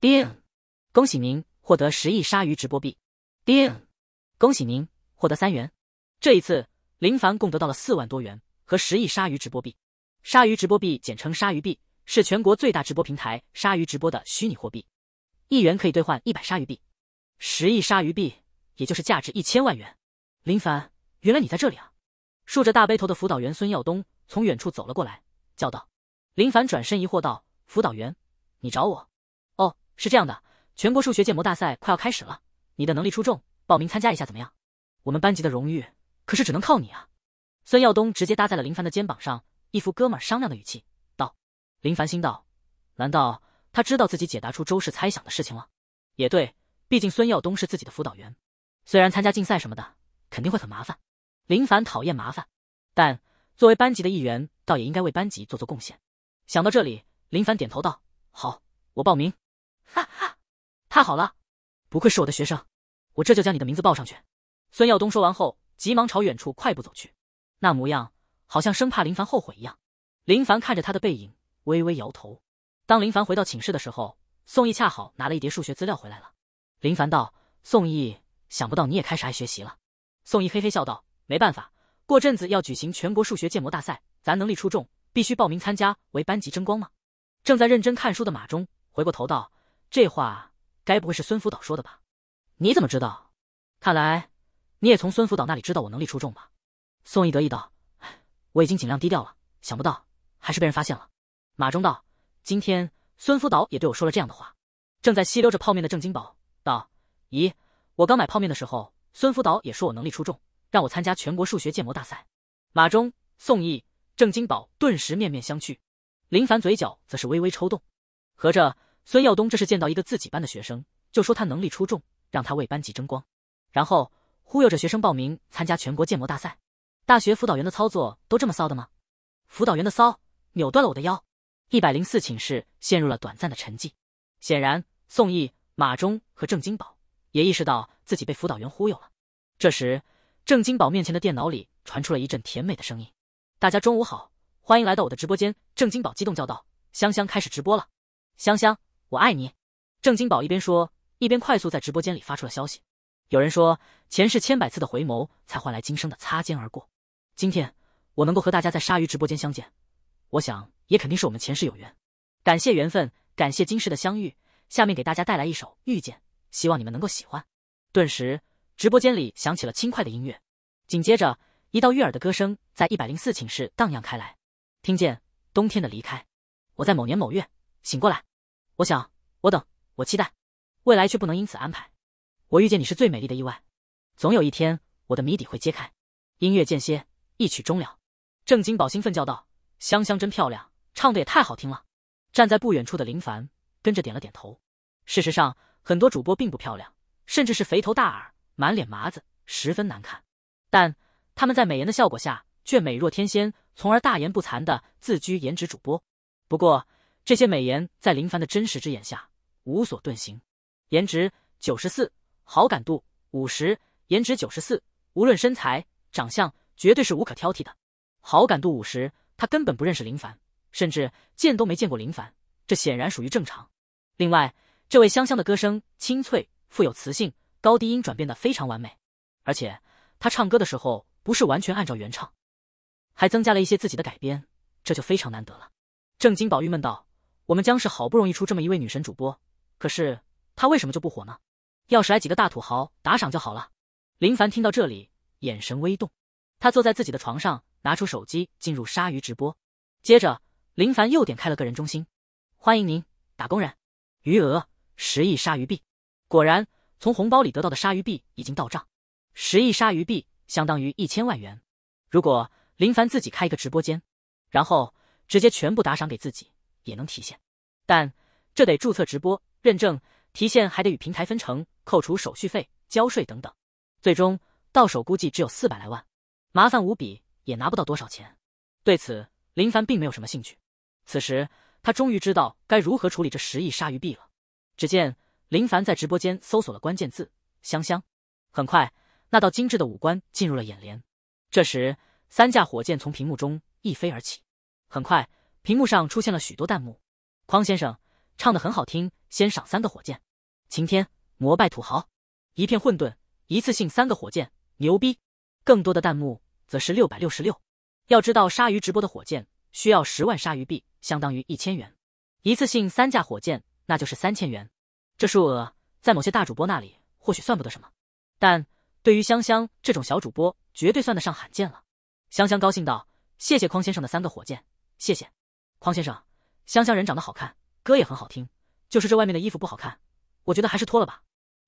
叮！恭喜您获得十亿鲨鱼直播币，叮！恭喜您获得三元。这一次，林凡共得到了四万多元和十亿鲨鱼直播币。鲨鱼直播币简称鲨鱼币，是全国最大直播平台鲨鱼直播的虚拟货币，一元可以兑换一百鲨鱼币，十亿鲨鱼币也就是价值一千万元。林凡，原来你在这里啊！竖着大背头的辅导员孙耀东。从远处走了过来，叫道：“林凡，转身疑惑道：‘辅导员，你找我？’哦，是这样的，全国数学建模大赛快要开始了，你的能力出众，报名参加一下怎么样？我们班级的荣誉可是只能靠你啊！’孙耀东直接搭在了林凡的肩膀上，一副哥们儿商量的语气道。林凡心道：难道他知道自己解答出周氏猜想的事情了？也对，毕竟孙耀东是自己的辅导员，虽然参加竞赛什么的肯定会很麻烦，林凡讨厌麻烦，但……作为班级的一员，倒也应该为班级做做贡献。想到这里，林凡点头道：“好，我报名。”哈哈，太好了，不愧是我的学生，我这就将你的名字报上去。”孙耀东说完后，急忙朝远处快步走去，那模样好像生怕林凡后悔一样。林凡看着他的背影，微微摇头。当林凡回到寝室的时候，宋毅恰好拿了一叠数学资料回来了。林凡道：“宋毅，想不到你也开始爱学习了。”宋毅嘿嘿笑道：“没办法。”过阵子要举行全国数学建模大赛，咱能力出众，必须报名参加，为班级争光吗？正在认真看书的马忠回过头道：“这话该不会是孙辅导说的吧？”“你怎么知道？”“看来你也从孙辅导那里知道我能力出众吧？”宋义得意道：“我已经尽量低调了，想不到还是被人发现了。”马忠道：“今天孙辅导也对我说了这样的话。”正在吸溜着泡面的郑金宝道：“咦，我刚买泡面的时候，孙辅导也说我能力出众。”让我参加全国数学建模大赛，马忠、宋义、郑金宝顿时面面相觑，林凡嘴角则是微微抽动。合着孙耀东这是见到一个自己班的学生，就说他能力出众，让他为班级争光，然后忽悠着学生报名参加全国建模大赛。大学辅导员的操作都这么骚的吗？辅导员的骚扭断了我的腰。一百零四寝室陷入了短暂的沉寂。显然，宋义、马忠和郑金宝也意识到自己被辅导员忽悠了。这时。郑金宝面前的电脑里传出了一阵甜美的声音：“大家中午好，欢迎来到我的直播间。”郑金宝激动叫道：“香香开始直播了，香香，我爱你！”郑金宝一边说，一边快速在直播间里发出了消息。有人说：“前世千百次的回眸，才换来今生的擦肩而过。今天我能够和大家在鲨鱼直播间相见，我想也肯定是我们前世有缘。感谢缘分，感谢今世的相遇。下面给大家带来一首《遇见》，希望你们能够喜欢。”顿时。直播间里响起了轻快的音乐，紧接着一道悦耳的歌声在一百零四寝室荡漾开来。听见冬天的离开，我在某年某月醒过来，我想，我等，我期待，未来却不能因此安排。我遇见你是最美丽的意外，总有一天我的谜底会揭开。音乐间歇，一曲终了，郑金宝兴奋叫道：“香香真漂亮，唱的也太好听了。”站在不远处的林凡跟着点了点头。事实上，很多主播并不漂亮，甚至是肥头大耳。满脸麻子，十分难看，但他们在美颜的效果下却美若天仙，从而大言不惭的自居颜值主播。不过，这些美颜在林凡的真实之眼下无所遁形。颜值九十四，好感度五十。颜值九十四，无论身材、长相，绝对是无可挑剔的。好感度五十，他根本不认识林凡，甚至见都没见过林凡，这显然属于正常。另外，这位香香的歌声清脆，富有磁性。高低音转变的非常完美，而且他唱歌的时候不是完全按照原唱，还增加了一些自己的改编，这就非常难得了。郑金宝郁闷道：“我们江氏好不容易出这么一位女神主播，可是她为什么就不火呢？要是来几个大土豪打赏就好了。”林凡听到这里，眼神微动，他坐在自己的床上，拿出手机进入鲨鱼直播，接着林凡又点开了个人中心，欢迎您，打工人，余额十亿鲨鱼币。果然。从红包里得到的鲨鱼币已经到账，十亿鲨鱼币相当于一千万元。如果林凡自己开一个直播间，然后直接全部打赏给自己，也能提现，但这得注册直播、认证、提现还得与平台分成、扣除手续费、交税等等，最终到手估计只有四百来万，麻烦无比，也拿不到多少钱。对此，林凡并没有什么兴趣。此时，他终于知道该如何处理这十亿鲨鱼币了。只见。林凡在直播间搜索了关键字“香香”，很快，那道精致的五官进入了眼帘。这时，三架火箭从屏幕中一飞而起。很快，屏幕上出现了许多弹幕：“匡先生唱的很好听，先赏三个火箭。”“晴天膜拜土豪。”一片混沌。一次性三个火箭，牛逼！更多的弹幕则是六百六十六。要知道，鲨鱼直播的火箭需要十万鲨鱼币，相当于一千元。一次性三架火箭，那就是三千元。这数额在某些大主播那里或许算不得什么，但对于香香这种小主播，绝对算得上罕见了。香香高兴道：“谢谢匡先生的三个火箭，谢谢匡先生。香香人长得好看，歌也很好听，就是这外面的衣服不好看，我觉得还是脱了吧。”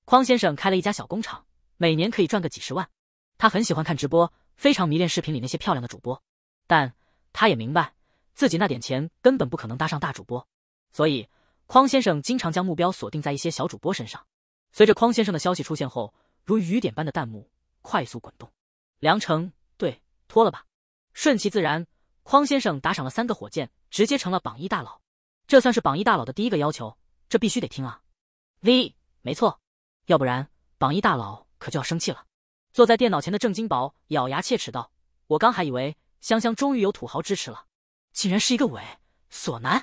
匡先生开了一家小工厂，每年可以赚个几十万。他很喜欢看直播，非常迷恋视频里那些漂亮的主播，但他也明白自己那点钱根本不可能搭上大主播，所以。匡先生经常将目标锁定在一些小主播身上。随着匡先生的消息出现后，如雨点般的弹幕快速滚动。梁成，对，脱了吧，顺其自然。匡先生打赏了三个火箭，直接成了榜一大佬。这算是榜一大佬的第一个要求，这必须得听啊。V，没错，要不然榜一大佬可就要生气了。坐在电脑前的郑金宝咬牙切齿道：“我刚还以为香香终于有土豪支持了，竟然是一个猥琐男。”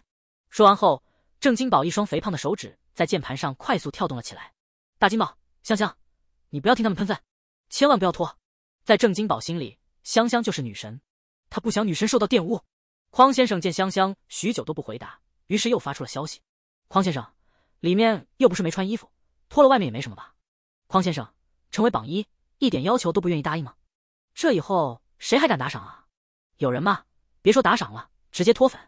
说完后。郑金宝一双肥胖的手指在键盘上快速跳动了起来。大金宝，香香，你不要听他们喷粪，千万不要脱。在郑金宝心里，香香就是女神，他不想女神受到玷污。匡先生见香香许久都不回答，于是又发出了消息。匡先生，里面又不是没穿衣服，脱了外面也没什么吧？匡先生，成为榜一，一点要求都不愿意答应吗？这以后谁还敢打赏啊？有人吗？别说打赏了，直接脱粉。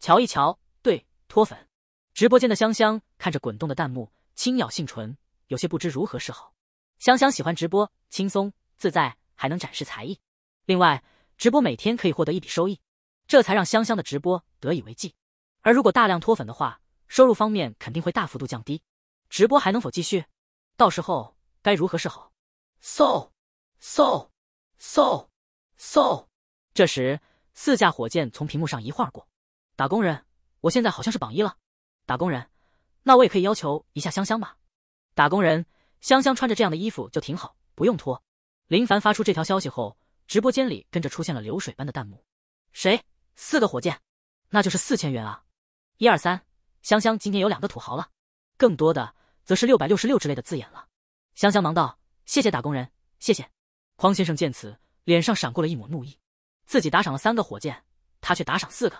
瞧一瞧，对，脱粉。直播间的香香看着滚动的弹幕，轻咬杏唇，有些不知如何是好。香香喜欢直播，轻松自在，还能展示才艺。另外，直播每天可以获得一笔收益，这才让香香的直播得以为继。而如果大量脱粉的话，收入方面肯定会大幅度降低，直播还能否继续？到时候该如何是好？嗖，嗖，嗖，嗖！这时，四架火箭从屏幕上一晃过。打工人，我现在好像是榜一了。打工人，那我也可以要求一下香香吧。打工人，香香穿着这样的衣服就挺好，不用脱。林凡发出这条消息后，直播间里跟着出现了流水般的弹幕：谁四个火箭？那就是四千元啊！一二三，香香今天有两个土豪了。更多的则是六百六十六之类的字眼了。香香忙道：“谢谢打工人，谢谢。”匡先生见此，脸上闪过了一抹怒意。自己打赏了三个火箭，他却打赏四个，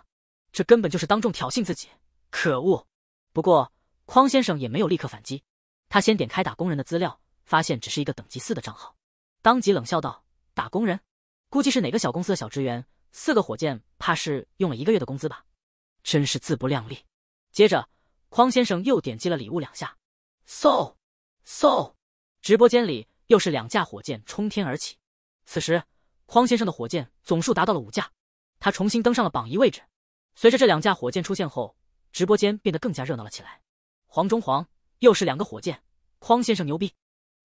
这根本就是当众挑衅自己！可恶！不过，匡先生也没有立刻反击，他先点开打工人的资料，发现只是一个等级四的账号，当即冷笑道：“打工人，估计是哪个小公司的小职员，四个火箭怕是用了一个月的工资吧，真是自不量力。”接着，匡先生又点击了礼物两下，嗖，嗖，直播间里又是两架火箭冲天而起。此时，匡先生的火箭总数达到了五架，他重新登上了榜一位置。随着这两架火箭出现后。直播间变得更加热闹了起来。黄中黄，又是两个火箭，匡先生牛逼！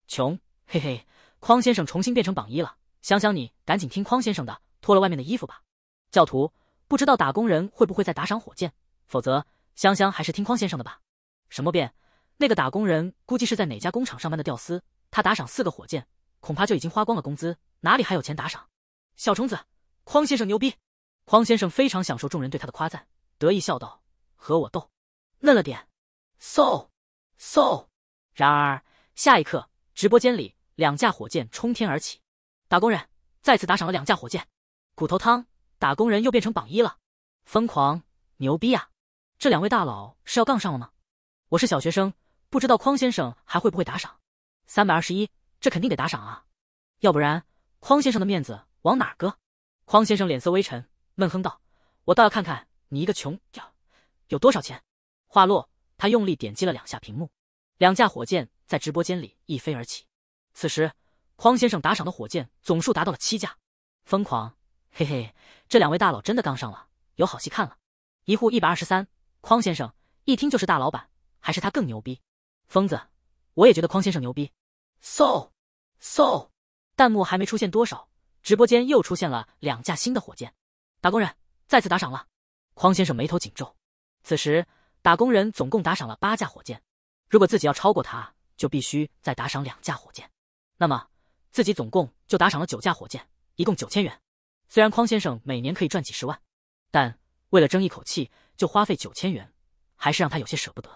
穷，嘿嘿，匡先生重新变成榜一了。香香，你赶紧听匡先生的，脱了外面的衣服吧。教徒，不知道打工人会不会再打赏火箭，否则香香还是听匡先生的吧。什么变？那个打工人估计是在哪家工厂上班的屌丝，他打赏四个火箭，恐怕就已经花光了工资，哪里还有钱打赏？小虫子，匡先生牛逼！匡先生非常享受众人对他的夸赞，得意笑道。和我斗，嫩了点，嗖，嗖。然而下一刻，直播间里两架火箭冲天而起，打工人再次打赏了两架火箭，骨头汤，打工人又变成榜一了，疯狂牛逼呀！这两位大佬是要杠上了吗？我是小学生，不知道匡先生还会不会打赏，三百二十一，这肯定得打赏啊，要不然匡先生的面子往哪搁？匡先生脸色微沉，闷哼道：“我倒要看看你一个穷屌。”有多少钱？话落，他用力点击了两下屏幕，两架火箭在直播间里一飞而起。此时，匡先生打赏的火箭总数达到了七架，疯狂！嘿嘿，这两位大佬真的杠上了，有好戏看了。一户一百二十三，匡先生一听就是大老板，还是他更牛逼。疯子，我也觉得匡先生牛逼。嗖，嗖，弹幕还没出现多少，直播间又出现了两架新的火箭。打工人再次打赏了。匡先生眉头紧皱。此时，打工人总共打赏了八架火箭。如果自己要超过他，就必须再打赏两架火箭。那么，自己总共就打赏了九架火箭，一共九千元。虽然匡先生每年可以赚几十万，但为了争一口气，就花费九千元，还是让他有些舍不得。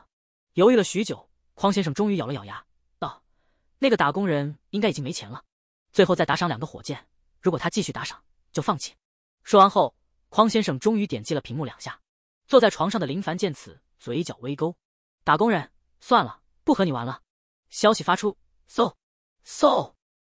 犹豫了许久，匡先生终于咬了咬牙，道：“那个打工人应该已经没钱了，最后再打赏两个火箭。如果他继续打赏，就放弃。”说完后，匡先生终于点击了屏幕两下。坐在床上的林凡见此，嘴角微勾。打工人，算了，不和你玩了。消息发出，嗖，嗖，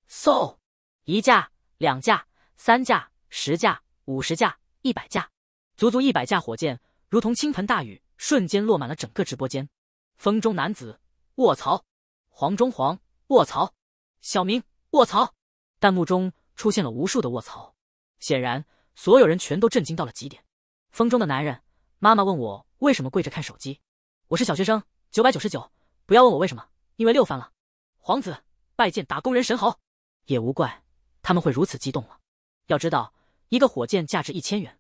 嗖，一架，两架，三架，十架，五十架，一百架，足足一百架火箭，如同倾盆大雨，瞬间落满了整个直播间。风中男子，卧槽！黄中黄，卧槽！小明，卧槽！弹幕中出现了无数的卧槽，显然所有人全都震惊到了极点。风中的男人。妈妈问我为什么跪着看手机，我是小学生九百九十九，不要问我为什么，因为六翻了。皇子拜见打工人神猴，也无怪他们会如此激动了。要知道，一个火箭价值一千元，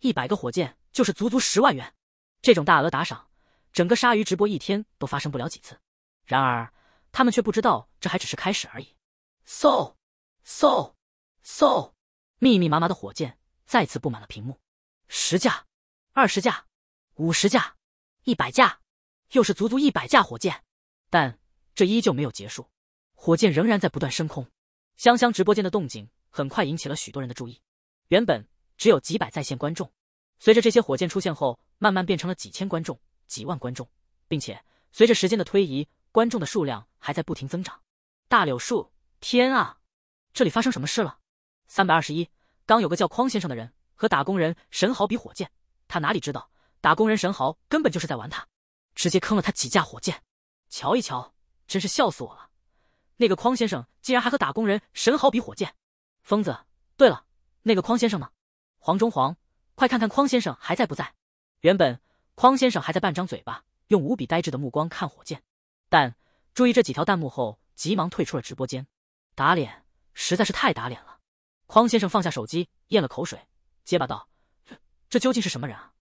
一百个火箭就是足足十万元。这种大额打赏，整个鲨鱼直播一天都发生不了几次。然而，他们却不知道这还只是开始而已。嗖，嗖，嗖，密密麻麻的火箭再次布满了屏幕，十架。二十架，五十架，一百架，又是足足一百架火箭，但这依旧没有结束，火箭仍然在不断升空。香香直播间的动静很快引起了许多人的注意，原本只有几百在线观众，随着这些火箭出现后，慢慢变成了几千观众、几万观众，并且随着时间的推移，观众的数量还在不停增长。大柳树，天啊，这里发生什么事了？三百二十一，刚有个叫匡先生的人和打工人神豪比火箭。他哪里知道，打工人神豪根本就是在玩他，直接坑了他几架火箭。瞧一瞧，真是笑死我了！那个匡先生竟然还和打工人神豪比火箭，疯子！对了，那个匡先生呢？黄中黄，快看看匡先生还在不在？原本匡先生还在半张嘴巴，用无比呆滞的目光看火箭，但注意这几条弹幕后，急忙退出了直播间。打脸实在是太打脸了！匡先生放下手机，咽了口水，结巴道。这究竟是什么人啊？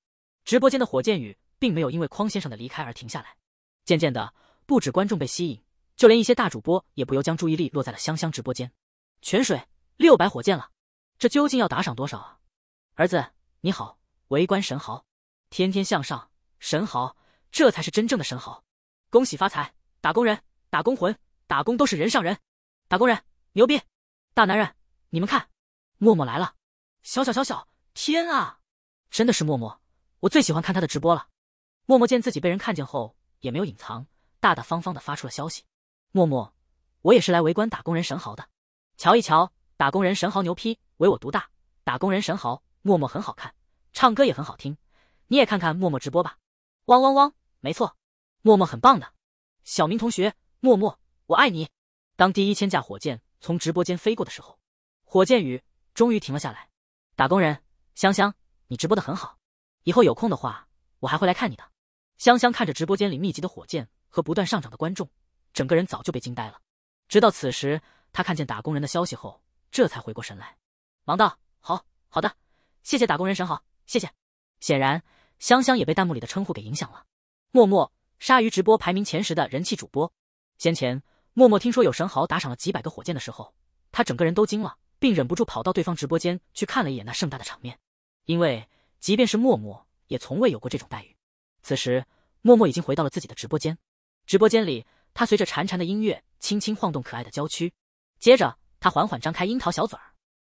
直播间的火箭雨并没有因为匡先生的离开而停下来。渐渐的，不止观众被吸引，就连一些大主播也不由将注意力落在了香香直播间。泉水六百火箭了，这究竟要打赏多少啊？儿子你好，围观神豪，天天向上神豪，这才是真正的神豪！恭喜发财，打工人，打工魂，打工都是人上人，打工人牛逼！大男人你们看，默默来了，小小小小天啊！真的是默默，我最喜欢看他的直播了。默默见自己被人看见后，也没有隐藏，大大方方的发出了消息。默默，我也是来围观打工人神豪的，瞧一瞧打工人神豪牛批，唯我独大。打工人神豪默默很好看，唱歌也很好听，你也看看默默直播吧。汪汪汪，没错，默默很棒的。小明同学，默默，我爱你。当第一千架火箭从直播间飞过的时候，火箭雨终于停了下来。打工人，香香。你直播的很好，以后有空的话，我还会来看你的。香香看着直播间里密集的火箭和不断上涨的观众，整个人早就被惊呆了。直到此时，他看见打工人的消息后，这才回过神来，忙道：“好好的，谢谢打工人神豪，谢谢。”显然，香香也被弹幕里的称呼给影响了。默默，鲨鱼直播排名前十的人气主播。先前，默默听说有神豪打赏了几百个火箭的时候，他整个人都惊了，并忍不住跑到对方直播间去看了一眼那盛大的场面。因为即便是默默也从未有过这种待遇。此时，默默已经回到了自己的直播间。直播间里，他随着潺潺的音乐轻轻晃动可爱的娇躯，接着他缓缓张开樱桃小嘴儿，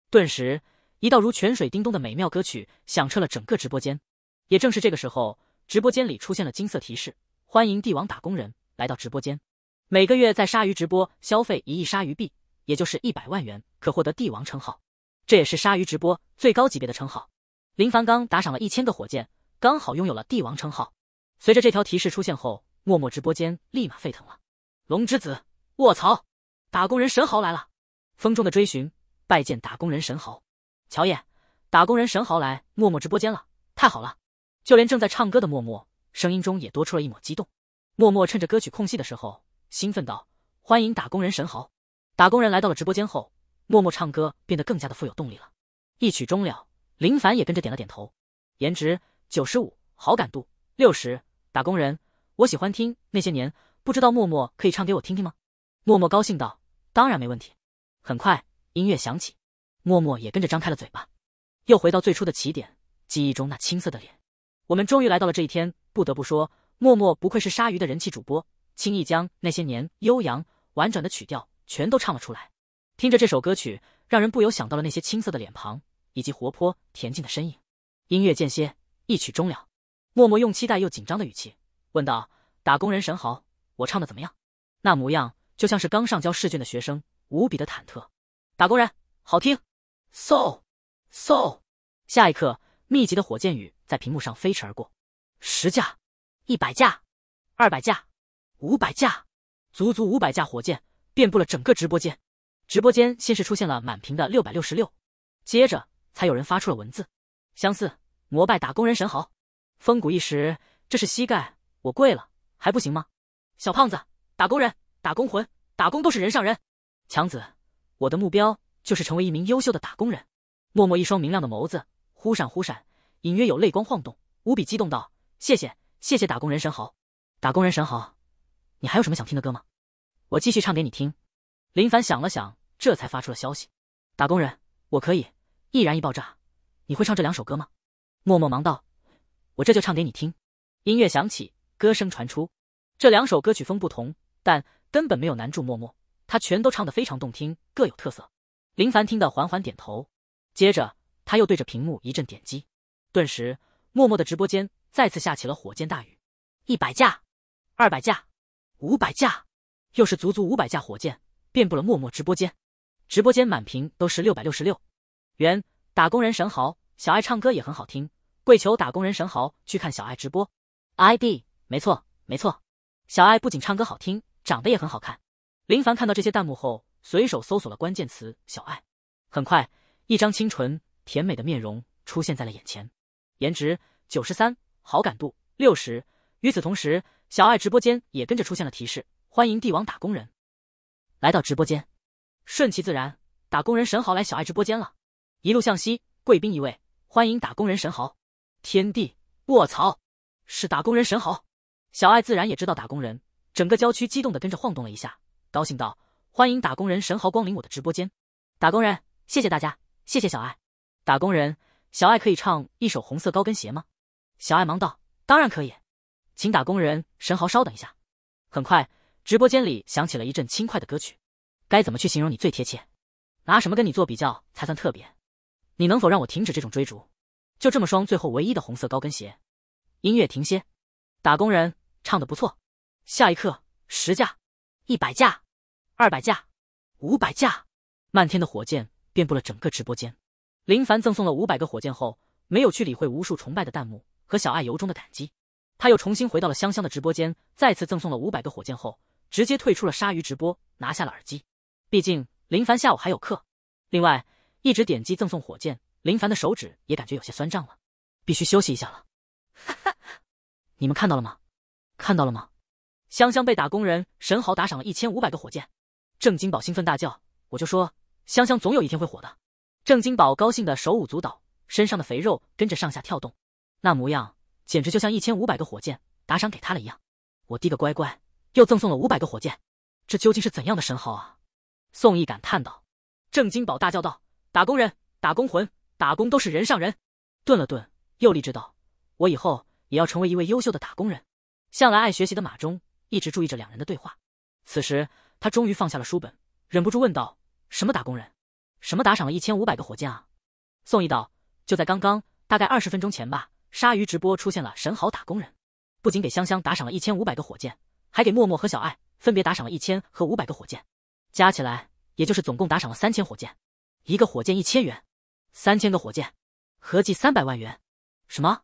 顿时一道如泉水叮咚的美妙歌曲响彻了整个直播间。也正是这个时候，直播间里出现了金色提示：“欢迎帝王打工人来到直播间，每个月在鲨鱼直播消费一亿鲨鱼币，也就是一百万元，可获得帝王称号，这也是鲨鱼直播最高级别的称号。”林凡刚打赏了一千个火箭，刚好拥有了帝王称号。随着这条提示出现后，默默直播间立马沸腾了。龙之子，卧槽，打工人神豪来了！风中的追寻，拜见打工人神豪！乔爷，打工人神豪来默默直播间了，太好了！就连正在唱歌的默默，声音中也多出了一抹激动。默默趁着歌曲空隙的时候，兴奋道：“欢迎打工人神豪！”打工人来到了直播间后，默默唱歌变得更加的富有动力了。一曲终了。林凡也跟着点了点头，颜值九十五，好感度六十，打工人。我喜欢听那些年，不知道默默可以唱给我听听吗？默默高兴道：“当然没问题。”很快音乐响起，默默也跟着张开了嘴巴，又回到最初的起点，记忆中那青涩的脸。我们终于来到了这一天，不得不说，默默不愧是鲨鱼的人气主播，轻易将那些年悠扬婉转的曲调全都唱了出来。听着这首歌曲，让人不由想到了那些青涩的脸庞。以及活泼恬静的身影，音乐间歇，一曲终了，默默用期待又紧张的语气问道：“打工人神豪，我唱的怎么样？”那模样就像是刚上交试卷的学生，无比的忐忑。打工人，好听！嗖，嗖！下一刻，密集的火箭雨在屏幕上飞驰而过，十架，一百架，二百架，五百架，足足五百架火箭遍布了整个直播间。直播间先是出现了满屏的六百六十六，接着。才有人发出了文字，相似，膜拜打工人神豪，风骨一时，这是膝盖，我跪了还不行吗？小胖子，打工人，打工魂，打工都是人上人。强子，我的目标就是成为一名优秀的打工人。默默一双明亮的眸子忽闪忽闪，隐约有泪光晃动，无比激动道：“谢谢，谢谢打工人神豪，打工人神豪，你还有什么想听的歌吗？我继续唱给你听。”林凡想了想，这才发出了消息：“打工人，我可以。”易燃易爆炸，你会唱这两首歌吗？默默忙道：“我这就唱给你听。”音乐响起，歌声传出。这两首歌曲风不同，但根本没有难住默默，他全都唱得非常动听，各有特色。林凡听得缓缓点头，接着他又对着屏幕一阵点击，顿时默默的直播间再次下起了火箭大雨，一百架，二百架，五百架，又是足足五百架火箭遍布了默默直播间，直播间满屏都是六百六十六。原打工人神豪小爱唱歌也很好听，跪求打工人神豪去看小爱直播。ID 没错没错，小爱不仅唱歌好听，长得也很好看。林凡看到这些弹幕后，随手搜索了关键词“小爱”，很快一张清纯甜美的面容出现在了眼前。颜值九十三，好感度六十。与此同时，小爱直播间也跟着出现了提示：“欢迎帝王打工人来到直播间，顺其自然，打工人神豪来小爱直播间了。”一路向西，贵宾一位，欢迎打工人神豪！天地，卧槽，是打工人神豪！小爱自然也知道打工人，整个郊区激动的跟着晃动了一下，高兴道：“欢迎打工人神豪光临我的直播间！”打工人，谢谢大家，谢谢小爱！打工人，小爱可以唱一首《红色高跟鞋》吗？小爱忙道：“当然可以，请打工人神豪稍等一下。”很快，直播间里响起了一阵轻快的歌曲。该怎么去形容你最贴切？拿什么跟你做比较才算特别？你能否让我停止这种追逐？就这么双最后唯一的红色高跟鞋。音乐停歇，打工人唱的不错。下一刻，十架，一百架，二百架，五百架，漫天的火箭遍布了整个直播间。林凡赠送了五百个火箭后，没有去理会无数崇拜的弹幕和小爱由衷的感激。他又重新回到了香香的直播间，再次赠送了五百个火箭后，直接退出了鲨鱼直播，拿下了耳机。毕竟林凡下午还有课。另外。一直点击赠送火箭，林凡的手指也感觉有些酸胀了，必须休息一下了。哈哈，你们看到了吗？看到了吗？香香被打工人神豪打赏了一千五百个火箭。郑金宝兴奋大叫：“我就说香香总有一天会火的！”郑金宝高兴的手舞足蹈，身上的肥肉跟着上下跳动，那模样简直就像一千五百个火箭打赏给他了一样。我滴个乖乖，又赠送了五百个火箭，这究竟是怎样的神豪啊？宋毅感叹道。郑金宝大叫道。打工人，打工魂，打工都是人上人。顿了顿，又励志道：“我以后也要成为一位优秀的打工人。”向来爱学习的马忠一直注意着两人的对话。此时，他终于放下了书本，忍不住问道：“什么打工人？什么打赏了一千五百个火箭啊？”宋义道：“就在刚刚，大概二十分钟前吧，鲨鱼直播出现了神豪打工人，不仅给香香打赏了一千五百个火箭，还给默默和小爱分别打赏了一千和五百个火箭，加起来也就是总共打赏了三千火箭。”一个火箭一千元，三千个火箭，合计三百万元。什么？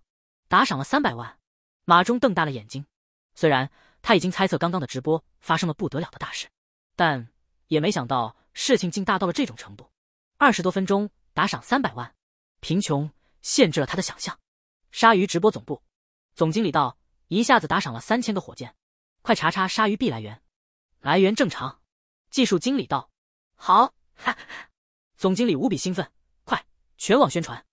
打赏了三百万？马忠瞪大了眼睛。虽然他已经猜测刚刚的直播发生了不得了的大事，但也没想到事情竟大到了这种程度。二十多分钟打赏三百万，贫穷限制了他的想象。鲨鱼直播总部，总经理道：“一下子打赏了三千个火箭，快查查鲨鱼币来源。”来源正常。技术经理道：“好。”哈”总经理无比兴奋，快全网宣传！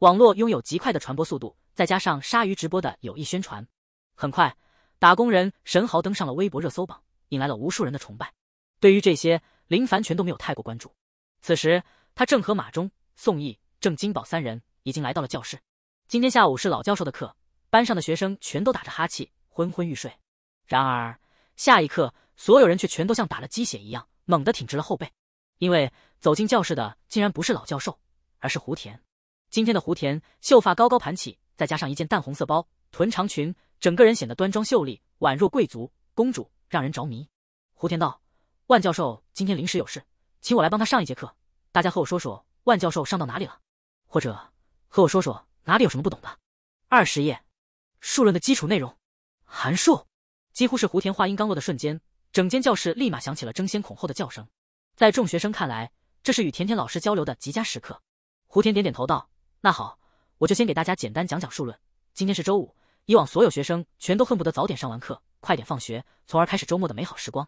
网络拥有极快的传播速度，再加上鲨鱼直播的有意宣传，很快打工人神豪登上了微博热搜榜，引来了无数人的崇拜。对于这些，林凡全都没有太过关注。此时，他正和马忠、宋毅、郑金宝三人已经来到了教室。今天下午是老教授的课，班上的学生全都打着哈气，昏昏欲睡。然而，下一刻，所有人却全都像打了鸡血一样，猛地挺直了后背，因为。走进教室的竟然不是老教授，而是胡田。今天的胡田，秀发高高盘起，再加上一件淡红色包臀长裙，整个人显得端庄秀丽，宛若贵族公主，让人着迷。胡田道：“万教授今天临时有事，请我来帮他上一节课。大家和我说说，万教授上到哪里了？或者和我说说，哪里有什么不懂的？”二十页，数论的基础内容，函数。几乎是胡田话音刚落的瞬间，整间教室立马响起了争先恐后的叫声。在众学生看来，这是与甜甜老师交流的极佳时刻。胡田点点头道：“那好，我就先给大家简单讲讲数论。今天是周五，以往所有学生全都恨不得早点上完课，快点放学，从而开始周末的美好时光。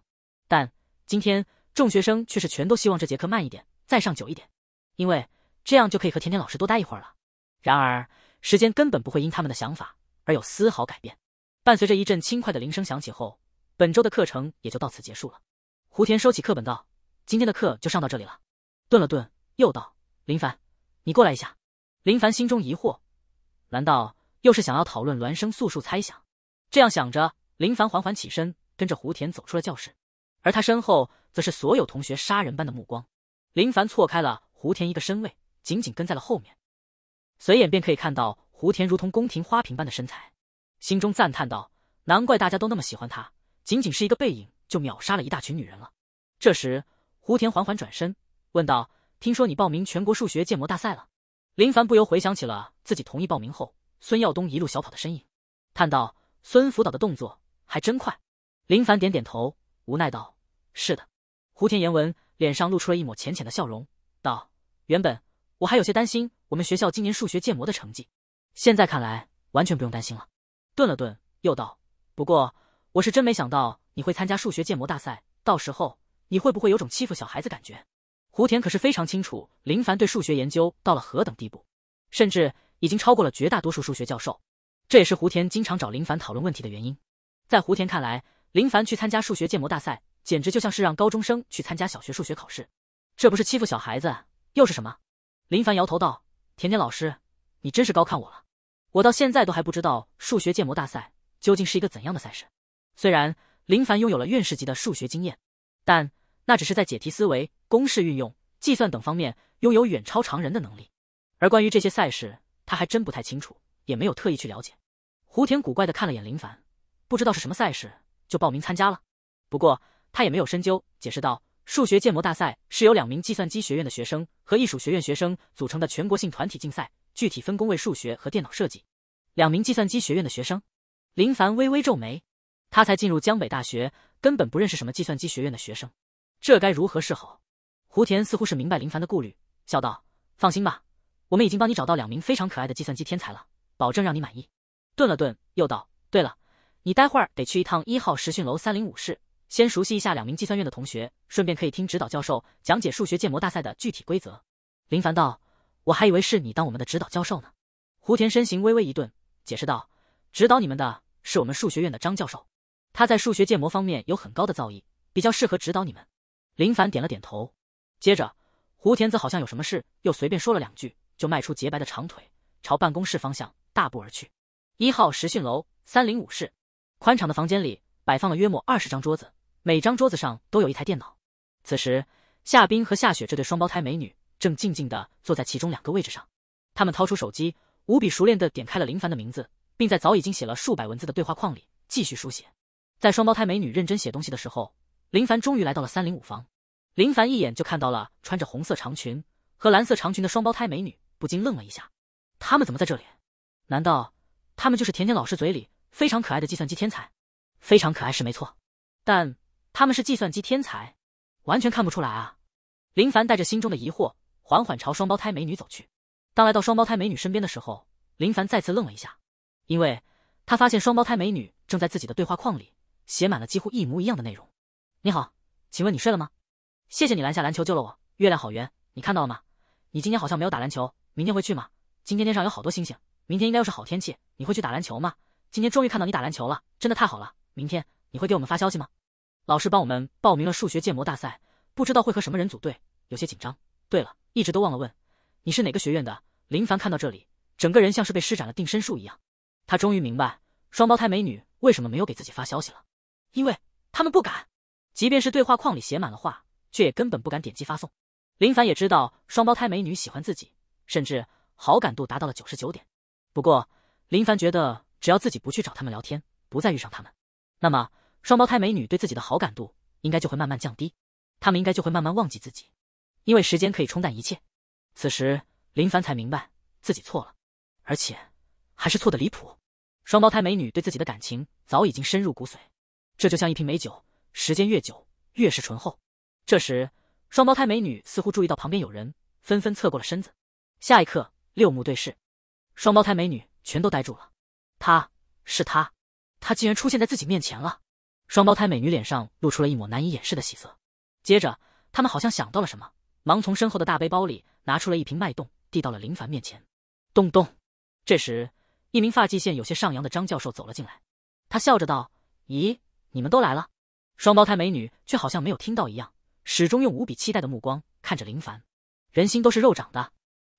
但今天，众学生却是全都希望这节课慢一点，再上久一点，因为这样就可以和甜甜老师多待一会儿了。然而，时间根本不会因他们的想法而有丝毫改变。伴随着一阵轻快的铃声响起后，本周的课程也就到此结束了。胡田收起课本道：‘今天的课就上到这里了。’顿了顿，又道：“林凡，你过来一下。”林凡心中疑惑，难道又是想要讨论孪生素数猜想？这样想着，林凡缓缓起身，跟着胡田走出了教室。而他身后，则是所有同学杀人般的目光。林凡错开了胡田一个身位，紧紧跟在了后面。随眼便可以看到胡田如同宫廷花瓶般的身材，心中赞叹道：“难怪大家都那么喜欢他，仅仅是一个背影就秒杀了一大群女人了。”这时，胡田缓缓转身。问道：“听说你报名全国数学建模大赛了？”林凡不由回想起了自己同意报名后，孙耀东一路小跑的身影，叹道：“孙辅导的动作还真快。”林凡点点头，无奈道：“是的。”胡天言文脸上露出了一抹浅浅的笑容，道：“原本我还有些担心我们学校今年数学建模的成绩，现在看来完全不用担心了。”顿了顿，又道：“不过我是真没想到你会参加数学建模大赛，到时候你会不会有种欺负小孩子感觉？”胡田可是非常清楚林凡对数学研究到了何等地步，甚至已经超过了绝大多数数学教授。这也是胡田经常找林凡讨论问题的原因。在胡田看来，林凡去参加数学建模大赛，简直就像是让高中生去参加小学数学考试，这不是欺负小孩子又是什么？林凡摇头道：“田田老师，你真是高看我了。我到现在都还不知道数学建模大赛究竟是一个怎样的赛事。虽然林凡拥有了院士级的数学经验，但……”那只是在解题思维、公式运用、计算等方面拥有远超常人的能力，而关于这些赛事，他还真不太清楚，也没有特意去了解。胡田古怪的看了眼林凡，不知道是什么赛事就报名参加了，不过他也没有深究，解释道：“数学建模大赛是由两名计算机学院的学生和艺术学院学生组成的全国性团体竞赛，具体分工为数学和电脑设计。”两名计算机学院的学生，林凡微微皱眉，他才进入江北大学，根本不认识什么计算机学院的学生。这该如何是好？胡田似乎是明白林凡的顾虑，笑道：“放心吧，我们已经帮你找到两名非常可爱的计算机天才了，保证让你满意。”顿了顿，又道：“对了，你待会儿得去一趟一号实训楼三零五室，先熟悉一下两名计算院的同学，顺便可以听指导教授讲解数学建模大赛的具体规则。”林凡道：“我还以为是你当我们的指导教授呢。”胡田身形微微一顿，解释道：“指导你们的是我们数学院的张教授，他在数学建模方面有很高的造诣，比较适合指导你们。”林凡点了点头，接着胡田子好像有什么事，又随便说了两句，就迈出洁白的长腿，朝办公室方向大步而去。一号实训楼三零五室，宽敞的房间里摆放了约莫二十张桌子，每张桌子上都有一台电脑。此时，夏冰和夏雪这对双胞胎美女正静静地坐在其中两个位置上，他们掏出手机，无比熟练地点开了林凡的名字，并在早已经写了数百文字的对话框里继续书写。在双胞胎美女认真写东西的时候，林凡终于来到了三零五房。林凡一眼就看到了穿着红色长裙和蓝色长裙的双胞胎美女，不禁愣了一下。他们怎么在这里？难道他们就是甜甜老师嘴里非常可爱的计算机天才？非常可爱是没错，但他们是计算机天才，完全看不出来啊！林凡带着心中的疑惑，缓缓朝双胞胎美女走去。当来到双胞胎美女身边的时候，林凡再次愣了一下，因为他发现双胞胎美女正在自己的对话框里写满了几乎一模一样的内容：“你好，请问你睡了吗？”谢谢你拦下篮球救了我。月亮好圆，你看到了吗？你今天好像没有打篮球，明天会去吗？今天天上有好多星星，明天应该又是好天气。你会去打篮球吗？今天终于看到你打篮球了，真的太好了。明天你会给我们发消息吗？老师帮我们报名了数学建模大赛，不知道会和什么人组队，有些紧张。对了，一直都忘了问你是哪个学院的。林凡看到这里，整个人像是被施展了定身术一样。他终于明白双胞胎美女为什么没有给自己发消息了，因为他们不敢。即便是对话框里写满了话。却也根本不敢点击发送。林凡也知道双胞胎美女喜欢自己，甚至好感度达到了九十九点。不过，林凡觉得只要自己不去找他们聊天，不再遇上他们，那么双胞胎美女对自己的好感度应该就会慢慢降低，他们应该就会慢慢忘记自己，因为时间可以冲淡一切。此时，林凡才明白自己错了，而且还是错的离谱。双胞胎美女对自己的感情早已经深入骨髓，这就像一瓶美酒，时间越久越是醇厚。这时，双胞胎美女似乎注意到旁边有人，纷纷侧过了身子。下一刻，六目对视，双胞胎美女全都呆住了。她是她，她竟然出现在自己面前了！双胞胎美女脸上露出了一抹难以掩饰的喜色。接着，他们好像想到了什么，忙从身后的大背包里拿出了一瓶脉动，递到了林凡面前。咚咚，这时，一名发际线有些上扬的张教授走了进来，他笑着道：“咦，你们都来了？”双胞胎美女却好像没有听到一样。始终用无比期待的目光看着林凡，人心都是肉长的，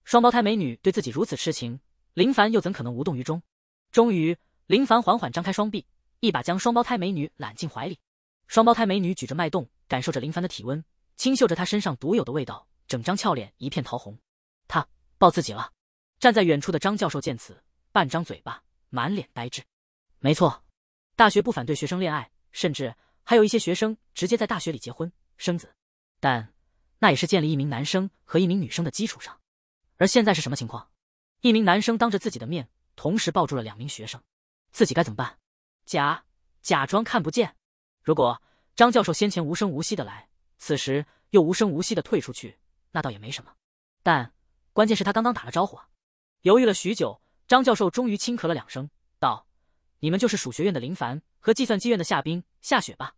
双胞胎美女对自己如此痴情，林凡又怎可能无动于衷？终于，林凡缓缓张开双臂，一把将双胞胎美女揽进怀里。双胞胎美女举着脉动，感受着林凡的体温，轻嗅着他身上独有的味道，整张俏脸一片桃红。他抱自己了。站在远处的张教授见此，半张嘴巴，满脸呆滞。没错，大学不反对学生恋爱，甚至还有一些学生直接在大学里结婚生子。但，那也是建立一名男生和一名女生的基础上，而现在是什么情况？一名男生当着自己的面同时抱住了两名学生，自己该怎么办？假假装看不见。如果张教授先前无声无息的来，此时又无声无息的退出去，那倒也没什么。但关键是他刚刚打了招呼啊！犹豫了许久，张教授终于轻咳了两声，道：“你们就是数学院的林凡和计算机院的夏冰、夏雪吧？”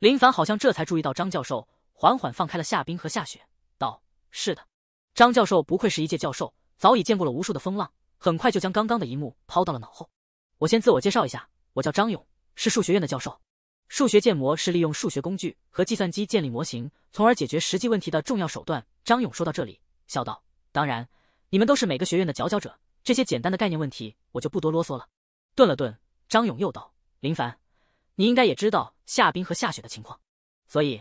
林凡好像这才注意到张教授。缓缓放开了夏冰和夏雪，道：“是的，张教授不愧是一届教授，早已见过了无数的风浪，很快就将刚刚的一幕抛到了脑后。我先自我介绍一下，我叫张勇，是数学院的教授。数学建模是利用数学工具和计算机建立模型，从而解决实际问题的重要手段。”张勇说到这里，笑道：“当然，你们都是每个学院的佼佼者，这些简单的概念问题，我就不多啰嗦了。”顿了顿，张勇又道：“林凡，你应该也知道夏冰和夏雪的情况，所以。”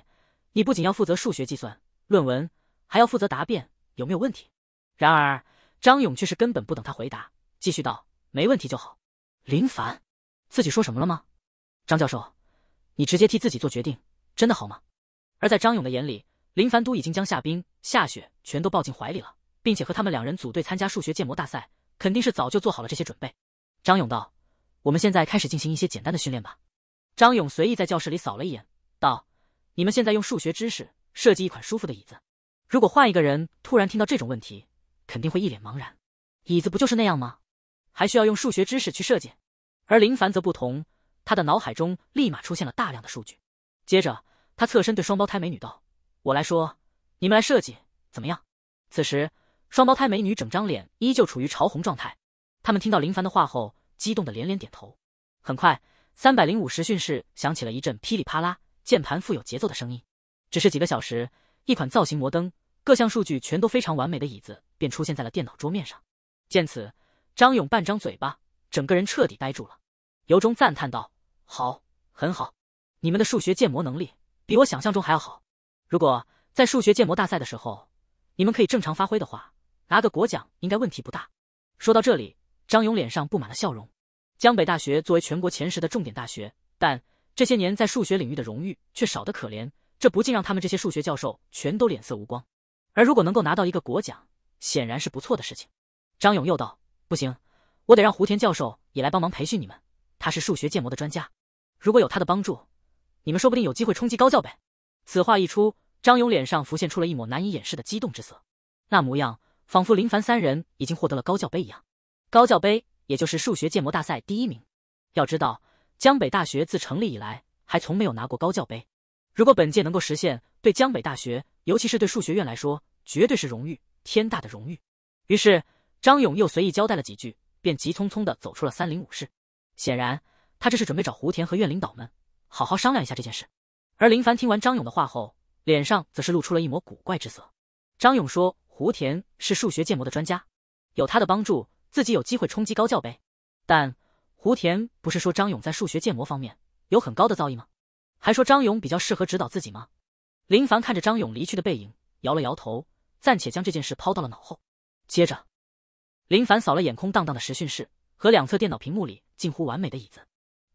你不仅要负责数学计算、论文，还要负责答辩，有没有问题？然而张勇却是根本不等他回答，继续道：“没问题就好。”林凡，自己说什么了吗？张教授，你直接替自己做决定，真的好吗？而在张勇的眼里，林凡都已经将夏冰、夏雪全都抱进怀里了，并且和他们两人组队参加数学建模大赛，肯定是早就做好了这些准备。张勇道：“我们现在开始进行一些简单的训练吧。”张勇随意在教室里扫了一眼，道。你们现在用数学知识设计一款舒服的椅子，如果换一个人突然听到这种问题，肯定会一脸茫然。椅子不就是那样吗？还需要用数学知识去设计？而林凡则不同，他的脑海中立马出现了大量的数据。接着，他侧身对双胞胎美女道：“我来说，你们来设计，怎么样？”此时，双胞胎美女整张脸依旧处于潮红状态。他们听到林凡的话后，激动的连连点头。很快，三百零五实训室响起了一阵噼里啪啦。键盘富有节奏的声音，只是几个小时，一款造型摩登、各项数据全都非常完美的椅子便出现在了电脑桌面上。见此，张勇半张嘴巴，整个人彻底呆住了，由衷赞叹道：“好，很好，你们的数学建模能力比我想象中还要好。如果在数学建模大赛的时候，你们可以正常发挥的话，拿个国奖应该问题不大。”说到这里，张勇脸上布满了笑容。江北大学作为全国前十的重点大学，但……这些年在数学领域的荣誉却少得可怜，这不禁让他们这些数学教授全都脸色无光。而如果能够拿到一个国奖，显然是不错的事情。张勇又道：“不行，我得让胡田教授也来帮忙培训你们，他是数学建模的专家。如果有他的帮助，你们说不定有机会冲击高教杯。”此话一出，张勇脸上浮现出了一抹难以掩饰的激动之色，那模样仿佛林凡三人已经获得了高教杯一样。高教杯也就是数学建模大赛第一名，要知道。江北大学自成立以来，还从没有拿过高教杯。如果本届能够实现，对江北大学，尤其是对数学院来说，绝对是荣誉，天大的荣誉。于是，张勇又随意交代了几句，便急匆匆地走出了三零五室。显然，他这是准备找胡田和院领导们好好商量一下这件事。而林凡听完张勇的话后，脸上则是露出了一抹古怪之色。张勇说，胡田是数学建模的专家，有他的帮助，自己有机会冲击高教杯，但……胡田不是说张勇在数学建模方面有很高的造诣吗？还说张勇比较适合指导自己吗？林凡看着张勇离去的背影，摇了摇头，暂且将这件事抛到了脑后。接着，林凡扫了眼空荡荡的实训室和两侧电脑屏幕里近乎完美的椅子，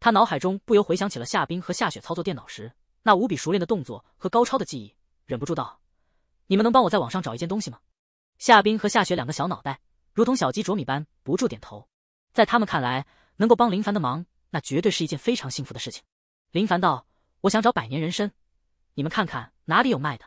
他脑海中不由回想起了夏冰和夏雪操作电脑时那无比熟练的动作和高超的记忆，忍不住道：“你们能帮我在网上找一件东西吗？”夏冰和夏雪两个小脑袋如同小鸡啄米般不住点头，在他们看来。能够帮林凡的忙，那绝对是一件非常幸福的事情。林凡道：“我想找百年人参，你们看看哪里有卖的。”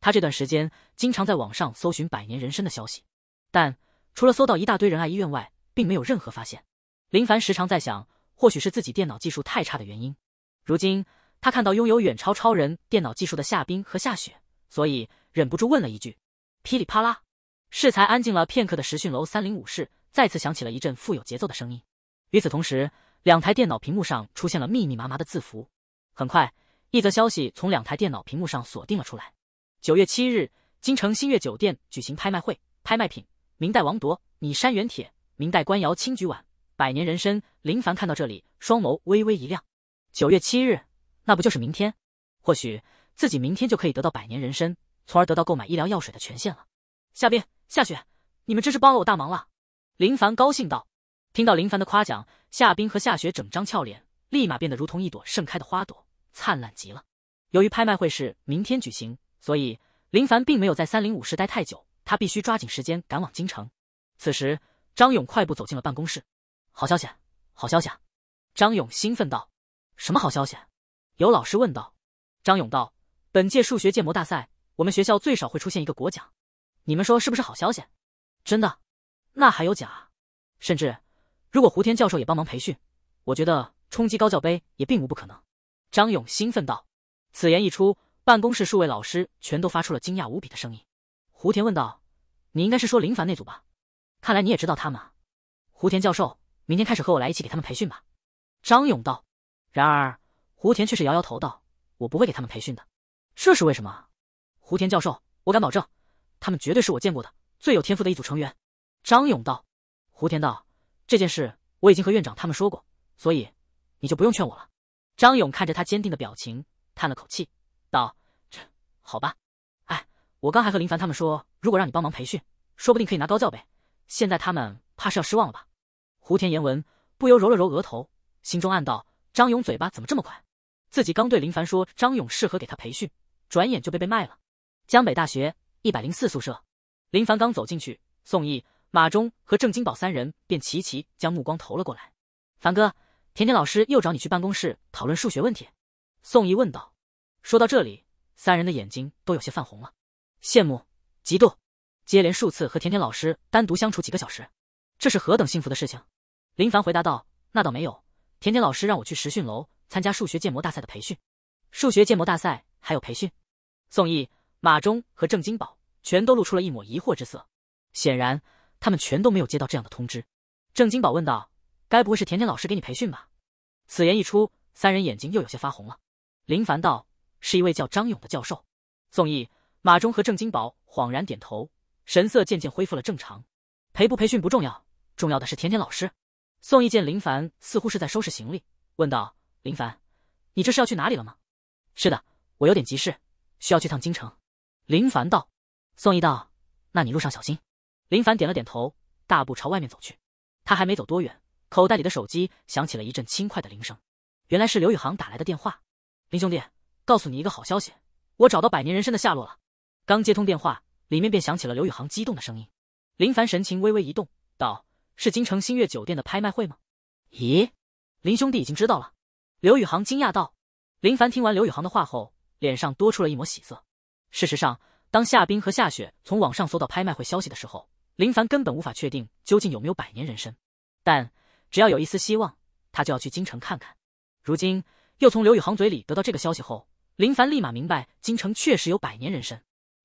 他这段时间经常在网上搜寻百年人参的消息，但除了搜到一大堆仁爱医院外，并没有任何发现。林凡时常在想，或许是自己电脑技术太差的原因。如今他看到拥有远超超人电脑技术的夏冰和夏雪，所以忍不住问了一句：“噼里啪啦！”适才安静了片刻的实训楼三零五室，再次响起了一阵富有节奏的声音。与此同时，两台电脑屏幕上出现了密密麻麻的字符。很快，一则消息从两台电脑屏幕上锁定了出来。九月七日，京城新月酒店举行拍卖会，拍卖品：明代王铎《拟山园帖》，明代官窑青菊碗，百年人参。林凡看到这里，双眸微微一亮。九月七日，那不就是明天？或许自己明天就可以得到百年人参，从而得到购买医疗药水的权限了。夏冰、夏雪，你们真是帮了我大忙了！林凡高兴道。听到林凡的夸奖，夏冰和夏雪整张俏脸立马变得如同一朵盛开的花朵，灿烂极了。由于拍卖会是明天举行，所以林凡并没有在三零五室待太久，他必须抓紧时间赶往京城。此时，张勇快步走进了办公室，好消息，好消息！张勇兴奋道：“什么好消息？”有老师问道。张勇道：“本届数学建模大赛，我们学校最少会出现一个国奖，你们说是不是好消息？”“真的？那还有假？甚至？”如果胡天教授也帮忙培训，我觉得冲击高教杯也并无不可能。张勇兴奋道。此言一出，办公室数位老师全都发出了惊讶无比的声音。胡天问道：“你应该是说林凡那组吧？看来你也知道他们。”胡天教授，明天开始和我来一起给他们培训吧。张勇道。然而，胡天却是摇摇头道：“我不会给他们培训的。这是为什么？”胡天教授，我敢保证，他们绝对是我见过的最有天赋的一组成员。”张勇道。胡天道。这件事我已经和院长他们说过，所以你就不用劝我了。张勇看着他坚定的表情，叹了口气，道：“这好吧，哎，我刚还和林凡他们说，如果让你帮忙培训，说不定可以拿高教呗。现在他们怕是要失望了吧？”胡天言文不由揉了揉额头，心中暗道：张勇嘴巴怎么这么快？自己刚对林凡说张勇适合给他培训，转眼就被被卖了。江北大学一百零四宿舍，林凡刚走进去，宋毅马忠和郑金宝三人便齐齐将目光投了过来。凡哥，甜甜老师又找你去办公室讨论数学问题？宋毅问道。说到这里，三人的眼睛都有些泛红了，羡慕、嫉妒，接连数次和甜甜老师单独相处几个小时，这是何等幸福的事情？林凡回答道：“那倒没有，甜甜老师让我去实训楼参加数学建模大赛的培训。数学建模大赛还有培训？”宋毅、马忠和郑金宝全都露出了一抹疑惑之色，显然。他们全都没有接到这样的通知，郑金宝问道：“该不会是甜甜老师给你培训吧？”此言一出，三人眼睛又有些发红了。林凡道：“是一位叫张勇的教授。”宋毅、马忠和郑金宝恍然点头，神色渐渐恢复了正常。培不培训不重要，重要的是甜甜老师。宋毅见林凡似乎是在收拾行李，问道：“林凡，你这是要去哪里了吗？”“是的，我有点急事，需要去趟京城。”林凡道。宋毅道：“那你路上小心。”林凡点了点头，大步朝外面走去。他还没走多远，口袋里的手机响起了一阵轻快的铃声，原来是刘宇航打来的电话。林兄弟，告诉你一个好消息，我找到百年人参的下落了。刚接通电话，里面便响起了刘宇航激动的声音。林凡神情微微一动，道：“是京城星月酒店的拍卖会吗？”咦，林兄弟已经知道了？刘宇航惊讶道。林凡听完刘宇航的话后，脸上多出了一抹喜色。事实上，当夏冰和夏雪从网上搜到拍卖会消息的时候，林凡根本无法确定究竟有没有百年人参，但只要有一丝希望，他就要去京城看看。如今又从刘宇航嘴里得到这个消息后，林凡立马明白京城确实有百年人参。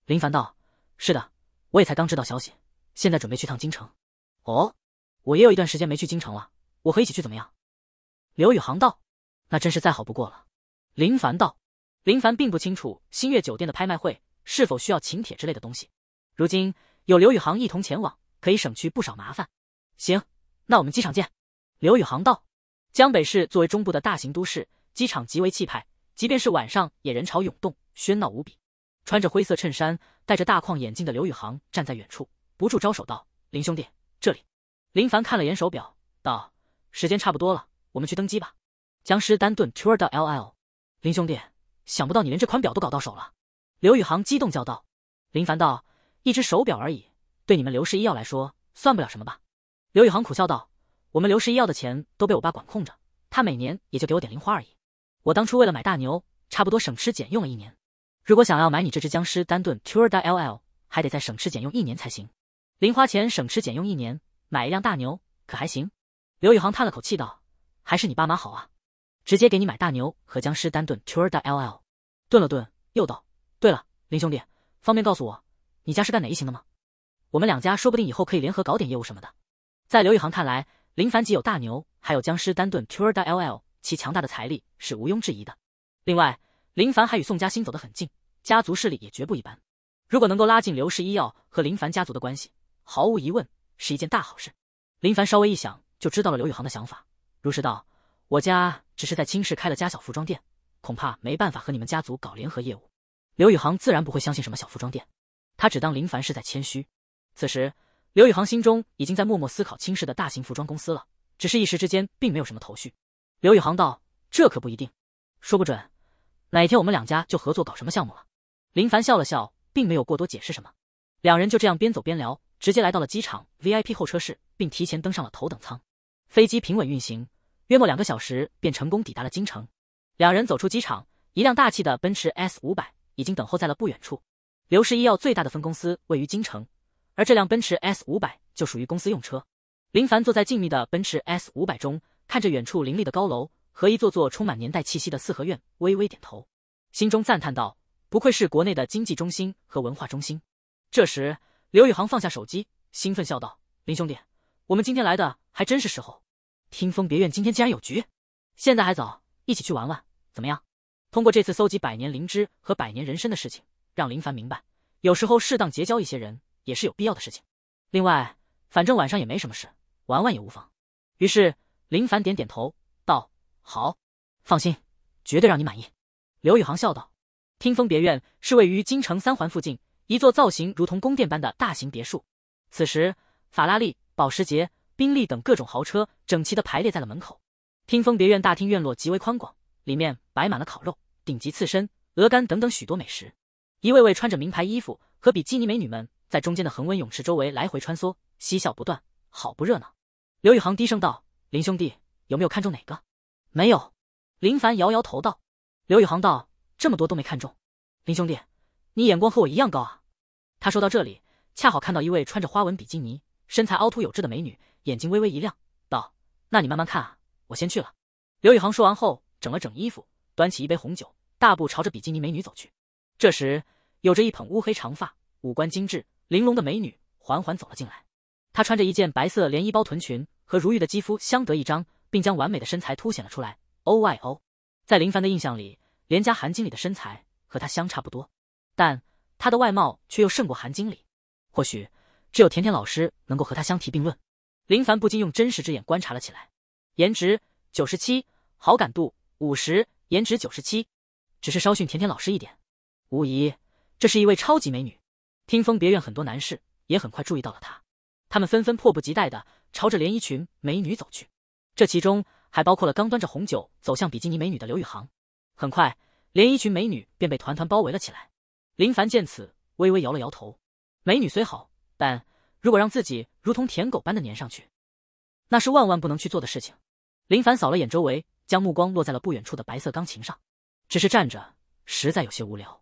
林凡道：“是的，我也才刚知道消息，现在准备去趟京城。”“哦，我也有一段时间没去京城了，我和一起去怎么样？”刘宇航道：“那真是再好不过了。”林凡道：“林凡并不清楚星月酒店的拍卖会是否需要请帖之类的东西，如今。”有刘宇航一同前往，可以省去不少麻烦。行，那我们机场见。刘宇航道：“江北市作为中部的大型都市，机场极为气派，即便是晚上也人潮涌动，喧闹无比。”穿着灰色衬衫、戴着大框眼镜的刘宇航站在远处，不住招手道：“林兄弟，这里。”林凡看了眼手表，道：“时间差不多了，我们去登机吧。”“江诗丹顿 Tour 到 Ll，林兄弟，想不到你连这款表都搞到手了。”刘宇航激动叫道。林凡道。一只手表而已，对你们刘氏医药来说算不了什么吧？刘宇航苦笑道：“我们刘氏医药的钱都被我爸管控着，他每年也就给我点零花而已。我当初为了买大牛，差不多省吃俭用了一年。如果想要买你这只僵尸丹顿 t u r d o LL，还得再省吃俭用一年才行。零花钱省吃俭用一年买一辆大牛，可还行？”刘宇航叹了口气道：“还是你爸妈好啊，直接给你买大牛和僵尸丹顿 t u r d o LL。”顿了顿，又道：“对了，林兄弟，方便告诉我？”你家是干哪一行的吗？我们两家说不定以后可以联合搞点业务什么的。在刘宇航看来，林凡集有大牛，还有僵尸丹顿，Turda LL，其强大的财力是毋庸置疑的。另外，林凡还与宋家兴走得很近，家族势力也绝不一般。如果能够拉近刘氏医药和林凡家族的关系，毫无疑问是一件大好事。林凡稍微一想就知道了刘宇航的想法，如实道：“我家只是在青市开了家小服装店，恐怕没办法和你们家族搞联合业务。”刘宇航自然不会相信什么小服装店。他只当林凡是在谦虚，此时刘宇航心中已经在默默思考轻视的大型服装公司了，只是一时之间并没有什么头绪。刘宇航道：“这可不一定，说不准，哪天我们两家就合作搞什么项目了。”林凡笑了笑，并没有过多解释什么。两人就这样边走边聊，直接来到了机场 VIP 候车室，并提前登上了头等舱。飞机平稳运行，约莫两个小时便成功抵达了京城。两人走出机场，一辆大气的奔驰 S 五百已经等候在了不远处。刘氏医药最大的分公司位于京城，而这辆奔驰 S 五百就属于公司用车。林凡坐在静谧的奔驰 S 五百中，看着远处林立的高楼和一座座充满年代气息的四合院，微微点头，心中赞叹道：“不愧是国内的经济中心和文化中心。”这时，刘宇航放下手机，兴奋笑道：“林兄弟，我们今天来的还真是时候。听风别院今天竟然有局，现在还早，一起去玩玩怎么样？通过这次搜集百年灵芝和百年人参的事情。”让林凡明白，有时候适当结交一些人也是有必要的事情。另外，反正晚上也没什么事，玩玩也无妨。于是林凡点点头，道：“好，放心，绝对让你满意。”刘宇航笑道：“听风别院是位于京城三环附近一座造型如同宫殿般的大型别墅。此时，法拉利、保时捷、宾利等各种豪车整齐的排列在了门口。听风别院大厅院落极为宽广，里面摆满了烤肉、顶级刺身、鹅肝等等许多美食。”一位位穿着名牌衣服和比基尼美女们在中间的恒温泳池周围来回穿梭，嬉笑不断，好不热闹。刘宇航低声道：“林兄弟，有没有看中哪个？”“没有。”林凡摇摇头道。刘宇航道：“这么多都没看中，林兄弟，你眼光和我一样高啊！”他说到这里，恰好看到一位穿着花纹比基尼、身材凹凸有致的美女，眼睛微微一亮，道：“那你慢慢看啊，我先去了。”刘宇航说完后，整了整衣服，端起一杯红酒，大步朝着比基尼美女走去。这时，有着一捧乌黑长发、五官精致玲珑的美女缓缓走了进来。她穿着一件白色连衣包臀裙，和如玉的肌肤相得益彰，并将完美的身材凸显了出来。O Y O，在林凡的印象里，连家韩经理的身材和她相差不多，但她的外貌却又胜过韩经理。或许只有甜甜老师能够和她相提并论。林凡不禁用真实之眼观察了起来。颜值九十七，好感度五十，颜值九十七，只是稍逊甜甜老师一点。无疑，这是一位超级美女。听风别院很多男士也很快注意到了她，他们纷纷迫不及待的朝着连衣裙美女走去，这其中还包括了刚端着红酒走向比基尼美女的刘宇航。很快，连衣裙美女便被团团包围了起来。林凡见此，微微摇了摇头。美女虽好，但如果让自己如同舔狗般的粘上去，那是万万不能去做的事情。林凡扫了眼周围，将目光落在了不远处的白色钢琴上。只是站着，实在有些无聊。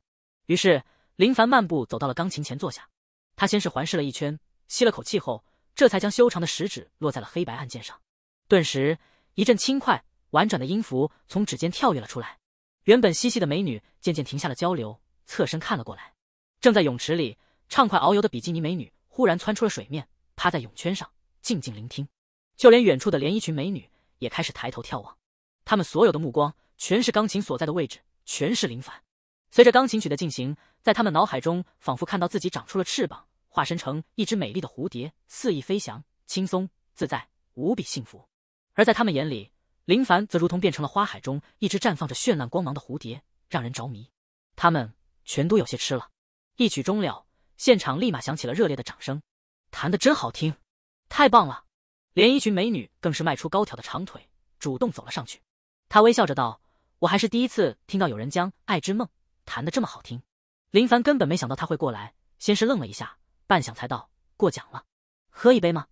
于是，林凡漫步走到了钢琴前坐下。他先是环视了一圈，吸了口气后，这才将修长的食指落在了黑白按键上。顿时，一阵轻快婉转的音符从指尖跳跃了出来。原本嬉戏的美女渐渐停下了交流，侧身看了过来。正在泳池里畅快遨游的比基尼美女忽然窜出了水面，趴在泳圈上静静聆听。就连远处的连衣裙美女也开始抬头眺望，她们所有的目光全是钢琴所在的位置，全是林凡。随着钢琴曲的进行，在他们脑海中仿佛看到自己长出了翅膀，化身成一只美丽的蝴蝶，肆意飞翔，轻松自在，无比幸福。而在他们眼里，林凡则如同变成了花海中一只绽放着绚烂光芒的蝴蝶，让人着迷。他们全都有些吃了。一曲终了，现场立马响起了热烈的掌声。弹的真好听，太棒了！连衣裙美女更是迈出高挑的长腿，主动走了上去。她微笑着道：“我还是第一次听到有人将《爱之梦》。”弹的这么好听，林凡根本没想到他会过来，先是愣了一下，半晌才道：“过奖了，喝一杯吗？”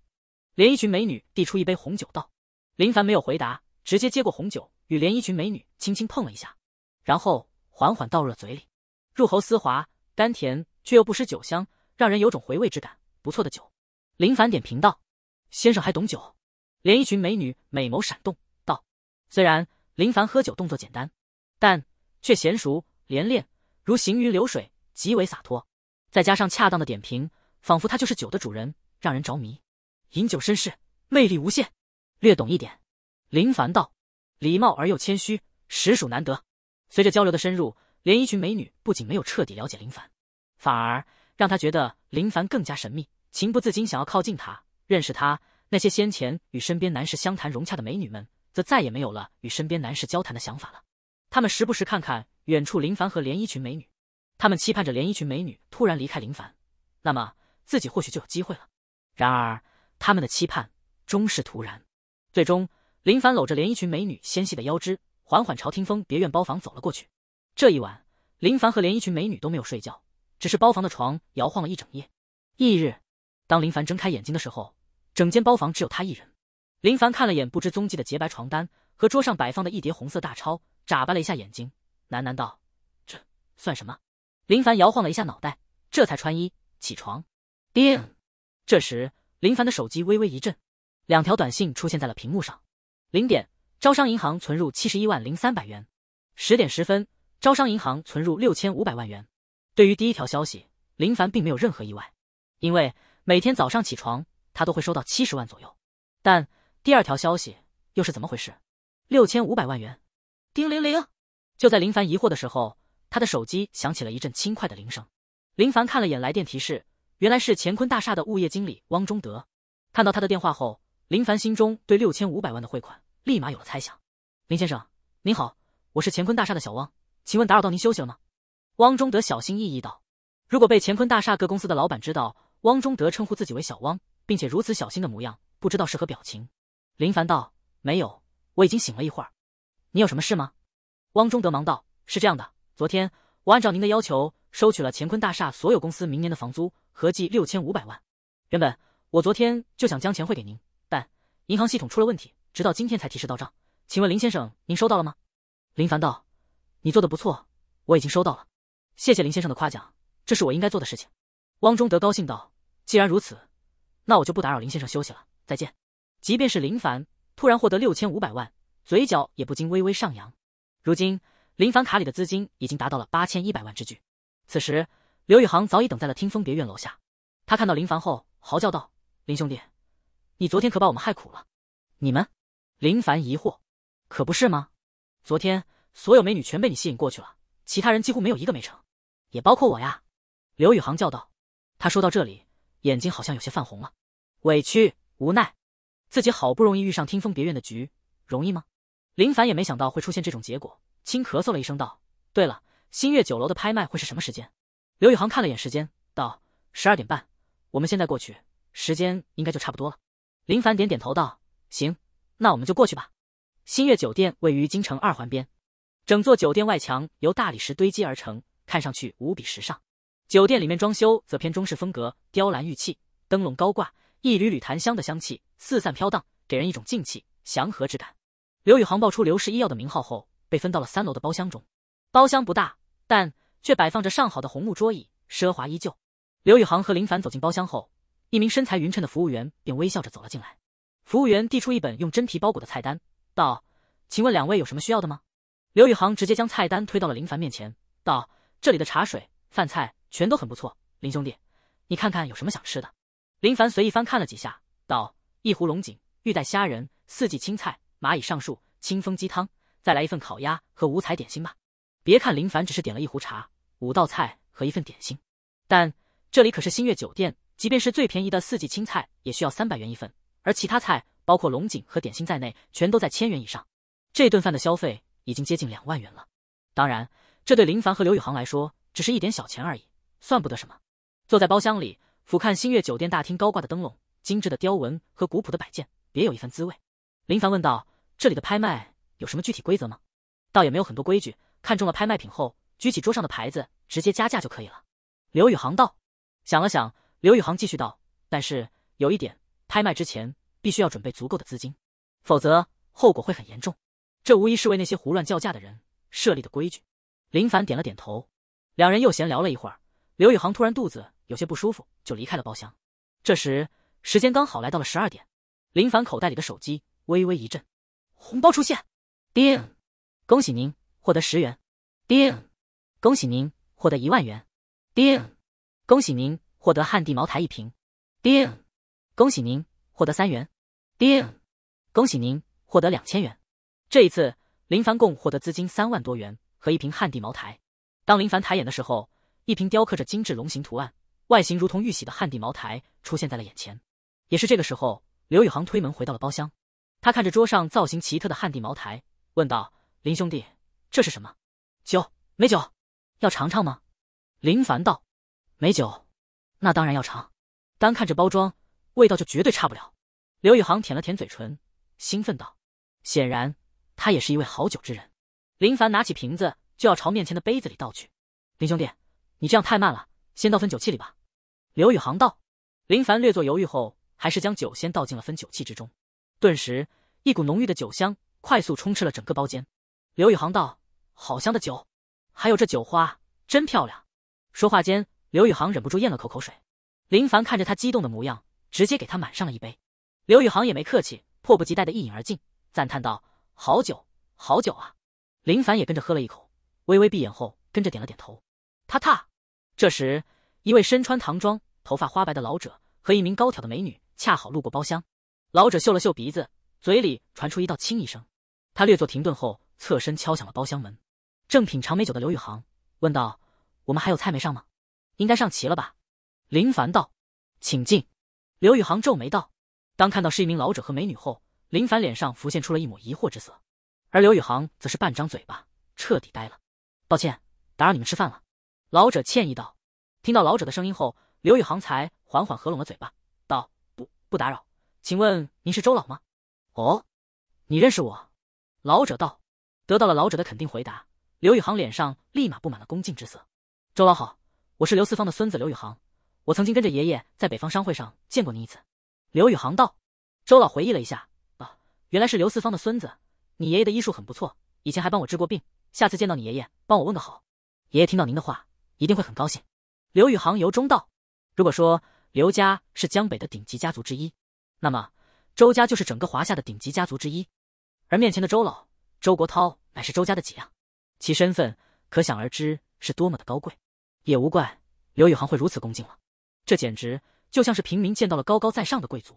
连衣裙美女递出一杯红酒道：“林凡没有回答，直接接过红酒，与连衣裙美女轻轻碰了一下，然后缓缓倒入了嘴里，入喉丝滑，甘甜却又不失酒香，让人有种回味之感。不错的酒。”林凡点评道：“先生还懂酒？”连衣裙美女美眸闪动道：“虽然林凡喝酒动作简单，但却娴熟。”连练如行云流水，极为洒脱，再加上恰当的点评，仿佛他就是酒的主人，让人着迷。饮酒身世，魅力无限。略懂一点，林凡道，礼貌而又谦虚，实属难得。随着交流的深入，连衣裙美女不仅没有彻底了解林凡，反而让他觉得林凡更加神秘，情不自禁想要靠近他，认识他。那些先前与身边男士相谈融洽的美女们，则再也没有了与身边男士交谈的想法了。他们时不时看看。远处，林凡和连衣裙美女，他们期盼着连衣裙美女突然离开林凡，那么自己或许就有机会了。然而，他们的期盼终是徒然。最终，林凡搂着连衣裙美女纤细的腰肢，缓缓朝听风别院包房走了过去。这一晚，林凡和连衣裙美女都没有睡觉，只是包房的床摇晃了一整夜。翌日，当林凡睁开眼睛的时候，整间包房只有他一人。林凡看了眼不知踪迹的洁白床单和桌上摆放的一叠红色大钞，眨巴了一下眼睛。喃喃道：“这算什么？”林凡摇晃了一下脑袋，这才穿衣起床。叮，这时林凡的手机微微一震，两条短信出现在了屏幕上。零点，招商银行存入七十一万零三百元；十点十分，招商银行存入六千五百万元。对于第一条消息，林凡并没有任何意外，因为每天早上起床，他都会收到七十万左右。但第二条消息又是怎么回事？六千五百万元？叮铃铃。就在林凡疑惑的时候，他的手机响起了一阵轻快的铃声。林凡看了眼来电提示，原来是乾坤大厦的物业经理汪中德。看到他的电话后，林凡心中对六千五百万的汇款立马有了猜想。林先生，您好，我是乾坤大厦的小汪，请问打扰到您休息了吗？汪中德小心翼翼道。如果被乾坤大厦各公司的老板知道，汪中德称呼自己为小汪，并且如此小心的模样，不知道是何表情。林凡道：没有，我已经醒了一会儿。你有什么事吗？汪中德忙道：“是这样的，昨天我按照您的要求收取了乾坤大厦所有公司明年的房租，合计六千五百万。原本我昨天就想将钱汇给您，但银行系统出了问题，直到今天才提示到账。请问林先生，您收到了吗？”林凡道：“你做的不错，我已经收到了，谢谢林先生的夸奖，这是我应该做的事情。”汪中德高兴道：“既然如此，那我就不打扰林先生休息了，再见。”即便是林凡突然获得六千五百万，嘴角也不禁微微上扬。如今，林凡卡里的资金已经达到了八千一百万之巨。此时，刘宇航早已等在了听风别院楼下。他看到林凡后，嚎叫道：“林兄弟，你昨天可把我们害苦了！”你们？林凡疑惑：“可不是吗？昨天所有美女全被你吸引过去了，其他人几乎没有一个没成，也包括我呀！”刘宇航叫道。他说到这里，眼睛好像有些泛红了，委屈无奈，自己好不容易遇上听风别院的局，容易吗？林凡也没想到会出现这种结果，轻咳嗽了一声，道：“对了，星月酒楼的拍卖会是什么时间？”刘宇航看了眼时间，道：“十二点半，我们现在过去，时间应该就差不多了。”林凡点点头，道：“行，那我们就过去吧。”星月酒店位于京城二环边，整座酒店外墙由大理石堆积而成，看上去无比时尚。酒店里面装修则偏中式风格，雕栏玉砌，灯笼高挂，一缕缕檀香的香气四散飘荡，给人一种静气祥和之感。刘宇航爆出刘氏医药的名号后，被分到了三楼的包厢中。包厢不大，但却摆放着上好的红木桌椅，奢华依旧。刘宇航和林凡走进包厢后，一名身材匀称的服务员便微笑着走了进来。服务员递出一本用真皮包裹的菜单，道：“请问两位有什么需要的吗？”刘宇航直接将菜单推到了林凡面前，道：“这里的茶水饭菜全都很不错，林兄弟，你看看有什么想吃的。”林凡随意翻看了几下，道：“一壶龙井，玉带虾仁，四季青菜。”蚂蚁上树，清风鸡汤，再来一份烤鸭和五彩点心吧。别看林凡只是点了一壶茶、五道菜和一份点心，但这里可是星月酒店，即便是最便宜的四季青菜也需要三百元一份，而其他菜包括龙井和点心在内，全都在千元以上。这顿饭的消费已经接近两万元了。当然，这对林凡和刘宇航来说只是一点小钱而已，算不得什么。坐在包厢里，俯瞰星月酒店大厅高挂的灯笼、精致的雕纹和古朴的摆件，别有一番滋味。林凡问道：“这里的拍卖有什么具体规则吗？”“倒也没有很多规矩，看中了拍卖品后，举起桌上的牌子，直接加价就可以了。”刘宇航道。想了想，刘宇航继续道：“但是有一点，拍卖之前必须要准备足够的资金，否则后果会很严重。这无疑是为那些胡乱叫价的人设立的规矩。”林凡点了点头。两人又闲聊了一会儿，刘宇航突然肚子有些不舒服，就离开了包厢。这时，时间刚好来到了十二点。林凡口袋里的手机。微微一震，红包出现，叮，恭喜您获得十元，叮，恭喜您获得一万元，叮，恭喜您获得汉地茅台一瓶，叮，恭喜您获得三元，叮，恭喜您获得两千元。这一次，林凡共获得资金三万多元和一瓶汉地茅台。当林凡抬眼的时候，一瓶雕刻着精致龙形图案、外形如同玉玺的汉地茅台出现在了眼前。也是这个时候，刘宇航推门回到了包厢。他看着桌上造型奇特的汉地茅台，问道：“林兄弟，这是什么酒？美酒，要尝尝吗？”林凡道：“美酒，那当然要尝。单看这包装，味道就绝对差不了。”刘宇航舔了舔嘴唇，兴奋道：“显然，他也是一位好酒之人。”林凡拿起瓶子就要朝面前的杯子里倒去。“林兄弟，你这样太慢了，先倒分酒器里吧。”刘宇航道。林凡略作犹豫后，还是将酒先倒进了分酒器之中。顿时，一股浓郁的酒香快速充斥了整个包间。刘宇航道：“好香的酒，还有这酒花，真漂亮。”说话间，刘宇航忍不住咽了口口水。林凡看着他激动的模样，直接给他满上了一杯。刘宇航也没客气，迫不及待的一饮而尽，赞叹道：“好酒，好酒啊！”林凡也跟着喝了一口，微微闭眼后，跟着点了点头。他踏。这时，一位身穿唐装、头发花白的老者和一名高挑的美女恰好路过包厢。老者嗅了嗅鼻子，嘴里传出一道轻疑声。他略作停顿后，侧身敲响了包厢门。正品尝美酒的刘宇航问道：“我们还有菜没上吗？应该上齐了吧？”林凡道：“请进。”刘宇航皱眉道：“当看到是一名老者和美女后，林凡脸上浮现出了一抹疑惑之色，而刘宇航则是半张嘴巴，彻底呆了。”“抱歉，打扰你们吃饭了。”老者歉意道。听到老者的声音后，刘宇航才缓缓合拢了嘴巴，道：“不，不打扰。”请问您是周老吗？哦，你认识我？老者道。得到了老者的肯定回答，刘宇航脸上立马布满了恭敬之色。周老好，我是刘四方的孙子刘宇航，我曾经跟着爷爷在北方商会上见过您一次。刘宇航道。周老回忆了一下，啊，原来是刘四方的孙子。你爷爷的医术很不错，以前还帮我治过病。下次见到你爷爷，帮我问个好。爷爷听到您的话，一定会很高兴。刘宇航由衷道。如果说刘家是江北的顶级家族之一。那么，周家就是整个华夏的顶级家族之一，而面前的周老周国涛乃是周家的脊梁，其身份可想而知是多么的高贵，也无怪刘宇航会如此恭敬了。这简直就像是平民见到了高高在上的贵族。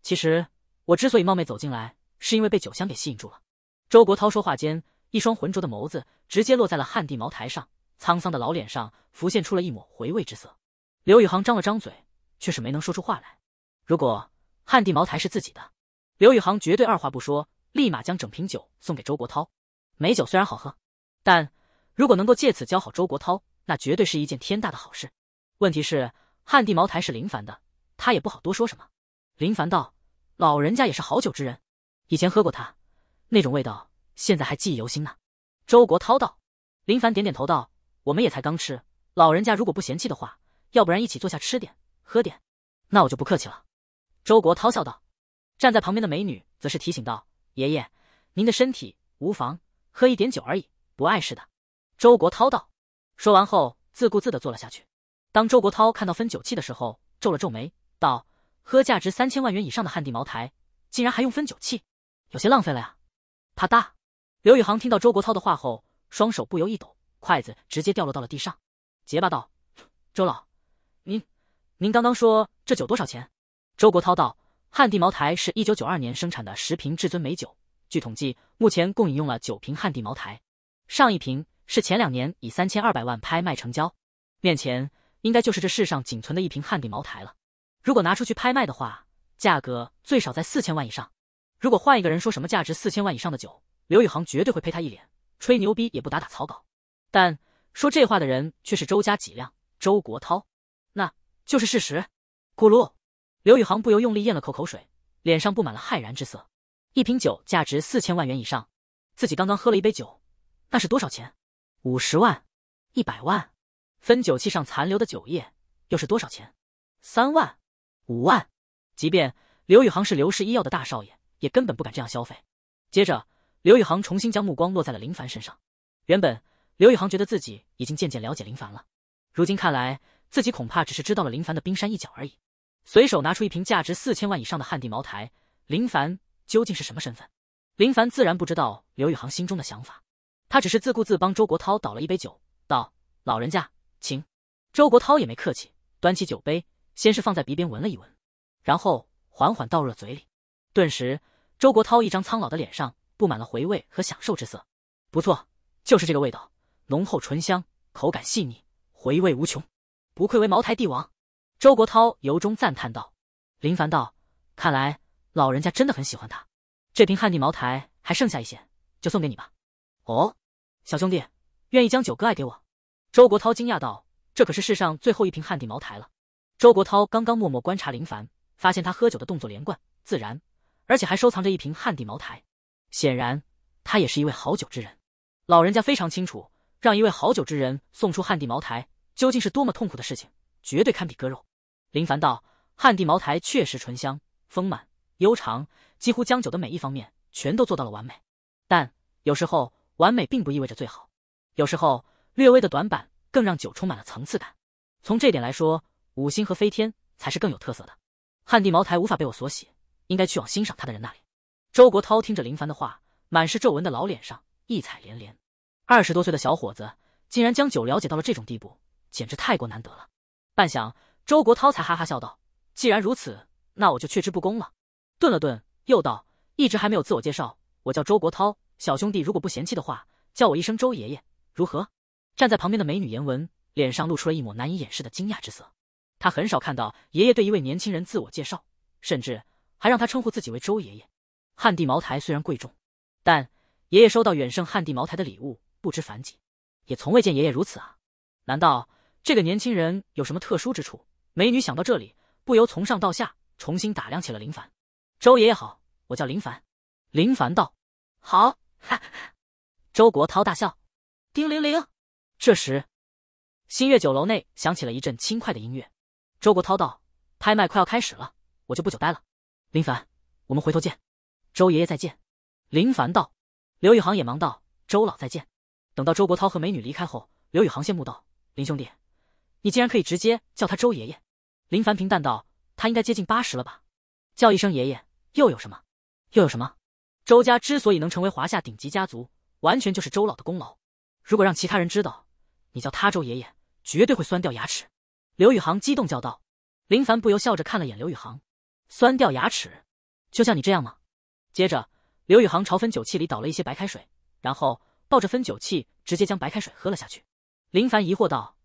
其实我之所以冒昧走进来，是因为被酒香给吸引住了。周国涛说话间，一双浑浊的眸子直接落在了汉地茅台上，沧桑的老脸上浮现出了一抹回味之色。刘宇航张了张嘴，却是没能说出话来。如果。汉地茅台是自己的，刘宇航绝对二话不说，立马将整瓶酒送给周国涛。美酒虽然好喝，但如果能够借此教好周国涛，那绝对是一件天大的好事。问题是汉地茅台是林凡的，他也不好多说什么。林凡道：“老人家也是好酒之人，以前喝过他，那种味道现在还记忆犹新呢。”周国涛道：“林凡点点头道：‘我们也才刚吃，老人家如果不嫌弃的话，要不然一起坐下吃点、喝点。’那我就不客气了。”周国涛笑道，站在旁边的美女则是提醒道：“爷爷，您的身体无妨，喝一点酒而已，不碍事的。”周国涛道。说完后，自顾自的坐了下去。当周国涛看到分酒器的时候，皱了皱眉，道：“喝价值三千万元以上的汉地茅台，竟然还用分酒器，有些浪费了呀！”啪嗒，刘宇航听到周国涛的话后，双手不由一抖，筷子直接掉落到了地上，结巴道：“周老，您，您刚刚说这酒多少钱？”周国涛道：“汉地茅台是一九九二年生产的十瓶至尊美酒。据统计，目前共饮用了九瓶汉地茅台，上一瓶是前两年以三千二百万拍卖成交。面前应该就是这世上仅存的一瓶汉地茅台了。如果拿出去拍卖的话，价格最少在四千万以上。如果换一个人说什么价值四千万以上的酒，刘宇航绝对会呸他一脸，吹牛逼也不打打草稿。但说这话的人却是周家脊梁周国涛，那就是事实。咕噜。”刘宇航不由用力咽了口口水，脸上布满了骇然之色。一瓶酒价值四千万元以上，自己刚刚喝了一杯酒，那是多少钱？五十万？一百万？分酒器上残留的酒液又是多少钱？三万？五万？即便刘宇航是刘氏医药的大少爷，也根本不敢这样消费。接着，刘宇航重新将目光落在了林凡身上。原本刘宇航觉得自己已经渐渐了解林凡了，如今看来，自己恐怕只是知道了林凡的冰山一角而已。随手拿出一瓶价值四千万以上的汉地茅台，林凡究竟是什么身份？林凡自然不知道刘宇航心中的想法，他只是自顾自帮周国涛倒了一杯酒，道：“老人家，请。”周国涛也没客气，端起酒杯，先是放在鼻边闻了一闻，然后缓缓倒入了嘴里。顿时，周国涛一张苍老的脸上布满了回味和享受之色。不错，就是这个味道，浓厚醇香，口感细腻，回味无穷，不愧为茅台帝王。周国涛由衷赞叹道：“林凡道，看来老人家真的很喜欢他。这瓶汉地茅台还剩下一些，就送给你吧。”“哦，小兄弟，愿意将酒割爱给我？”周国涛惊讶道：“这可是世上最后一瓶汉地茅台了。”周国涛刚刚默默观察林凡，发现他喝酒的动作连贯自然，而且还收藏着一瓶汉地茅台，显然他也是一位好酒之人。老人家非常清楚，让一位好酒之人送出汉地茅台，究竟是多么痛苦的事情，绝对堪比割肉。林凡道：“汉地茅台确实醇香、丰满、悠长，几乎将酒的每一方面全都做到了完美。但有时候完美并不意味着最好，有时候略微的短板更让酒充满了层次感。从这点来说，五星和飞天才是更有特色的。汉地茅台无法被我所喜，应该去往欣赏它的人那里。”周国涛听着林凡的话，满是皱纹的老脸上异彩连连。二十多岁的小伙子竟然将酒了解到了这种地步，简直太过难得了。半晌。周国涛才哈哈笑道：“既然如此，那我就却之不恭了。”顿了顿，又道：“一直还没有自我介绍，我叫周国涛，小兄弟如果不嫌弃的话，叫我一声周爷爷如何？”站在旁边的美女颜文脸上露出了一抹难以掩饰的惊讶之色。他很少看到爷爷对一位年轻人自我介绍，甚至还让他称呼自己为周爷爷。汉地茅台虽然贵重，但爷爷收到远胜汉地茅台的礼物不知凡几，也从未见爷爷如此啊。难道这个年轻人有什么特殊之处？美女想到这里，不由从上到下重新打量起了林凡。周爷爷好，我叫林凡。林凡道：“好。”哈，周国涛大笑。叮铃铃，这时，新月酒楼内响起了一阵轻快的音乐。周国涛道：“拍卖快要开始了，我就不久待了。林凡，我们回头见。”周爷爷再见。林凡道：“刘宇航也忙道：周老再见。”等到周国涛和美女离开后，刘宇航羡慕道：“林兄弟，你竟然可以直接叫他周爷爷。”林凡平淡道：“他应该接近八十了吧？叫一声爷爷又有什么？又有什么？周家之所以能成为华夏顶级家族，完全就是周老的功劳。如果让其他人知道，你叫他周爷爷，绝对会酸掉牙齿。”刘宇航激动叫道。林凡不由笑着看了眼刘宇航：“酸掉牙齿，就像你这样吗？”接着，刘宇航朝分酒器里倒了一些白开水，然后抱着分酒器直接将白开水喝了下去。林凡疑惑道：“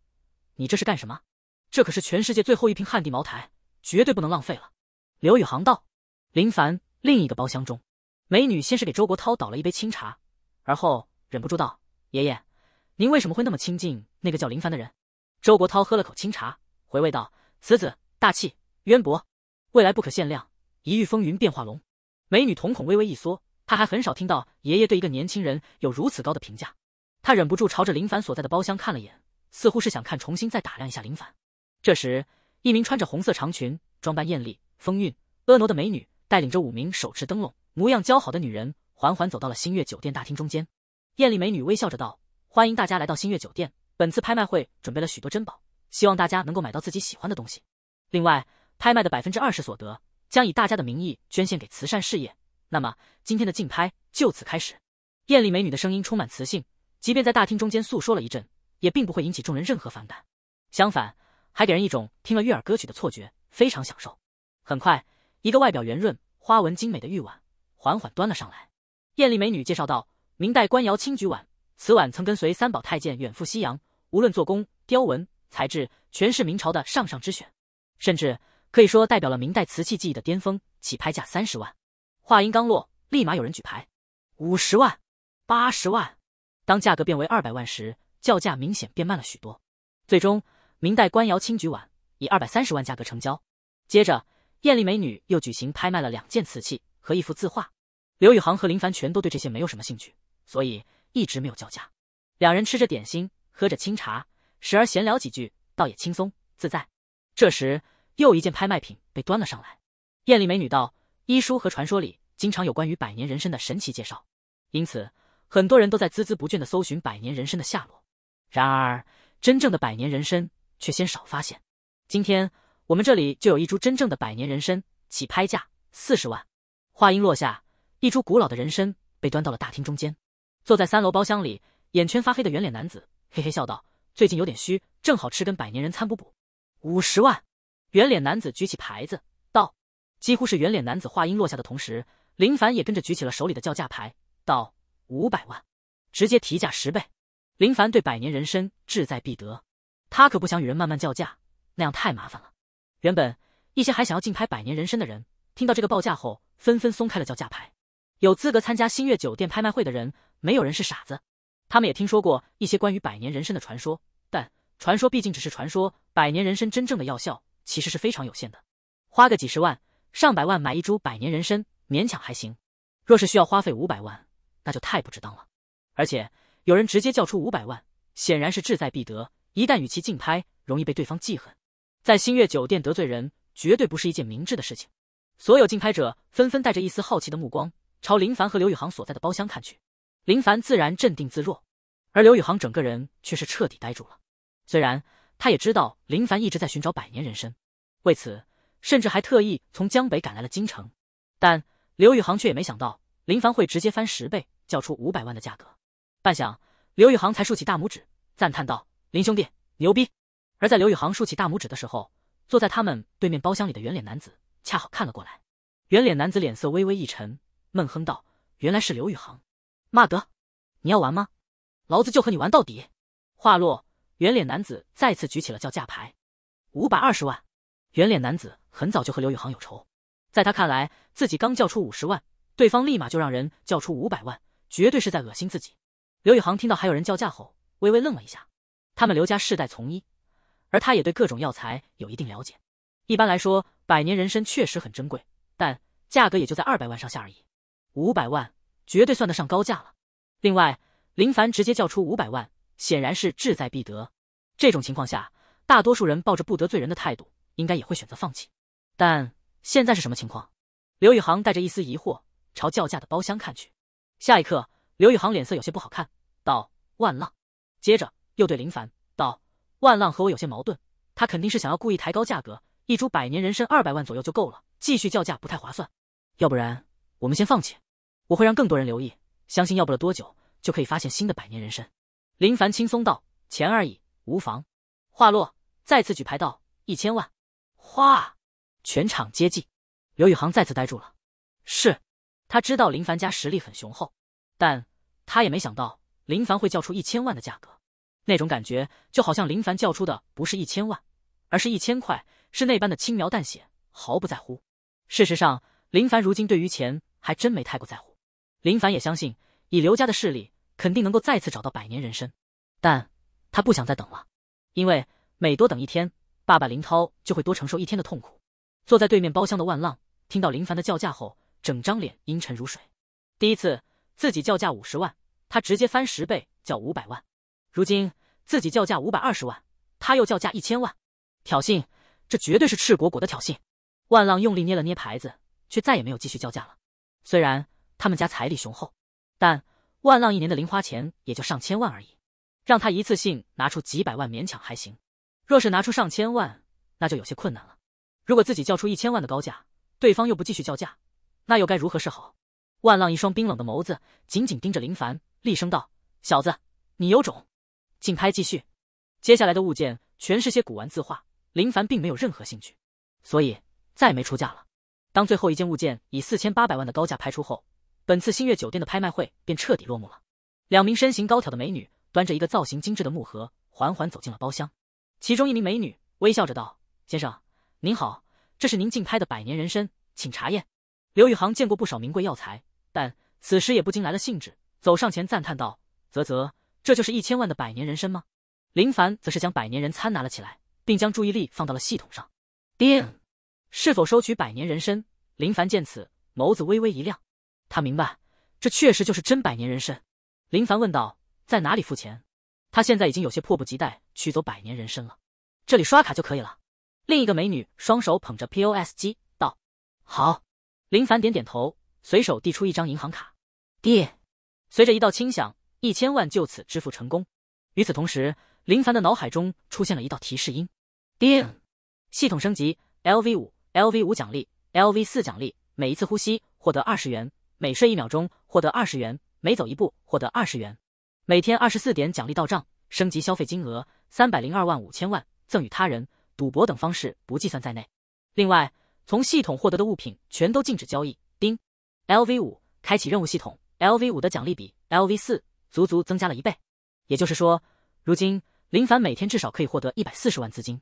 你这是干什么？”这可是全世界最后一瓶汉地茅台，绝对不能浪费了。刘宇航道。林凡另一个包厢中，美女先是给周国涛倒了一杯清茶，而后忍不住道：“爷爷，您为什么会那么亲近那个叫林凡的人？”周国涛喝了口清茶，回味道：“此子大气渊博，未来不可限量，一遇风云变化龙。”美女瞳孔微微一缩，她还很少听到爷爷对一个年轻人有如此高的评价，她忍不住朝着林凡所在的包厢看了眼，似乎是想看重新再打量一下林凡。这时，一名穿着红色长裙、装扮艳丽、风韵婀娜的美女，带领着五名手持灯笼、模样姣好的女人，缓缓走到了星月酒店大厅中间。艳丽美女微笑着道：“欢迎大家来到星月酒店，本次拍卖会准备了许多珍宝，希望大家能够买到自己喜欢的东西。另外，拍卖的百分之二十所得，将以大家的名义捐献给慈善事业。那么，今天的竞拍就此开始。”艳丽美女的声音充满磁性，即便在大厅中间诉说了一阵，也并不会引起众人任何反感，相反。还给人一种听了悦耳歌曲的错觉，非常享受。很快，一个外表圆润、花纹精美的玉碗缓缓端了上来。艳丽美女介绍道：“明代官窑青菊碗，此碗曾跟随三宝太监远赴西洋，无论做工、雕纹、材质，全是明朝的上上之选，甚至可以说代表了明代瓷器技艺的巅峰。”起拍价三十万。话音刚落，立马有人举牌：五十万、八十万。当价格变为二百万时，叫价明显变慢了许多。最终。明代官窑青菊碗以二百三十万价格成交。接着，艳丽美女又举行拍卖了两件瓷器和一幅字画。刘宇航和林凡全都对这些没有什么兴趣，所以一直没有叫价。两人吃着点心，喝着清茶，时而闲聊几句，倒也轻松自在。这时，又一件拍卖品被端了上来。艳丽美女道：“医书和传说里经常有关于百年人参的神奇介绍，因此很多人都在孜孜不倦地搜寻百年人参的下落。然而，真正的百年人参。”却先少发现，今天我们这里就有一株真正的百年人参，起拍价四十万。话音落下，一株古老的人参被端到了大厅中间。坐在三楼包厢里，眼圈发黑的圆脸男子嘿嘿笑道：“最近有点虚，正好吃根百年人参补补。”五十万，圆脸男子举起牌子道。几乎是圆脸男子话音落下的同时，林凡也跟着举起了手里的叫价牌，道：“五百万，直接提价十倍。”林凡对百年人参志在必得。他可不想与人慢慢叫价，那样太麻烦了。原本一些还想要竞拍百年人参的人，听到这个报价后，纷纷松开了叫价牌。有资格参加星月酒店拍卖会的人，没有人是傻子，他们也听说过一些关于百年人参的传说，但传说毕竟只是传说。百年人参真正的药效其实是非常有限的，花个几十万、上百万买一株百年人参，勉强还行；若是需要花费五百万，那就太不值当了。而且有人直接叫出五百万，显然是志在必得。一旦与其竞拍，容易被对方记恨，在星月酒店得罪人，绝对不是一件明智的事情。所有竞拍者纷纷带着一丝好奇的目光朝林凡和刘宇航所在的包厢看去。林凡自然镇定自若，而刘宇航整个人却是彻底呆住了。虽然他也知道林凡一直在寻找百年人参，为此甚至还特意从江北赶来了京城，但刘宇航却也没想到林凡会直接翻十倍叫出五百万的价格。半晌，刘宇航才竖起大拇指，赞叹道。林兄弟牛逼！而在刘宇航竖起大拇指的时候，坐在他们对面包厢里的圆脸男子恰好看了过来。圆脸男子脸色微微一沉，闷哼道：“原来是刘宇航，骂得，你要玩吗？老子就和你玩到底！”话落，圆脸男子再次举起了叫价牌，五百二十万。圆脸男子很早就和刘宇航有仇，在他看来，自己刚叫出五十万，对方立马就让人叫出五百万，绝对是在恶心自己。刘宇航听到还有人叫价后，微微愣了一下。他们刘家世代从医，而他也对各种药材有一定了解。一般来说，百年人参确实很珍贵，但价格也就在二百万上下而已。五百万绝对算得上高价了。另外，林凡直接叫出五百万，显然是志在必得。这种情况下，大多数人抱着不得罪人的态度，应该也会选择放弃。但现在是什么情况？刘宇航带着一丝疑惑朝叫价的包厢看去。下一刻，刘宇航脸色有些不好看，道：“万浪。”接着。又对林凡道：“万浪和我有些矛盾，他肯定是想要故意抬高价格。一株百年人参二百万左右就够了，继续叫价不太划算。要不然我们先放弃，我会让更多人留意，相信要不了多久就可以发现新的百年人参。”林凡轻松道：“钱而已，无妨。”话落，再次举牌道：“一千万！”哗，全场皆近，刘宇航再次呆住了。是，他知道林凡家实力很雄厚，但他也没想到林凡会叫出一千万的价格。那种感觉就好像林凡叫出的不是一千万，而是一千块，是那般的轻描淡写，毫不在乎。事实上，林凡如今对于钱还真没太过在乎。林凡也相信，以刘家的势力，肯定能够再次找到百年人参，但他不想再等了，因为每多等一天，爸爸林涛就会多承受一天的痛苦。坐在对面包厢的万浪听到林凡的叫价后，整张脸阴沉如水。第一次自己叫价五十万，他直接翻十倍叫五百万。如今自己叫价五百二十万，他又叫价一千万，挑衅，这绝对是赤果果的挑衅。万浪用力捏了捏牌子，却再也没有继续叫价了。虽然他们家财力雄厚，但万浪一年的零花钱也就上千万而已，让他一次性拿出几百万勉强还行，若是拿出上千万，那就有些困难了。如果自己叫出一千万的高价，对方又不继续叫价，那又该如何是好？万浪一双冰冷的眸子紧紧盯着林凡，厉声道：“小子，你有种！”竞拍继续，接下来的物件全是些古玩字画，林凡并没有任何兴趣，所以再没出价了。当最后一件物件以四千八百万的高价拍出后，本次星月酒店的拍卖会便彻底落幕了。两名身形高挑的美女端着一个造型精致的木盒，缓缓走进了包厢。其中一名美女微笑着道：“先生您好，这是您竞拍的百年人参，请查验。”刘宇航见过不少名贵药材，但此时也不禁来了兴致，走上前赞叹道：“啧啧。”这就是一千万的百年人参吗？林凡则是将百年人参拿了起来，并将注意力放到了系统上。叮，是否收取百年人参？林凡见此，眸子微微一亮，他明白这确实就是真百年人参。林凡问道：“在哪里付钱？”他现在已经有些迫不及待取走百年人参了。这里刷卡就可以了。另一个美女双手捧着 POS 机道：“好。”林凡点点头，随手递出一张银行卡。叮，随着一道轻响。一千万就此支付成功。与此同时，林凡的脑海中出现了一道提示音：叮，系统升级，L V 五，L V 五奖励，L V 四奖励，每一次呼吸获得二十元，每睡一秒钟获得二十元，每走一步获得二十元，每天二十四点奖励到账，升级消费金额三百零二万五千万，赠与他人、赌博等方式不计算在内。另外，从系统获得的物品全都禁止交易。叮，L V 五，开启任务系统，L V 五的奖励比 L V 四。足足增加了一倍，也就是说，如今林凡每天至少可以获得一百四十万资金。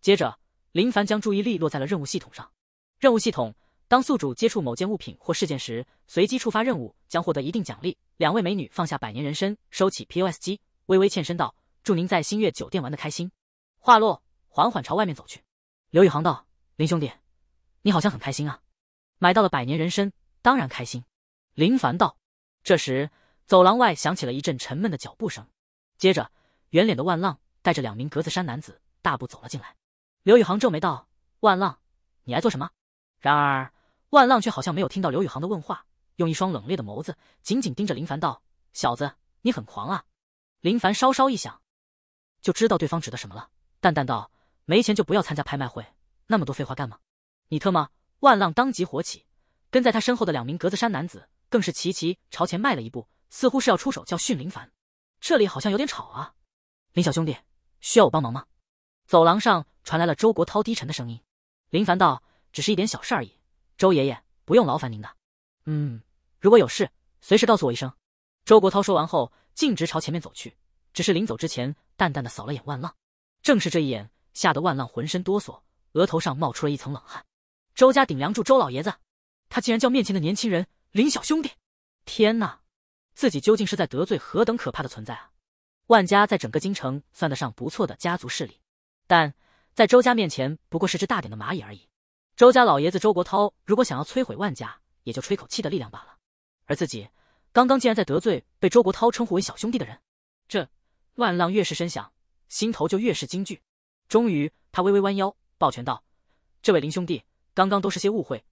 接着，林凡将注意力落在了任务系统上。任务系统：当宿主接触某件物品或事件时，随机触发任务，将获得一定奖励。两位美女放下百年人参，收起 POS 机，微微欠身道：“祝您在星月酒店玩的开心。”话落，缓缓朝外面走去。刘宇航道：“林兄弟，你好像很开心啊，买到了百年人参，当然开心。”林凡道：“这时。”走廊外响起了一阵沉闷的脚步声，接着，圆脸的万浪带着两名格子衫男子大步走了进来。刘宇航皱眉道：“万浪，你来做什么？”然而，万浪却好像没有听到刘宇航的问话，用一双冷冽的眸子紧紧盯着林凡道：“小子，你很狂啊！”林凡稍稍一想，就知道对方指的什么了，淡淡道：“没钱就不要参加拍卖会，那么多废话干嘛？”你特么！万浪当即火起，跟在他身后的两名格子衫男子更是齐齐朝前迈了一步。似乎是要出手教训林凡，这里好像有点吵啊！林小兄弟，需要我帮忙吗？走廊上传来了周国涛低沉的声音。林凡道：“只是一点小事而已，周爷爷不用劳烦您的。”嗯，如果有事，随时告诉我一声。周国涛说完后，径直朝前面走去。只是临走之前，淡淡的扫了眼万浪。正是这一眼，吓得万浪浑身哆嗦，额头上冒出了一层冷汗。周家顶梁柱周老爷子，他竟然叫面前的年轻人林小兄弟！天哪！自己究竟是在得罪何等可怕的存在啊？万家在整个京城算得上不错的家族势力，但在周家面前不过是只大点的蚂蚁而已。周家老爷子周国涛如果想要摧毁万家，也就吹口气的力量罢了。而自己刚刚竟然在得罪被周国涛称呼为小兄弟的人，这万浪越是深想，心头就越是惊惧。终于，他微微弯腰，抱拳道：“这位林兄弟，刚刚都是些误会，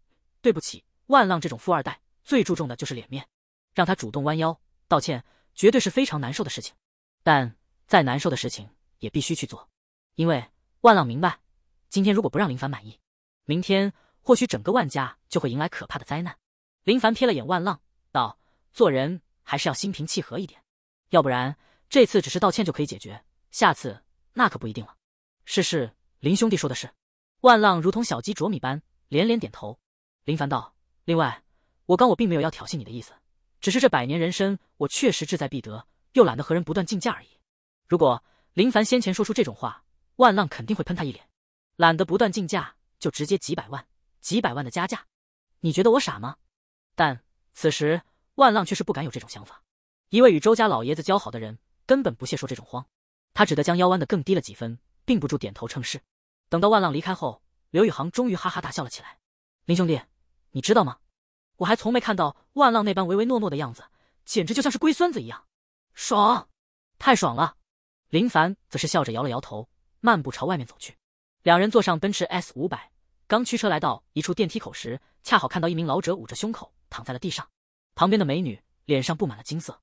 对不起。”万浪这种富二代最注重的就是脸面。让他主动弯腰道歉，绝对是非常难受的事情。但再难受的事情也必须去做，因为万浪明白，今天如果不让林凡满意，明天或许整个万家就会迎来可怕的灾难。林凡瞥了眼万浪，道：“做人还是要心平气和一点，要不然这次只是道歉就可以解决，下次那可不一定了。”“是是，林兄弟说的是。”万浪如同小鸡啄米般连连点头。林凡道：“另外，我刚我并没有要挑衅你的意思。”只是这百年人参，我确实志在必得，又懒得和人不断竞价而已。如果林凡先前说出这种话，万浪肯定会喷他一脸。懒得不断竞价，就直接几百万、几百万的加价。你觉得我傻吗？但此时万浪却是不敢有这种想法。一位与周家老爷子交好的人，根本不屑说这种慌。他只得将腰弯的更低了几分，并不住点头称是。等到万浪离开后，刘宇航终于哈哈大笑了起来。林兄弟，你知道吗？我还从没看到万浪那般唯唯诺诺的样子，简直就像是龟孙子一样，爽，太爽了。林凡则是笑着摇了摇头，漫步朝外面走去。两人坐上奔驰 S 五百，刚驱车来到一处电梯口时，恰好看到一名老者捂着胸口躺在了地上，旁边的美女脸上布满了惊色。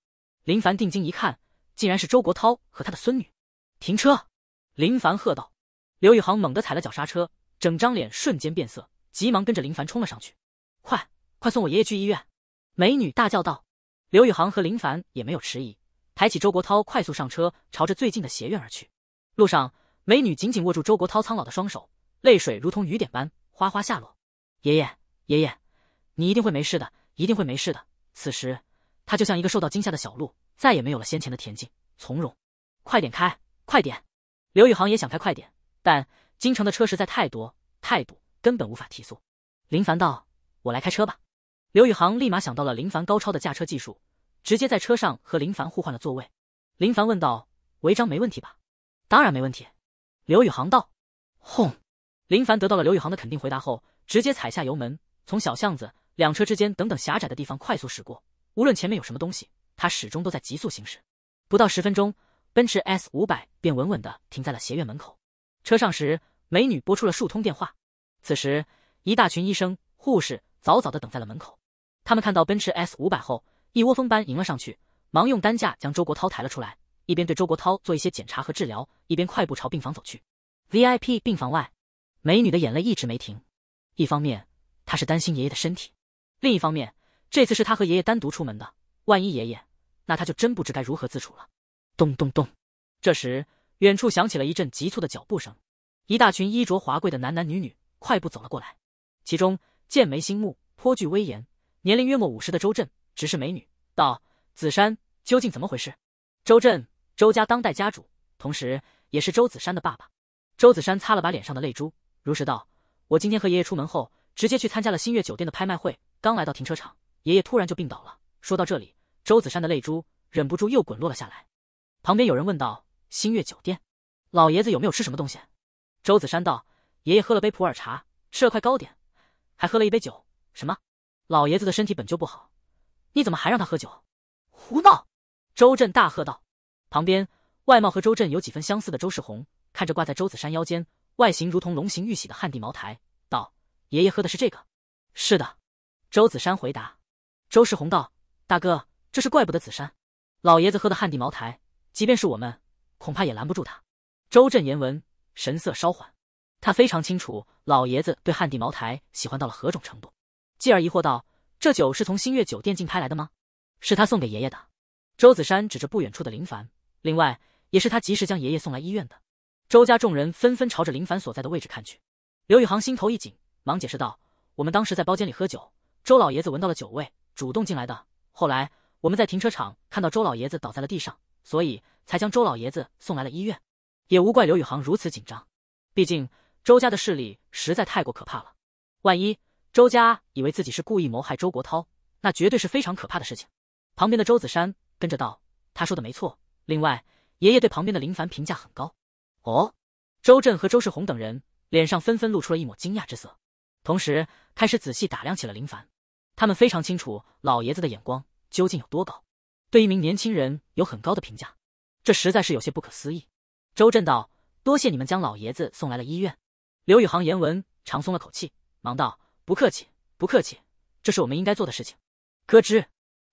林凡定睛一看，竟然是周国涛和他的孙女。停车！林凡喝道。刘宇航猛地踩了脚刹车，整张脸瞬间变色，急忙跟着林凡冲了上去。快！快送我爷爷去医院！美女大叫道。刘宇航和林凡也没有迟疑，抬起周国涛，快速上车，朝着最近的斜院而去。路上，美女紧紧握住周国涛苍老的双手，泪水如同雨点般哗哗下落。爷爷，爷爷，你一定会没事的，一定会没事的。此时，他就像一个受到惊吓的小鹿，再也没有了先前的恬静从容。快点开，快点！刘宇航也想开快点，但京城的车实在太多太堵，根本无法提速。林凡道：“我来开车吧。”刘宇航立马想到了林凡高超的驾车技术，直接在车上和林凡互换了座位。林凡问道：“违章没问题吧？”“当然没问题。”刘宇航道。轰！林凡得到了刘宇航的肯定回答后，直接踩下油门，从小巷子、两车之间等等狭窄的地方快速驶过。无论前面有什么东西，他始终都在急速行驶。不到十分钟，奔驰 S 五百便稳稳的停在了学院门口。车上时，美女拨出了数通电话。此时，一大群医生、护士早早的等在了门口。他们看到奔驰 S 五百后，一窝蜂般迎了上去，忙用担架将周国涛抬了出来，一边对周国涛做一些检查和治疗，一边快步朝病房走去。VIP 病房外，美女的眼泪一直没停。一方面，她是担心爷爷的身体；另一方面，这次是她和爷爷单独出门的，万一爷爷，那她就真不知该如何自处了。咚咚咚，这时远处响起了一阵急促的脚步声，一大群衣着华贵的男男女女快步走了过来，其中剑眉星目，颇具威严。年龄约莫五十的周震直视美女，道：“子山究竟怎么回事？”周震，周家当代家主，同时也是周子山的爸爸。周子山擦了把脸上的泪珠，如实道：“我今天和爷爷出门后，直接去参加了新月酒店的拍卖会。刚来到停车场，爷爷突然就病倒了。”说到这里，周子山的泪珠忍不住又滚落了下来。旁边有人问道：“新月酒店，老爷子有没有吃什么东西？”周子山道：“爷爷喝了杯普洱茶，吃了块糕点，还喝了一杯酒。”什么？老爷子的身体本就不好，你怎么还让他喝酒？胡闹！周震大喝道。旁边，外貌和周震有几分相似的周世红看着挂在周子山腰间、外形如同龙形玉玺的汉地茅台，道：“爷爷喝的是这个。”“是的。”周子山回答。周世红道：“大哥，这是怪不得子山。老爷子喝的汉地茅台，即便是我们，恐怕也拦不住他。”周震言文神色稍缓，他非常清楚老爷子对汉地茅台喜欢到了何种程度。继而疑惑道：“这酒是从星月酒店竞拍来的吗？是他送给爷爷的。”周子山指着不远处的林凡，另外也是他及时将爷爷送来医院的。周家众人纷纷朝着林凡所在的位置看去。刘宇航心头一紧，忙解释道：“我们当时在包间里喝酒，周老爷子闻到了酒味，主动进来的。后来我们在停车场看到周老爷子倒在了地上，所以才将周老爷子送来了医院。”也无怪刘宇航如此紧张，毕竟周家的势力实在太过可怕了，万一……周家以为自己是故意谋害周国涛，那绝对是非常可怕的事情。旁边的周子山跟着道：“他说的没错。”另外，爷爷对旁边的林凡评价很高。哦，周震和周世宏等人脸上纷纷露出了一抹惊讶之色，同时开始仔细打量起了林凡。他们非常清楚老爷子的眼光究竟有多高，对一名年轻人有很高的评价，这实在是有些不可思议。周震道：“多谢你们将老爷子送来了医院。”刘宇航、严文长松了口气，忙道。不客气，不客气，这是我们应该做的事情。咯吱，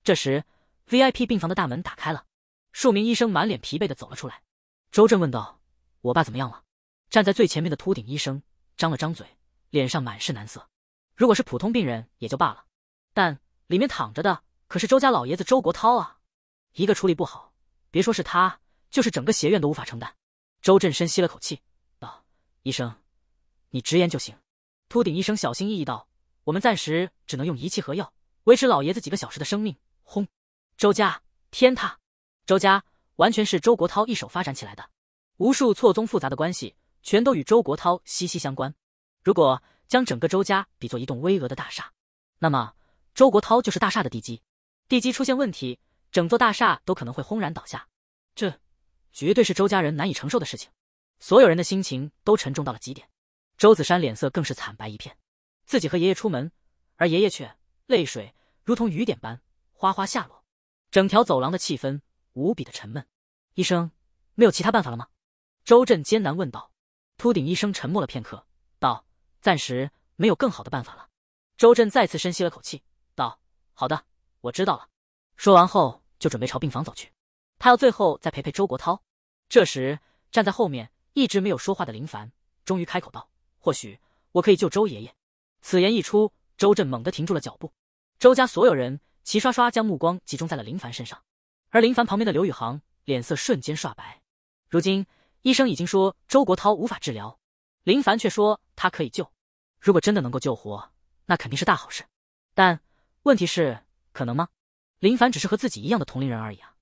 这时 VIP 病房的大门打开了，数名医生满脸疲惫的走了出来。周震问道：“我爸怎么样了？”站在最前面的秃顶医生张了张嘴，脸上满是难色。如果是普通病人也就罢了，但里面躺着的可是周家老爷子周国涛啊！一个处理不好，别说是他，就是整个学院都无法承担。周震深吸了口气，道：“医生，你直言就行。”秃顶医生小心翼翼道：“我们暂时只能用仪器和药维持老爷子几个小时的生命。”轰！周家天塌！周家完全是周国涛一手发展起来的，无数错综复杂的关系全都与周国涛息息相关。如果将整个周家比作一栋巍峨的大厦，那么周国涛就是大厦的地基。地基出现问题，整座大厦都可能会轰然倒下。这绝对是周家人难以承受的事情。所有人的心情都沉重到了极点。周子山脸色更是惨白一片，自己和爷爷出门，而爷爷却泪水如同雨点般哗哗下落，整条走廊的气氛无比的沉闷。医生，没有其他办法了吗？周震艰难问道。秃顶医生沉默了片刻，道：“暂时没有更好的办法了。”周震再次深吸了口气，道：“好的，我知道了。”说完后就准备朝病房走去，他要最后再陪陪周国涛。这时，站在后面一直没有说话的林凡终于开口道。或许我可以救周爷爷。此言一出，周震猛地停住了脚步，周家所有人齐刷刷将目光集中在了林凡身上，而林凡旁边的刘宇航脸色瞬间刷白。如今医生已经说周国涛无法治疗，林凡却说他可以救。如果真的能够救活，那肯定是大好事。但问题是，可能吗？林凡只是和自己一样的同龄人而已啊。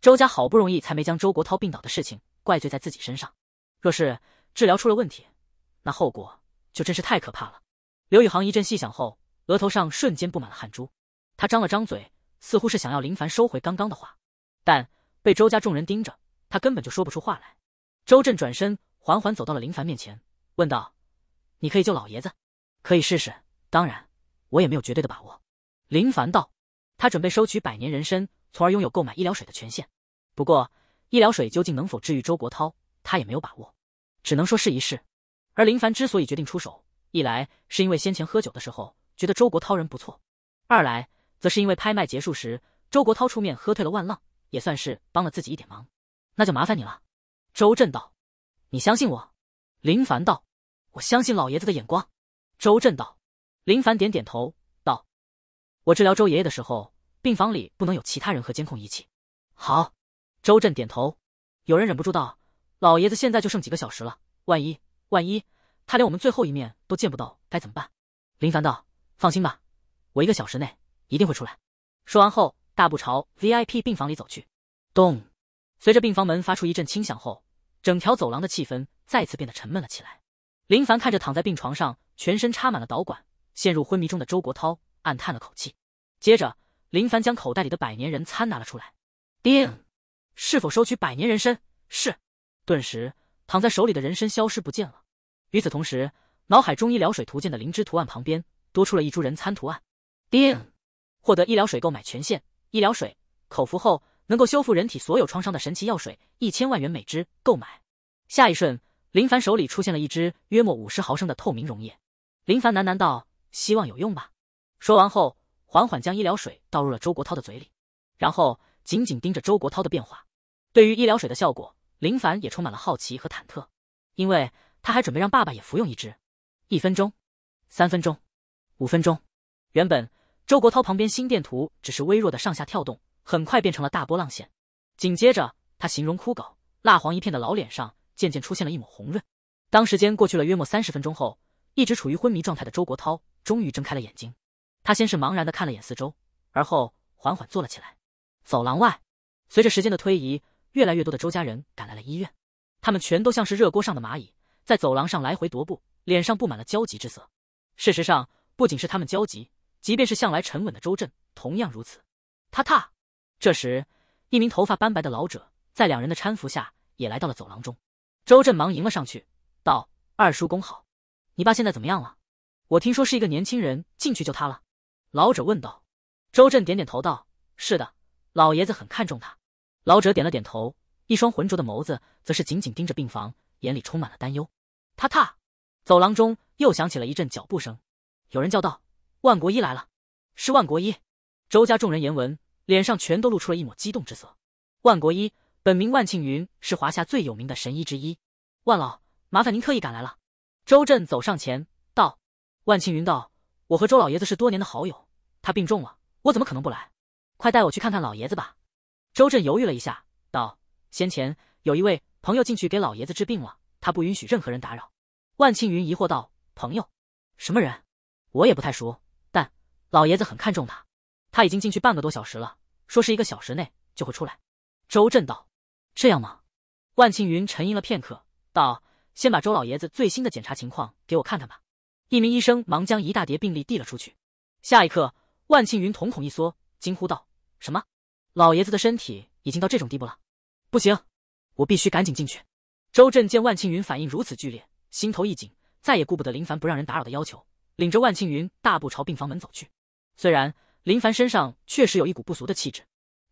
周家好不容易才没将周国涛病倒的事情怪罪在自己身上，若是治疗出了问题，那后果就真是太可怕了。刘宇航一阵细想后，额头上瞬间布满了汗珠。他张了张嘴，似乎是想要林凡收回刚刚的话，但被周家众人盯着，他根本就说不出话来。周震转身，缓缓走到了林凡面前，问道：“你可以救老爷子？可以试试？当然，我也没有绝对的把握。”林凡道：“他准备收取百年人参，从而拥有购买医疗水的权限。不过，医疗水究竟能否治愈周国涛，他也没有把握，只能说试一试。”而林凡之所以决定出手，一来是因为先前喝酒的时候觉得周国涛人不错，二来则是因为拍卖结束时周国涛出面喝退了万浪，也算是帮了自己一点忙。那就麻烦你了，周震道。你相信我？林凡道。我相信老爷子的眼光。周震道。林凡点点头道：“我治疗周爷爷的时候，病房里不能有其他人和监控仪器。”好。周震点头。有人忍不住道：“老爷子现在就剩几个小时了，万一……”万一他连我们最后一面都见不到，该怎么办？林凡道：“放心吧，我一个小时内一定会出来。”说完后，大步朝 VIP 病房里走去。咚，随着病房门发出一阵轻响后，整条走廊的气氛再次变得沉闷了起来。林凡看着躺在病床上、全身插满了导管、陷入昏迷中的周国涛，暗叹了口气。接着，林凡将口袋里的百年人参拿了出来。叮，是否收取百年人参？是。顿时。躺在手里的人参消失不见了，与此同时，脑海中医疗水图鉴的灵芝图案旁边多出了一株人参图案。叮，获得医疗水购买权限。医疗水口服后能够修复人体所有创伤的神奇药水，一千万元每支，购买。下一瞬，林凡手里出现了一支约莫五十毫升的透明溶液。林凡喃喃道：“希望有用吧。”说完后，缓缓将医疗水倒入了周国涛的嘴里，然后紧紧盯着周国涛的变化，对于医疗水的效果。林凡也充满了好奇和忐忑，因为他还准备让爸爸也服用一支。一分钟，三分钟，五分钟。原本周国涛旁边心电图只是微弱的上下跳动，很快变成了大波浪线。紧接着，他形容枯槁、蜡黄一片的老脸上渐渐出现了一抹红润。当时间过去了约莫三十分钟后，一直处于昏迷状态的周国涛终于睁开了眼睛。他先是茫然的看了眼四周，而后缓缓坐了起来。走廊外，随着时间的推移。越来越多的周家人赶来了医院，他们全都像是热锅上的蚂蚁，在走廊上来回踱步，脸上布满了焦急之色。事实上，不仅是他们焦急，即便是向来沉稳的周震同样如此。他踏，这时，一名头发斑白的老者在两人的搀扶下也来到了走廊中。周震忙迎了上去，道：“二叔公好，你爸现在怎么样了？我听说是一个年轻人进去救他了。”老者问道。周震点点头道：“是的，老爷子很看重他。”老者点了点头，一双浑浊的眸子则是紧紧盯着病房，眼里充满了担忧。踏踏，走廊中又响起了一阵脚步声，有人叫道：“万国医来了！”是万国医。周家众人言闻，脸上全都露出了一抹激动之色。万国医，本名万庆云，是华夏最有名的神医之一。万老，麻烦您特意赶来了。周震走上前道：“万庆云道，我和周老爷子是多年的好友，他病重了，我怎么可能不来？快带我去看看老爷子吧。”周震犹豫了一下，道：“先前有一位朋友进去给老爷子治病了，他不允许任何人打扰。”万庆云疑惑道：“朋友？什么人？我也不太熟，但老爷子很看重他。他已经进去半个多小时了，说是一个小时内就会出来。”周震道：“这样吗？”万庆云沉吟了片刻，道：“先把周老爷子最新的检查情况给我看看吧。”一名医生忙将一大叠病历递了出去。下一刻，万庆云瞳孔一缩，惊呼道：“什么？”老爷子的身体已经到这种地步了，不行，我必须赶紧进去。周震见万庆云反应如此剧烈，心头一紧，再也顾不得林凡不让人打扰的要求，领着万庆云大步朝病房门走去。虽然林凡身上确实有一股不俗的气质，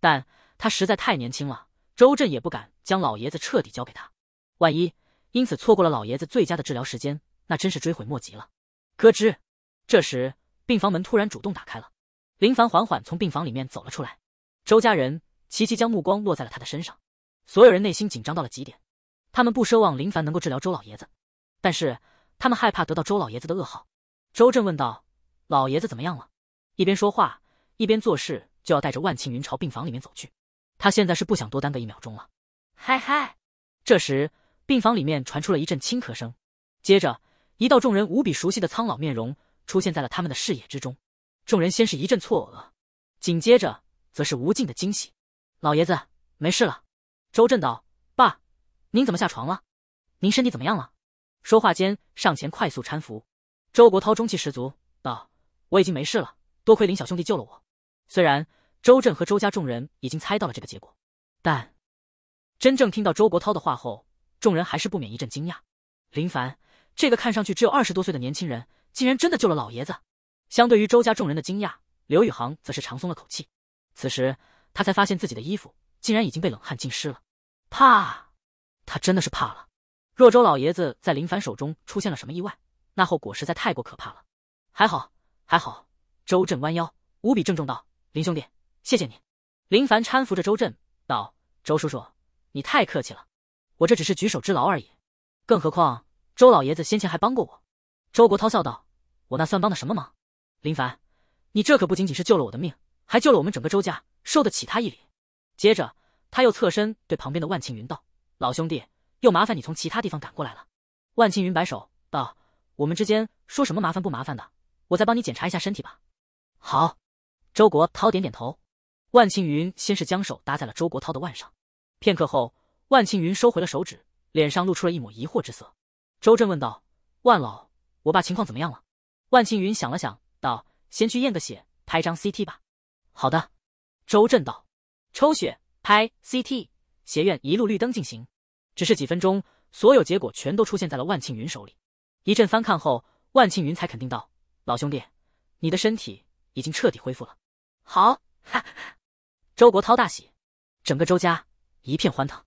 但他实在太年轻了，周震也不敢将老爷子彻底交给他，万一因此错过了老爷子最佳的治疗时间，那真是追悔莫及了。咯吱，这时病房门突然主动打开了，林凡缓缓从病房里面走了出来。周家人齐齐将目光落在了他的身上，所有人内心紧张到了极点。他们不奢望林凡能够治疗周老爷子，但是他们害怕得到周老爷子的噩耗。周正问道：“老爷子怎么样了？”一边说话一边做事，就要带着万庆云朝病房里面走去。他现在是不想多耽搁一秒钟了。嗨嗨！这时，病房里面传出了一阵轻咳声，接着一道众人无比熟悉的苍老面容出现在了他们的视野之中。众人先是一阵错愕，紧接着。则是无尽的惊喜。老爷子没事了，周震道：“爸，您怎么下床了？您身体怎么样了？”说话间上前快速搀扶。周国涛中气十足道：“我已经没事了，多亏林小兄弟救了我。”虽然周震和周家众人已经猜到了这个结果，但真正听到周国涛的话后，众人还是不免一阵惊讶。林凡这个看上去只有二十多岁的年轻人，竟然真的救了老爷子。相对于周家众人的惊讶，刘宇航则是长松了口气。此时，他才发现自己的衣服竟然已经被冷汗浸湿了。怕，他真的是怕了。若周老爷子在林凡手中出现了什么意外，那后果实在太过可怕了。还好，还好。周震弯腰，无比郑重道：“林兄弟，谢谢你。”林凡搀扶着周震道：“周叔叔，你太客气了，我这只是举手之劳而已。更何况，周老爷子先前还帮过我。”周国涛笑道：“我那算帮的什么忙？林凡，你这可不仅仅是救了我的命。”还救了我们整个周家，受得起他一礼。接着，他又侧身对旁边的万庆云道：“老兄弟，又麻烦你从其他地方赶过来了。”万庆云摆手道：“我们之间说什么麻烦不麻烦的，我再帮你检查一下身体吧。”好，周国涛点点头。万庆云先是将手搭在了周国涛的腕上，片刻后，万庆云收回了手指，脸上露出了一抹疑惑之色。周震问道：“万老，我爸情况怎么样了？”万庆云想了想，道：“先去验个血，拍张 CT 吧。”好的，周震道，抽血、拍 CT，学院一路绿灯进行。只是几分钟，所有结果全都出现在了万庆云手里。一阵翻看后，万庆云才肯定道：“老兄弟，你的身体已经彻底恢复了。”好，哈，周国涛大喜，整个周家一片欢腾。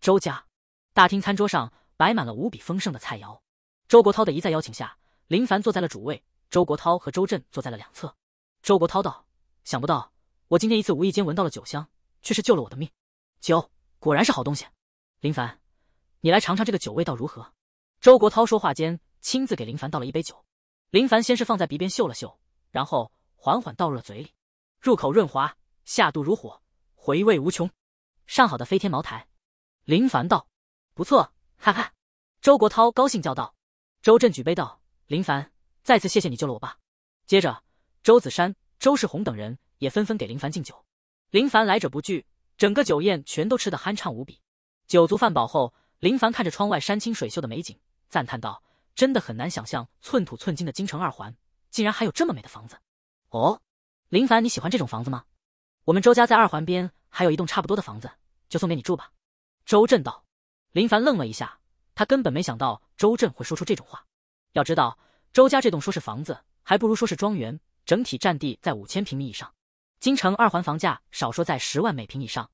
周家大厅餐桌上摆满了无比丰盛的菜肴。周国涛的一再邀请下，林凡坐在了主位，周国涛和周震坐在了两侧。周国涛道。想不到，我今天一次无意间闻到了酒香，却是救了我的命。酒果然是好东西。林凡，你来尝尝这个酒味道如何？周国涛说话间，亲自给林凡倒了一杯酒。林凡先是放在鼻边嗅了嗅，然后缓缓倒入了嘴里。入口润滑，下肚如火，回味无穷。上好的飞天茅台。林凡道：“不错，哈哈。”周国涛高兴叫道。周震举杯道：“林凡，再次谢谢你救了我爸。”接着，周子山。周世宏等人也纷纷给林凡敬酒，林凡来者不拒，整个酒宴全都吃得酣畅无比。酒足饭饱后，林凡看着窗外山清水秀的美景，赞叹道：“真的很难想象，寸土寸金的京城二环，竟然还有这么美的房子。”“哦，林凡，你喜欢这种房子吗？我们周家在二环边还有一栋差不多的房子，就送给你住吧。”周震道。林凡愣了一下，他根本没想到周震会说出这种话。要知道，周家这栋说是房子，还不如说是庄园。整体占地在五千平米以上，京城二环房价少说在十万每平以上，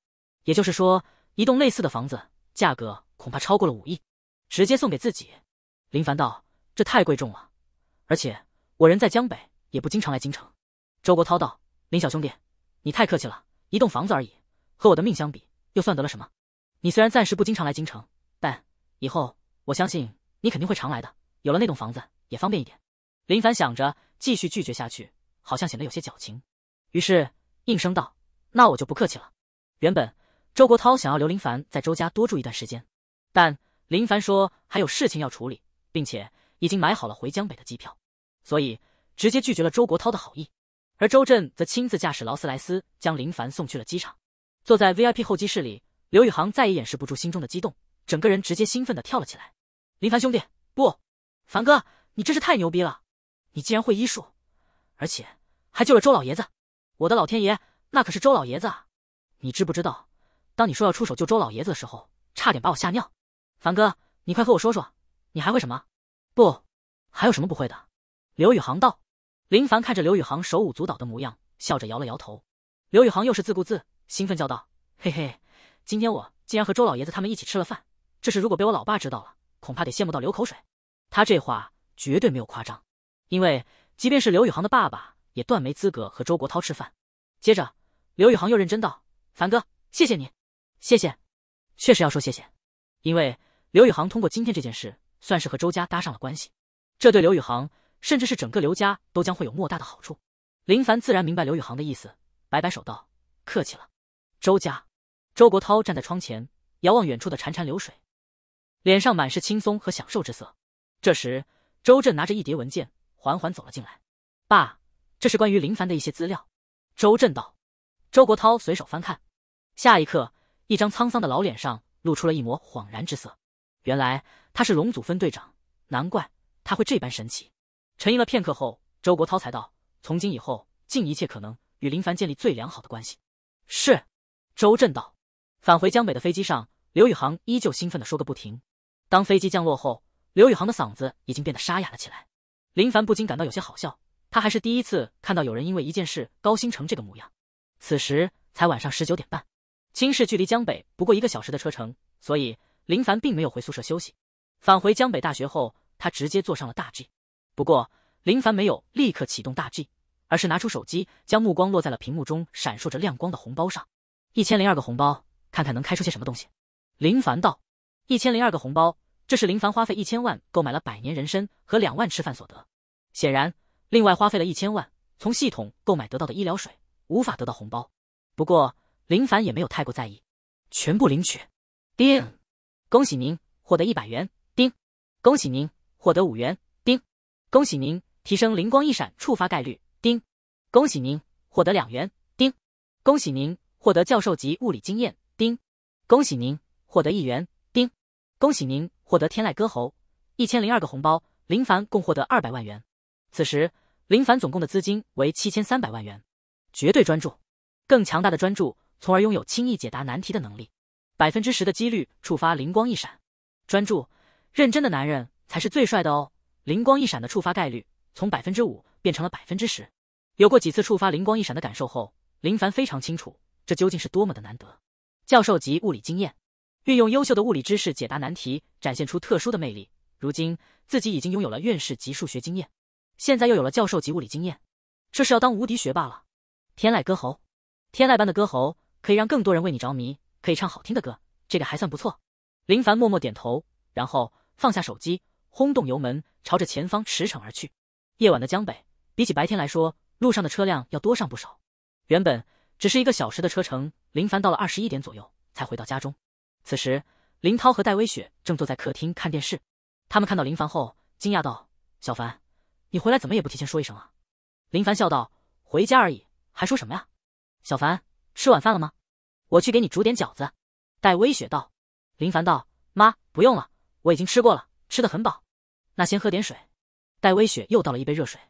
也就是说，一栋类似的房子价格恐怕超过了五亿，直接送给自己。林凡道：“这太贵重了，而且我人在江北，也不经常来京城。”周国涛道：“林小兄弟，你太客气了，一栋房子而已，和我的命相比，又算得了什么？你虽然暂时不经常来京城，但以后我相信你肯定会常来的，有了那栋房子也方便一点。”林凡想着继续拒绝下去。好像显得有些矫情，于是应声道：“那我就不客气了。”原本周国涛想要留林凡在周家多住一段时间，但林凡说还有事情要处理，并且已经买好了回江北的机票，所以直接拒绝了周国涛的好意。而周震则亲自驾驶劳斯莱斯将林凡送去了机场。坐在 VIP 候机室里，刘宇航再也掩饰不住心中的激动，整个人直接兴奋的跳了起来：“林凡兄弟，不，凡哥，你真是太牛逼了！你竟然会医术，而且……”还救了周老爷子，我的老天爷，那可是周老爷子！啊！你知不知道，当你说要出手救周老爷子的时候，差点把我吓尿。凡哥，你快和我说说，你还会什么？不，还有什么不会的？刘宇航道。林凡看着刘宇航手舞足蹈的模样，笑着摇了摇头。刘宇航又是自顾自兴奋叫道：“嘿嘿，今天我竟然和周老爷子他们一起吃了饭，这事如果被我老爸知道了，恐怕得羡慕到流口水。”他这话绝对没有夸张，因为即便是刘宇航的爸爸。也断没资格和周国涛吃饭。接着，刘宇航又认真道：“凡哥，谢谢你，谢谢，确实要说谢谢，因为刘宇航通过今天这件事，算是和周家搭上了关系，这对刘宇航，甚至是整个刘家，都将会有莫大的好处。”林凡自然明白刘宇航的意思，摆摆手道：“客气了。”周家，周国涛站在窗前，遥望远处的潺潺流水，脸上满是轻松和享受之色。这时，周震拿着一叠文件，缓缓走了进来，爸。这是关于林凡的一些资料，周震道。周国涛随手翻看，下一刻，一张沧桑的老脸上露出了一抹恍然之色。原来他是龙祖分队长，难怪他会这般神奇。沉吟了片刻后，周国涛才道：“从今以后，尽一切可能与林凡建立最良好的关系。”是，周震道。返回江北的飞机上，刘宇航依旧兴奋的说个不停。当飞机降落后，刘宇航的嗓子已经变得沙哑了起来。林凡不禁感到有些好笑。他还是第一次看到有人因为一件事高兴成这个模样。此时才晚上十九点半，青市距离江北不过一个小时的车程，所以林凡并没有回宿舍休息。返回江北大学后，他直接坐上了大 G。不过林凡没有立刻启动大 G，而是拿出手机，将目光落在了屏幕中闪烁着亮光的红包上。一千零二个红包，看看能开出些什么东西？林凡道。一千零二个红包，这是林凡花费一千万购买了百年人参和两万吃饭所得。显然。另外花费了一千万，从系统购买得到的医疗水无法得到红包。不过林凡也没有太过在意，全部领取。叮，恭喜您获得一百元。叮，恭喜您获得五元。叮，恭喜您提升灵光一闪触发概率。叮，恭喜您获得两元。叮，恭喜您获得教授级物理经验。叮，恭喜您获得一元。叮，恭喜您获得天籁歌喉。一千零二个红包，林凡共获得二百万元。此时，林凡总共的资金为七千三百万元。绝对专注，更强大的专注，从而拥有轻易解答难题的能力。百分之十的几率触发灵光一闪。专注，认真的男人才是最帅的哦。灵光一闪的触发概率从百分之五变成了百分之十。有过几次触发灵光一闪的感受后，林凡非常清楚这究竟是多么的难得。教授级物理经验，运用优秀的物理知识解答难题，展现出特殊的魅力。如今，自己已经拥有了院士级数学经验。现在又有了教授级物理经验，这是要当无敌学霸了。天籁歌喉，天籁般的歌喉，可以让更多人为你着迷，可以唱好听的歌，这个还算不错。林凡默默点头，然后放下手机，轰动油门，朝着前方驰骋而去。夜晚的江北，比起白天来说，路上的车辆要多上不少。原本只是一个小时的车程，林凡到了二十一点左右才回到家中。此时，林涛和戴微雪正坐在客厅看电视，他们看到林凡后，惊讶道：“小凡。”你回来怎么也不提前说一声啊？林凡笑道：“回家而已，还说什么呀？”小凡，吃晚饭了吗？我去给你煮点饺子。”戴微雪道。林凡道：“妈，不用了，我已经吃过了，吃的很饱。”那先喝点水。”戴微雪又倒了一杯热水，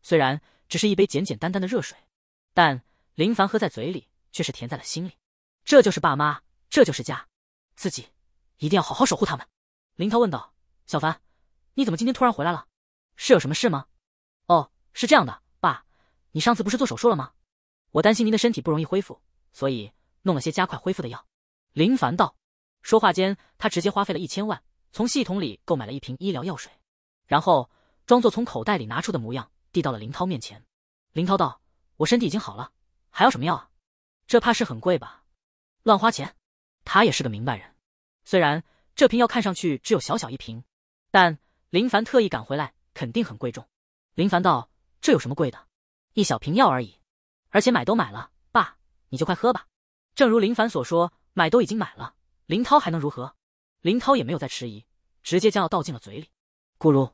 虽然只是一杯简简单单的热水，但林凡喝在嘴里却是甜在了心里。这就是爸妈，这就是家，自己一定要好好守护他们。”林涛问道：“小凡，你怎么今天突然回来了？”是有什么事吗？哦，是这样的，爸，你上次不是做手术了吗？我担心您的身体不容易恢复，所以弄了些加快恢复的药。林凡道。说话间，他直接花费了一千万，从系统里购买了一瓶医疗药水，然后装作从口袋里拿出的模样，递到了林涛面前。林涛道：“我身体已经好了，还要什么药啊？这怕是很贵吧？乱花钱。”他也是个明白人。虽然这瓶药看上去只有小小一瓶，但林凡特意赶回来。肯定很贵重，林凡道：“这有什么贵的？一小瓶药而已，而且买都买了，爸，你就快喝吧。”正如林凡所说，买都已经买了，林涛还能如何？林涛也没有再迟疑，直接将药倒进了嘴里，咕噜。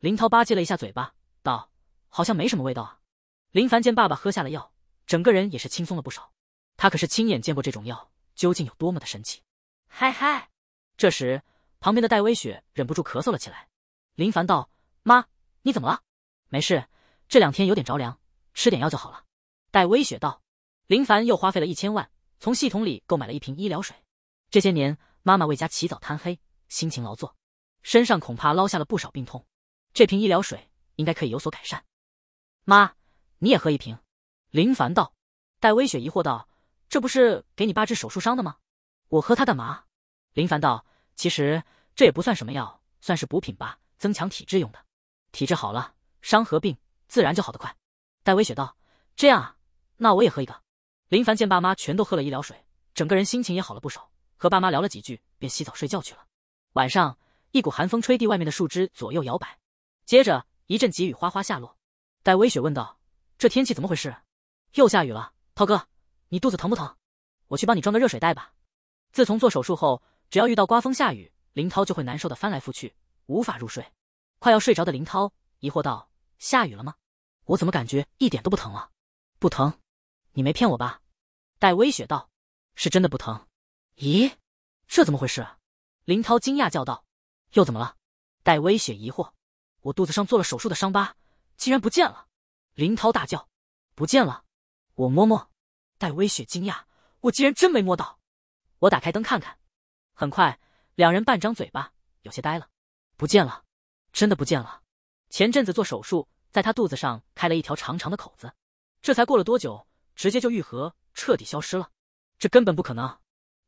林涛吧唧了一下嘴巴，道：“好像没什么味道啊。”林凡见爸爸喝下了药，整个人也是轻松了不少。他可是亲眼见过这种药究竟有多么的神奇。嗨嗨！这时，旁边的戴微雪忍不住咳嗽了起来。林凡道。妈，你怎么了？没事，这两天有点着凉，吃点药就好了。戴微雪道。林凡又花费了一千万，从系统里购买了一瓶医疗水。这些年，妈妈为家起早贪黑，辛勤劳作，身上恐怕捞下了不少病痛。这瓶医疗水应该可以有所改善。妈，你也喝一瓶。林凡道。戴微雪疑惑道：“这不是给你爸治手术伤的吗？我喝它干嘛？”林凡道：“其实这也不算什么药，算是补品吧，增强体质用的。”体质好了，伤和病自然就好得快。戴微雪道：“这样啊，那我也喝一个。”林凡见爸妈全都喝了医疗水，整个人心情也好了不少，和爸妈聊了几句，便洗澡睡觉去了。晚上，一股寒风吹地，外面的树枝左右摇摆，接着一阵急雨哗哗下落。戴微雪问道：“这天气怎么回事？又下雨了。”涛哥，你肚子疼不疼？我去帮你装个热水袋吧。自从做手术后，只要遇到刮风下雨，林涛就会难受的翻来覆去，无法入睡。快要睡着的林涛疑惑道：“下雨了吗？我怎么感觉一点都不疼了？不疼？你没骗我吧？”戴微雪道：“是真的不疼。”咦，这怎么回事？”林涛惊讶叫道：“又怎么了？”戴微雪疑惑：“我肚子上做了手术的伤疤竟然不见了！”林涛大叫：“不见了！”我摸摸，戴微雪惊讶：“我竟然真没摸到！”我打开灯看看，很快两人半张嘴巴，有些呆了：“不见了。”真的不见了。前阵子做手术，在他肚子上开了一条长长的口子，这才过了多久，直接就愈合，彻底消失了。这根本不可能。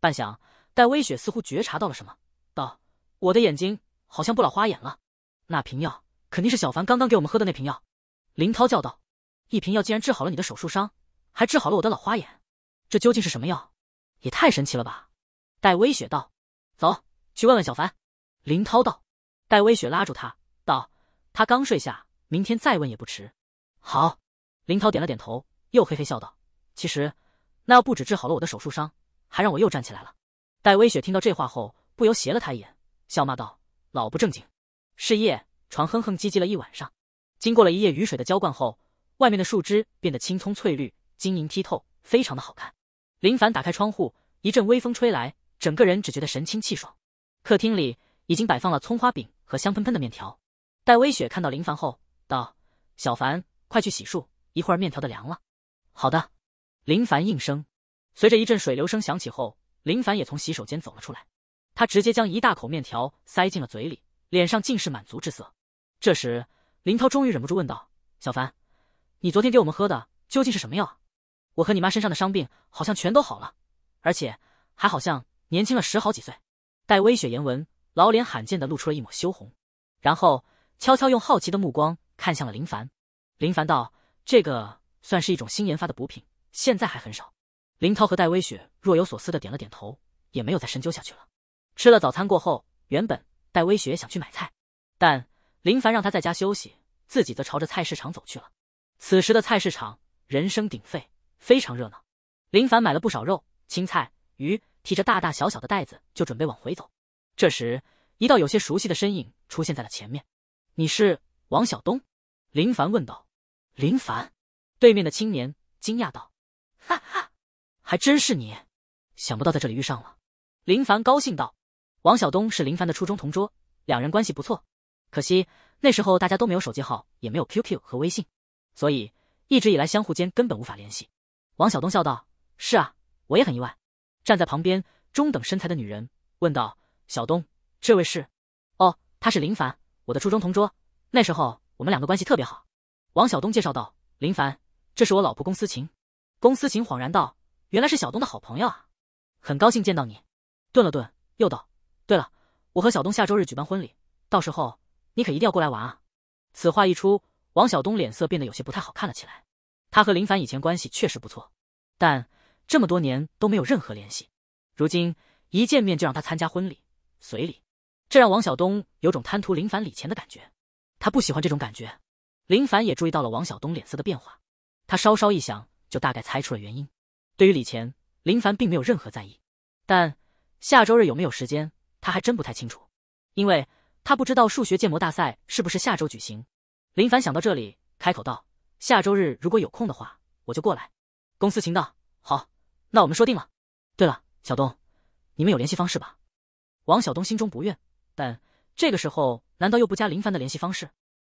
半晌，戴微雪似乎觉察到了什么，道：“我的眼睛好像不老花眼了。”那瓶药肯定是小凡刚刚给我们喝的那瓶药。林涛叫道：“一瓶药竟然治好了你的手术伤，还治好了我的老花眼，这究竟是什么药？也太神奇了吧！”戴微雪道：“走去问问小凡。”林涛道。戴微雪拉住他，道：“他刚睡下，明天再问也不迟。”好，林涛点了点头，又嘿嘿笑道：“其实，那药不止治好了我的手术伤，还让我又站起来了。”戴微雪听到这话后，不由斜了他一眼，笑骂道：“老不正经！”是夜，床哼哼唧唧了一晚上。经过了一夜雨水的浇灌后，外面的树枝变得青葱翠绿、晶莹剔透，非常的好看。林凡打开窗户，一阵微风吹来，整个人只觉得神清气爽。客厅里。已经摆放了葱花饼和香喷喷的面条，戴微雪看到林凡后道：“小凡，快去洗漱，一会儿面条的凉了。”“好的。”林凡应声。随着一阵水流声响起后，林凡也从洗手间走了出来。他直接将一大口面条塞进了嘴里，脸上尽是满足之色。这时，林涛终于忍不住问道：“小凡，你昨天给我们喝的究竟是什么药我和你妈身上的伤病好像全都好了，而且还好像年轻了十好几岁。”戴微雪言文。老脸罕见的露出了一抹羞红，然后悄悄用好奇的目光看向了林凡。林凡道：“这个算是一种新研发的补品，现在还很少。”林涛和戴微雪若有所思的点了点头，也没有再深究下去了。吃了早餐过后，原本戴微雪想去买菜，但林凡让他在家休息，自己则朝着菜市场走去了。此时的菜市场人声鼎沸，非常热闹。林凡买了不少肉、青菜、鱼，提着大大小小的袋子就准备往回走。这时，一道有些熟悉的身影出现在了前面。“你是王晓东？”林凡问道。林凡对面的青年惊讶道：“哈哈，还真是你！想不到在这里遇上了。”林凡高兴道：“王晓东是林凡的初中同桌，两人关系不错。可惜那时候大家都没有手机号，也没有 QQ 和微信，所以一直以来相互间根本无法联系。”王晓东笑道：“是啊，我也很意外。”站在旁边中等身材的女人问道。小东，这位是，哦，他是林凡，我的初中同桌，那时候我们两个关系特别好。王小东介绍道：“林凡，这是我老婆龚思琴。”龚思琴恍然道：“原来是小东的好朋友啊，很高兴见到你。”顿了顿，又道：“对了，我和小东下周日举办婚礼，到时候你可一定要过来玩啊！”此话一出，王小东脸色变得有些不太好看了起来。他和林凡以前关系确实不错，但这么多年都没有任何联系，如今一见面就让他参加婚礼。随礼，这让王晓东有种贪图林凡礼钱的感觉，他不喜欢这种感觉。林凡也注意到了王晓东脸色的变化，他稍稍一想就大概猜出了原因。对于礼钱，林凡并没有任何在意，但下周日有没有时间，他还真不太清楚，因为他不知道数学建模大赛是不是下周举行。林凡想到这里，开口道：“下周日如果有空的话，我就过来。”公司情道：“好，那我们说定了。对了，小东，你们有联系方式吧？”王晓东心中不愿，但这个时候难道又不加林凡的联系方式？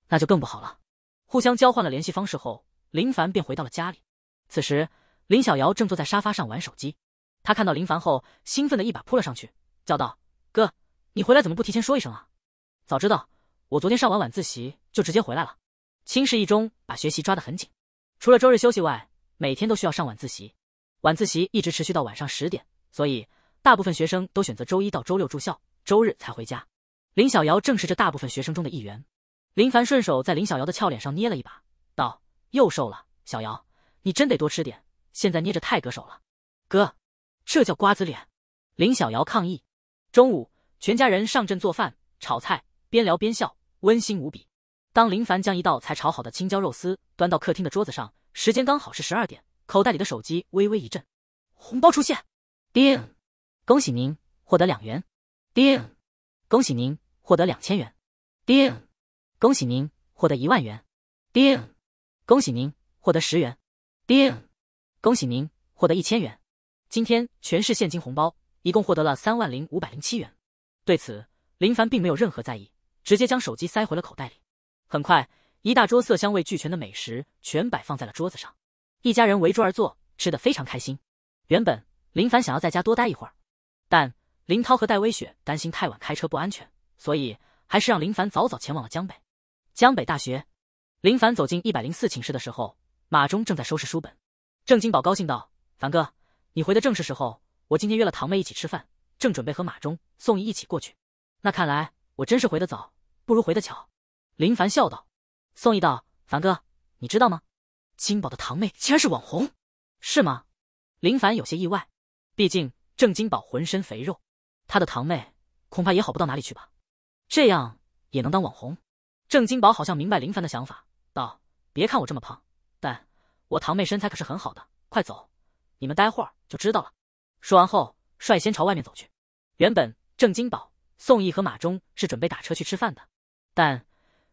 那就更不好了。互相交换了联系方式后，林凡便回到了家里。此时，林小瑶正坐在沙发上玩手机，她看到林凡后，兴奋的一把扑了上去，叫道：“哥，你回来怎么不提前说一声啊？早知道我昨天上完晚自习就直接回来了。青市一中把学习抓得很紧，除了周日休息外，每天都需要上晚自习，晚自习一直持续到晚上十点，所以。”大部分学生都选择周一到周六住校，周日才回家。林小瑶正是这大部分学生中的一员。林凡顺手在林小瑶的俏脸上捏了一把，道：“又瘦了，小瑶，你真得多吃点。现在捏着太硌手了。”哥，这叫瓜子脸。林小瑶抗议。中午，全家人上阵做饭、炒菜，边聊边笑，温馨无比。当林凡将一道才炒好的青椒肉丝端到客厅的桌子上，时间刚好是十二点。口袋里的手机微微一震，红包出现。叮。恭喜您获得两元，叮！恭喜您获得两千元，叮！恭喜您获得一万元，叮！恭喜您获得十元，叮！恭喜您获得一千元。今天全是现金红包，一共获得了三万零五百零七元。对此，林凡并没有任何在意，直接将手机塞回了口袋里。很快，一大桌色香味俱全的美食全摆放在了桌子上，一家人围桌而坐，吃的非常开心。原本林凡想要在家多待一会儿。但林涛和戴微雪担心太晚开车不安全，所以还是让林凡早早前往了江北。江北大学，林凡走进一百零四寝室的时候，马忠正在收拾书本。郑金宝高兴道：“凡哥，你回的正是时候，我今天约了堂妹一起吃饭，正准备和马忠、宋毅一起过去。那看来我真是回得早，不如回得巧。”林凡笑道。宋毅道：“凡哥，你知道吗？金宝的堂妹竟然是网红，是吗？”林凡有些意外，毕竟。郑金宝浑身肥肉，他的堂妹恐怕也好不到哪里去吧？这样也能当网红？郑金宝好像明白林凡的想法，道：“别看我这么胖，但我堂妹身材可是很好的。快走，你们待会儿就知道了。”说完后，率先朝外面走去。原本郑金宝、宋毅和马忠是准备打车去吃饭的，但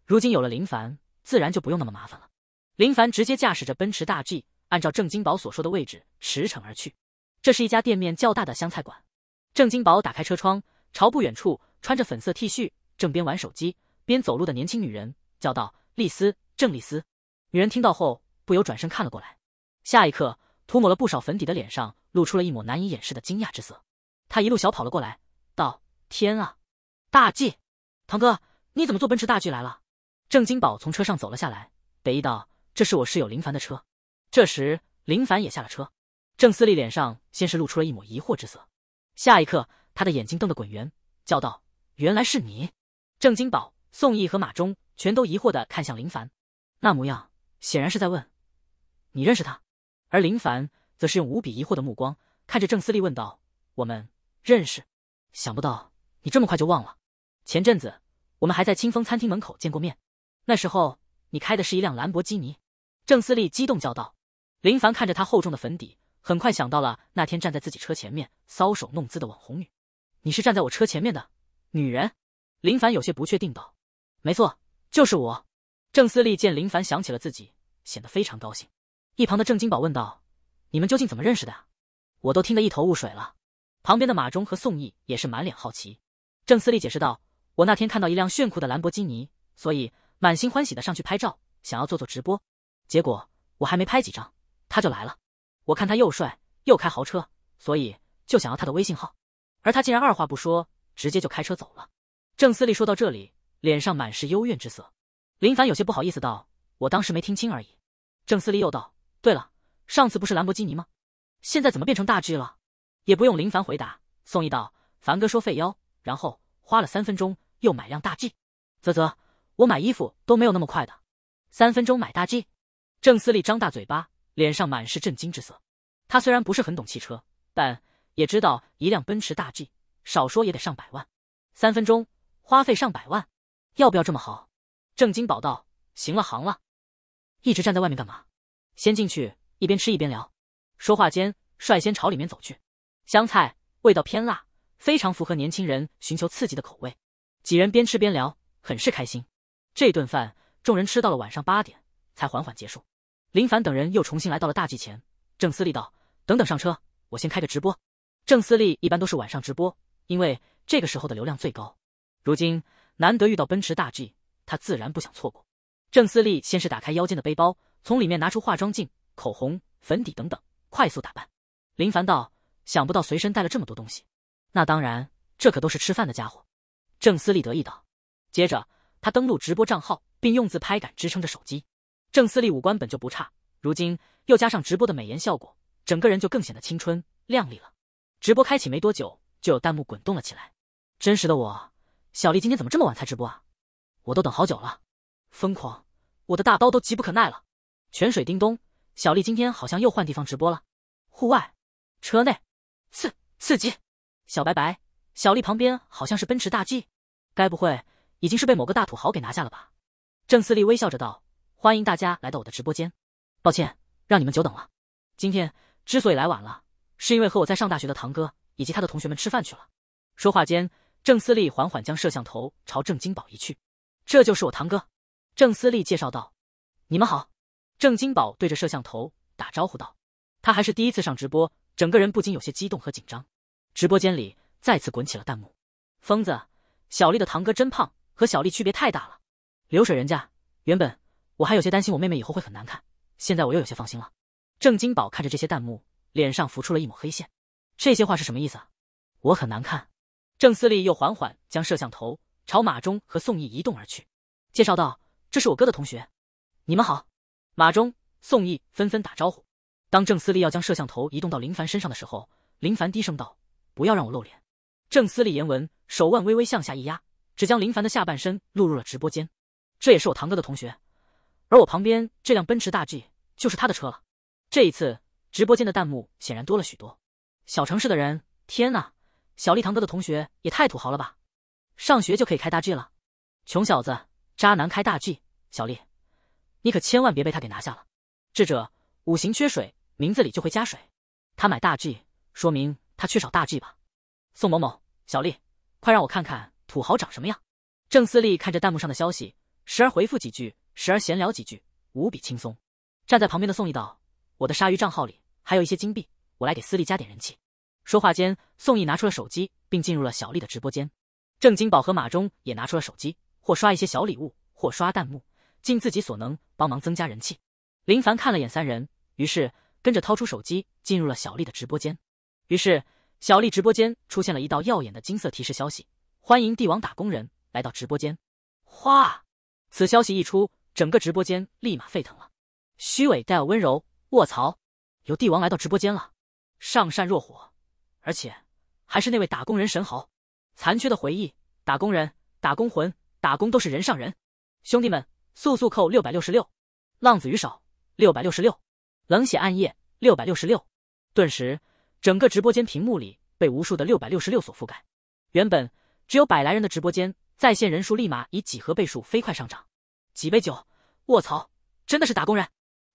如今有了林凡，自然就不用那么麻烦了。林凡直接驾驶着奔驰大 G，按照郑金宝所说的位置驰骋而去。这是一家店面较大的湘菜馆，郑金宝打开车窗，朝不远处穿着粉色 T 恤、正边玩手机边走路的年轻女人叫道：“丽丝，郑丽丝。”女人听到后，不由转身看了过来，下一刻，涂抹了不少粉底的脸上露出了一抹难以掩饰的惊讶之色。她一路小跑了过来，道：“天啊，大 G，堂哥，你怎么坐奔驰大 G 来了？”郑金宝从车上走了下来，得意道：“这是我室友林凡的车。”这时，林凡也下了车。郑思礼脸上先是露出了一抹疑惑之色，下一刻，他的眼睛瞪得滚圆，叫道：“原来是你！”郑金宝、宋毅和马忠全都疑惑地看向林凡，那模样显然是在问：“你认识他？”而林凡则是用无比疑惑的目光看着郑思丽问道：“我们认识？想不到你这么快就忘了？前阵子我们还在清风餐厅门口见过面，那时候你开的是一辆兰博基尼。”郑思丽激动叫道。林凡看着他厚重的粉底。很快想到了那天站在自己车前面搔首弄姿的网红女，你是站在我车前面的女人？林凡有些不确定道：“没错，就是我。”郑思丽见林凡想起了自己，显得非常高兴。一旁的郑金宝问道：“你们究竟怎么认识的？我都听得一头雾水了。”旁边的马忠和宋毅也是满脸好奇。郑思丽解释道：“我那天看到一辆炫酷的兰博基尼，所以满心欢喜的上去拍照，想要做做直播。结果我还没拍几张，他就来了。”我看他又帅又开豪车，所以就想要他的微信号，而他竟然二话不说，直接就开车走了。郑思力说到这里，脸上满是幽怨之色。林凡有些不好意思道：“我当时没听清而已。”郑思丽又道：“对了，上次不是兰博基尼吗？现在怎么变成大 G 了？”也不用林凡回答，宋义道：“凡哥说废腰，然后花了三分钟又买辆大 G，啧啧，我买衣服都没有那么快的，三分钟买大 G。”郑思丽张大嘴巴。脸上满是震惊之色，他虽然不是很懂汽车，但也知道一辆奔驰大 G 少说也得上百万。三分钟花费上百万，要不要这么豪？郑金宝道：“行了，行了，一直站在外面干嘛？先进去，一边吃一边聊。”说话间，率先朝里面走去。香菜味道偏辣，非常符合年轻人寻求刺激的口味。几人边吃边聊，很是开心。这顿饭，众人吃到了晚上八点，才缓缓结束。林凡等人又重新来到了大 G 前。郑思利道：“等等，上车，我先开个直播。”郑思利一般都是晚上直播，因为这个时候的流量最高。如今难得遇到奔驰大 G，他自然不想错过。郑思利先是打开腰间的背包，从里面拿出化妆镜、口红、粉底等等，快速打扮。林凡道：“想不到随身带了这么多东西。”“那当然，这可都是吃饭的家伙。”郑思利得意道。接着，他登录直播账号，并用自拍杆支撑着手机。郑思丽五官本就不差，如今又加上直播的美颜效果，整个人就更显得青春靓丽了。直播开启没多久，就有弹幕滚动了起来。真实的我，小丽今天怎么这么晚才直播啊？我都等好久了。疯狂，我的大刀都急不可耐了。泉水叮咚，小丽今天好像又换地方直播了。户外，车内，刺刺激。小白白，小丽旁边好像是奔驰大 G，该不会已经是被某个大土豪给拿下了吧？郑思丽微笑着道。欢迎大家来到我的直播间，抱歉让你们久等了。今天之所以来晚了，是因为和我在上大学的堂哥以及他的同学们吃饭去了。说话间，郑思丽缓缓将摄像头朝郑金宝移去。这就是我堂哥，郑思丽介绍道：“你们好。”郑金宝对着摄像头打招呼道：“他还是第一次上直播，整个人不禁有些激动和紧张。”直播间里再次滚起了弹幕：“疯子，小丽的堂哥真胖，和小丽区别太大了。”“流水人家原本。”我还有些担心，我妹妹以后会很难看。现在我又有些放心了。郑金宝看着这些弹幕，脸上浮出了一抹黑线。这些话是什么意思？我很难看。郑思丽又缓缓将摄像头朝马忠和宋毅移动而去，介绍道：“这是我哥的同学，你们好。”马忠、宋毅纷纷打招呼。当郑思丽要将摄像头移动到林凡身上的时候，林凡低声道：“不要让我露脸。”郑思力言文手腕微微向下一压，只将林凡的下半身录入了直播间。这也是我堂哥的同学。而我旁边这辆奔驰大 G 就是他的车了。这一次直播间的弹幕显然多了许多。小城市的人，天呐，小丽堂哥的同学也太土豪了吧，上学就可以开大 G 了。穷小子，渣男开大 G，小丽，你可千万别被他给拿下了。智者五行缺水，名字里就会加水。他买大 G，说明他缺少大 G 吧。宋某某，小丽，快让我看看土豪长什么样。郑思丽看着弹幕上的消息，时而回复几句。时而闲聊几句，无比轻松。站在旁边的宋义道：“我的鲨鱼账号里还有一些金币，我来给思丽加点人气。”说话间，宋义拿出了手机，并进入了小丽的直播间。郑金宝和马忠也拿出了手机，或刷一些小礼物，或刷弹幕，尽自己所能帮忙增加人气。林凡看了眼三人，于是跟着掏出手机进入了小丽的直播间。于是，小丽直播间出现了一道耀眼的金色提示消息：“欢迎帝王打工人来到直播间！”哗，此消息一出。整个直播间立马沸腾了，虚伪带温柔，卧槽，有帝王来到直播间了，上善若火，而且还是那位打工人神豪，残缺的回忆，打工人，打工魂，打工都是人上人，兄弟们，速速扣六百六十六，浪子与少六百六十六，冷血暗夜六百六十六，顿时整个直播间屏幕里被无数的六百六十六所覆盖，原本只有百来人的直播间，在线人数立马以几何倍数飞快上涨。几杯酒，卧槽，真的是打工人！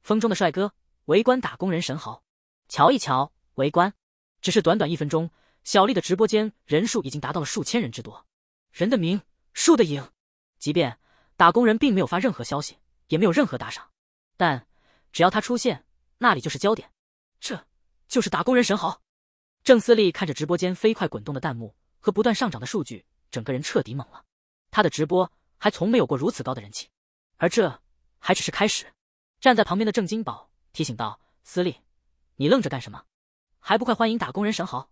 风中的帅哥，围观打工人神豪，瞧一瞧，围观！只是短短一分钟，小丽的直播间人数已经达到了数千人之多。人的名，树的影，即便打工人并没有发任何消息，也没有任何打赏，但只要他出现，那里就是焦点。这，就是打工人神豪！郑思丽看着直播间飞快滚动的弹幕和不断上涨的数据，整个人彻底懵了。他的直播还从没有过如此高的人气。而这还只是开始。站在旁边的郑金宝提醒道：“司令，你愣着干什么？还不快欢迎打工人神豪！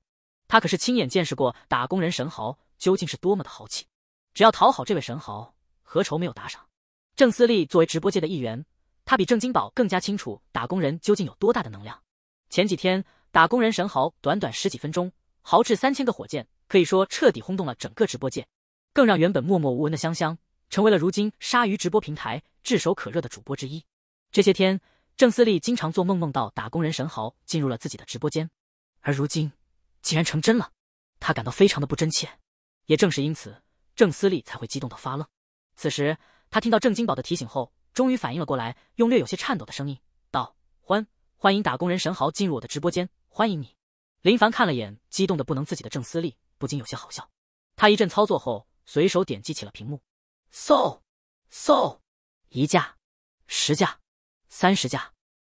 他可是亲眼见识过打工人神豪究竟是多么的豪气。只要讨好这位神豪，何愁没有打赏？”郑司令作为直播界的一员，他比郑金宝更加清楚打工人究竟有多大的能量。前几天，打工人神豪短短十几分钟豪掷三千个火箭，可以说彻底轰动了整个直播界，更让原本默默无闻的香香。成为了如今鲨鱼直播平台炙手可热的主播之一。这些天，郑思丽经常做梦，梦到打工人神豪进入了自己的直播间，而如今竟然成真了，他感到非常的不真切。也正是因此，郑思丽才会激动到发愣。此时，他听到郑金宝的提醒后，终于反应了过来，用略有些颤抖的声音道：“欢欢迎打工人神豪进入我的直播间，欢迎你。”林凡看了眼激动的不能自己的郑思丽，不禁有些好笑。他一阵操作后，随手点击起了屏幕。嗖，嗖，一架，十架，三十架，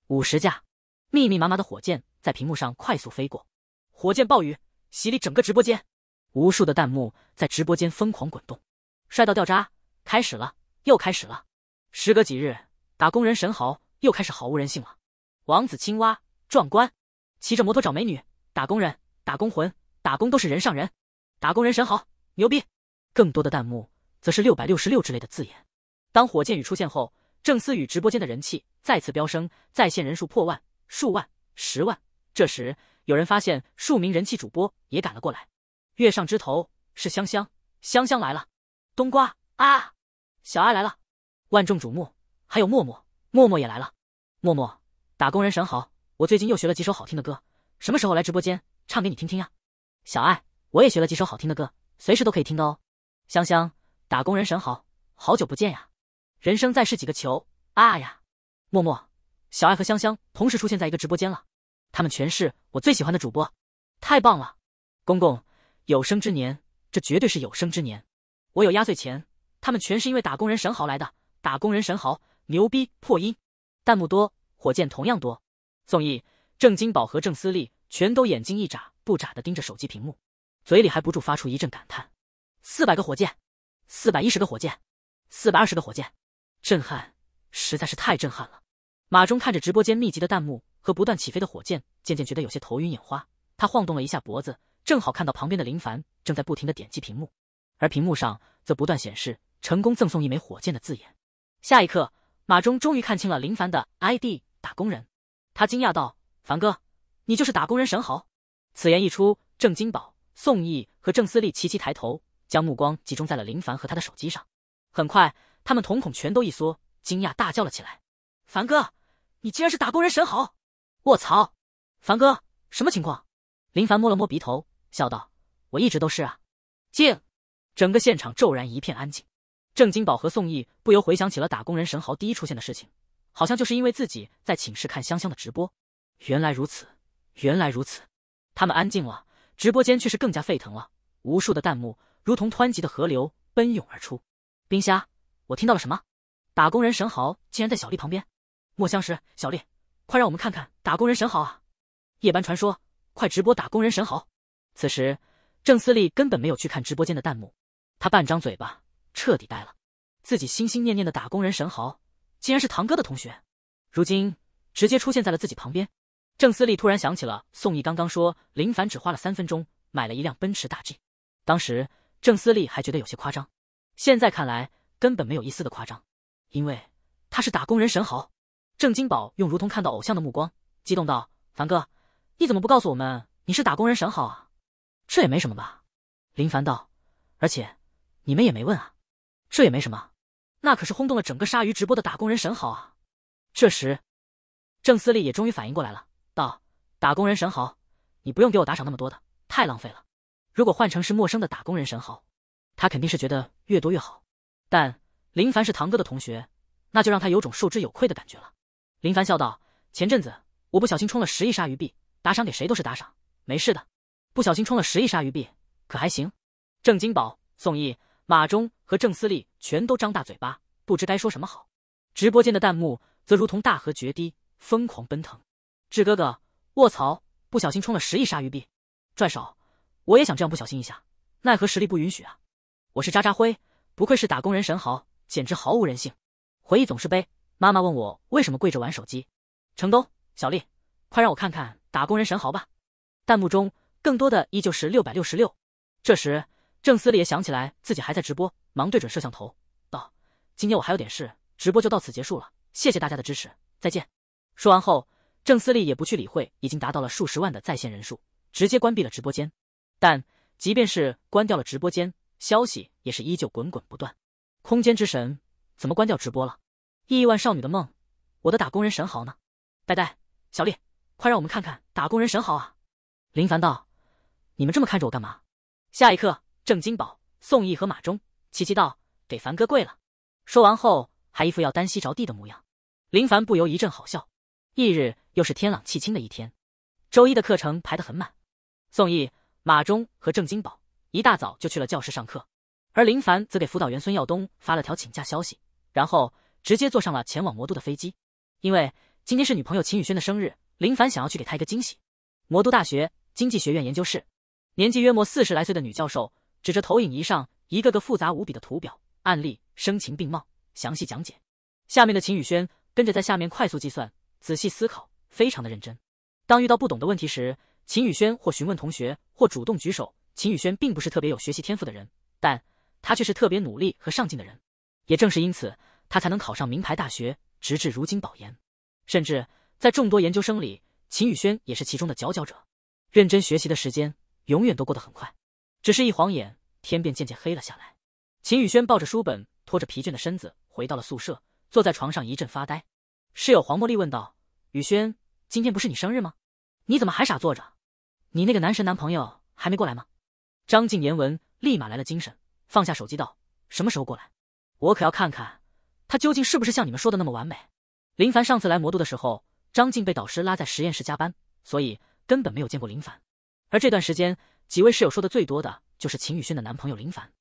五十架，密密麻麻的火箭在屏幕上快速飞过，火箭暴雨洗礼整个直播间，无数的弹幕在直播间疯狂滚动，帅到掉渣，开始了，又开始了。时隔几日，打工人神豪又开始毫无人性了。王子青蛙壮观，骑着摩托找美女，打工人，打工魂，打工都是人上人，打工人神豪牛逼。更多的弹幕。则是六百六十六之类的字眼。当火箭雨出现后，郑思雨直播间的人气再次飙升，在线人数破万、数万、十万。这时，有人发现数名人气主播也赶了过来。月上枝头是香香，香香来了。冬瓜啊，小爱来了。万众瞩目，还有默默，默默也来了。默默，打工人神豪，我最近又学了几首好听的歌，什么时候来直播间唱给你听听呀？小爱，我也学了几首好听的歌，随时都可以听的哦。香香。打工人神豪，好久不见呀！人生在世几个球啊呀！默默、小爱和香香同时出现在一个直播间了，他们全是我最喜欢的主播，太棒了！公公，有生之年，这绝对是有生之年！我有压岁钱，他们全是因为打工人神豪来的。打工人神豪，牛逼！破音，弹幕多，火箭同样多。宋毅、郑金宝和郑思立全都眼睛一眨不眨的盯着手机屏幕，嘴里还不住发出一阵感叹：四百个火箭！四百一十个火箭，四百二十个火箭，震撼，实在是太震撼了！马忠看着直播间密集的弹幕和不断起飞的火箭，渐渐觉得有些头晕眼花。他晃动了一下脖子，正好看到旁边的林凡正在不停的点击屏幕，而屏幕上则不断显示“成功赠送一枚火箭”的字眼。下一刻，马忠终于看清了林凡的 ID“ 打工人”，他惊讶道：“凡哥，你就是打工人神豪！”此言一出，郑金宝、宋义和郑思立齐齐抬头。将目光集中在了林凡和他的手机上，很快，他们瞳孔全都一缩，惊讶大叫了起来：“凡哥，你竟然是打工人神豪！卧槽，凡哥，什么情况？”林凡摸了摸鼻头，笑道：“我一直都是啊。”静，整个现场骤然一片安静。郑金宝和宋义不由回想起了打工人神豪第一出现的事情，好像就是因为自己在寝室看香香的直播。原来如此，原来如此。他们安静了，直播间却是更加沸腾了，无数的弹幕。如同湍急的河流奔涌而出。冰虾，我听到了什么？打工人神豪竟然在小丽旁边。莫相识，小丽，快让我们看看打工人神豪啊！夜班传说，快直播打工人神豪！此时，郑思丽根本没有去看直播间的弹幕，他半张嘴巴，彻底呆了。自己心心念念的打工人神豪，竟然是堂哥的同学，如今直接出现在了自己旁边。郑思丽突然想起了宋毅刚刚说，林凡只花了三分钟买了一辆奔驰大 G，当时。郑思力还觉得有些夸张，现在看来根本没有一丝的夸张，因为他是打工人神豪。郑金宝用如同看到偶像的目光，激动道：“凡哥，你怎么不告诉我们你是打工人神豪啊？这也没什么吧？”林凡道：“而且你们也没问啊，这也没什么。那可是轰动了整个鲨鱼直播的打工人神豪啊！”这时，郑思力也终于反应过来了，道：“打工人神豪，你不用给我打赏那么多的，太浪费了。”如果换成是陌生的打工人沈豪，他肯定是觉得越多越好。但林凡是堂哥的同学，那就让他有种受之有愧的感觉了。林凡笑道：“前阵子我不小心充了十亿鲨鱼币，打赏给谁都是打赏，没事的。不小心充了十亿鲨鱼币，可还行。”郑金宝、宋毅、马忠和郑思力全都张大嘴巴，不知该说什么好。直播间的弹幕则如同大河决堤，疯狂奔腾。志哥哥，卧槽！不小心充了十亿鲨鱼币，拽手。我也想这样不小心一下，奈何实力不允许啊！我是渣渣灰，不愧是打工人神豪，简直毫无人性。回忆总是悲。妈妈问我为什么跪着玩手机。成东，小丽，快让我看看打工人神豪吧！弹幕中更多的依旧是六百六十六。这时，郑司丽也想起来自己还在直播，忙对准摄像头道：“今天我还有点事，直播就到此结束了，谢谢大家的支持，再见。”说完后，郑司丽也不去理会已经达到了数十万的在线人数，直接关闭了直播间。但即便是关掉了直播间，消息也是依旧滚滚不断。空间之神怎么关掉直播了？亿万少女的梦，我的打工人神豪呢？呆呆，小丽，快让我们看看打工人神豪啊！林凡道：“你们这么看着我干嘛？”下一刻，郑金宝、宋毅和马忠齐齐道：“给凡哥跪了！”说完后，还一副要单膝着地的模样。林凡不由一阵好笑。翌日，又是天朗气清的一天。周一的课程排得很满，宋毅马忠和郑金宝一大早就去了教室上课，而林凡则给辅导员孙耀东发了条请假消息，然后直接坐上了前往魔都的飞机。因为今天是女朋友秦宇轩的生日，林凡想要去给她一个惊喜。魔都大学经济学院研究室，年纪约莫四十来岁的女教授指着投影仪上一个个复杂无比的图表案例，声情并茂，详细讲解。下面的秦宇轩跟着在下面快速计算，仔细思考，非常的认真。当遇到不懂的问题时，秦宇轩或询问同学。或主动举手。秦宇轩并不是特别有学习天赋的人，但他却是特别努力和上进的人。也正是因此，他才能考上名牌大学，直至如今保研。甚至在众多研究生里，秦宇轩也是其中的佼佼者。认真学习的时间永远都过得很快，只是一晃眼，天便渐渐黑了下来。秦宇轩抱着书本，拖着疲倦的身子回到了宿舍，坐在床上一阵发呆。室友黄茉莉问道：“宇轩，今天不是你生日吗？你怎么还傻坐着？”你那个男神男朋友还没过来吗？张静言文立马来了精神，放下手机道：“什么时候过来？我可要看看他究竟是不是像你们说的那么完美。”林凡上次来魔都的时候，张静被导师拉在实验室加班，所以根本没有见过林凡。而这段时间，几位室友说的最多的就是秦宇轩的男朋友林凡，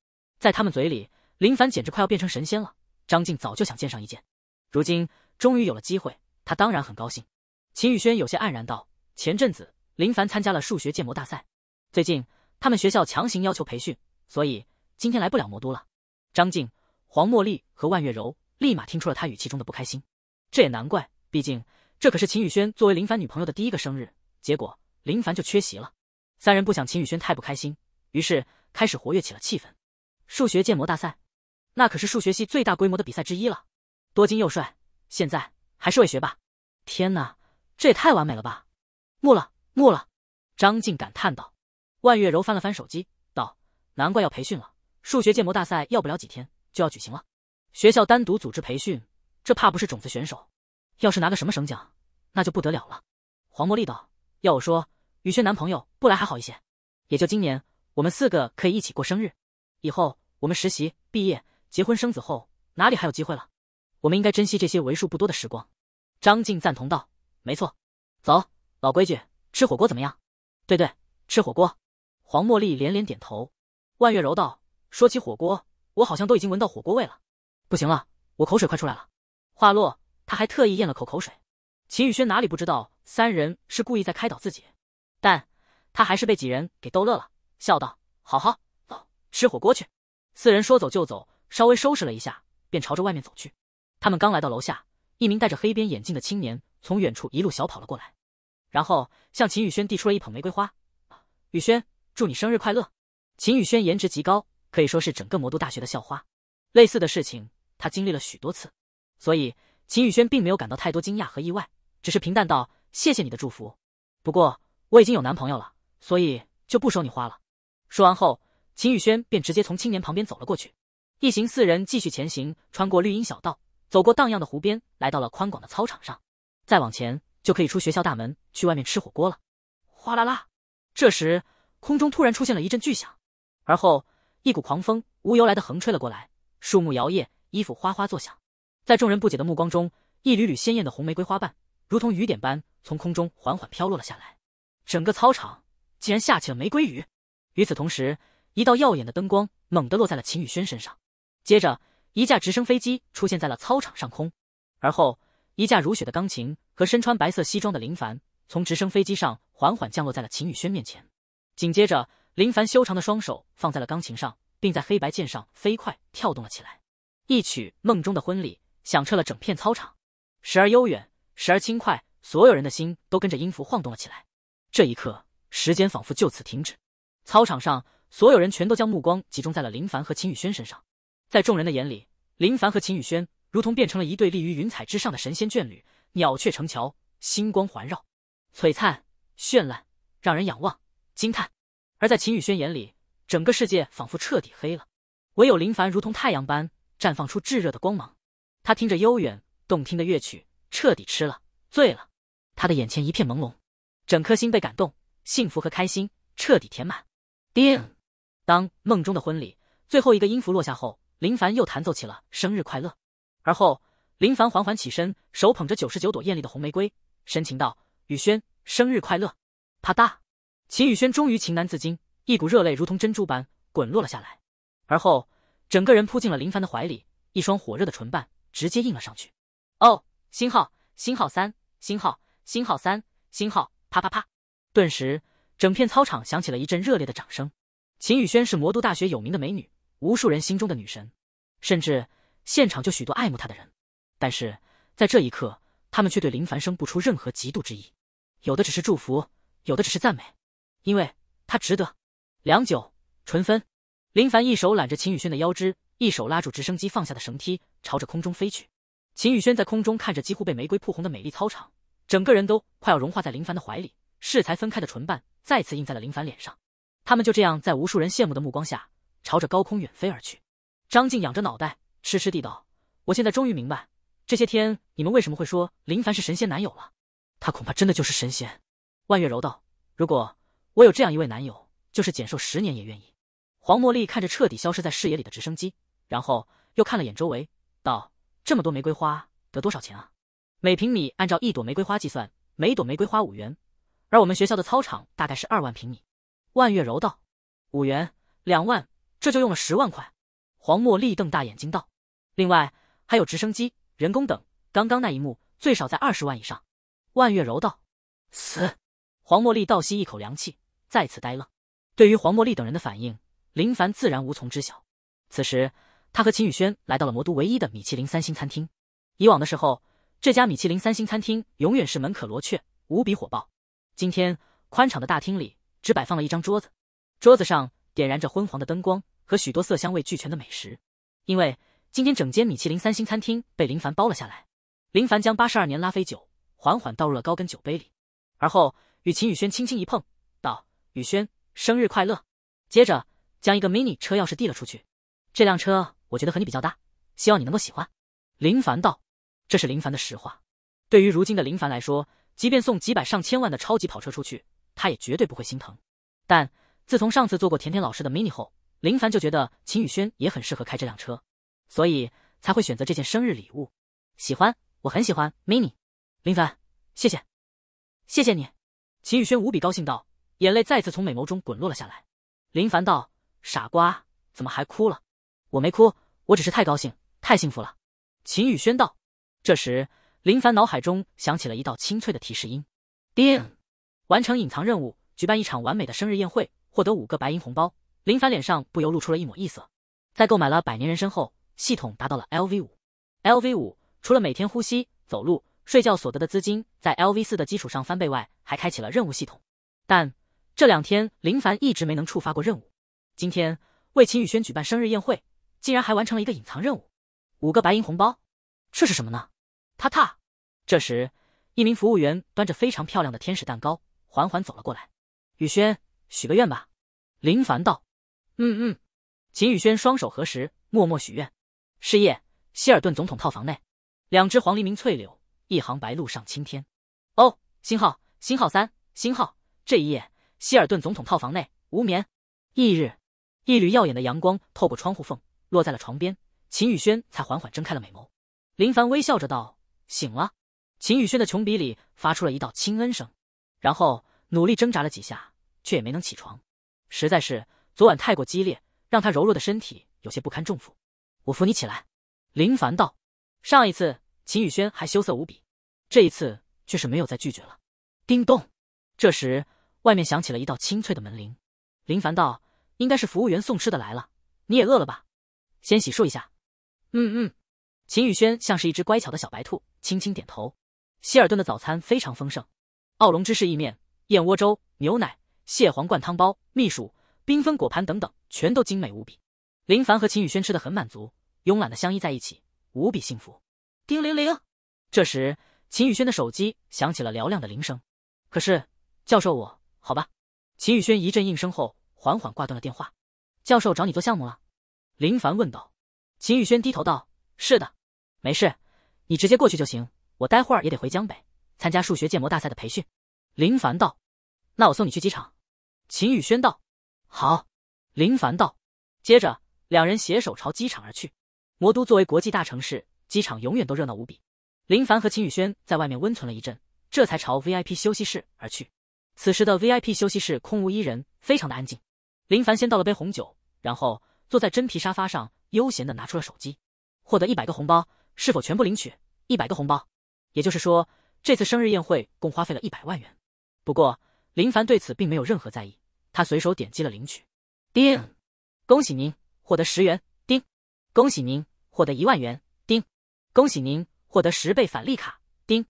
在他们嘴里，林凡简直快要变成神仙了。张静早就想见上一见，如今终于有了机会，她当然很高兴。秦宇轩有些黯然道：“前阵子。”林凡参加了数学建模大赛，最近他们学校强行要求培训，所以今天来不了魔都了。张静、黄茉莉和万月柔立马听出了他语气中的不开心，这也难怪，毕竟这可是秦宇轩作为林凡女朋友的第一个生日，结果林凡就缺席了。三人不想秦宇轩太不开心，于是开始活跃起了气氛。数学建模大赛，那可是数学系最大规模的比赛之一了。多金又帅，现在还是位学霸，天哪，这也太完美了吧！木了。木了，张静感叹道。万月柔翻了翻手机，道：“难怪要培训了，数学建模大赛要不了几天就要举行了，学校单独组织培训，这怕不是种子选手？要是拿个什么省奖，那就不得了了。”黄茉莉道：“要我说，雨轩男朋友不来还好一些，也就今年我们四个可以一起过生日，以后我们实习、毕业、结婚、生子后，哪里还有机会了？我们应该珍惜这些为数不多的时光。”张静赞同道：“没错，走，老规矩。”吃火锅怎么样？对对，吃火锅。黄茉莉连连点头。万月柔道：“说起火锅，我好像都已经闻到火锅味了。不行了，我口水快出来了。”话落，他还特意咽了口口水。秦宇轩哪里不知道三人是故意在开导自己，但他还是被几人给逗乐了，笑道：“好好走，吃火锅去。”四人说走就走，稍微收拾了一下，便朝着外面走去。他们刚来到楼下，一名戴着黑边眼镜的青年从远处一路小跑了过来。然后向秦宇轩递出了一捧玫瑰花，宇轩，祝你生日快乐。秦宇轩颜值极高，可以说是整个魔都大学的校花。类似的事情他经历了许多次，所以秦宇轩并没有感到太多惊讶和意外，只是平淡道：“谢谢你的祝福。不过我已经有男朋友了，所以就不收你花了。”说完后，秦宇轩便直接从青年旁边走了过去。一行四人继续前行，穿过绿荫小道，走过荡漾的湖边，来到了宽广的操场上。再往前。就可以出学校大门去外面吃火锅了。哗啦啦！这时，空中突然出现了一阵巨响，而后一股狂风无由来的横吹了过来，树木摇曳，衣服哗哗作响。在众人不解的目光中，一缕缕鲜艳的红玫瑰花瓣如同雨点般从空中缓缓飘落了下来，整个操场竟然下起了玫瑰雨。与此同时，一道耀眼的灯光猛地落在了秦宇轩身上，接着一架直升飞机出现在了操场上空，而后一架如雪的钢琴。和身穿白色西装的林凡从直升飞机上缓缓降落在了秦宇轩面前。紧接着，林凡修长的双手放在了钢琴上，并在黑白键上飞快跳动了起来。一曲《梦中的婚礼》响彻了整片操场，时而悠远，时而轻快，所有人的心都跟着音符晃动了起来。这一刻，时间仿佛就此停止。操场上，所有人全都将目光集中在了林凡和秦宇轩身上。在众人的眼里，林凡和秦宇轩如同变成了一对立于云彩之上的神仙眷侣。鸟雀成桥，星光环绕，璀璨绚烂，让人仰望惊叹。而在秦宇轩眼里，整个世界仿佛彻底黑了，唯有林凡如同太阳般绽放出炙热的光芒。他听着悠远动听的乐曲，彻底吃了醉了。他的眼前一片朦胧，整颗心被感动、幸福和开心彻底填满。叮，当梦中的婚礼最后一个音符落下后，林凡又弹奏起了生日快乐，而后。林凡缓缓起身，手捧着九十九朵艳丽的红玫瑰，深情道：“宇轩，生日快乐！”啪嗒，秦宇轩终于情难自禁，一股热泪如同珍珠般滚落了下来，而后整个人扑进了林凡的怀里，一双火热的唇瓣直接印了上去。哦，星号星号三星号星号三星号，啪啪啪！顿时，整片操场响起了一阵热烈的掌声。秦宇轩是魔都大学有名的美女，无数人心中的女神，甚至现场就许多爱慕她的人。但是在这一刻，他们却对林凡生不出任何嫉妒之意，有的只是祝福，有的只是赞美，因为他值得。良久，唇分，林凡一手揽着秦宇轩的腰肢，一手拉住直升机放下的绳梯，朝着空中飞去。秦宇轩在空中看着几乎被玫瑰铺红的美丽操场，整个人都快要融化在林凡的怀里。适才分开的唇瓣再次印在了林凡脸上，他们就这样在无数人羡慕的目光下，朝着高空远飞而去。张静仰着脑袋，痴痴地道：“我现在终于明白。”这些天你们为什么会说林凡是神仙男友了？他恐怕真的就是神仙。万月柔道，如果我有这样一位男友，就是减寿十年也愿意。黄茉莉看着彻底消失在视野里的直升机，然后又看了眼周围，道：“这么多玫瑰花得多少钱啊？每平米按照一朵玫瑰花计算，每朵玫瑰花五元。而我们学校的操场大概是二万平米。”万月柔道：“五元两万，这就用了十万块。”黄茉莉瞪大眼睛道：“另外还有直升机。”人工等刚刚那一幕，最少在二十万以上。万月柔道死，黄茉莉倒吸一口凉气，再次呆愣。对于黄茉莉等人的反应，林凡自然无从知晓。此时，他和秦宇轩来到了魔都唯一的米其林三星餐厅。以往的时候，这家米其林三星餐厅永远是门可罗雀，无比火爆。今天，宽敞的大厅里只摆放了一张桌子，桌子上点燃着昏黄的灯光和许多色香味俱全的美食，因为。今天整间米其林三星餐厅被林凡包了下来。林凡将八十二年拉菲酒缓缓倒入了高跟酒杯里，而后与秦宇轩轻轻一碰，道：“宇轩，生日快乐。”接着将一个 mini 车钥匙递了出去。这辆车我觉得和你比较搭，希望你能够喜欢。林凡道：“这是林凡的实话。对于如今的林凡来说，即便送几百上千万的超级跑车出去，他也绝对不会心疼。但自从上次坐过甜甜老师的 mini 后，林凡就觉得秦宇轩也很适合开这辆车。”所以才会选择这件生日礼物，喜欢，我很喜欢 mini，林凡，谢谢，谢谢你。秦宇轩无比高兴道，眼泪再次从美眸中滚落了下来。林凡道：“傻瓜，怎么还哭了？我没哭，我只是太高兴，太幸福了。”秦宇轩道。这时，林凡脑海中响起了一道清脆的提示音：“叮，完成隐藏任务，举办一场完美的生日宴会，获得五个白银红包。”林凡脸上不由露出了一抹异色，在购买了百年人参后。系统达到了 L V 五，L V 五除了每天呼吸、走路、睡觉所得的资金在 L V 四的基础上翻倍外，还开启了任务系统。但这两天林凡一直没能触发过任务。今天为秦宇轩举办生日宴会，竟然还完成了一个隐藏任务，五个白银红包，这是什么呢？他踏。这时，一名服务员端着非常漂亮的天使蛋糕缓缓走了过来。宇轩，许个愿吧。林凡道。嗯嗯。秦宇轩双手合十，默默许愿。是夜，希尔顿总统套房内，两只黄鹂鸣翠柳，一行白鹭上青天。哦，星号星号三星号。这一夜，希尔顿总统套房内无眠。翌日，一缕耀眼的阳光透过窗户缝，落在了床边，秦宇轩才缓缓睁开了美眸。林凡微笑着道：“醒了。”秦宇轩的穷鼻里发出了一道轻恩声，然后努力挣扎了几下，却也没能起床。实在是昨晚太过激烈，让他柔弱的身体有些不堪重负。我扶你起来，林凡道。上一次秦宇轩还羞涩无比，这一次却是没有再拒绝了。叮咚，这时外面响起了一道清脆的门铃。林凡道，应该是服务员送吃的来了，你也饿了吧？先洗漱一下。嗯嗯，秦宇轩像是一只乖巧的小白兔，轻轻点头。希尔顿的早餐非常丰盛，奥龙芝士意面、燕窝粥、牛奶、蟹黄灌汤包、蜜薯、缤纷果盘等等，全都精美无比。林凡和秦宇轩吃的很满足，慵懒的相依在一起，无比幸福。叮铃铃，这时秦宇轩的手机响起了嘹亮的铃声。可是，教授，我好吧？秦宇轩一阵应声后，缓缓挂断了电话。教授找你做项目了？林凡问道。秦宇轩低头道：“是的，没事，你直接过去就行。我待会儿也得回江北参加数学建模大赛的培训。”林凡道：“那我送你去机场。”秦宇轩道：“好。”林凡道，接着。两人携手朝机场而去。魔都作为国际大城市，机场永远都热闹无比。林凡和秦宇轩在外面温存了一阵，这才朝 VIP 休息室而去。此时的 VIP 休息室空无一人，非常的安静。林凡先倒了杯红酒，然后坐在真皮沙发上，悠闲的拿出了手机，获得一百个红包，是否全部领取？一百个红包，也就是说，这次生日宴会共花费了一百万元。不过，林凡对此并没有任何在意，他随手点击了领取。叮，恭喜您。获得十元，丁，恭喜您获得一万元，丁，恭喜您获得十倍返利卡，丁，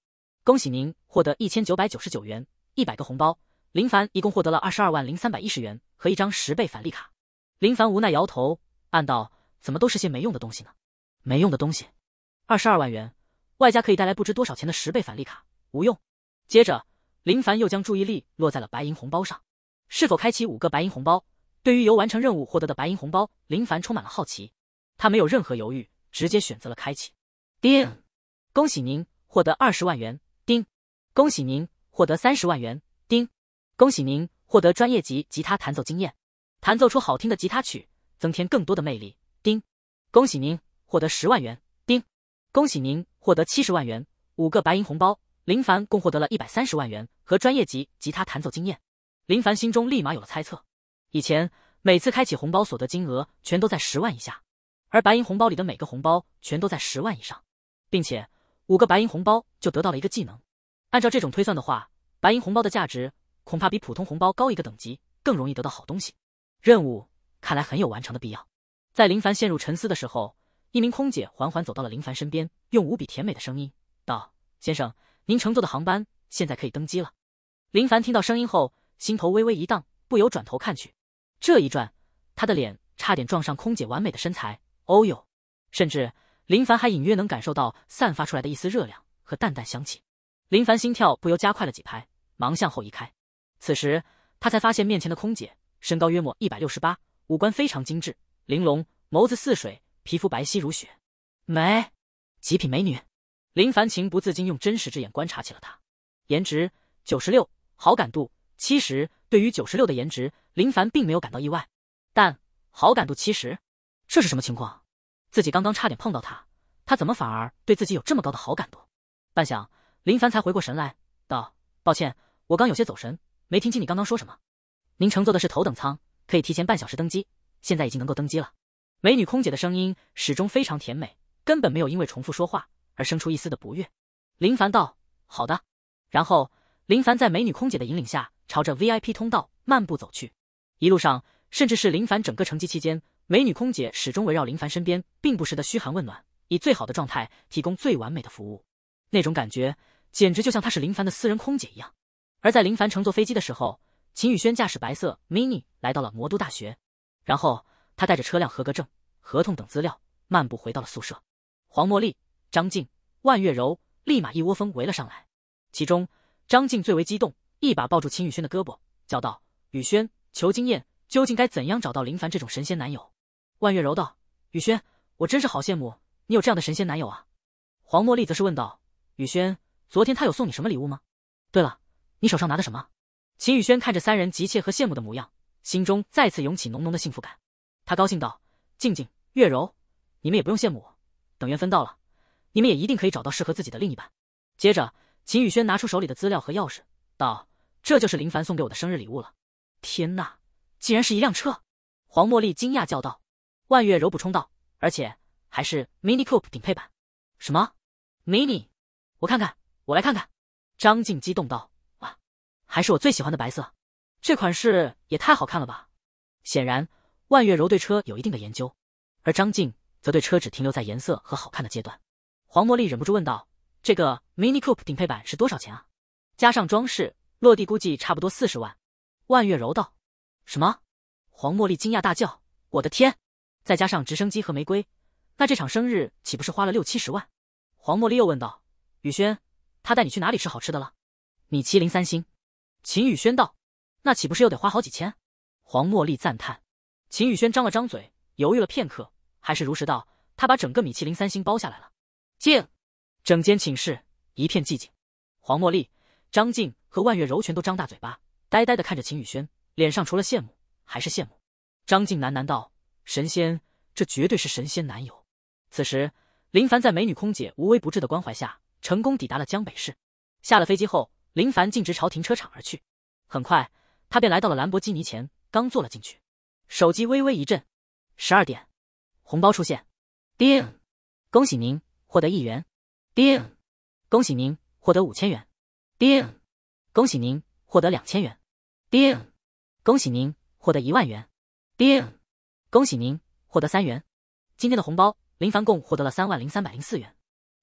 恭喜您获得一千九百九十九元，一百个红包。林凡一共获得了二十二万零三百一十元和一张十倍返利卡。林凡无奈摇头，暗道：怎么都是些没用的东西呢？没用的东西，二十二万元，外加可以带来不知多少钱的十倍返利卡，无用。接着，林凡又将注意力落在了白银红包上，是否开启五个白银红包？对于由完成任务获得的白银红包，林凡充满了好奇。他没有任何犹豫，直接选择了开启。叮，恭喜您获得二十万元。叮，恭喜您获得三十万元。叮，恭喜您获得专业级吉他弹奏经验，弹奏出好听的吉他曲，增添更多的魅力。叮，恭喜您获得十万元。叮，恭喜您获得七十万元，五个白银红包，林凡共获得了一百三十万元和专业级吉他弹奏经验。林凡心中立马有了猜测。以前每次开启红包所得金额全都在十万以下，而白银红包里的每个红包全都在十万以上，并且五个白银红包就得到了一个技能。按照这种推算的话，白银红包的价值恐怕比普通红包高一个等级，更容易得到好东西。任务看来很有完成的必要。在林凡陷入沉思的时候，一名空姐缓缓走到了林凡身边，用无比甜美的声音道：“先生，您乘坐的航班现在可以登机了。”林凡听到声音后，心头微微一荡，不由转头看去。这一转，他的脸差点撞上空姐完美的身材。哦哟！甚至林凡还隐约能感受到散发出来的一丝热量和淡淡香气。林凡心跳不由加快了几拍，忙向后移开。此时他才发现面前的空姐身高约莫一百六十八，五官非常精致玲珑，眸子似水，皮肤白皙如雪，美，极品美女。林凡情不自禁用真实之眼观察起了她，颜值九十六，好感度七十。对于九十六的颜值，林凡并没有感到意外，但好感度七十，这是什么情况？自己刚刚差点碰到他，他怎么反而对自己有这么高的好感度？半晌，林凡才回过神来，道：“抱歉，我刚有些走神，没听清你刚刚说什么。”“您乘坐的是头等舱，可以提前半小时登机，现在已经能够登机了。”美女空姐的声音始终非常甜美，根本没有因为重复说话而生出一丝的不悦。林凡道：“好的。”然后林凡在美女空姐的引领下。朝着 VIP 通道漫步走去，一路上，甚至是林凡整个乘机期间，美女空姐始终围绕林凡身边，并不时的嘘寒问暖，以最好的状态提供最完美的服务。那种感觉，简直就像她是林凡的私人空姐一样。而在林凡乘坐飞机的时候，秦宇轩驾驶白色 MINI 来到了魔都大学，然后他带着车辆合格证、合同等资料，漫步回到了宿舍。黄茉莉、张静、万月柔立马一窝蜂围了上来，其中张静最为激动。一把抱住秦宇轩的胳膊，叫道：“宇轩，求经验，究竟该怎样找到林凡这种神仙男友？”万月柔道：“宇轩，我真是好羡慕你有这样的神仙男友啊！”黄茉莉则是问道：“宇轩，昨天他有送你什么礼物吗？对了，你手上拿的什么？”秦宇轩看着三人急切和羡慕的模样，心中再次涌起浓浓的幸福感。他高兴道：“静静，月柔，你们也不用羡慕我，等缘分到了，你们也一定可以找到适合自己的另一半。”接着，秦宇轩拿出手里的资料和钥匙，道。这就是林凡送给我的生日礼物了，天呐，竟然是一辆车！黄茉莉惊讶叫道。万月柔补充道：“而且还是 Mini Coupe 顶配版。”“什么？Mini？”“ 我看看，我来看看。”张静激动道。“哇，还是我最喜欢的白色，这款式也太好看了吧！”显然，万月柔对车有一定的研究，而张静则对车只停留在颜色和好看的阶段。黄茉莉忍不住问道：“这个 Mini Coupe 顶配版是多少钱啊？加上装饰？”落地估计差不多四十万，万月柔道。什么？黄茉莉惊讶大叫：“我的天！”再加上直升机和玫瑰，那这场生日岂不是花了六七十万？黄茉莉又问道：“雨轩，他带你去哪里吃好吃的了？米其林三星？”秦宇轩道：“那岂不是又得花好几千？”黄茉莉赞叹。秦宇轩张了张嘴，犹豫了片刻，还是如实道：“他把整个米其林三星包下来了。”静，整间寝室一片寂静。黄茉莉，张静。和万月柔全都张大嘴巴，呆呆的看着秦宇轩，脸上除了羡慕还是羡慕。张静喃喃道：“神仙，这绝对是神仙男友。”此时，林凡在美女空姐无微不至的关怀下，成功抵达了江北市。下了飞机后，林凡径直朝停车场而去。很快，他便来到了兰博基尼前，刚坐了进去，手机微微一震，十二点，红包出现，叮，恭喜您获得一元，叮，恭喜您获得五千元，叮。恭喜您获得两千元，叮！恭喜您获得一万元，叮！恭喜您获得三元，今天的红包林凡共获得了三万零三百零四元。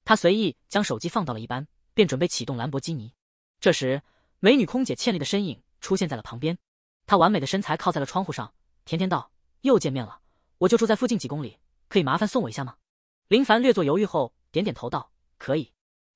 他随意将手机放到了一边，便准备启动兰博基尼。这时，美女空姐倩丽的身影出现在了旁边，她完美的身材靠在了窗户上，甜甜道：“又见面了，我就住在附近几公里，可以麻烦送我一下吗？”林凡略作犹豫后，点点头道：“可以。”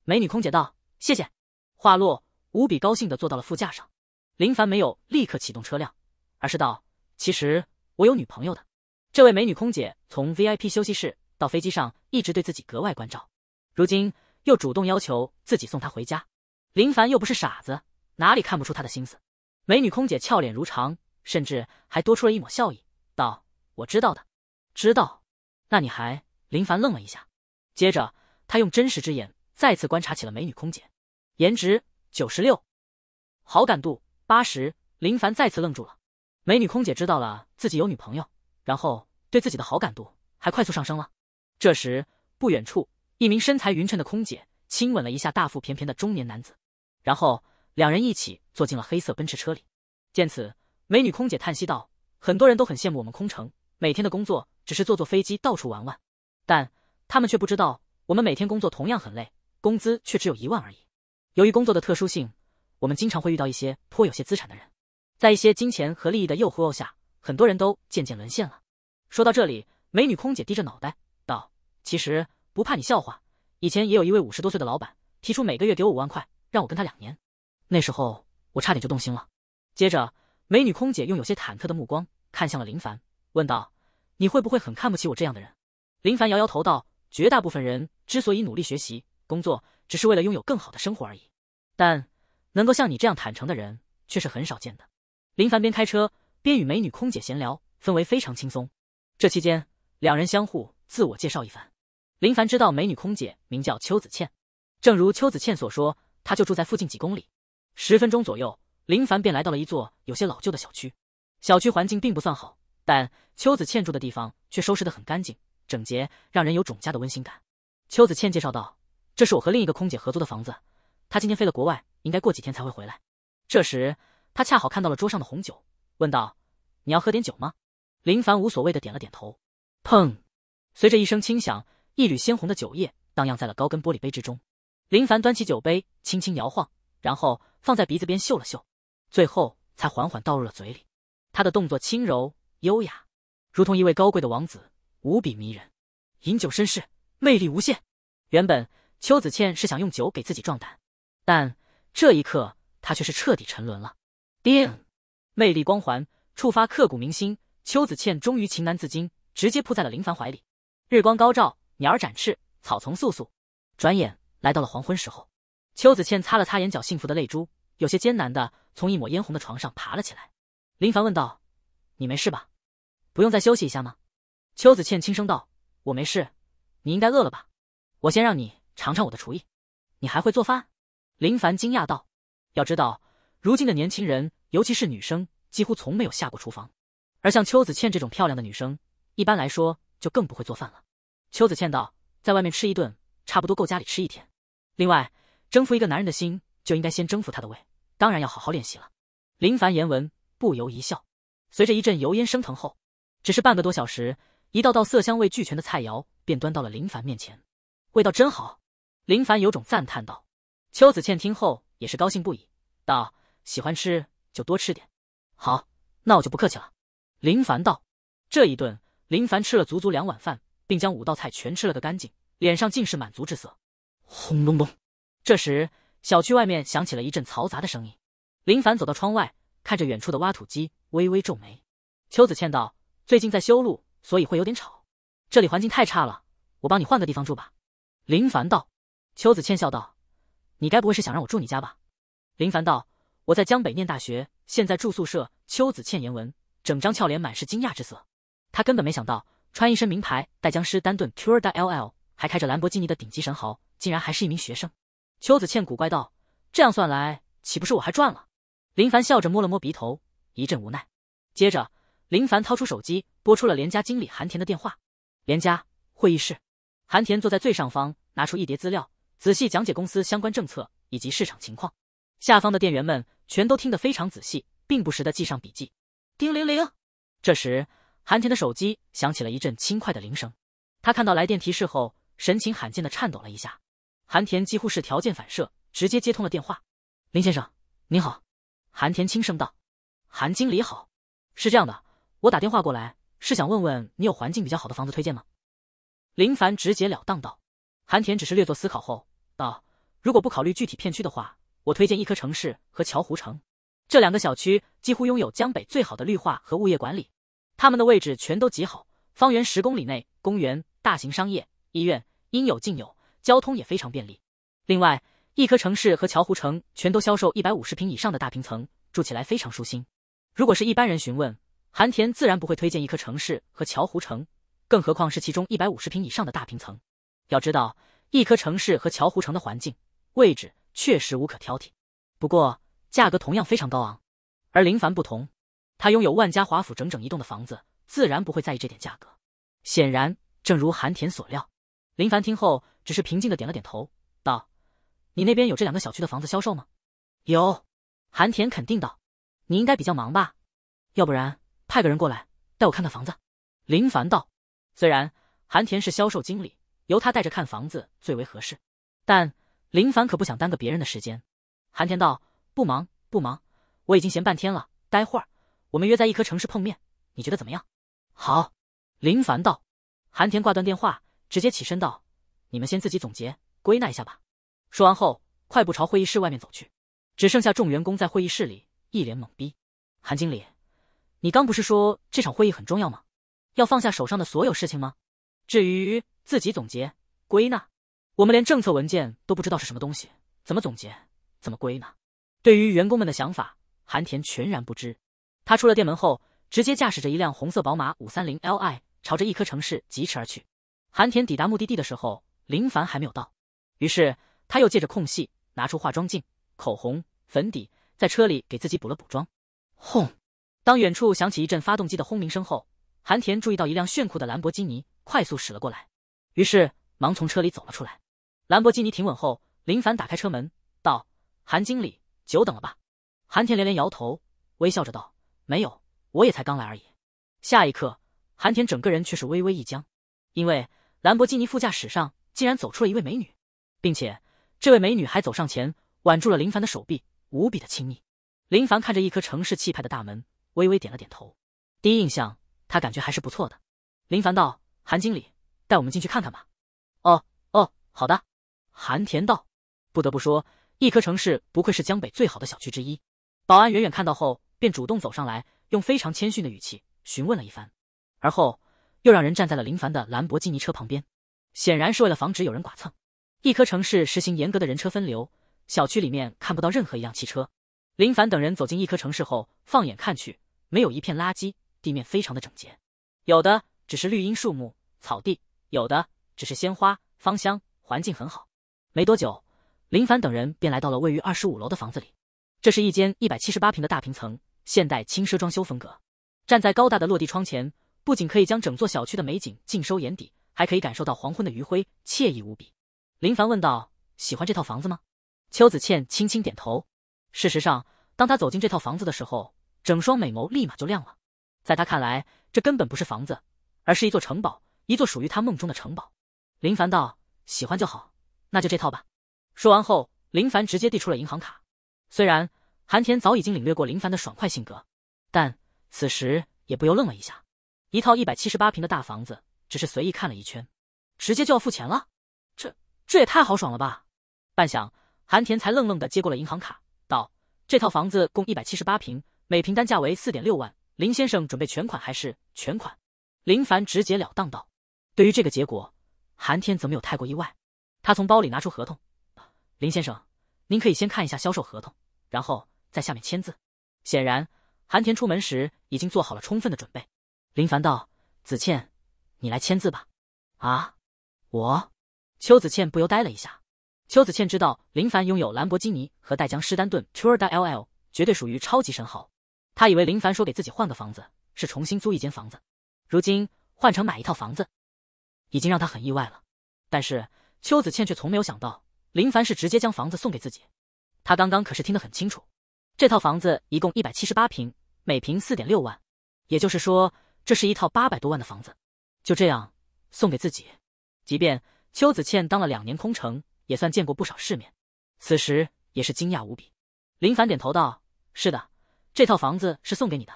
美女空姐道：“谢谢。”话落。无比高兴的坐到了副驾上，林凡没有立刻启动车辆，而是道：“其实我有女朋友的。”这位美女空姐从 V I P 休息室到飞机上一直对自己格外关照，如今又主动要求自己送她回家。林凡又不是傻子，哪里看不出她的心思？美女空姐俏脸如常，甚至还多出了一抹笑意，道：“我知道的，知道，那你还……”林凡愣了一下，接着他用真实之眼再次观察起了美女空姐，颜值。九十六，好感度八十。林凡再次愣住了。美女空姐知道了自己有女朋友，然后对自己的好感度还快速上升了。这时，不远处一名身材匀称的空姐亲吻了一下大腹便便的中年男子，然后两人一起坐进了黑色奔驰车里。见此，美女空姐叹息道：“很多人都很羡慕我们空乘，每天的工作只是坐坐飞机到处玩玩，但他们却不知道我们每天工作同样很累，工资却只有一万而已。”由于工作的特殊性，我们经常会遇到一些颇有些资产的人，在一些金钱和利益的诱惑下，很多人都渐渐沦陷了。说到这里，美女空姐低着脑袋道：“其实不怕你笑话，以前也有一位五十多岁的老板提出每个月给我五万块，让我跟他两年，那时候我差点就动心了。”接着，美女空姐用有些忐忑的目光看向了林凡，问道：“你会不会很看不起我这样的人？”林凡摇摇头道：“绝大部分人之所以努力学习、工作。”只是为了拥有更好的生活而已，但能够像你这样坦诚的人却是很少见的。林凡边开车边与美女空姐闲聊，氛围非常轻松。这期间，两人相互自我介绍一番。林凡知道美女空姐名叫邱子倩，正如邱子倩所说，她就住在附近几公里。十分钟左右，林凡便来到了一座有些老旧的小区。小区环境并不算好，但邱子倩住的地方却收拾的很干净整洁，让人有种家的温馨感。邱子倩介绍道。这是我和另一个空姐合租的房子，她今天飞了国外，应该过几天才会回来。这时，她恰好看到了桌上的红酒，问道：“你要喝点酒吗？”林凡无所谓的点了点头。砰，随着一声轻响，一缕鲜红的酒液荡漾在了高跟玻璃杯之中。林凡端起酒杯，轻轻摇晃，然后放在鼻子边嗅了嗅，最后才缓缓倒入了嘴里。他的动作轻柔优雅，如同一位高贵的王子，无比迷人。饮酒绅士，魅力无限。原本。邱子倩是想用酒给自己壮胆，但这一刻她却是彻底沉沦了。叮，魅力光环触发，刻骨铭心。邱子倩终于情难自禁，直接扑在了林凡怀里。日光高照，鸟儿展翅，草丛簌簌。转眼来到了黄昏时候，邱子倩擦了擦眼角幸福的泪珠，有些艰难的从一抹嫣红的床上爬了起来。林凡问道：“你没事吧？不用再休息一下吗？”邱子倩轻声道：“我没事，你应该饿了吧？我先让你。”尝尝我的厨艺，你还会做饭？林凡惊讶道。要知道，如今的年轻人，尤其是女生，几乎从没有下过厨房。而像邱子倩这种漂亮的女生，一般来说就更不会做饭了。邱子倩道：“在外面吃一顿，差不多够家里吃一天。另外，征服一个男人的心，就应该先征服他的胃，当然要好好练习了。”林凡言文不由一笑。随着一阵油烟升腾后，只是半个多小时，一道道色香味俱全的菜肴便端到了林凡面前，味道真好。林凡有种赞叹道：“邱子倩听后也是高兴不已，道：喜欢吃就多吃点。好，那我就不客气了。”林凡道：“这一顿林凡吃了足足两碗饭，并将五道菜全吃了个干净，脸上尽是满足之色。”轰隆隆，这时小区外面响起了一阵嘈杂的声音。林凡走到窗外，看着远处的挖土机，微微皱眉。邱子倩道：“最近在修路，所以会有点吵。这里环境太差了，我帮你换个地方住吧。”林凡道。邱子倩笑道：“你该不会是想让我住你家吧？”林凡道：“我在江北念大学，现在住宿舍。”邱子倩言文，整张俏脸满是惊讶之色。他根本没想到，穿一身名牌，带僵尸丹顿 t u d LL，还开着兰博基尼的顶级神豪，竟然还是一名学生。邱子倩古怪道：“这样算来，岂不是我还赚了？”林凡笑着摸了摸鼻头，一阵无奈。接着，林凡掏出手机，拨出了连家经理韩田的电话。连家会议室，韩田坐在最上方，拿出一叠资料。仔细讲解公司相关政策以及市场情况，下方的店员们全都听得非常仔细，并不时的记上笔记。叮铃铃，这时韩田的手机响起了一阵轻快的铃声，他看到来电提示后，神情罕见的颤抖了一下。韩田几乎是条件反射，直接接通了电话。林先生您好，韩田轻声道。韩经理好，是这样的，我打电话过来是想问问你有环境比较好的房子推荐吗？林凡直截了当道。韩田只是略作思考后道：“如果不考虑具体片区的话，我推荐一颗城市和桥湖城这两个小区，几乎拥有江北最好的绿化和物业管理。他们的位置全都极好，方圆十公里内公园、大型商业、医院应有尽有，交通也非常便利。另外，一颗城市和桥湖城全都销售一百五十平以上的大平层，住起来非常舒心。如果是一般人询问，韩田自然不会推荐一颗城市和桥湖城，更何况是其中一百五十平以上的大平层。”要知道，一颗城市和乔湖城的环境、位置确实无可挑剔，不过价格同样非常高昂。而林凡不同，他拥有万家华府整整一栋的房子，自然不会在意这点价格。显然，正如韩田所料，林凡听后只是平静的点了点头，道：“你那边有这两个小区的房子销售吗？”“有。”韩田肯定道，“你应该比较忙吧？要不然派个人过来带我看看房子。”林凡道。虽然韩田是销售经理。由他带着看房子最为合适，但林凡可不想耽搁别人的时间。韩田道：“不忙，不忙，我已经闲半天了。待会儿我们约在一颗城市碰面，你觉得怎么样？”好。林凡道。韩田挂断电话，直接起身道：“你们先自己总结归纳一下吧。”说完后，快步朝会议室外面走去。只剩下众员工在会议室里一脸懵逼。韩经理，你刚不是说这场会议很重要吗？要放下手上的所有事情吗？至于自己总结归纳，我们连政策文件都不知道是什么东西，怎么总结，怎么归纳？对于员工们的想法，韩田全然不知。他出了店门后，直接驾驶着一辆红色宝马五三零 Li 朝着一颗城市疾驰而去。韩田抵达目的地的时候，林凡还没有到，于是他又借着空隙拿出化妆镜、口红、粉底，在车里给自己补了补妆。轰！当远处响起一阵发动机的轰鸣声后，韩田注意到一辆炫酷的兰博基尼。快速驶了过来，于是忙从车里走了出来。兰博基尼停稳后，林凡打开车门，道：“韩经理，久等了吧？”韩田连连摇头，微笑着道：“没有，我也才刚来而已。”下一刻，韩田整个人却是微微一僵，因为兰博基尼副驾驶上竟然走出了一位美女，并且这位美女还走上前挽住了林凡的手臂，无比的亲密。林凡看着一颗城市气派的大门，微微点了点头。第一印象，他感觉还是不错的。林凡道。韩经理，带我们进去看看吧。哦哦，好的。韩甜道。不得不说，一颗城市不愧是江北最好的小区之一。保安远远看到后，便主动走上来，用非常谦逊的语气询问了一番，而后又让人站在了林凡的兰博基尼车旁边，显然是为了防止有人剐蹭。一颗城市实行严格的人车分流，小区里面看不到任何一辆汽车。林凡等人走进一颗城市后，放眼看去，没有一片垃圾，地面非常的整洁。有的。只是绿荫、树木、草地，有的只是鲜花、芳香，环境很好。没多久，林凡等人便来到了位于二十五楼的房子里。这是一间一百七十八平的大平层，现代轻奢装修风格。站在高大的落地窗前，不仅可以将整座小区的美景尽收眼底，还可以感受到黄昏的余晖，惬意无比。林凡问道：“喜欢这套房子吗？”邱子倩轻轻点头。事实上，当她走进这套房子的时候，整双美眸立马就亮了。在她看来，这根本不是房子。而是一座城堡，一座属于他梦中的城堡。林凡道：“喜欢就好，那就这套吧。”说完后，林凡直接递出了银行卡。虽然韩田早已经领略过林凡的爽快性格，但此时也不由愣了一下。一套一百七十八平的大房子，只是随意看了一圈，直接就要付钱了？这这也太豪爽了吧！半晌，韩田才愣愣的接过了银行卡，道：“这套房子共一百七十八平，每平单价为四点六万。林先生准备全款还是全款？”林凡直截了当道：“对于这个结果，韩天则没有太过意外。他从包里拿出合同，林先生，您可以先看一下销售合同，然后在下面签字。”显然，韩天出门时已经做好了充分的准备。林凡道：“子倩，你来签字吧。”啊，我邱子倩不由呆了一下。邱子倩知道林凡拥有兰博基尼和带江诗丹顿 Tourer L L，绝对属于超级神豪。他以为林凡说给自己换个房子，是重新租一间房子。如今换成买一套房子，已经让他很意外了。但是邱子倩却从没有想到林凡是直接将房子送给自己。他刚刚可是听得很清楚，这套房子一共一百七十八平，每平四点六万，也就是说，这是一套八百多万的房子。就这样送给自己？即便邱子倩当了两年空乘，也算见过不少世面，此时也是惊讶无比。林凡点头道：“是的，这套房子是送给你的。”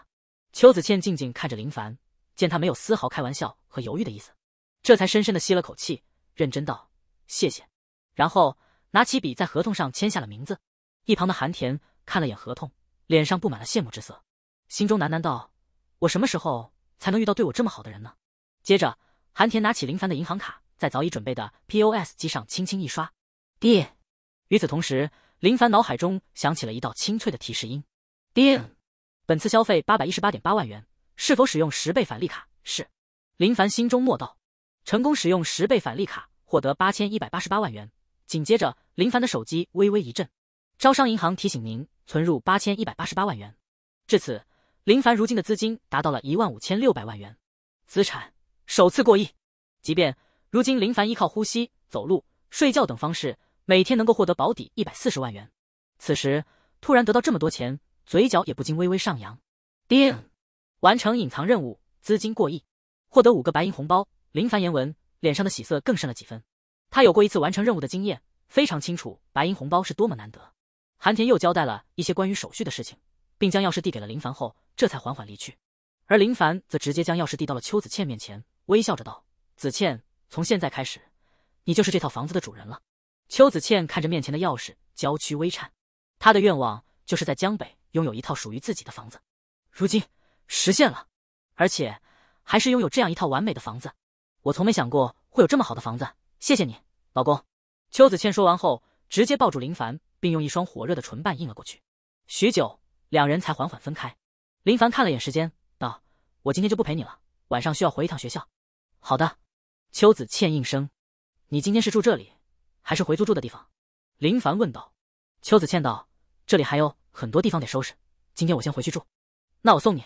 邱子倩静静看着林凡。见他没有丝毫开玩笑和犹豫的意思，这才深深的吸了口气，认真道：“谢谢。”然后拿起笔在合同上签下了名字。一旁的韩田看了眼合同，脸上布满了羡慕之色，心中喃喃道：“我什么时候才能遇到对我这么好的人呢？”接着，韩田拿起林凡的银行卡，在早已准备的 POS 机上轻轻一刷，叮。与此同时，林凡脑海中响起了一道清脆的提示音，叮，本次消费八百一十八点八万元。是否使用十倍返利卡？是，林凡心中默道。成功使用十倍返利卡，获得八千一百八十八万元。紧接着，林凡的手机微微一震，招商银行提醒您存入八千一百八十八万元。至此，林凡如今的资金达到了一万五千六百万元，资产首次过亿。即便如今林凡依靠呼吸、走路、睡觉等方式，每天能够获得保底一百四十万元，此时突然得到这么多钱，嘴角也不禁微微上扬。叮。完成隐藏任务，资金过亿，获得五个白银红包。林凡言文脸上的喜色更深了几分。他有过一次完成任务的经验，非常清楚白银红包是多么难得。韩田又交代了一些关于手续的事情，并将钥匙递给了林凡后，这才缓缓离去。而林凡则直接将钥匙递到了邱子倩面前，微笑着道：“子倩，从现在开始，你就是这套房子的主人了。”邱子倩看着面前的钥匙，娇躯微颤。她的愿望就是在江北拥有一套属于自己的房子，如今。实现了，而且还是拥有这样一套完美的房子，我从没想过会有这么好的房子。谢谢你，老公。邱子倩说完后，直接抱住林凡，并用一双火热的唇瓣印了过去。许久，两人才缓缓分开。林凡看了眼时间，道：“我今天就不陪你了，晚上需要回一趟学校。”“好的。”邱子倩应声。“你今天是住这里，还是回租住的地方？”林凡问道。邱子倩道：“这里还有很多地方得收拾，今天我先回去住。”“那我送你。”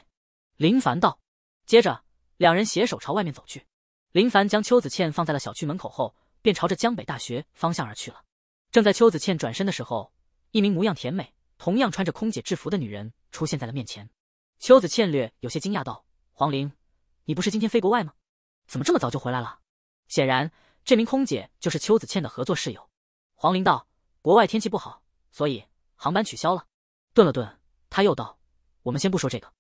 林凡道，接着两人携手朝外面走去。林凡将邱子倩放在了小区门口后，便朝着江北大学方向而去了。正在邱子倩转身的时候，一名模样甜美、同样穿着空姐制服的女人出现在了面前。邱子倩略有些惊讶道：“黄玲，你不是今天飞国外吗？怎么这么早就回来了？”显然，这名空姐就是邱子倩的合作室友。黄玲道：“国外天气不好，所以航班取消了。”顿了顿，他又道：“我们先不说这个。”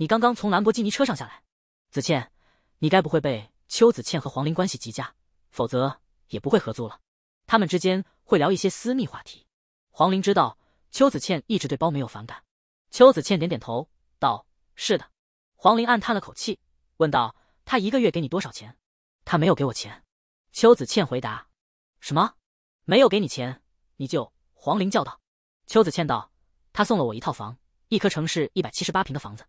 你刚刚从兰博基尼车上下来，子倩，你该不会被邱子倩和黄玲关系极佳，否则也不会合租了。他们之间会聊一些私密话题。黄玲知道邱子倩一直对包没有反感。邱子倩点点头，道：“是的。”黄玲暗叹了口气，问道：“他一个月给你多少钱？”“他没有给我钱。”邱子倩回答。“什么？没有给你钱？你就？”黄玲叫道。邱子倩道：“他送了我一套房，一颗城市一百七十八平的房子。”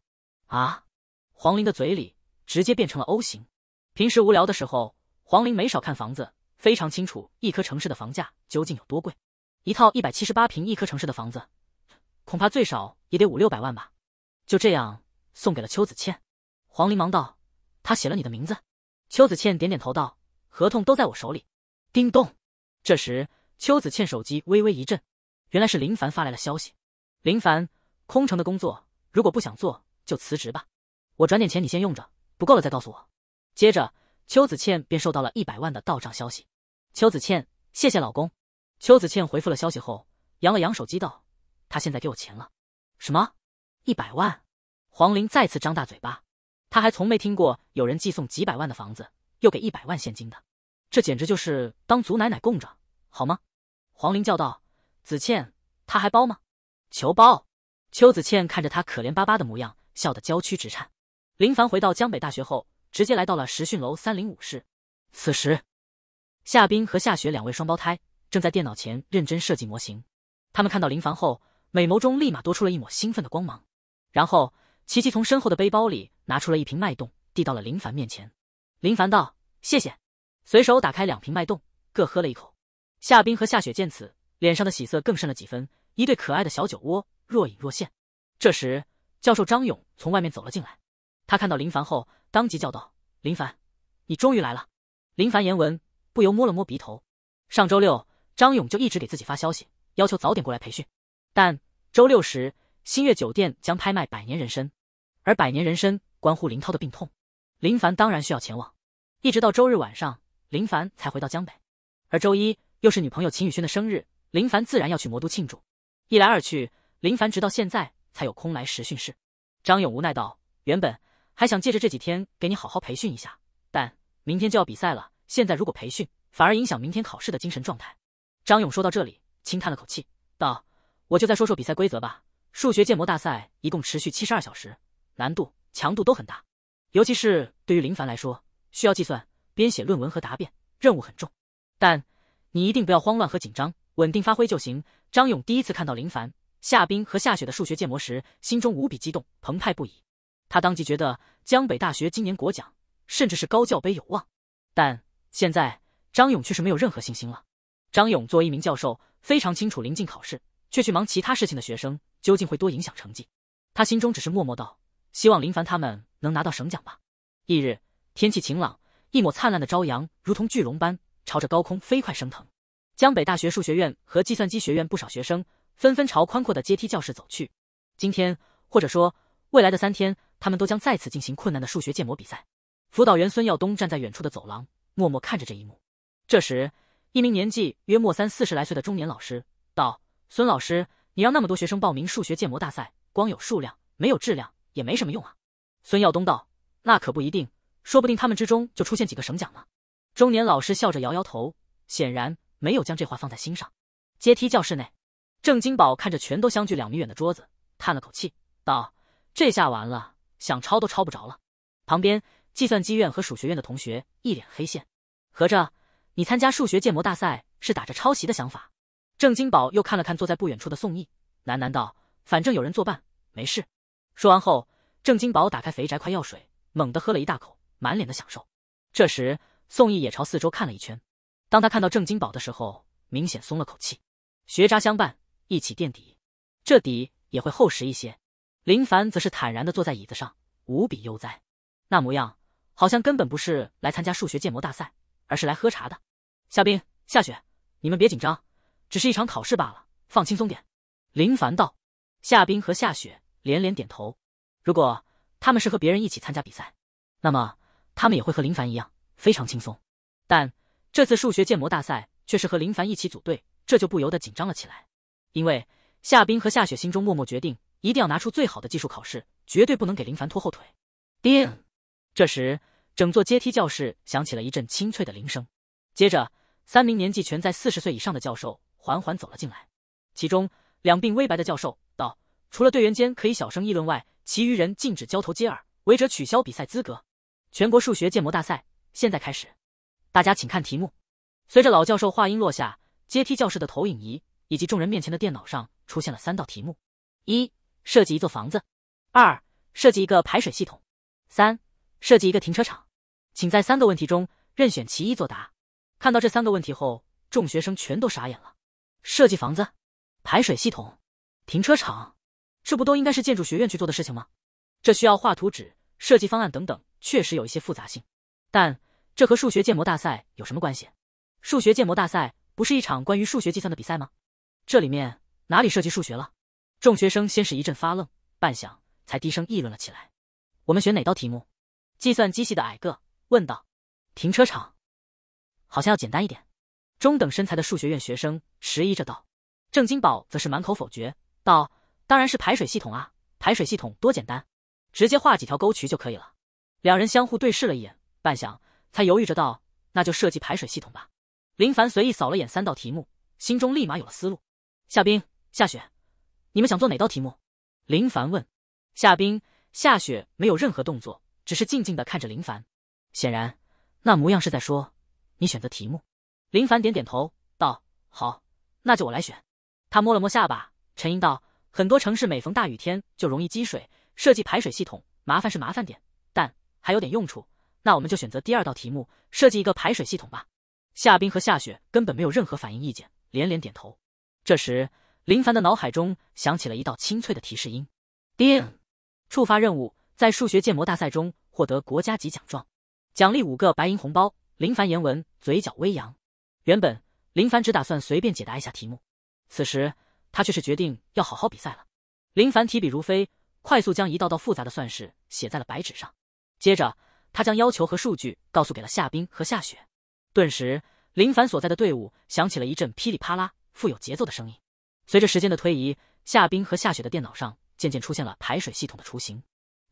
啊！黄玲的嘴里直接变成了 O 型。平时无聊的时候，黄玲没少看房子，非常清楚一颗城市的房价究竟有多贵。一套一百七十八平一颗城市的房子，恐怕最少也得五六百万吧。就这样送给了邱子倩。黄玲忙道：“他写了你的名字。”邱子倩点点头道：“合同都在我手里。”叮咚。这时，邱子倩手机微微一震，原来是林凡发来了消息。林凡：“空城的工作，如果不想做。”就辞职吧，我转点钱你先用着，不够了再告诉我。接着，邱子倩便收到了一百万的到账消息。邱子倩，谢谢老公。邱子倩回复了消息后，扬了扬手机道：“他现在给我钱了。”什么？一百万？黄玲再次张大嘴巴，他还从没听过有人寄送几百万的房子，又给一百万现金的，这简直就是当祖奶奶供着，好吗？黄玲叫道：“子倩，他还包吗？”求包。邱子倩看着他可怜巴巴的模样。笑得娇躯直颤。林凡回到江北大学后，直接来到了实训楼三零五室。此时，夏冰和夏雪两位双胞胎正在电脑前认真设计模型。他们看到林凡后，美眸中立马多出了一抹兴奋的光芒。然后，琪琪从身后的背包里拿出了一瓶脉动，递到了林凡面前。林凡道：“谢谢。”随手打开两瓶脉动，各喝了一口。夏冰和夏雪见此，脸上的喜色更盛了几分，一对可爱的小酒窝若隐若现。这时，教授张勇从外面走了进来，他看到林凡后，当即叫道：“林凡，你终于来了。”林凡言文不由摸了摸鼻头。上周六，张勇就一直给自己发消息，要求早点过来培训。但周六时，星月酒店将拍卖百年人参，而百年人参关乎林涛的病痛，林凡当然需要前往。一直到周日晚上，林凡才回到江北。而周一又是女朋友秦雨轩的生日，林凡自然要去魔都庆祝。一来二去，林凡直到现在。才有空来实训室。张勇无奈道：“原本还想借着这几天给你好好培训一下，但明天就要比赛了。现在如果培训，反而影响明天考试的精神状态。”张勇说到这里，轻叹了口气，道：“我就再说说比赛规则吧。数学建模大赛一共持续七十二小时，难度、强度都很大，尤其是对于林凡来说，需要计算、编写论文和答辩，任务很重。但你一定不要慌乱和紧张，稳定发挥就行。”张勇第一次看到林凡。夏冰和夏雪的数学建模时，心中无比激动，澎湃不已。他当即觉得江北大学今年国奖，甚至是高教杯有望。但现在张勇却是没有任何信心了。张勇作为一名教授，非常清楚临近考试却去忙其他事情的学生究竟会多影响成绩。他心中只是默默道：“希望林凡他们能拿到省奖吧。”翌日，天气晴朗，一抹灿烂的朝阳如同巨龙般朝着高空飞快升腾。江北大学数学院和计算机学院不少学生。纷纷朝宽阔的阶梯教室走去。今天，或者说未来的三天，他们都将再次进行困难的数学建模比赛。辅导员孙耀东站在远处的走廊，默默看着这一幕。这时，一名年纪约莫三四十来岁的中年老师道：“孙老师，你让那么多学生报名数学建模大赛，光有数量没有质量，也没什么用啊。”孙耀东道：“那可不一定，说不定他们之中就出现几个省奖呢。”中年老师笑着摇摇头，显然没有将这话放在心上。阶梯教室内。郑金宝看着全都相距两米远的桌子，叹了口气，道：“这下完了，想抄都抄不着了。”旁边计算机院和数学院的同学一脸黑线，合着你参加数学建模大赛是打着抄袭的想法？郑金宝又看了看坐在不远处的宋毅，喃喃道：“反正有人作伴，没事。”说完后，郑金宝打开肥宅快药水，猛地喝了一大口，满脸的享受。这时，宋毅也朝四周看了一圈，当他看到郑金宝的时候，明显松了口气，学渣相伴。一起垫底，这底也会厚实一些。林凡则是坦然地坐在椅子上，无比悠哉，那模样好像根本不是来参加数学建模大赛，而是来喝茶的。夏冰、夏雪，你们别紧张，只是一场考试罢了，放轻松点。林凡道。夏冰和夏雪连连点头。如果他们是和别人一起参加比赛，那么他们也会和林凡一样非常轻松。但这次数学建模大赛却是和林凡一起组队，这就不由得紧张了起来。因为夏冰和夏雪心中默默决定，一定要拿出最好的技术考试，绝对不能给林凡拖后腿。叮，这时，整座阶梯教室响起了一阵清脆的铃声。接着，三名年纪全在四十岁以上的教授缓缓走了进来。其中，两鬓微白的教授道：“除了队员间可以小声议论外，其余人禁止交头接耳，违者取消比赛资格。”全国数学建模大赛现在开始，大家请看题目。随着老教授话音落下，阶梯教室的投影仪。以及众人面前的电脑上出现了三道题目：一、设计一座房子；二、设计一个排水系统；三、设计一个停车场。请在三个问题中任选其一作答。看到这三个问题后，众学生全都傻眼了。设计房子、排水系统、停车场，这不都应该是建筑学院去做的事情吗？这需要画图纸、设计方案等等，确实有一些复杂性。但这和数学建模大赛有什么关系？数学建模大赛不是一场关于数学计算的比赛吗？这里面哪里涉及数学了？众学生先是一阵发愣，半晌才低声议论了起来。我们选哪道题目？计算机系的矮个问道。停车场，好像要简单一点。中等身材的数学院学生迟疑着道。郑金宝则是满口否决道：“当然是排水系统啊！排水系统多简单，直接画几条沟渠就可以了。”两人相互对视了一眼，半晌才犹豫着道：“那就设计排水系统吧。”林凡随意扫了眼三道题目，心中立马有了思路。夏冰、夏雪，你们想做哪道题目？林凡问。夏冰、夏雪没有任何动作，只是静静的看着林凡，显然那模样是在说你选择题目。林凡点点头，道：“好，那就我来选。”他摸了摸下巴，沉吟道：“很多城市每逢大雨天就容易积水，设计排水系统，麻烦是麻烦点，但还有点用处。那我们就选择第二道题目，设计一个排水系统吧。”夏冰和夏雪根本没有任何反应意见，连连点头。这时，林凡的脑海中响起了一道清脆的提示音：“叮，触发任务，在数学建模大赛中获得国家级奖状，奖励五个白银红包。”林凡言文嘴角微扬。原本林凡只打算随便解答一下题目，此时他却是决定要好好比赛了。林凡提笔如飞，快速将一道道复杂的算式写在了白纸上。接着，他将要求和数据告诉给了夏冰和夏雪。顿时，林凡所在的队伍响起了一阵噼里啪啦。富有节奏的声音。随着时间的推移，夏冰和夏雪的电脑上渐渐出现了排水系统的雏形。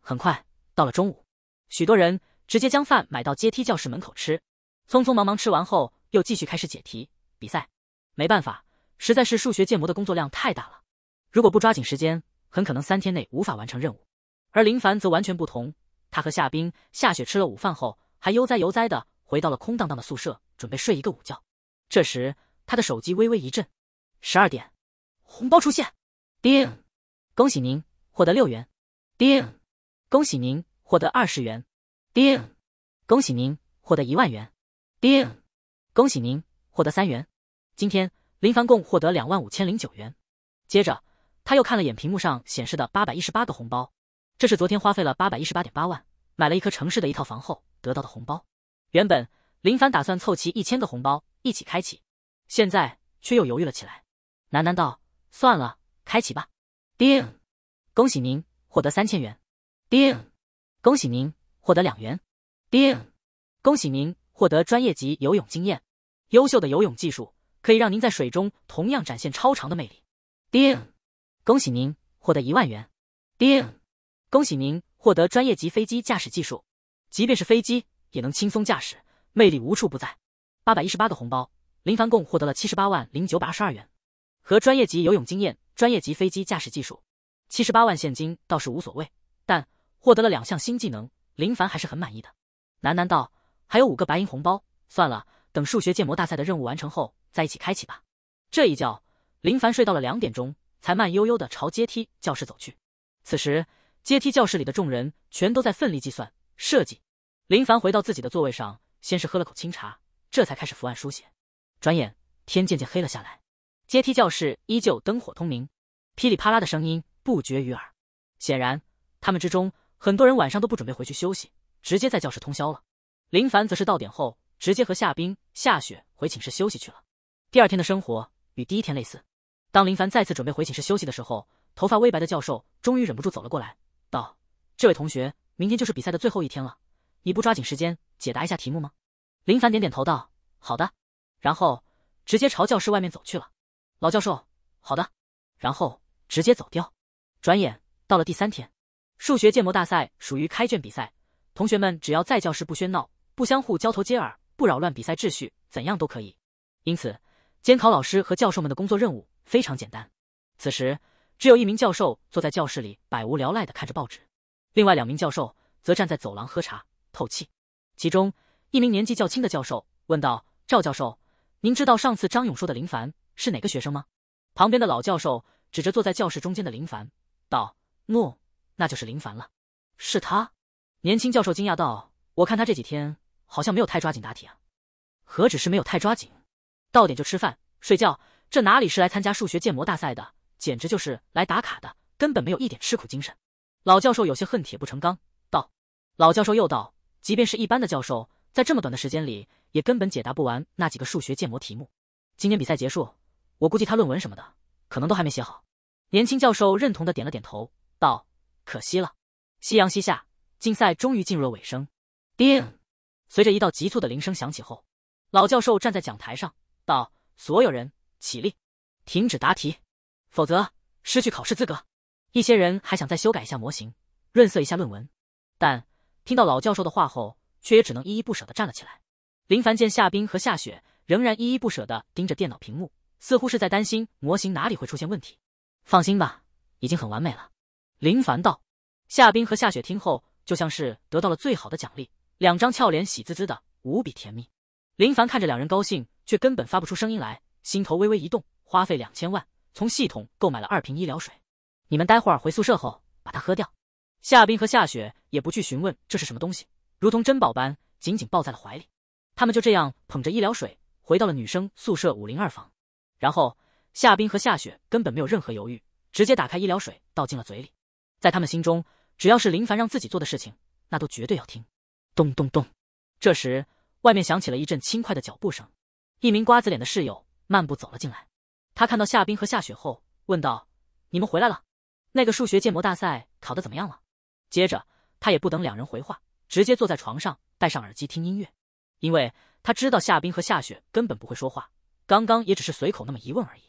很快到了中午，许多人直接将饭买到阶梯教室门口吃，匆匆忙忙吃完后又继续开始解题比赛。没办法，实在是数学建模的工作量太大了，如果不抓紧时间，很可能三天内无法完成任务。而林凡则完全不同，他和夏冰、夏雪吃了午饭后，还悠哉悠哉的回到了空荡荡的宿舍，准备睡一个午觉。这时，他的手机微微一震，十二点，红包出现，叮，恭喜您获得六元，叮，恭喜您获得二十元，叮，恭喜您获得一万元，叮，恭喜您获得三元。今天林凡共获得两万五千零九元。接着他又看了眼屏幕上显示的八百一十八个红包，这是昨天花费了八百一十八点八万买了一颗城市的一套房后得到的红包。原本林凡打算凑齐一千个红包一起开启。现在却又犹豫了起来，喃喃道：“算了，开启吧。”叮，恭喜您获得三千元。叮，恭喜您获得两元。叮，恭喜您获得专业级游泳经验。优秀的游泳技术可以让您在水中同样展现超长的魅力。叮，恭喜您获得一万元。叮，恭喜您获得专业级飞机驾驶技术。即便是飞机也能轻松驾驶，魅力无处不在。八百一十八个红包。林凡共获得了七十八万零九百二十二元，和专业级游泳经验、专业级飞机驾驶技术。七十八万现金倒是无所谓，但获得了两项新技能，林凡还是很满意的。喃喃道：“还有五个白银红包，算了，等数学建模大赛的任务完成后，再一起开启吧。”这一觉，林凡睡到了两点钟，才慢悠悠地朝阶梯教室走去。此时，阶梯教室里的众人全都在奋力计算、设计。林凡回到自己的座位上，先是喝了口清茶，这才开始伏案书写。转眼天渐渐黑了下来，阶梯教室依旧灯火通明，噼里啪啦的声音不绝于耳。显然，他们之中很多人晚上都不准备回去休息，直接在教室通宵了。林凡则是到点后直接和夏冰、夏雪回寝室休息去了。第二天的生活与第一天类似。当林凡再次准备回寝室休息的时候，头发微白的教授终于忍不住走了过来，道：“这位同学，明天就是比赛的最后一天了，你不抓紧时间解答一下题目吗？”林凡点点头，道：“好的。”然后直接朝教室外面走去了，老教授，好的。然后直接走掉。转眼到了第三天，数学建模大赛属于开卷比赛，同学们只要在教室不喧闹、不相互交头接耳、不扰乱比赛秩序，怎样都可以。因此，监考老师和教授们的工作任务非常简单。此时，只有一名教授坐在教室里百无聊赖的看着报纸，另外两名教授则站在走廊喝茶透气。其中一名年纪较轻的教授问道：“赵教授。”您知道上次张勇说的林凡是哪个学生吗？旁边的老教授指着坐在教室中间的林凡道：“诺，那就是林凡了。”是他。年轻教授惊讶道：“我看他这几天好像没有太抓紧答题啊，何止是没有太抓紧，到点就吃饭睡觉，这哪里是来参加数学建模大赛的，简直就是来打卡的，根本没有一点吃苦精神。”老教授有些恨铁不成钢道。老教授又道：“即便是一般的教授，在这么短的时间里。”也根本解答不完那几个数学建模题目。今天比赛结束，我估计他论文什么的可能都还没写好。年轻教授认同的点了点头，道：“可惜了。”夕阳西下，竞赛终于进入了尾声。叮，随着一道急促的铃声响起后，老教授站在讲台上，道：“所有人起立，停止答题，否则失去考试资格。”一些人还想再修改一下模型，润色一下论文，但听到老教授的话后，却也只能依依不舍的站了起来。林凡见夏冰和夏雪仍然依依不舍的盯着电脑屏幕，似乎是在担心模型哪里会出现问题。放心吧，已经很完美了。林凡道。夏冰和夏雪听后，就像是得到了最好的奖励，两张俏脸喜滋滋的，无比甜蜜。林凡看着两人高兴，却根本发不出声音来，心头微微一动，花费两千万从系统购买了二瓶医疗水。你们待会儿回宿舍后把它喝掉。夏冰和夏雪也不去询问这是什么东西，如同珍宝般紧紧抱在了怀里。他们就这样捧着医疗水回到了女生宿舍五零二房，然后夏冰和夏雪根本没有任何犹豫，直接打开医疗水倒进了嘴里。在他们心中，只要是林凡让自己做的事情，那都绝对要听。咚咚咚，这时外面响起了一阵轻快的脚步声，一名瓜子脸的室友漫步走了进来。他看到夏冰和夏雪后，问道：“你们回来了？那个数学建模大赛考的怎么样了？”接着他也不等两人回话，直接坐在床上戴上耳机听音乐。因为他知道夏冰和夏雪根本不会说话，刚刚也只是随口那么一问而已。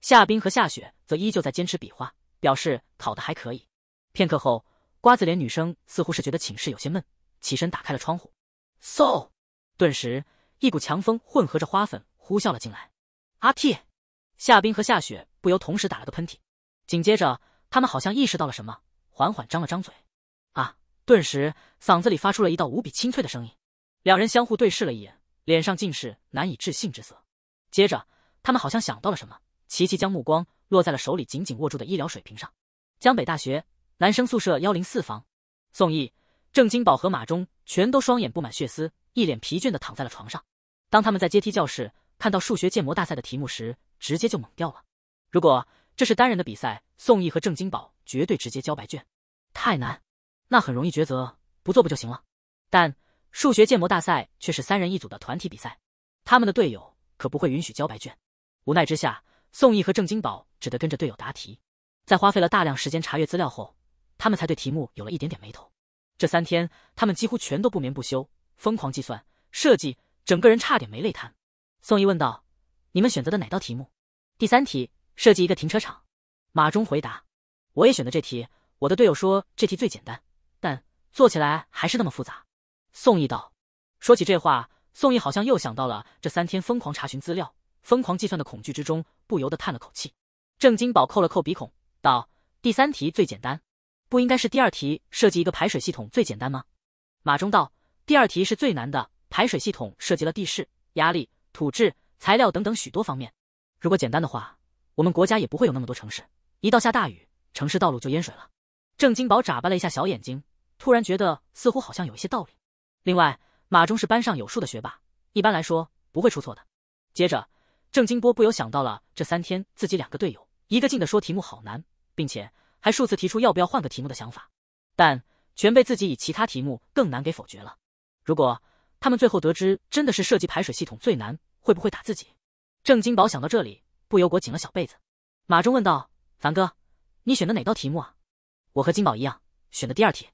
夏冰和夏雪则依旧在坚持比划，表示考的还可以。片刻后，瓜子脸女生似乎是觉得寝室有些闷，起身打开了窗户，嗖，顿时一股强风混合着花粉呼啸了进来。阿嚏！夏冰和夏雪不由同时打了个喷嚏，紧接着他们好像意识到了什么，缓缓张了张嘴，啊，顿时嗓子里发出了一道无比清脆的声音。两人相互对视了一眼，脸上尽是难以置信之色。接着，他们好像想到了什么，琪琪将目光落在了手里紧紧握住的医疗水瓶上。江北大学男生宿舍幺零四房，宋毅、郑金宝和马忠全都双眼布满血丝，一脸疲倦地躺在了床上。当他们在阶梯教室看到数学建模大赛的题目时，直接就懵掉了。如果这是单人的比赛，宋毅和郑金宝绝对直接交白卷，太难，那很容易抉择，不做不就行了？但。数学建模大赛却是三人一组的团体比赛，他们的队友可不会允许交白卷。无奈之下，宋毅和郑金宝只得跟着队友答题。在花费了大量时间查阅资料后，他们才对题目有了一点点眉头。这三天，他们几乎全都不眠不休，疯狂计算设计，整个人差点没累瘫。宋毅问道：“你们选择的哪道题目？”“第三题，设计一个停车场。”马忠回答。“我也选择这题，我的队友说这题最简单，但做起来还是那么复杂。”宋义道：“说起这话，宋义好像又想到了这三天疯狂查询资料、疯狂计算的恐惧之中，不由得叹了口气。”郑金宝扣了扣鼻孔，道：“第三题最简单，不应该是第二题设计一个排水系统最简单吗？”马忠道：“第二题是最难的，排水系统涉及了地势、压力、土质、材料等等许多方面。如果简单的话，我们国家也不会有那么多城市，一到下大雨，城市道路就淹水了。”郑金宝眨巴了一下小眼睛，突然觉得似乎好像有一些道理。另外，马忠是班上有数的学霸，一般来说不会出错的。接着，郑金波不由想到了这三天自己两个队友一个劲的说题目好难，并且还数次提出要不要换个题目的想法，但全被自己以其他题目更难给否决了。如果他们最后得知真的是设计排水系统最难，会不会打自己？郑金宝想到这里，不由裹紧了小被子。马忠问道：“凡哥，你选的哪道题目啊？”我和金宝一样，选的第二题。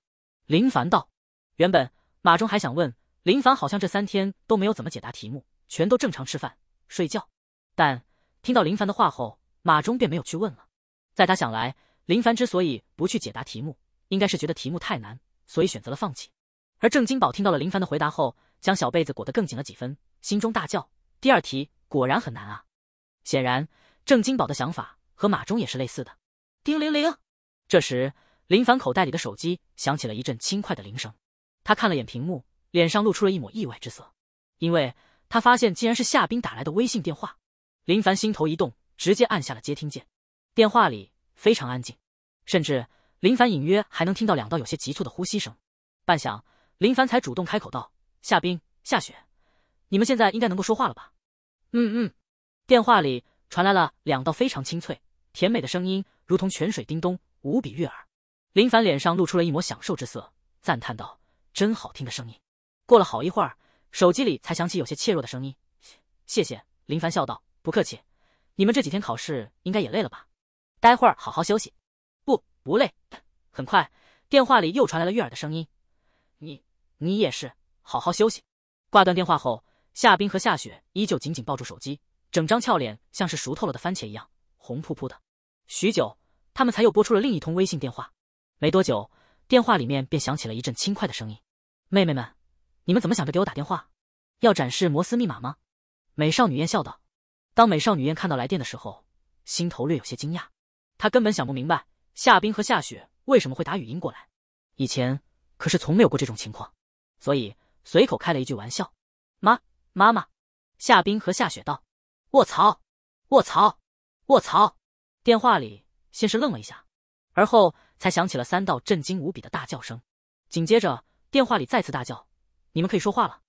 林凡道：“原本。”马忠还想问林凡，好像这三天都没有怎么解答题目，全都正常吃饭睡觉。但听到林凡的话后，马忠便没有去问了。在他想来，林凡之所以不去解答题目，应该是觉得题目太难，所以选择了放弃。而郑金宝听到了林凡的回答后，将小被子裹得更紧了几分，心中大叫：“第二题果然很难啊！”显然，郑金宝的想法和马忠也是类似的。叮铃铃，这时林凡口袋里的手机响起了一阵轻快的铃声。他看了眼屏幕，脸上露出了一抹意外之色，因为他发现竟然是夏冰打来的微信电话。林凡心头一动，直接按下了接听键。电话里非常安静，甚至林凡隐约还能听到两道有些急促的呼吸声。半晌，林凡才主动开口道：“夏冰，夏雪，你们现在应该能够说话了吧？”“嗯嗯。”电话里传来了两道非常清脆、甜美的声音，如同泉水叮咚，无比悦耳。林凡脸上露出了一抹享受之色，赞叹道。真好听的声音。过了好一会儿，手机里才响起有些怯弱的声音。谢谢，林凡笑道：“不客气，你们这几天考试应该也累了吧？待会儿好好休息。”“不，不累。”很快，电话里又传来了悦耳的声音：“你，你也是，好好休息。”挂断电话后，夏冰和夏雪依旧紧紧抱住手机，整张俏脸像是熟透了的番茄一样红扑扑的。许久，他们才又拨出了另一通微信电话。没多久，电话里面便响起了一阵轻快的声音。妹妹们，你们怎么想着给我打电话？要展示摩斯密码吗？美少女燕笑道。当美少女燕看到来电的时候，心头略有些惊讶，她根本想不明白夏冰和夏雪为什么会打语音过来，以前可是从没有过这种情况，所以随口开了一句玩笑。妈妈妈，夏冰和夏雪道。卧槽！卧槽！卧槽！电话里先是愣了一下，而后才响起了三道震惊无比的大叫声，紧接着。电话里再次大叫：“你们可以说话了。”“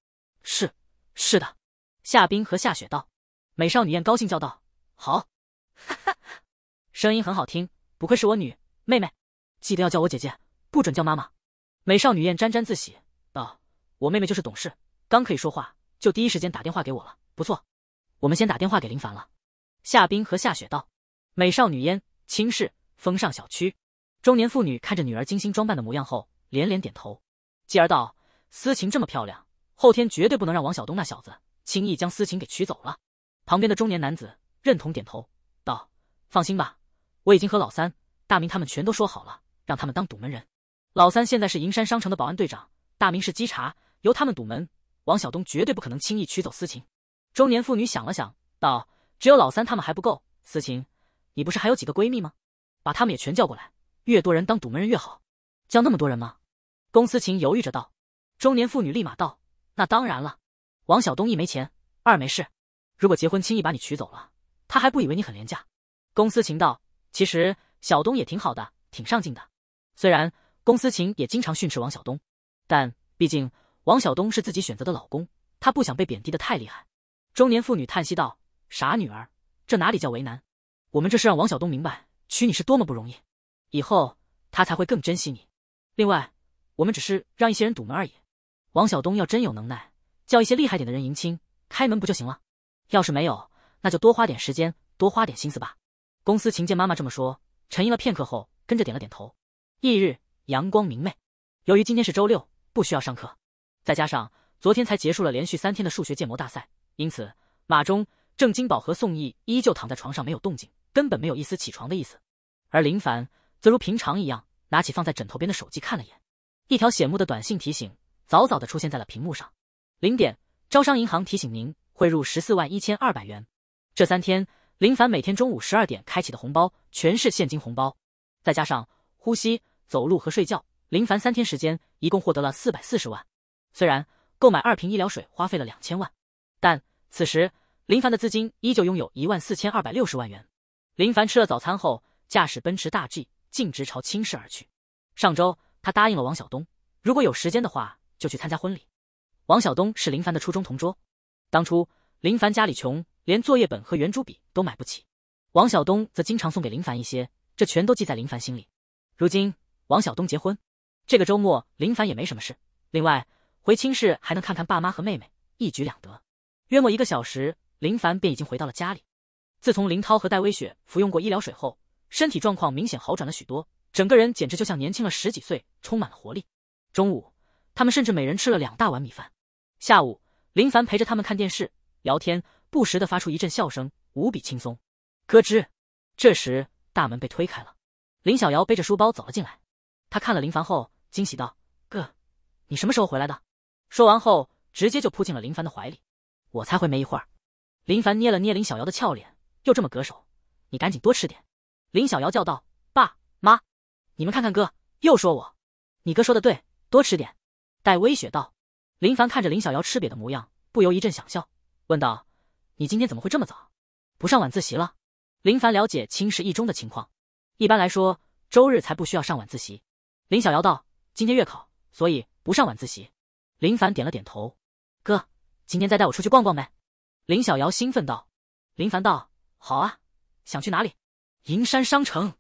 是，是的。”夏冰和夏雪道。美少女燕高兴叫道：“好，哈哈，声音很好听，不愧是我女妹妹。记得要叫我姐姐，不准叫妈妈。”美少女燕沾沾自喜道：“我妹妹就是懂事，刚可以说话，就第一时间打电话给我了。不错，我们先打电话给林凡了。”夏冰和夏雪道。美少女燕，轻视风尚小区。中年妇女看着女儿精心装扮的模样后，连连点头。继而道：“思晴这么漂亮，后天绝对不能让王小东那小子轻易将思晴给娶走了。”旁边的中年男子认同点头道：“放心吧，我已经和老三大明他们全都说好了，让他们当堵门人。老三现在是银山商城的保安队长，大明是稽查，由他们堵门，王小东绝对不可能轻易娶走思晴。”中年妇女想了想道：“只有老三他们还不够，思晴，你不是还有几个闺蜜吗？把他们也全叫过来，越多人当堵门人越好。叫那么多人吗？”公司琴犹豫着道：“中年妇女立马道，那当然了。王小东一没钱，二没事。如果结婚轻易把你娶走了，他还不以为你很廉价。”公司琴道：“其实小东也挺好的，挺上进的。虽然公司琴也经常训斥王小东，但毕竟王小东是自己选择的老公，她不想被贬低的太厉害。”中年妇女叹息道：“傻女儿，这哪里叫为难？我们这是让王小东明白娶你是多么不容易，以后他才会更珍惜你。另外。”我们只是让一些人堵门而已。王晓东要真有能耐，叫一些厉害点的人迎亲开门不就行了？要是没有，那就多花点时间，多花点心思吧。公司秦见妈妈这么说，沉吟了片刻后，跟着点了点头。翌日，阳光明媚。由于今天是周六，不需要上课，再加上昨天才结束了连续三天的数学建模大赛，因此马忠、郑金宝和宋毅依旧躺在床上没有动静，根本没有一丝起床的意思。而林凡则如平常一样，拿起放在枕头边的手机看了眼。一条醒目的短信提醒，早早的出现在了屏幕上。零点，招商银行提醒您汇入十四万一千二百元。这三天，林凡每天中午十二点开启的红包全是现金红包，再加上呼吸、走路和睡觉，林凡三天时间一共获得了四百四十万。虽然购买二瓶医疗水花费了两千万，但此时林凡的资金依旧拥有一万四千二百六十万元。林凡吃了早餐后，驾驶奔驰大 G 径直朝青市而去。上周。他答应了王晓东，如果有时间的话，就去参加婚礼。王晓东是林凡的初中同桌，当初林凡家里穷，连作业本和圆珠笔都买不起，王晓东则经常送给林凡一些，这全都记在林凡心里。如今王晓东结婚，这个周末林凡也没什么事，另外回亲事还能看看爸妈和妹妹，一举两得。约莫一个小时，林凡便已经回到了家里。自从林涛和戴微雪服用过医疗水后，身体状况明显好转了许多。整个人简直就像年轻了十几岁，充满了活力。中午，他们甚至每人吃了两大碗米饭。下午，林凡陪着他们看电视、聊天，不时的发出一阵笑声，无比轻松。咯吱，这时大门被推开了，林小瑶背着书包走了进来。她看了林凡后，惊喜道：“哥，你什么时候回来的？”说完后，直接就扑进了林凡的怀里。我才回没一会儿。林凡捏了捏林小瑶的俏脸，又这么隔手：“你赶紧多吃点。”林小瑶叫道：“爸妈。”你们看看，哥又说我，你哥说的对，多吃点。戴微雪道。林凡看着林小瑶吃瘪的模样，不由一阵想笑，问道：“你今天怎么会这么早？不上晚自习了？”林凡了解青石一中的情况，一般来说周日才不需要上晚自习。林小瑶道：“今天月考，所以不上晚自习。”林凡点了点头：“哥，今天再带我出去逛逛呗？”林小瑶兴奋道。林凡道：“好啊，想去哪里？”银山商城。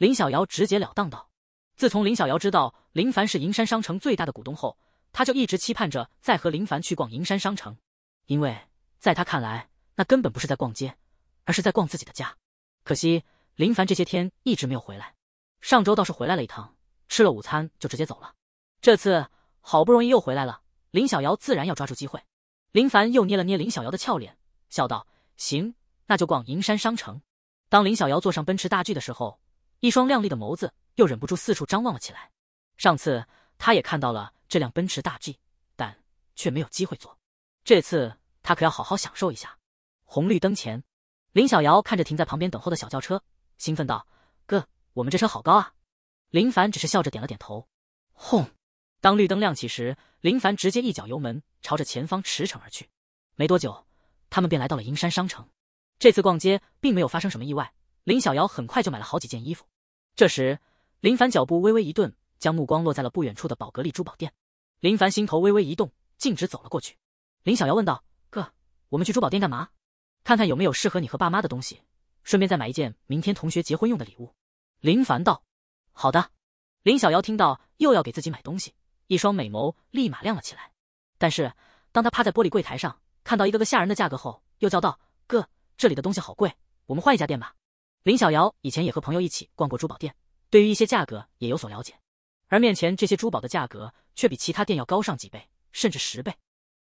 林小瑶直截了当道：“自从林小瑶知道林凡是银山商城最大的股东后，他就一直期盼着再和林凡去逛银山商城，因为在他看来，那根本不是在逛街，而是在逛自己的家。可惜林凡这些天一直没有回来，上周倒是回来了一趟，吃了午餐就直接走了。这次好不容易又回来了，林小瑶自然要抓住机会。林凡又捏了捏林小瑶的俏脸，笑道：‘行，那就逛银山商城。’当林小瑶坐上奔驰大 G 的时候。”一双亮丽的眸子又忍不住四处张望了起来。上次他也看到了这辆奔驰大 G，但却没有机会坐。这次他可要好好享受一下。红绿灯前，林小瑶看着停在旁边等候的小轿车，兴奋道：“哥，我们这车好高啊！”林凡只是笑着点了点头。轰！当绿灯亮起时，林凡直接一脚油门朝着前方驰骋而去。没多久，他们便来到了银山商城。这次逛街并没有发生什么意外，林小瑶很快就买了好几件衣服。这时，林凡脚步微微一顿，将目光落在了不远处的宝格丽珠宝店。林凡心头微微一动，径直走了过去。林小瑶问道：“哥，我们去珠宝店干嘛？看看有没有适合你和爸妈的东西，顺便再买一件明天同学结婚用的礼物。”林凡道：“好的。”林小瑶听到又要给自己买东西，一双美眸立马亮了起来。但是，当他趴在玻璃柜台上，看到一个个吓人的价格后，又叫道：“哥，这里的东西好贵，我们换一家店吧。”林小瑶以前也和朋友一起逛过珠宝店，对于一些价格也有所了解，而面前这些珠宝的价格却比其他店要高上几倍，甚至十倍。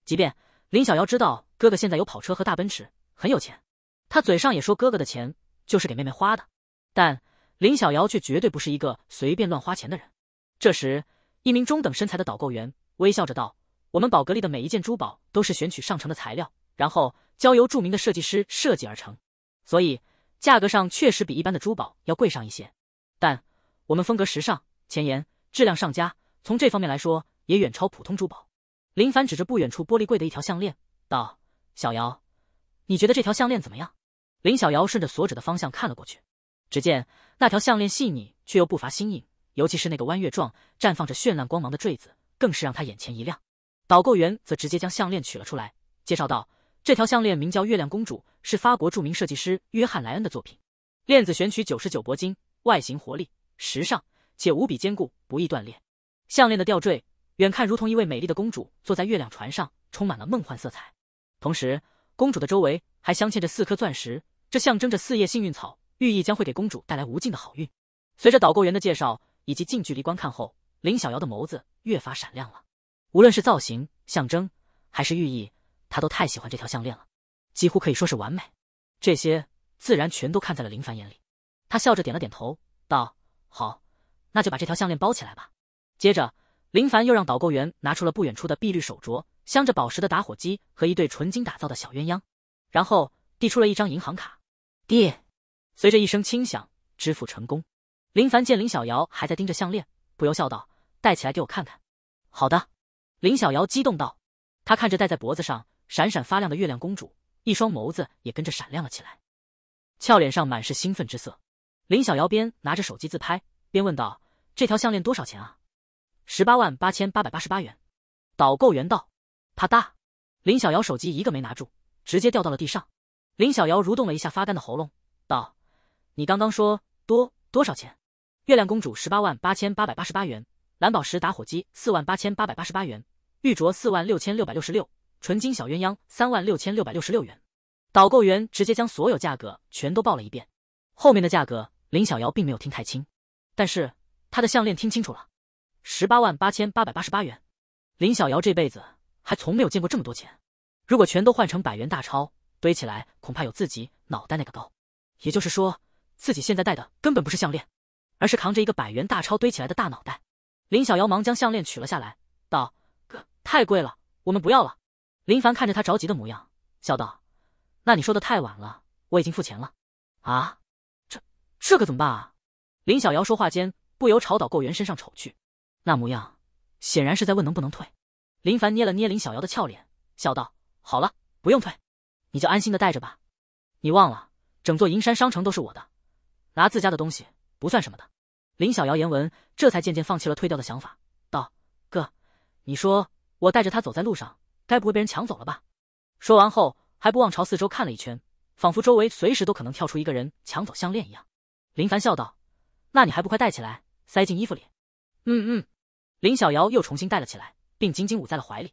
即便林小瑶知道哥哥现在有跑车和大奔驰，很有钱，她嘴上也说哥哥的钱就是给妹妹花的，但林小瑶却绝对不是一个随便乱花钱的人。这时，一名中等身材的导购员微笑着道：“我们宝格丽的每一件珠宝都是选取上乘的材料，然后交由著名的设计师设计而成，所以。”价格上确实比一般的珠宝要贵上一些，但我们风格时尚前沿，质量上佳，从这方面来说也远超普通珠宝。林凡指着不远处玻璃柜的一条项链，道：“小瑶，你觉得这条项链怎么样？”林小瑶顺着所指的方向看了过去，只见那条项链细腻却又不乏新颖，尤其是那个弯月状、绽放着绚烂光芒的坠子，更是让她眼前一亮。导购员则直接将项链取了出来，介绍道。这条项链名叫“月亮公主”，是法国著名设计师约翰莱恩的作品。链子选取九十九铂金，外形活力、时尚且无比坚固，不易断裂。项链的吊坠远看如同一位美丽的公主坐在月亮船上，充满了梦幻色彩。同时，公主的周围还镶嵌着四颗钻石，这象征着四叶幸运草，寓意将会给公主带来无尽的好运。随着导购员的介绍以及近距离观看后，林小瑶的眸子越发闪亮了。无论是造型、象征还是寓意。他都太喜欢这条项链了，几乎可以说是完美。这些自然全都看在了林凡眼里。他笑着点了点头，道：“好，那就把这条项链包起来吧。”接着，林凡又让导购员拿出了不远处的碧绿手镯、镶着宝石的打火机和一对纯金打造的小鸳鸯，然后递出了一张银行卡。弟，随着一声轻响，支付成功。林凡见林小瑶还在盯着项链，不由笑道：“戴起来给我看看。”“好的。”林小瑶激动道。他看着戴在脖子上。闪闪发亮的月亮公主，一双眸子也跟着闪亮了起来，俏脸上满是兴奋之色。林小瑶边拿着手机自拍，边问道：“这条项链多少钱啊？”“十八万八千八百八十八元。”导购员道。啪嗒，林小瑶手机一个没拿住，直接掉到了地上。林小瑶蠕动了一下发干的喉咙，道：“你刚刚说多多少钱？”月亮公主十八万八千八百八十八元，蓝宝石打火机四万八千八百八十八元，玉镯四万六千六百六十六。纯金小鸳鸯三万六千六百六十六元，导购员直接将所有价格全都报了一遍，后面的价格林小瑶并没有听太清，但是她的项链听清楚了，十八万八千八百八十八元。林小瑶这辈子还从没有见过这么多钱，如果全都换成百元大钞，堆起来恐怕有自己脑袋那个高。也就是说，自己现在戴的根本不是项链，而是扛着一个百元大钞堆起来的大脑袋。林小瑶忙将项链取了下来，道：“哥，太贵了，我们不要了。”林凡看着他着急的模样，笑道：“那你说的太晚了，我已经付钱了。”啊，这这可怎么办啊？林小瑶说话间，不由朝导购员身上瞅去，那模样显然是在问能不能退。林凡捏了捏林小瑶的俏脸，笑道：“好了，不用退，你就安心的带着吧。你忘了，整座银山商城都是我的，拿自家的东西不算什么的。”林小瑶言文这才渐渐放弃了退掉的想法，道：“哥，你说我带着他走在路上。”该不会被人抢走了吧？说完后还不忘朝四周看了一圈，仿佛周围随时都可能跳出一个人抢走项链一样。林凡笑道：“那你还不快戴起来，塞进衣服里？”嗯嗯，林小瑶又重新戴了起来，并紧紧捂在了怀里。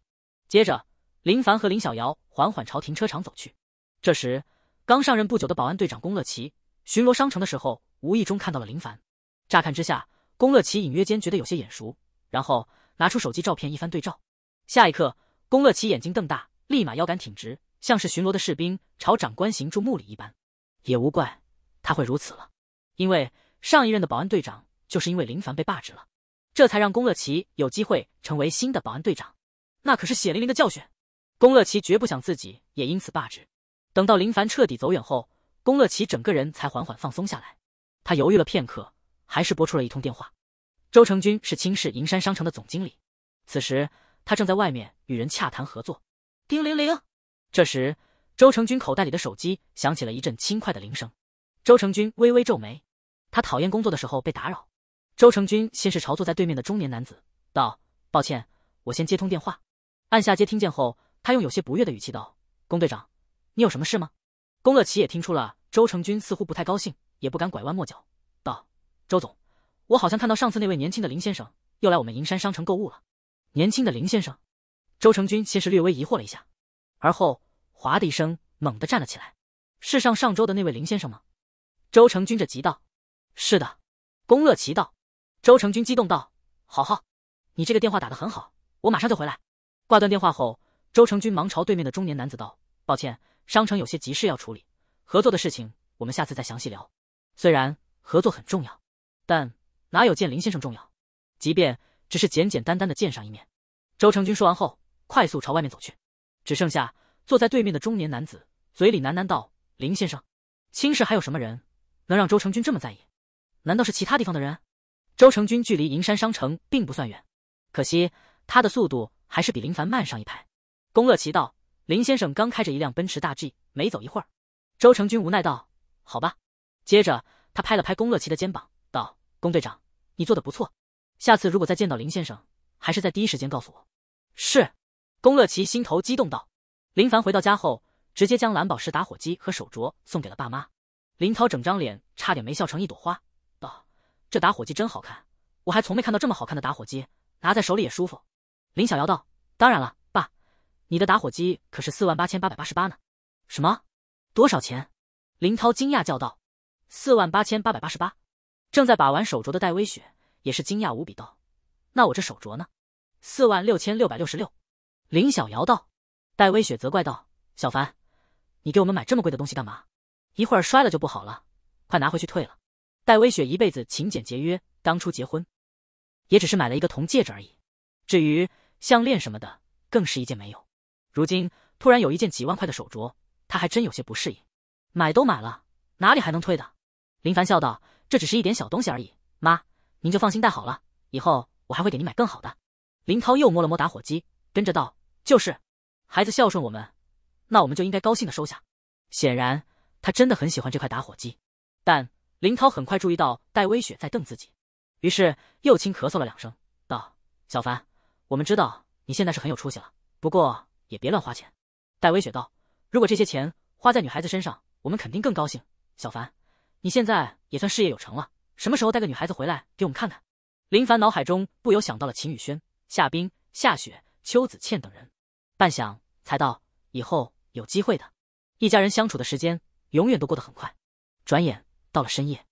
接着，林凡和林小瑶缓缓朝停车场走去。这时，刚上任不久的保安队长龚乐奇巡逻商城的时候，无意中看到了林凡。乍看之下，龚乐奇隐约间觉得有些眼熟，然后拿出手机照片一番对照，下一刻。龚乐奇眼睛瞪大，立马腰杆挺直，像是巡逻的士兵朝长官行注目礼一般。也无怪他会如此了，因为上一任的保安队长就是因为林凡被罢职了，这才让龚乐奇有机会成为新的保安队长。那可是血淋淋的教训，龚乐奇绝不想自己也因此罢职。等到林凡彻底走远后，龚乐奇整个人才缓缓放松下来。他犹豫了片刻，还是拨出了一通电话。周成军是青市银山商城的总经理，此时。他正在外面与人洽谈合作。叮铃铃，这时周成军口袋里的手机响起了一阵轻快的铃声。周成军微微皱眉，他讨厌工作的时候被打扰。周成军先是朝坐在对面的中年男子道：“抱歉，我先接通电话。”按下接，听键后，他用有些不悦的语气道：“龚队长，你有什么事吗？”龚乐奇也听出了周成军似乎不太高兴，也不敢拐弯抹角，道：“周总，我好像看到上次那位年轻的林先生又来我们银山商城购物了。”年轻的林先生，周成军先是略微疑惑了一下，而后哗的一声猛地站了起来。是上上周的那位林先生吗？周成军着急道。是的，龚乐奇道。周成军激动道：“好好，你这个电话打的很好，我马上就回来。”挂断电话后，周成军忙朝对面的中年男子道：“抱歉，商城有些急事要处理，合作的事情我们下次再详细聊。虽然合作很重要，但哪有见林先生重要？即便。”只是简简单单的见上一面。周成军说完后，快速朝外面走去，只剩下坐在对面的中年男子嘴里喃喃道：“林先生，青氏还有什么人能让周成军这么在意？难道是其他地方的人？周成军距离银山商城并不算远，可惜他的速度还是比林凡慢上一拍。”龚乐奇道：“林先生刚开着一辆奔驰大 G，没走一会儿。”周成军无奈道：“好吧。”接着他拍了拍龚乐奇的肩膀，道：“龚队长，你做的不错。”下次如果再见到林先生，还是在第一时间告诉我。是，宫乐琪心头激动道。林凡回到家后，直接将蓝宝石打火机和手镯送给了爸妈。林涛整张脸差点没笑成一朵花，道：“这打火机真好看，我还从没看到这么好看的打火机，拿在手里也舒服。”林小瑶道：“当然了，爸，你的打火机可是四万八千八百八十八呢。”“什么？多少钱？”林涛惊讶叫道。“四万八千八百八十八。”正在把玩手镯的戴威雪。也是惊讶无比道：“那我这手镯呢？四万六千六百六十六。”林小瑶道。戴微雪责怪道：“小凡，你给我们买这么贵的东西干嘛？一会儿摔了就不好了，快拿回去退了。”戴微雪一辈子勤俭节约，当初结婚也只是买了一个铜戒指而已，至于项链什么的，更是一件没有。如今突然有一件几万块的手镯，他还真有些不适应。买都买了，哪里还能退的？林凡笑道：“这只是一点小东西而已，妈。”您就放心带好了，以后我还会给你买更好的。林涛又摸了摸打火机，跟着道：“就是，孩子孝顺我们，那我们就应该高兴的收下。”显然，他真的很喜欢这块打火机。但林涛很快注意到戴威雪在瞪自己，于是又轻咳嗽了两声，道：“小凡，我们知道你现在是很有出息了，不过也别乱花钱。”戴威雪道：“如果这些钱花在女孩子身上，我们肯定更高兴。小凡，你现在也算事业有成了。”什么时候带个女孩子回来给我们看看？林凡脑海中不由想到了秦宇轩、夏冰、夏雪、邱子倩等人，半晌才道：“以后有机会的。”一家人相处的时间永远都过得很快，转眼到了深夜，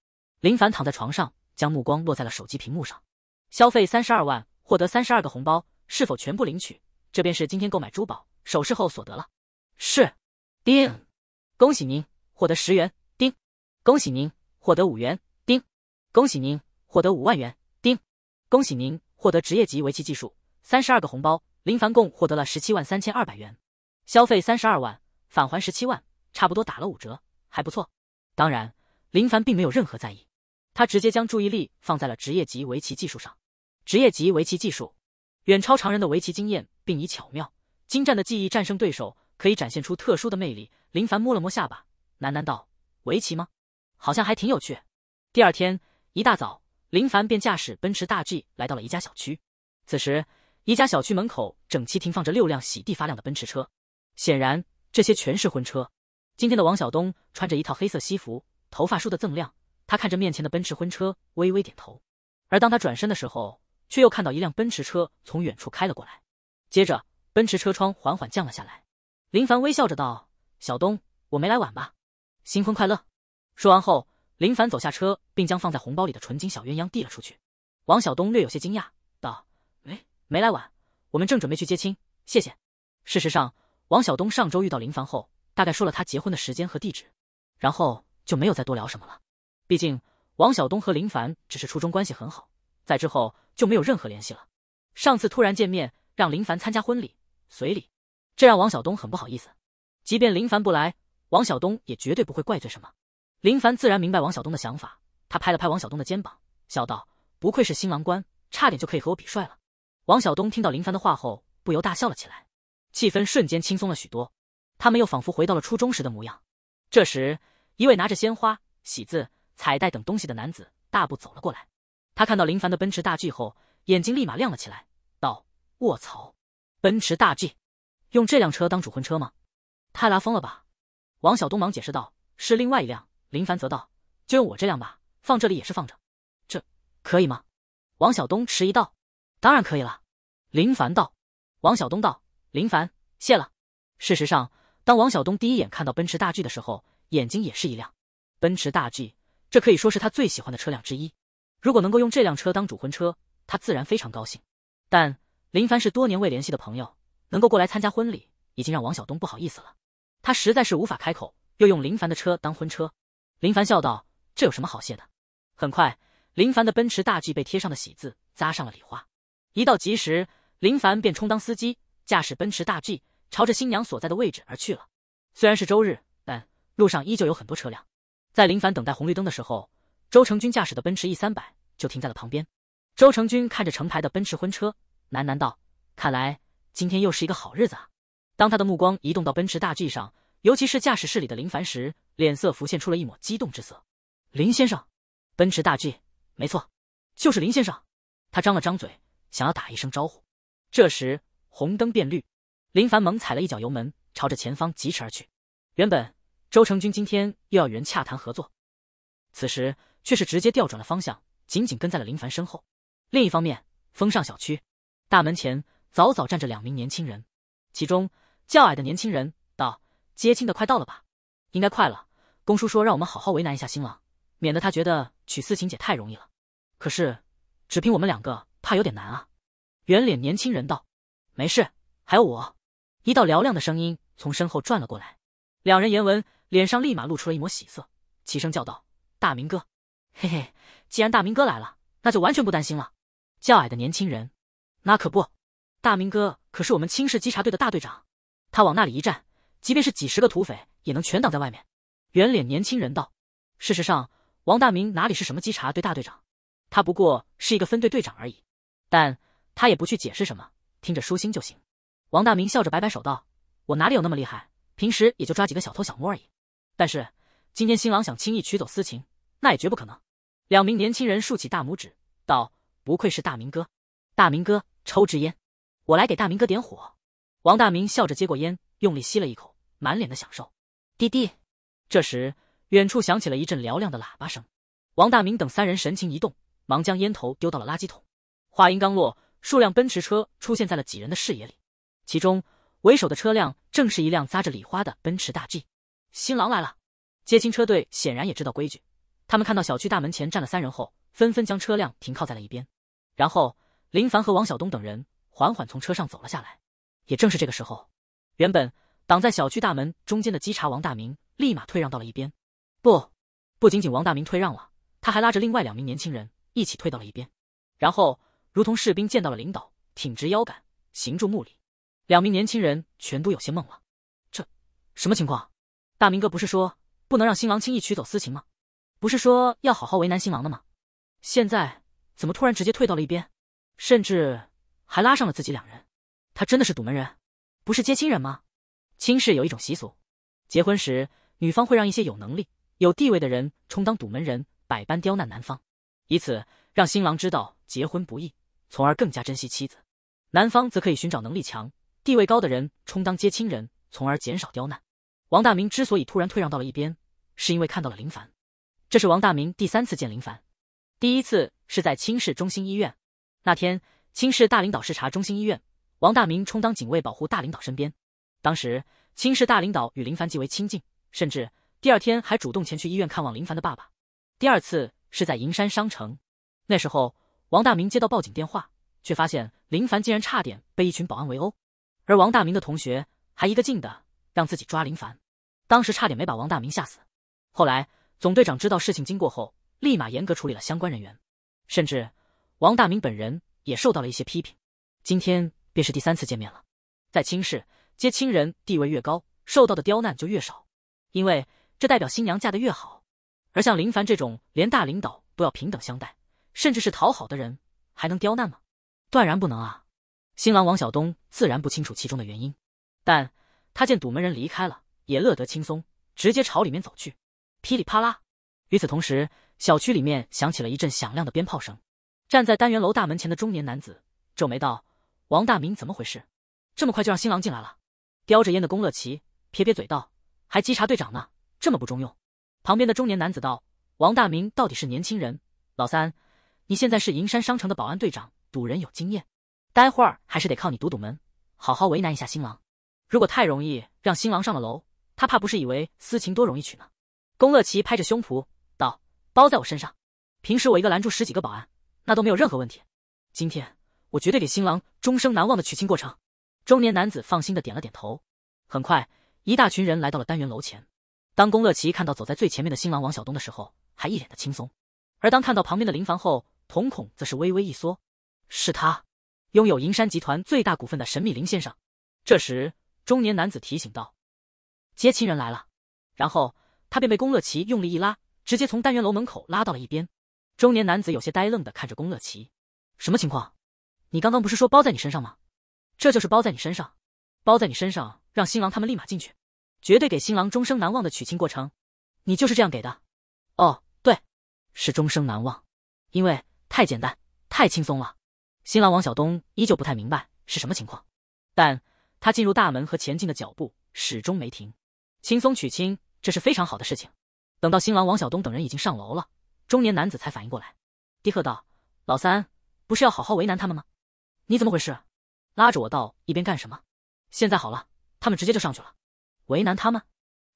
林凡躺在床上，将目光落在了手机屏幕上。消费三十二万，获得三十二个红包，是否全部领取？这便是今天购买珠宝首饰后所得了。是，叮，恭喜您获得十元。叮，恭喜您获得五元。恭喜您获得五万元。丁，恭喜您获得职业级围棋技术三十二个红包。林凡共获得了十七万三千二百元，消费三十二万，返还十七万，差不多打了五折，还不错。当然，林凡并没有任何在意，他直接将注意力放在了职业级围棋技术上。职业级围棋技术，远超常人的围棋经验，并以巧妙、精湛的技艺战胜对手，可以展现出特殊的魅力。林凡摸了摸下巴，喃喃道：“围棋吗？好像还挺有趣。”第二天。一大早，林凡便驾驶奔驰大 G 来到了一家小区。此时，一家小区门口整齐停放着六辆洗地发亮的奔驰车，显然这些全是婚车。今天的王小东穿着一套黑色西服，头发梳得锃亮。他看着面前的奔驰婚车，微微点头。而当他转身的时候，却又看到一辆奔驰车从远处开了过来。接着，奔驰车窗缓缓降了下来。林凡微笑着道：“小东，我没来晚吧？新婚快乐。”说完后。林凡走下车，并将放在红包里的纯金小鸳鸯递了出去。王晓东略有些惊讶，道：“没没来晚，我们正准备去接亲，谢谢。”事实上，王晓东上周遇到林凡后，大概说了他结婚的时间和地址，然后就没有再多聊什么了。毕竟，王晓东和林凡只是初中关系很好，在之后就没有任何联系了。上次突然见面，让林凡参加婚礼随礼，这让王晓东很不好意思。即便林凡不来，王晓东也绝对不会怪罪什么。林凡自然明白王小东的想法，他拍了拍王小东的肩膀，笑道：“不愧是新郎官，差点就可以和我比帅了。”王小东听到林凡的话后，不由大笑了起来，气氛瞬间轻松了许多。他们又仿佛回到了初中时的模样。这时，一位拿着鲜花、喜字、彩带等东西的男子大步走了过来。他看到林凡的奔驰大 G 后，眼睛立马亮了起来，道：“卧槽，奔驰大 G，用这辆车当主婚车吗？太拉风了吧！”王小东忙解释道：“是另外一辆。”林凡则道：“就用我这辆吧，放这里也是放着，这可以吗？”王小东迟疑道：“当然可以了。”林凡道：“王小东道，林凡谢了。”事实上，当王小东第一眼看到奔驰大 G 的时候，眼睛也是一亮。奔驰大 G，这可以说是他最喜欢的车辆之一。如果能够用这辆车当主婚车，他自然非常高兴。但林凡是多年未联系的朋友，能够过来参加婚礼，已经让王小东不好意思了。他实在是无法开口，又用林凡的车当婚车。林凡笑道：“这有什么好谢的？”很快，林凡的奔驰大 G 被贴上的喜字，扎上了礼花。一到吉时，林凡便充当司机，驾驶奔驰大 G，朝着新娘所在的位置而去了。虽然是周日，但路上依旧有很多车辆。在林凡等待红绿灯的时候，周成军驾驶的奔驰 E 三百就停在了旁边。周成军看着成排的奔驰婚车，喃喃道：“看来今天又是一个好日子啊！”当他的目光移动到奔驰大 G 上。尤其是驾驶室里的林凡时，脸色浮现出了一抹激动之色。林先生，奔驰大 G，没错，就是林先生。他张了张嘴，想要打一声招呼。这时红灯变绿，林凡猛踩了一脚油门，朝着前方疾驰而去。原本周成军今天又要与人洽谈合作，此时却是直接调转了方向，紧紧跟在了林凡身后。另一方面，风尚小区大门前早早站着两名年轻人，其中较矮的年轻人。接亲的快到了吧？应该快了。公叔说让我们好好为难一下新郎，免得他觉得娶思琴姐太容易了。可是，只凭我们两个，怕有点难啊。圆脸年轻人道：“没事，还有我。”一道嘹亮的声音从身后转了过来。两人言文脸上立马露出了一抹喜色，齐声叫道：“大明哥！”嘿嘿，既然大明哥来了，那就完全不担心了。较矮的年轻人：“那可不，大明哥可是我们青氏稽查队的大队长，他往那里一站。”即便是几十个土匪也能全挡在外面。圆脸年轻人道：“事实上，王大明哪里是什么稽查队大队长，他不过是一个分队队长而已。但他也不去解释什么，听着舒心就行。”王大明笑着摆摆手道：“我哪里有那么厉害？平时也就抓几个小偷小摸而已。但是今天新郎想轻易取走私情，那也绝不可能。”两名年轻人竖起大拇指道：“不愧是大明哥，大明哥抽支烟，我来给大明哥点火。”王大明笑着接过烟，用力吸了一口。满脸的享受，滴滴。这时，远处响起了一阵嘹亮的喇叭声。王大明等三人神情一动，忙将烟头丢到了垃圾桶。话音刚落，数辆奔驰车出现在了几人的视野里，其中为首的车辆正是一辆扎着礼花的奔驰大 G。新郎来了，接亲车队显然也知道规矩，他们看到小区大门前站了三人后，纷纷将车辆停靠在了一边。然后，林凡和王晓东等人缓缓从车上走了下来。也正是这个时候，原本。挡在小区大门中间的稽查王大明立马退让到了一边，不，不仅仅王大明退让了，他还拉着另外两名年轻人一起退到了一边，然后如同士兵见到了领导，挺直腰杆，行注目礼。两名年轻人全都有些懵了，这什么情况？大明哥不是说不能让新郎轻易取走私情吗？不是说要好好为难新郎的吗？现在怎么突然直接退到了一边，甚至还拉上了自己两人？他真的是堵门人，不是接亲人吗？青氏有一种习俗，结婚时女方会让一些有能力、有地位的人充当堵门人，百般刁难男方，以此让新郎知道结婚不易，从而更加珍惜妻子。男方则可以寻找能力强、地位高的人充当接亲人，从而减少刁难。王大明之所以突然退让到了一边，是因为看到了林凡。这是王大明第三次见林凡，第一次是在青市中心医院，那天青市大领导视察中心医院，王大明充当警卫保护大领导身边。当时，青市大领导与林凡极为亲近，甚至第二天还主动前去医院看望林凡的爸爸。第二次是在银山商城，那时候王大明接到报警电话，却发现林凡竟然差点被一群保安围殴，而王大明的同学还一个劲的让自己抓林凡，当时差点没把王大明吓死。后来总队长知道事情经过后，立马严格处理了相关人员，甚至王大明本人也受到了一些批评。今天便是第三次见面了，在青市。接亲人地位越高，受到的刁难就越少，因为这代表新娘嫁得越好。而像林凡这种连大领导都要平等相待，甚至是讨好的人，还能刁难吗？断然不能啊！新郎王晓东自然不清楚其中的原因，但他见堵门人离开了，也乐得轻松，直接朝里面走去。噼里啪啦，与此同时，小区里面响起了一阵响亮的鞭炮声。站在单元楼大门前的中年男子皱眉道：“王大明，怎么回事？这么快就让新郎进来了？”叼着烟的龚乐奇撇撇嘴道：“还稽查队长呢，这么不中用。”旁边的中年男子道：“王大明到底是年轻人，老三，你现在是银山商城的保安队长，堵人有经验，待会儿还是得靠你堵堵门，好好为难一下新郎。如果太容易，让新郎上了楼，他怕不是以为私情多容易娶呢。”龚乐奇拍着胸脯道：“包在我身上，平时我一个拦住十几个保安，那都没有任何问题。今天我绝对给新郎终生难忘的娶亲过程。”中年男子放心的点了点头，很快一大群人来到了单元楼前。当龚乐奇看到走在最前面的新郎王小东的时候，还一脸的轻松，而当看到旁边的林凡后，瞳孔则是微微一缩。是他，拥有银山集团最大股份的神秘林先生。这时，中年男子提醒道：“接亲人来了。”然后他便被龚乐奇用力一拉，直接从单元楼门口拉到了一边。中年男子有些呆愣的看着龚乐奇：“什么情况？你刚刚不是说包在你身上吗？”这就是包在你身上，包在你身上，让新郎他们立马进去，绝对给新郎终生难忘的娶亲过程。你就是这样给的？哦，对，是终生难忘，因为太简单，太轻松了。新郎王晓东依旧不太明白是什么情况，但他进入大门和前进的脚步始终没停。轻松娶亲，这是非常好的事情。等到新郎王晓东等人已经上楼了，中年男子才反应过来，低喝道：“老三，不是要好好为难他们吗？你怎么回事？”拉着我到一边干什么？现在好了，他们直接就上去了，为难他们，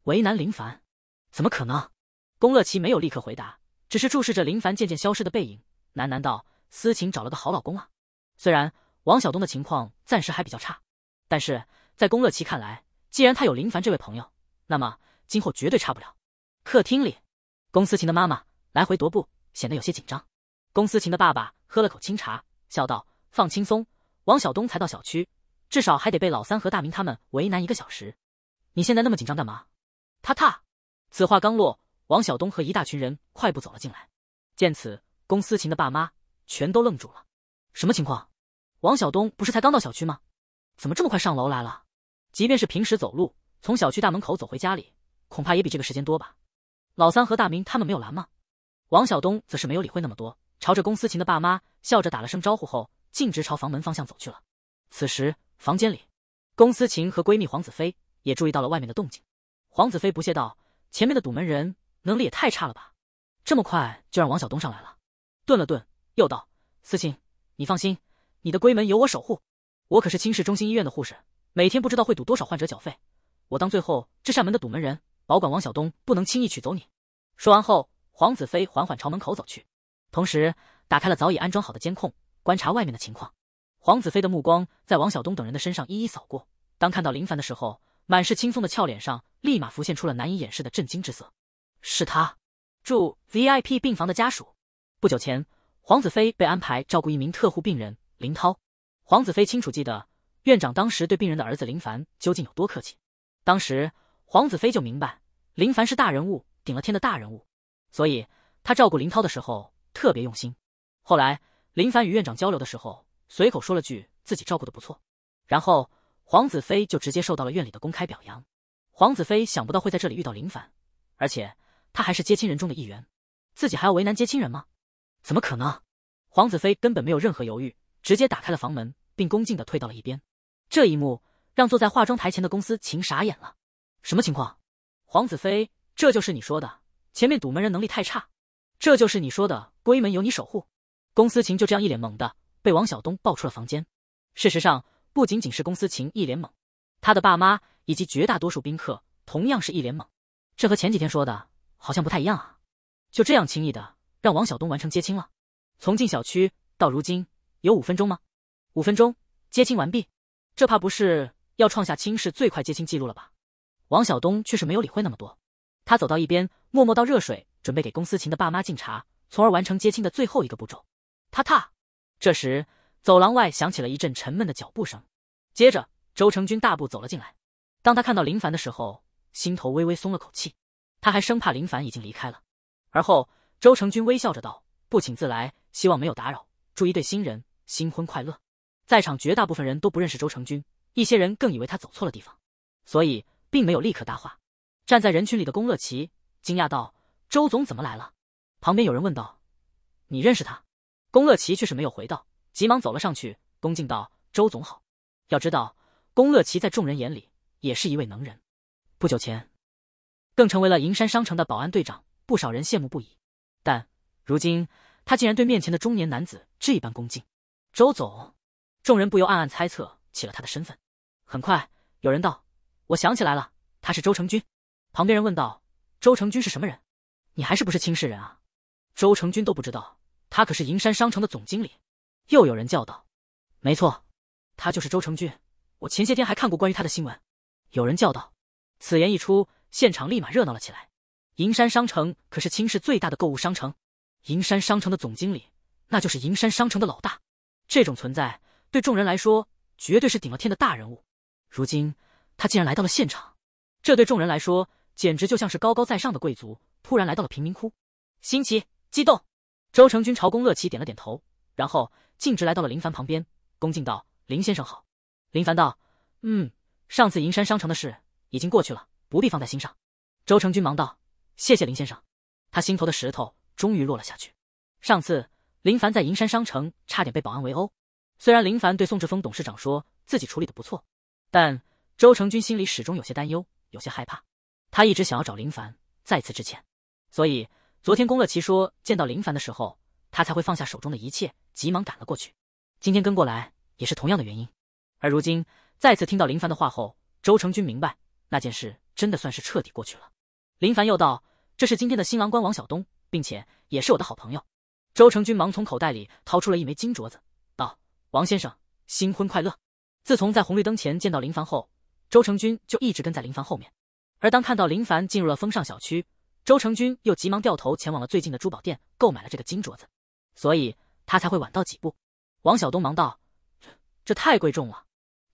为难林凡，怎么可能？龚乐琪没有立刻回答，只是注视着林凡渐渐消失的背影，喃喃道：“思晴找了个好老公啊。”虽然王晓东的情况暂时还比较差，但是在龚乐琪看来，既然他有林凡这位朋友，那么今后绝对差不了。客厅里，龚思晴的妈妈来回踱步，显得有些紧张。龚思晴的爸爸喝了口清茶，笑道：“放轻松。”王小东才到小区，至少还得被老三和大明他们为难一个小时。你现在那么紧张干嘛？他踏。此话刚落，王小东和一大群人快步走了进来。见此，龚思琴的爸妈全都愣住了。什么情况？王小东不是才刚到小区吗？怎么这么快上楼来了？即便是平时走路从小区大门口走回家里，恐怕也比这个时间多吧？老三和大明他们没有拦吗？王小东则是没有理会那么多，朝着龚思琴的爸妈笑着打了声招呼后。径直朝房门方向走去了。此时，房间里，龚思琴和闺蜜黄子飞也注意到了外面的动静。黄子飞不屑道：“前面的堵门人能力也太差了吧，这么快就让王晓东上来了。”顿了顿，又道：“思琴，你放心，你的闺门由我守护。我可是青市中心医院的护士，每天不知道会堵多少患者缴费。我当最后这扇门的堵门人，保管王晓东不能轻易取走你。”说完后，黄子飞缓缓朝门口走去，同时打开了早已安装好的监控。观察外面的情况，黄子飞的目光在王晓东等人的身上一一扫过。当看到林凡的时候，满是轻松的俏脸上立马浮现出了难以掩饰的震惊之色。是他，住 VIP 病房的家属。不久前，黄子飞被安排照顾一名特护病人林涛。黄子飞清楚记得院长当时对病人的儿子林凡究竟有多客气。当时黄子飞就明白林凡是大人物，顶了天的大人物。所以他照顾林涛的时候特别用心。后来。林凡与院长交流的时候，随口说了句自己照顾的不错，然后黄子飞就直接受到了院里的公开表扬。黄子飞想不到会在这里遇到林凡，而且他还是接亲人中的一员，自己还要为难接亲人吗？怎么可能？黄子飞根本没有任何犹豫，直接打开了房门，并恭敬地退到了一边。这一幕让坐在化妆台前的公司晴傻眼了：什么情况？黄子飞，这就是你说的前面堵门人能力太差，这就是你说的闺门由你守护。公司晴就这样一脸懵的被王晓东抱出了房间。事实上，不仅仅是公司晴一脸懵，他的爸妈以及绝大多数宾客同样是一脸懵。这和前几天说的好像不太一样啊！就这样轻易的让王晓东完成接亲了？从进小区到如今有五分钟吗？五分钟接亲完毕，这怕不是要创下亲氏最快接亲记录了吧？王晓东却是没有理会那么多，他走到一边默默倒热水，准备给公司晴的爸妈敬茶，从而完成接亲的最后一个步骤。他踏。这时走廊外响起了一阵沉闷的脚步声，接着周成军大步走了进来。当他看到林凡的时候，心头微微松了口气，他还生怕林凡已经离开了。而后周成军微笑着道：“不请自来，希望没有打扰，祝一对新人新婚快乐。”在场绝大部分人都不认识周成军，一些人更以为他走错了地方，所以并没有立刻搭话。站在人群里的龚乐琪惊讶道：“周总怎么来了？”旁边有人问道：“你认识他？”龚乐奇却是没有回道，急忙走了上去，恭敬道：“周总好。”要知道，龚乐奇在众人眼里也是一位能人，不久前更成为了银山商城的保安队长，不少人羡慕不已。但如今他竟然对面前的中年男子这般恭敬，周总，众人不由暗暗猜测起了他的身份。很快有人道：“我想起来了，他是周成军。”旁边人问道：“周成军是什么人？你还是不是亲事人啊？”周成军都不知道。他可是银山商城的总经理，又有人叫道：“没错，他就是周成俊。我前些天还看过关于他的新闻。”有人叫道。此言一出，现场立马热闹了起来。银山商城可是青市最大的购物商城，银山商城的总经理，那就是银山商城的老大。这种存在对众人来说绝对是顶了天的大人物。如今他竟然来到了现场，这对众人来说简直就像是高高在上的贵族突然来到了贫民窟，新奇、激动。周成军朝宫乐琪点了点头，然后径直来到了林凡旁边，恭敬道：“林先生好。”林凡道：“嗯，上次银山商城的事已经过去了，不必放在心上。”周成军忙道：“谢谢林先生。”他心头的石头终于落了下去。上次林凡在银山商城差点被保安围殴，虽然林凡对宋志峰董事长说自己处理的不错，但周成军心里始终有些担忧，有些害怕。他一直想要找林凡再次致歉，所以。昨天，宫乐琪说见到林凡的时候，他才会放下手中的一切，急忙赶了过去。今天跟过来也是同样的原因。而如今再次听到林凡的话后，周成军明白那件事真的算是彻底过去了。林凡又道：“这是今天的新郎官王小东，并且也是我的好朋友。”周成军忙从口袋里掏出了一枚金镯子，道：“王先生，新婚快乐！”自从在红绿灯前见到林凡后，周成军就一直跟在林凡后面。而当看到林凡进入了风尚小区。周成军又急忙掉头前往了最近的珠宝店，购买了这个金镯子，所以他才会晚到几步。王小东忙道：“这这太贵重了，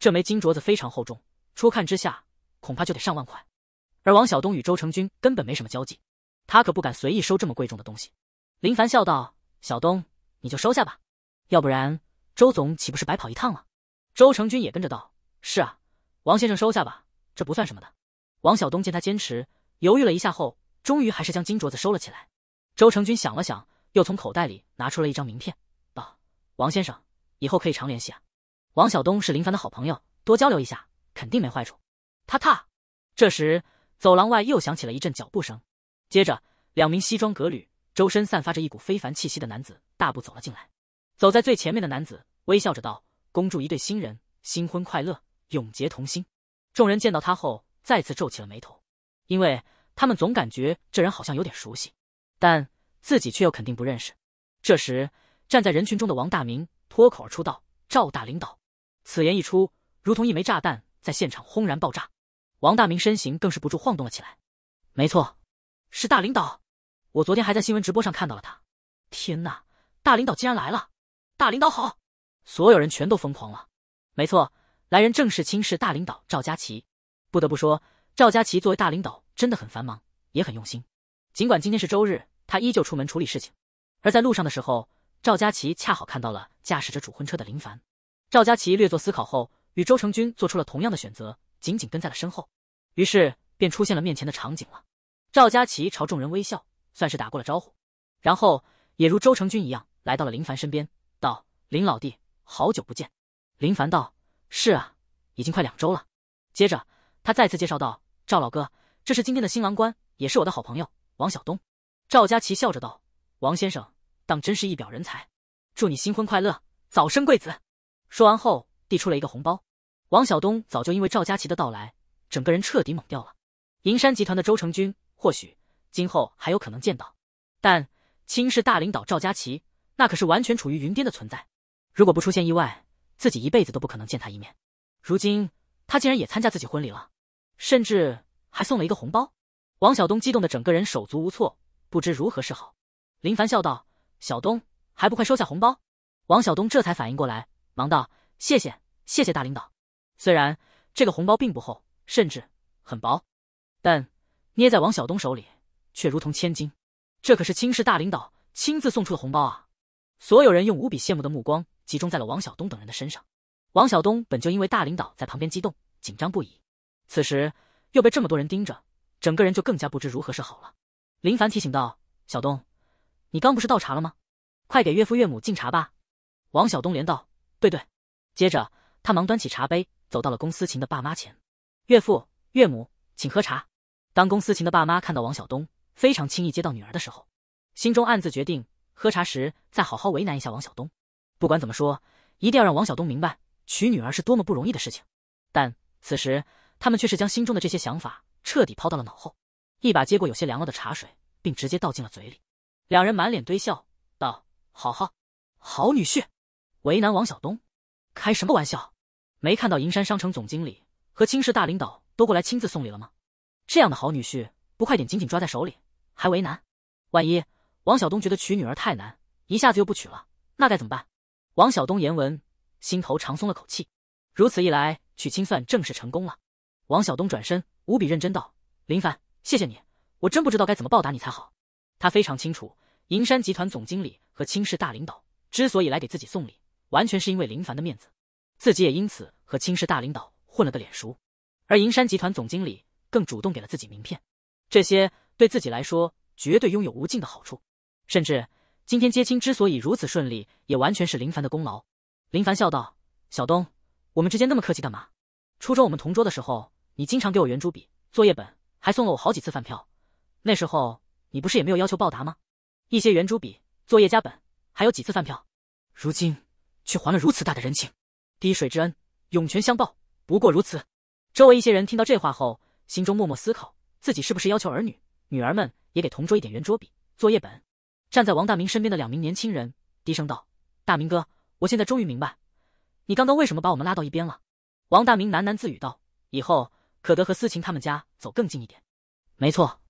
这枚金镯子非常厚重，初看之下恐怕就得上万块。”而王小东与周成军根本没什么交际，他可不敢随意收这么贵重的东西。林凡笑道：“小东，你就收下吧，要不然周总岂不是白跑一趟了？”周成军也跟着道：“是啊，王先生收下吧，这不算什么的。”王小东见他坚持，犹豫了一下后。终于还是将金镯子收了起来。周成军想了想，又从口袋里拿出了一张名片，道：“王先生，以后可以常联系啊。王晓东是林凡的好朋友，多交流一下肯定没坏处。”他踏。这时，走廊外又响起了一阵脚步声，接着，两名西装革履、周身散发着一股非凡气息的男子大步走了进来。走在最前面的男子微笑着道：“恭祝一对新人新婚快乐，永结同心。”众人见到他后，再次皱起了眉头，因为。他们总感觉这人好像有点熟悉，但自己却又肯定不认识。这时，站在人群中的王大明脱口而出道：“赵大领导！”此言一出，如同一枚炸弹在现场轰然爆炸。王大明身形更是不住晃动了起来。没错，是大领导，我昨天还在新闻直播上看到了他。天哪，大领导竟然来了！大领导好！所有人全都疯狂了。没错，来人正是亲视大领导赵佳琪。不得不说，赵佳琪作为大领导。真的很繁忙，也很用心。尽管今天是周日，他依旧出门处理事情。而在路上的时候，赵佳琪恰好看到了驾驶着主婚车的林凡。赵佳琪略作思考后，与周成军做出了同样的选择，紧紧跟在了身后。于是便出现了面前的场景了。赵佳琪朝众人微笑，算是打过了招呼，然后也如周成军一样来到了林凡身边，道：“林老弟，好久不见。”林凡道：“是啊，已经快两周了。”接着他再次介绍道：“赵老哥。”这是今天的新郎官，也是我的好朋友王晓东。赵佳琪笑着道：“王先生，当真是一表人才，祝你新婚快乐，早生贵子。”说完后，递出了一个红包。王晓东早就因为赵佳琪的到来，整个人彻底懵掉了。银山集团的周成军或许今后还有可能见到，但亲视大领导赵佳琪，那可是完全处于云巅的存在。如果不出现意外，自己一辈子都不可能见他一面。如今他竟然也参加自己婚礼了，甚至……还送了一个红包，王小东激动的整个人手足无措，不知如何是好。林凡笑道：“小东，还不快收下红包？”王小东这才反应过来，忙道：“谢谢，谢谢大领导。”虽然这个红包并不厚，甚至很薄，但捏在王小东手里却如同千金。这可是亲视大领导亲自送出的红包啊！所有人用无比羡慕的目光集中在了王小东等人的身上。王小东本就因为大领导在旁边激动紧张不已，此时。又被这么多人盯着，整个人就更加不知如何是好了。林凡提醒道：“小东，你刚不是倒茶了吗？快给岳父岳母敬茶吧。”王小东连道：“对对。”接着他忙端起茶杯，走到了龚思琴的爸妈前：“岳父岳母，请喝茶。”当龚思琴的爸妈看到王小东非常轻易接到女儿的时候，心中暗自决定，喝茶时再好好为难一下王小东。不管怎么说，一定要让王小东明白娶女儿是多么不容易的事情。但此时。他们却是将心中的这些想法彻底抛到了脑后，一把接过有些凉了的茶水，并直接倒进了嘴里。两人满脸堆笑道：“好好，好女婿，为难王小东，开什么玩笑？没看到银山商城总经理和青氏大领导都过来亲自送礼了吗？这样的好女婿，不快点紧紧抓在手里，还为难？万一王晓东觉得娶女儿太难，一下子又不娶了，那该怎么办？”王晓东言文心头长松了口气，如此一来，娶亲算正式成功了。王小东转身，无比认真道：“林凡，谢谢你，我真不知道该怎么报答你才好。”他非常清楚，银山集团总经理和青氏大领导之所以来给自己送礼，完全是因为林凡的面子，自己也因此和青氏大领导混了个脸熟，而银山集团总经理更主动给了自己名片，这些对自己来说绝对拥有无尽的好处。甚至今天接亲之所以如此顺利，也完全是林凡的功劳。林凡笑道：“小东，我们之间那么客气干嘛？初中我们同桌的时候。”你经常给我圆珠笔、作业本，还送了我好几次饭票。那时候你不是也没有要求报答吗？一些圆珠笔、作业加本，还有几次饭票，如今却还了如此大的人情。滴水之恩，涌泉相报，不过如此。周围一些人听到这话后，心中默默思考自己是不是要求儿女、女儿们也给同桌一点圆珠笔、作业本。站在王大明身边的两名年轻人低声道：“大明哥，我现在终于明白，你刚刚为什么把我们拉到一边了。”王大明喃喃自语道：“以后。”可得和思琴他们家走更近一点。没错，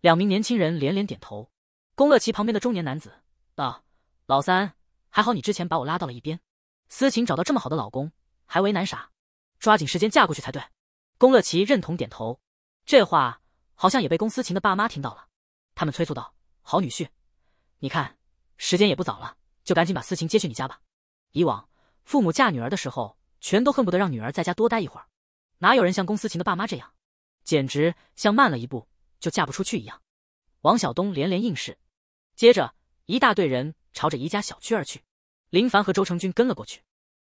两名年轻人连连点头。龚乐奇旁边的中年男子道：“老三，还好你之前把我拉到了一边。思琴找到这么好的老公，还为难啥？抓紧时间嫁过去才对。”龚乐奇认同点头。这话好像也被龚思琴的爸妈听到了，他们催促道：“好女婿，你看时间也不早了，就赶紧把思琴接去你家吧。”以往父母嫁女儿的时候，全都恨不得让女儿在家多待一会儿。哪有人像龚思琴的爸妈这样，简直像慢了一步就嫁不出去一样。王晓东连连应是，接着一大队人朝着宜家小区而去。林凡和周成军跟了过去，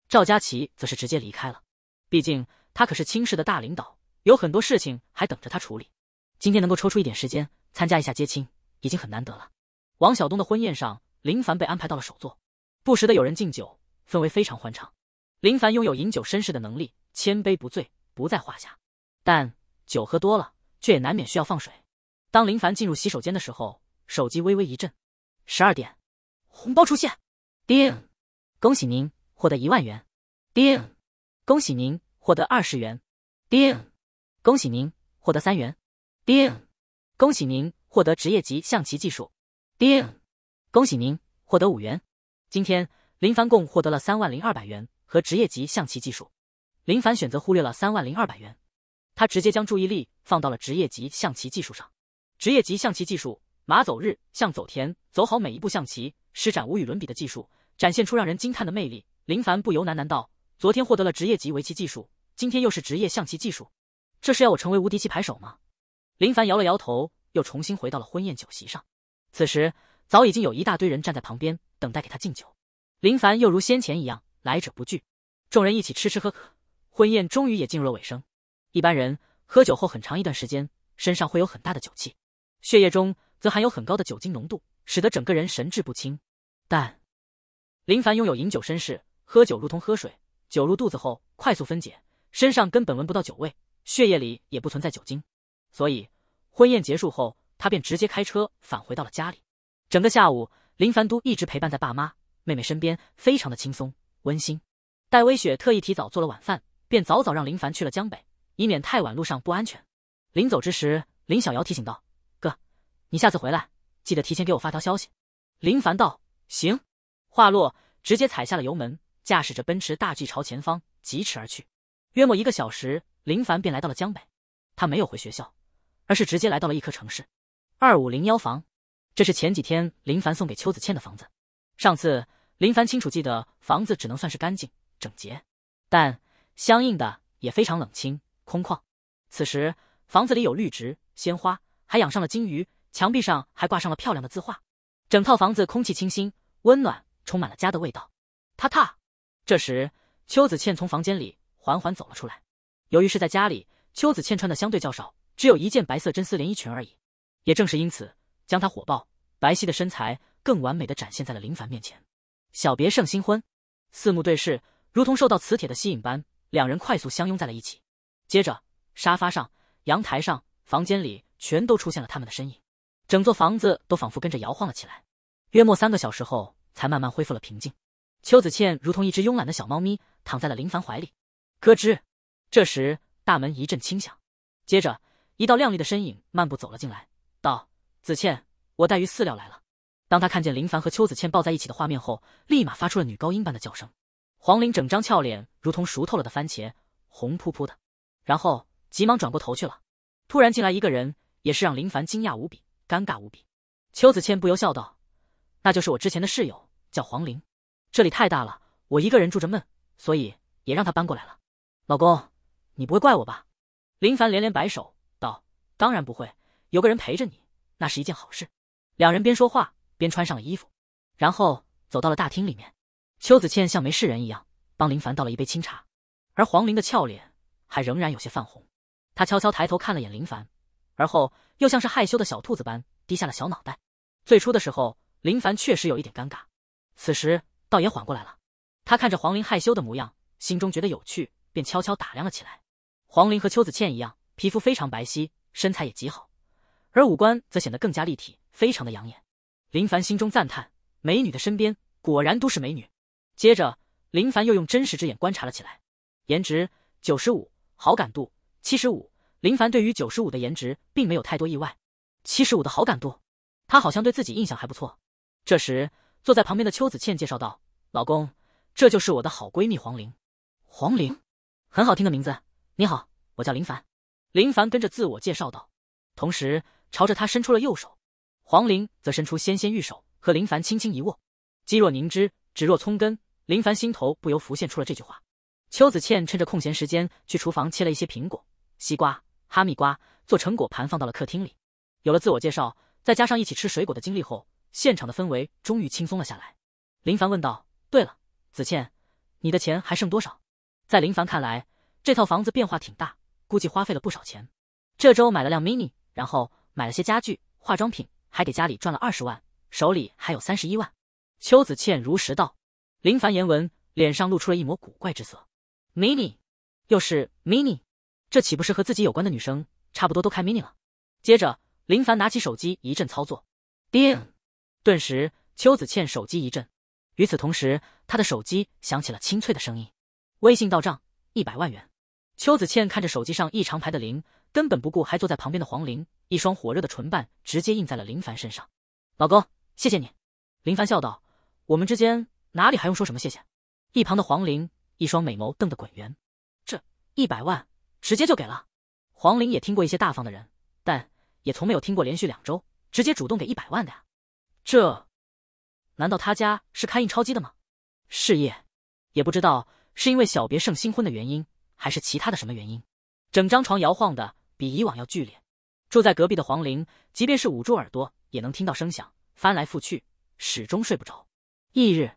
赵佳琪则是直接离开了。毕竟他可是亲事的大领导，有很多事情还等着他处理。今天能够抽出一点时间参加一下接亲，已经很难得了。王晓东的婚宴上，林凡被安排到了首座，不时的有人敬酒，氛围非常欢畅。林凡拥有饮酒绅士的能力，千杯不醉。不在话下，但酒喝多了，却也难免需要放水。当林凡进入洗手间的时候，手机微微一震，十二点，红包出现。叮，恭喜您获得一万元。叮，恭喜您获得二十元。叮，恭喜您获得三元。叮，恭喜您获得职业级象棋技术。叮，恭喜您获得五元。今天林凡共获得了三万零二百元和职业级象棋技术。林凡选择忽略了三万零二百元，他直接将注意力放到了职业级象棋技术上。职业级象棋技术，马走日，象走田，走好每一步象棋，施展无与伦比的技术，展现出让人惊叹的魅力。林凡不由喃喃道：“昨天获得了职业级围棋技术，今天又是职业象棋技术，这是要我成为无敌棋牌手吗？”林凡摇了摇头，又重新回到了婚宴酒席上。此时，早已经有一大堆人站在旁边等待给他敬酒。林凡又如先前一样，来者不拒，众人一起吃吃喝喝。婚宴终于也进入了尾声。一般人喝酒后很长一段时间，身上会有很大的酒气，血液中则含有很高的酒精浓度，使得整个人神志不清。但林凡拥有饮酒身世，喝酒如同喝水，酒入肚子后快速分解，身上根本闻不到酒味，血液里也不存在酒精。所以婚宴结束后，他便直接开车返回到了家里。整个下午，林凡都一直陪伴在爸妈、妹妹身边，非常的轻松温馨。戴微雪特意提早做了晚饭。便早早让林凡去了江北，以免太晚路上不安全。临走之时，林小瑶提醒道：“哥，你下次回来记得提前给我发条消息。”林凡道：“行。”话落，直接踩下了油门，驾驶着奔驰大 G 朝前方疾驰而去。约莫一个小时，林凡便来到了江北。他没有回学校，而是直接来到了一颗城市，二五零幺房。这是前几天林凡送给邱子倩的房子。上次林凡清楚记得，房子只能算是干净整洁，但……相应的也非常冷清空旷，此时房子里有绿植、鲜花，还养上了金鱼，墙壁上还挂上了漂亮的字画，整套房子空气清新、温暖，充满了家的味道。他踏，这时邱子倩从房间里缓缓走了出来。由于是在家里，邱子倩穿的相对较少，只有一件白色真丝连衣裙而已。也正是因此，将她火爆白皙的身材更完美的展现在了林凡面前。小别胜新婚，四目对视，如同受到磁铁的吸引般。两人快速相拥在了一起，接着沙发上、阳台上、房间里全都出现了他们的身影，整座房子都仿佛跟着摇晃了起来。约莫三个小时后，才慢慢恢复了平静。邱子倩如同一只慵懒的小猫咪，躺在了林凡怀里。咯吱，这时大门一阵轻响，接着一道亮丽的身影漫步走了进来，道：“子倩，我带鱼饲料来了。”当他看见林凡和邱子倩抱在一起的画面后，立马发出了女高音般的叫声。黄玲整张俏脸如同熟透了的番茄，红扑扑的，然后急忙转过头去了。突然进来一个人，也是让林凡惊讶无比，尴尬无比。邱子倩不由笑道：“那就是我之前的室友，叫黄玲。这里太大了，我一个人住着闷，所以也让她搬过来了。老公，你不会怪我吧？”林凡连连摆手道：“当然不会，有个人陪着你，那是一件好事。”两人边说话边穿上了衣服，然后走到了大厅里面。邱子倩像没事人一样帮林凡倒了一杯清茶，而黄玲的俏脸还仍然有些泛红。她悄悄抬头看了眼林凡，而后又像是害羞的小兔子般低下了小脑袋。最初的时候，林凡确实有一点尴尬，此时倒也缓过来了。他看着黄玲害羞的模样，心中觉得有趣，便悄悄打量了起来。黄玲和邱子倩一样，皮肤非常白皙，身材也极好，而五官则显得更加立体，非常的养眼。林凡心中赞叹：美女的身边果然都是美女。接着，林凡又用真实之眼观察了起来，颜值九十五，好感度七十五。林凡对于九十五的颜值并没有太多意外，七十五的好感度，他好像对自己印象还不错。这时，坐在旁边的邱子倩介绍道：“老公，这就是我的好闺蜜黄玲。”黄玲，很好听的名字。你好，我叫林凡。林凡跟着自我介绍道，同时朝着她伸出了右手，黄玲则伸出纤纤玉手和林凡轻轻一握，肌若凝脂，指若葱根。林凡心头不由浮现出了这句话。邱子倩趁着空闲时间去厨房切了一些苹果、西瓜、哈密瓜，做成果盘放到了客厅里。有了自我介绍，再加上一起吃水果的经历后，现场的氛围终于轻松了下来。林凡问道：“对了，子倩，你的钱还剩多少？”在林凡看来，这套房子变化挺大，估计花费了不少钱。这周买了辆 MINI，然后买了些家具、化妆品，还给家里赚了二十万，手里还有三十一万。邱子倩如实道。林凡言文脸上露出了一抹古怪之色，mini，又是 mini，这岂不是和自己有关的女生差不多都开 mini 了？接着，林凡拿起手机一阵操作，叮，顿时邱子倩手机一震，与此同时，他的手机响起了清脆的声音，微信到账一百万元。邱子倩看着手机上异常排的零，根本不顾还坐在旁边的黄玲，一双火热的唇瓣直接印在了林凡身上，老公，谢谢你。林凡笑道，我们之间。哪里还用说什么谢谢？一旁的黄玲一双美眸瞪得滚圆，这一百万直接就给了。黄玲也听过一些大方的人，但也从没有听过连续两周直接主动给一百万的呀。这难道他家是开印钞机的吗？事业也不知道是因为小别胜新婚的原因，还是其他的什么原因，整张床摇晃的比以往要剧烈。住在隔壁的黄玲，即便是捂住耳朵，也能听到声响，翻来覆去，始终睡不着。翌日。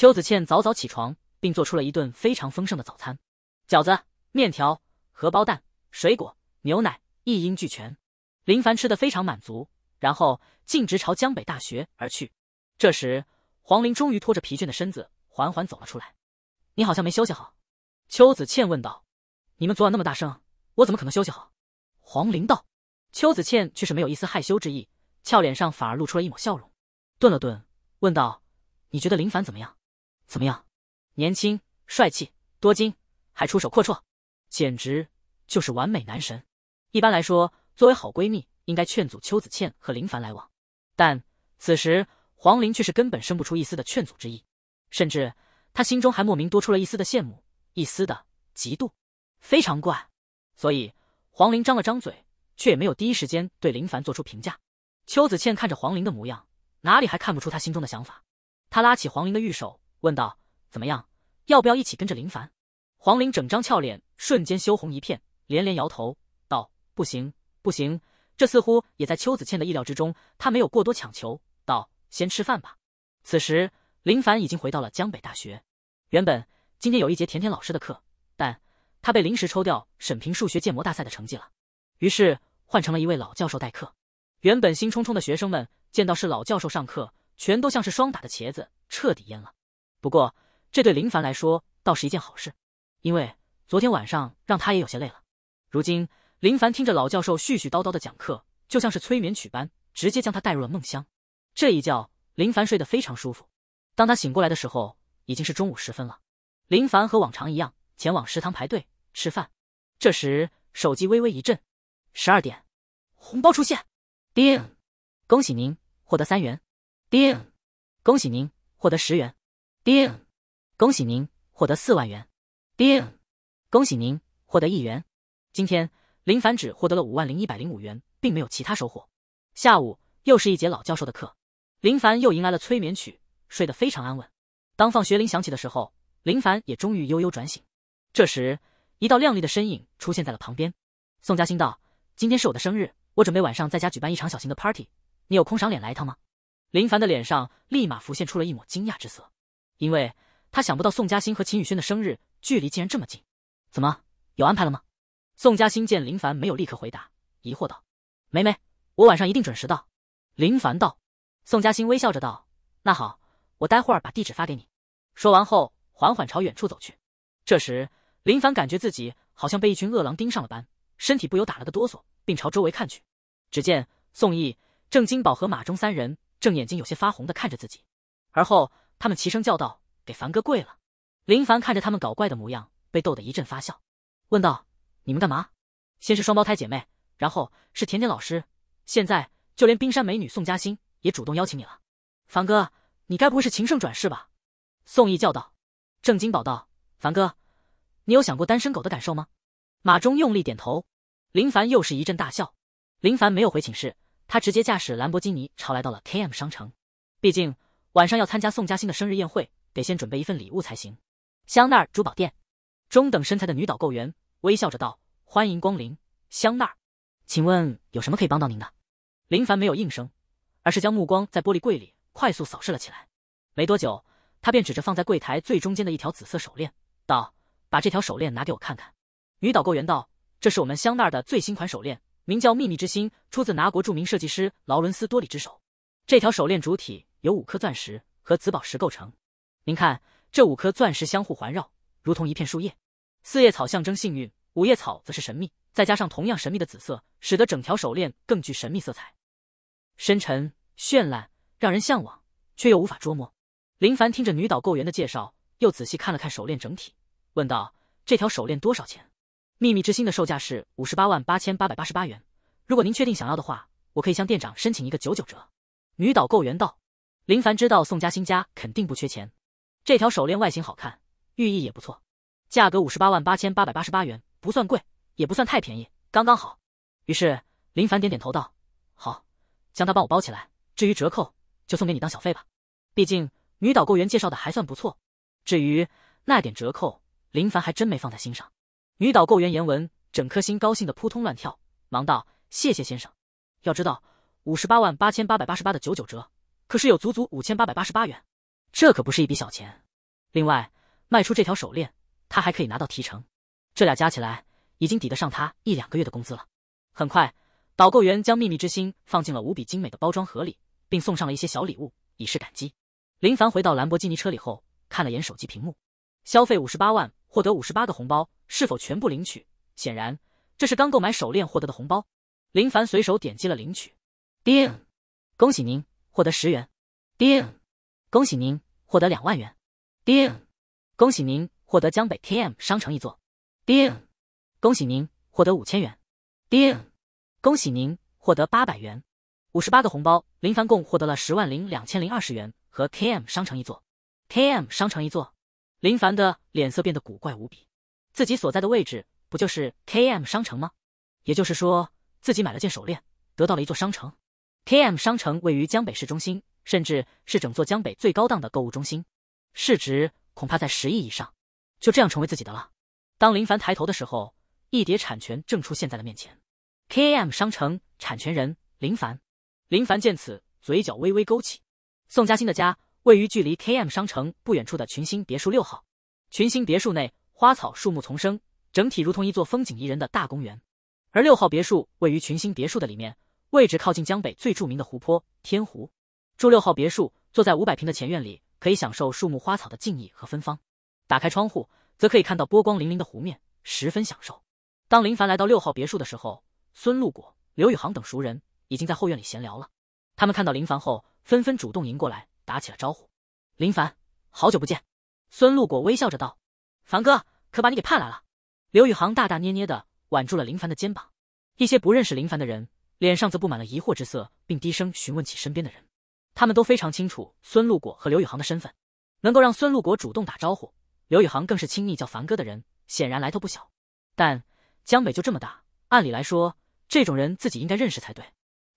邱子倩早早起床，并做出了一顿非常丰盛的早餐，饺子、面条、荷包蛋、水果、牛奶一应俱全。林凡吃得非常满足，然后径直朝江北大学而去。这时，黄玲终于拖着疲倦的身子缓缓走了出来。“你好像没休息好。”邱子倩问道。“你们昨晚那么大声，我怎么可能休息好？”黄玲道。邱子倩却是没有一丝害羞之意，俏脸上反而露出了一抹笑容，顿了顿，问道：“你觉得林凡怎么样？”怎么样？年轻、帅气、多金，还出手阔绰，简直就是完美男神。一般来说，作为好闺蜜，应该劝阻邱子倩和林凡来往，但此时黄玲却是根本生不出一丝的劝阻之意，甚至她心中还莫名多出了一丝的羡慕，一丝的嫉妒，非常怪。所以黄玲张了张嘴，却也没有第一时间对林凡做出评价。邱子倩看着黄玲的模样，哪里还看不出她心中的想法？她拉起黄玲的玉手。问道：“怎么样，要不要一起跟着林凡？”黄玲整张俏脸瞬间羞红一片，连连摇头道：“不行，不行。”这似乎也在邱子倩的意料之中，她没有过多强求，道：“先吃饭吧。”此时，林凡已经回到了江北大学。原本今天有一节甜甜老师的课，但他被临时抽调审评数学建模大赛的成绩了，于是换成了一位老教授代课。原本兴冲冲的学生们见到是老教授上课，全都像是霜打的茄子，彻底蔫了。不过，这对林凡来说倒是一件好事，因为昨天晚上让他也有些累了。如今，林凡听着老教授絮絮叨叨的讲课，就像是催眠曲般，直接将他带入了梦乡。这一觉，林凡睡得非常舒服。当他醒过来的时候，已经是中午时分了。林凡和往常一样前往食堂排队吃饭，这时手机微微一震，十二点，红包出现，叮，恭喜您获得三元，叮，恭喜您获得十元。叮，恭喜您获得四万元。叮，恭喜您获得一元。今天林凡只获得了五万零一百零五元，并没有其他收获。下午又是一节老教授的课，林凡又迎来了催眠曲，睡得非常安稳。当放学铃响起的时候，林凡也终于悠悠转醒。这时，一道亮丽的身影出现在了旁边。宋佳欣道：“今天是我的生日，我准备晚上在家举办一场小型的 party，你有空赏脸来一趟吗？”林凡的脸上立马浮现出了一抹惊讶之色。因为他想不到宋佳欣和秦宇轩的生日距离竟然这么近，怎么有安排了吗？宋佳欣见林凡没有立刻回答，疑惑道：“梅梅，我晚上一定准时到。”林凡道。宋佳欣微笑着道：“那好，我待会儿把地址发给你。”说完后，缓缓朝远处走去。这时，林凡感觉自己好像被一群恶狼盯上了般，身体不由打了个哆嗦，并朝周围看去。只见宋毅、郑金宝和马忠三人正眼睛有些发红的看着自己，而后。他们齐声叫道：“给凡哥跪了！”林凡看着他们搞怪的模样，被逗得一阵发笑，问道：“你们干嘛？”先是双胞胎姐妹，然后是甜甜老师，现在就连冰山美女宋佳欣也主动邀请你了。凡哥，你该不会是情圣转世吧？”宋毅叫道。郑金宝道：“凡哥，你有想过单身狗的感受吗？”马忠用力点头。林凡又是一阵大笑。林凡没有回寝室，他直接驾驶兰博基尼朝来到了 K M 商城。毕竟。晚上要参加宋佳欣的生日宴会，得先准备一份礼物才行。香奈儿珠宝店，中等身材的女导购员微笑着道：“欢迎光临，香奈儿，请问有什么可以帮到您的？”林凡没有应声，而是将目光在玻璃柜里快速扫视了起来。没多久，他便指着放在柜台最中间的一条紫色手链道：“把这条手链拿给我看看。”女导购员道：“这是我们香奈儿的最新款手链，名叫秘密之心，出自拿国著名设计师劳伦斯多里之手。这条手链主体……”由五颗钻石和紫宝石构成，您看，这五颗钻石相互环绕，如同一片树叶。四叶草象征幸运，五叶草则是神秘，再加上同样神秘的紫色，使得整条手链更具神秘色彩，深沉、绚烂，让人向往却又无法捉摸。林凡听着女导购员的介绍，又仔细看了看手链整体，问道：“这条手链多少钱？”“秘密之心”的售价是五十八万八千八百八十八元。如果您确定想要的话，我可以向店长申请一个九九折。”女导购员道。林凡知道宋家新家肯定不缺钱，这条手链外形好看，寓意也不错，价格五十八万八千八百八十八元，不算贵，也不算太便宜，刚刚好。于是林凡点点头道：“好，将它帮我包起来。至于折扣，就送给你当小费吧。毕竟女导购员介绍的还算不错。至于那点折扣，林凡还真没放在心上。”女导购员言文整颗心高兴的扑通乱跳，忙道：“谢谢先生。要知道五十八万八千八百八十八的九九折。”可是有足足五千八百八十八元，这可不是一笔小钱。另外，卖出这条手链，他还可以拿到提成，这俩加起来已经抵得上他一两个月的工资了。很快，导购员将秘密之心放进了无比精美的包装盒里，并送上了一些小礼物，以示感激。林凡回到兰博基尼车里后，看了眼手机屏幕，消费五十八万，获得五十八个红包，是否全部领取？显然，这是刚购买手链获得的红包。林凡随手点击了领取，叮，恭喜您。获得十元，丁，恭喜您获得两万元，丁，恭喜您获得江北 K M 商城一座，丁，恭喜您获得五千元，丁，恭喜您获得八百元，五十八个红包，林凡共获得了十万零两千零二十元和 K M 商城一座，K M 商城一座，林凡的脸色变得古怪无比，自己所在的位置不就是 K M 商城吗？也就是说，自己买了件手链，得到了一座商城。K M 商城位于江北市中心，甚至是整座江北最高档的购物中心，市值恐怕在十亿以上，就这样成为自己的了。当林凡抬头的时候，一叠产权正出现在了面前。K M 商城产权人林凡，林凡见此，嘴角微微勾起。宋佳欣的家位于距离 K M 商城不远处的群星别墅六号。群星别墅内花草树木丛生，整体如同一座风景宜人的大公园。而六号别墅位于群星别墅的里面。位置靠近江北最著名的湖泊天湖，住六号别墅，坐在五百平的前院里，可以享受树木花草的静谧和芬芳。打开窗户，则可以看到波光粼粼的湖面，十分享受。当林凡来到六号别墅的时候，孙露果、刘宇航等熟人已经在后院里闲聊了。他们看到林凡后，纷纷主动迎过来，打起了招呼。林凡，好久不见！孙露果微笑着道：“凡哥，可把你给盼来了。”刘宇航大大咧咧的挽住了林凡的肩膀。一些不认识林凡的人。脸上则布满了疑惑之色，并低声询问起身边的人。他们都非常清楚孙露果和刘宇航的身份，能够让孙露果主动打招呼，刘宇航更是亲昵叫凡哥的人，显然来头不小。但江北就这么大，按理来说这种人自己应该认识才对，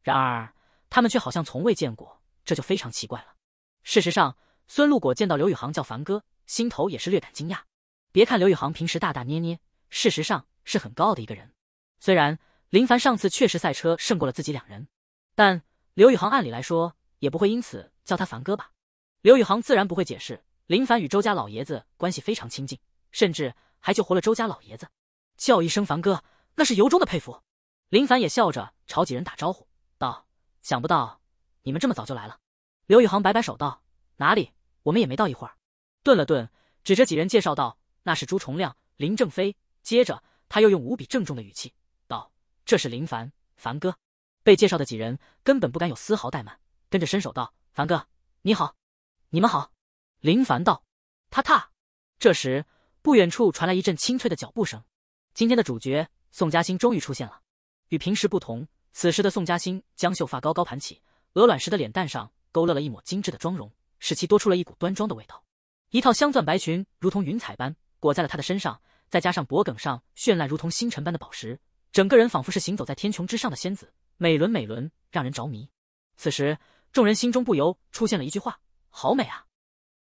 然而他们却好像从未见过，这就非常奇怪了。事实上，孙露果见到刘宇航叫凡哥，心头也是略感惊讶。别看刘宇航平时大大咧咧，事实上是很高傲的一个人，虽然。林凡上次确实赛车胜过了自己两人，但刘宇航按理来说也不会因此叫他凡哥吧？刘宇航自然不会解释。林凡与周家老爷子关系非常亲近，甚至还救活了周家老爷子，叫一声凡哥，那是由衷的佩服。林凡也笑着朝几人打招呼道：“想不到你们这么早就来了。”刘宇航摆摆手道：“哪里，我们也没到一会儿。”顿了顿，指着几人介绍道：“那是朱重亮、林正飞。”接着他又用无比郑重的语气。这是林凡，凡哥。被介绍的几人根本不敢有丝毫怠慢，跟着伸手道：“凡哥，你好，你们好。”林凡道：“他踏。”这时，不远处传来一阵清脆的脚步声。今天的主角宋嘉欣终于出现了。与平时不同，此时的宋嘉欣将秀发高高盘起，鹅卵石的脸蛋上勾勒了一抹精致的妆容，使其多出了一股端庄的味道。一套镶钻白裙如同云彩般裹在了他的身上，再加上脖颈上绚烂如同星辰般的宝石。整个人仿佛是行走在天穹之上的仙子，美轮美轮，让人着迷。此时，众人心中不由出现了一句话：好美啊！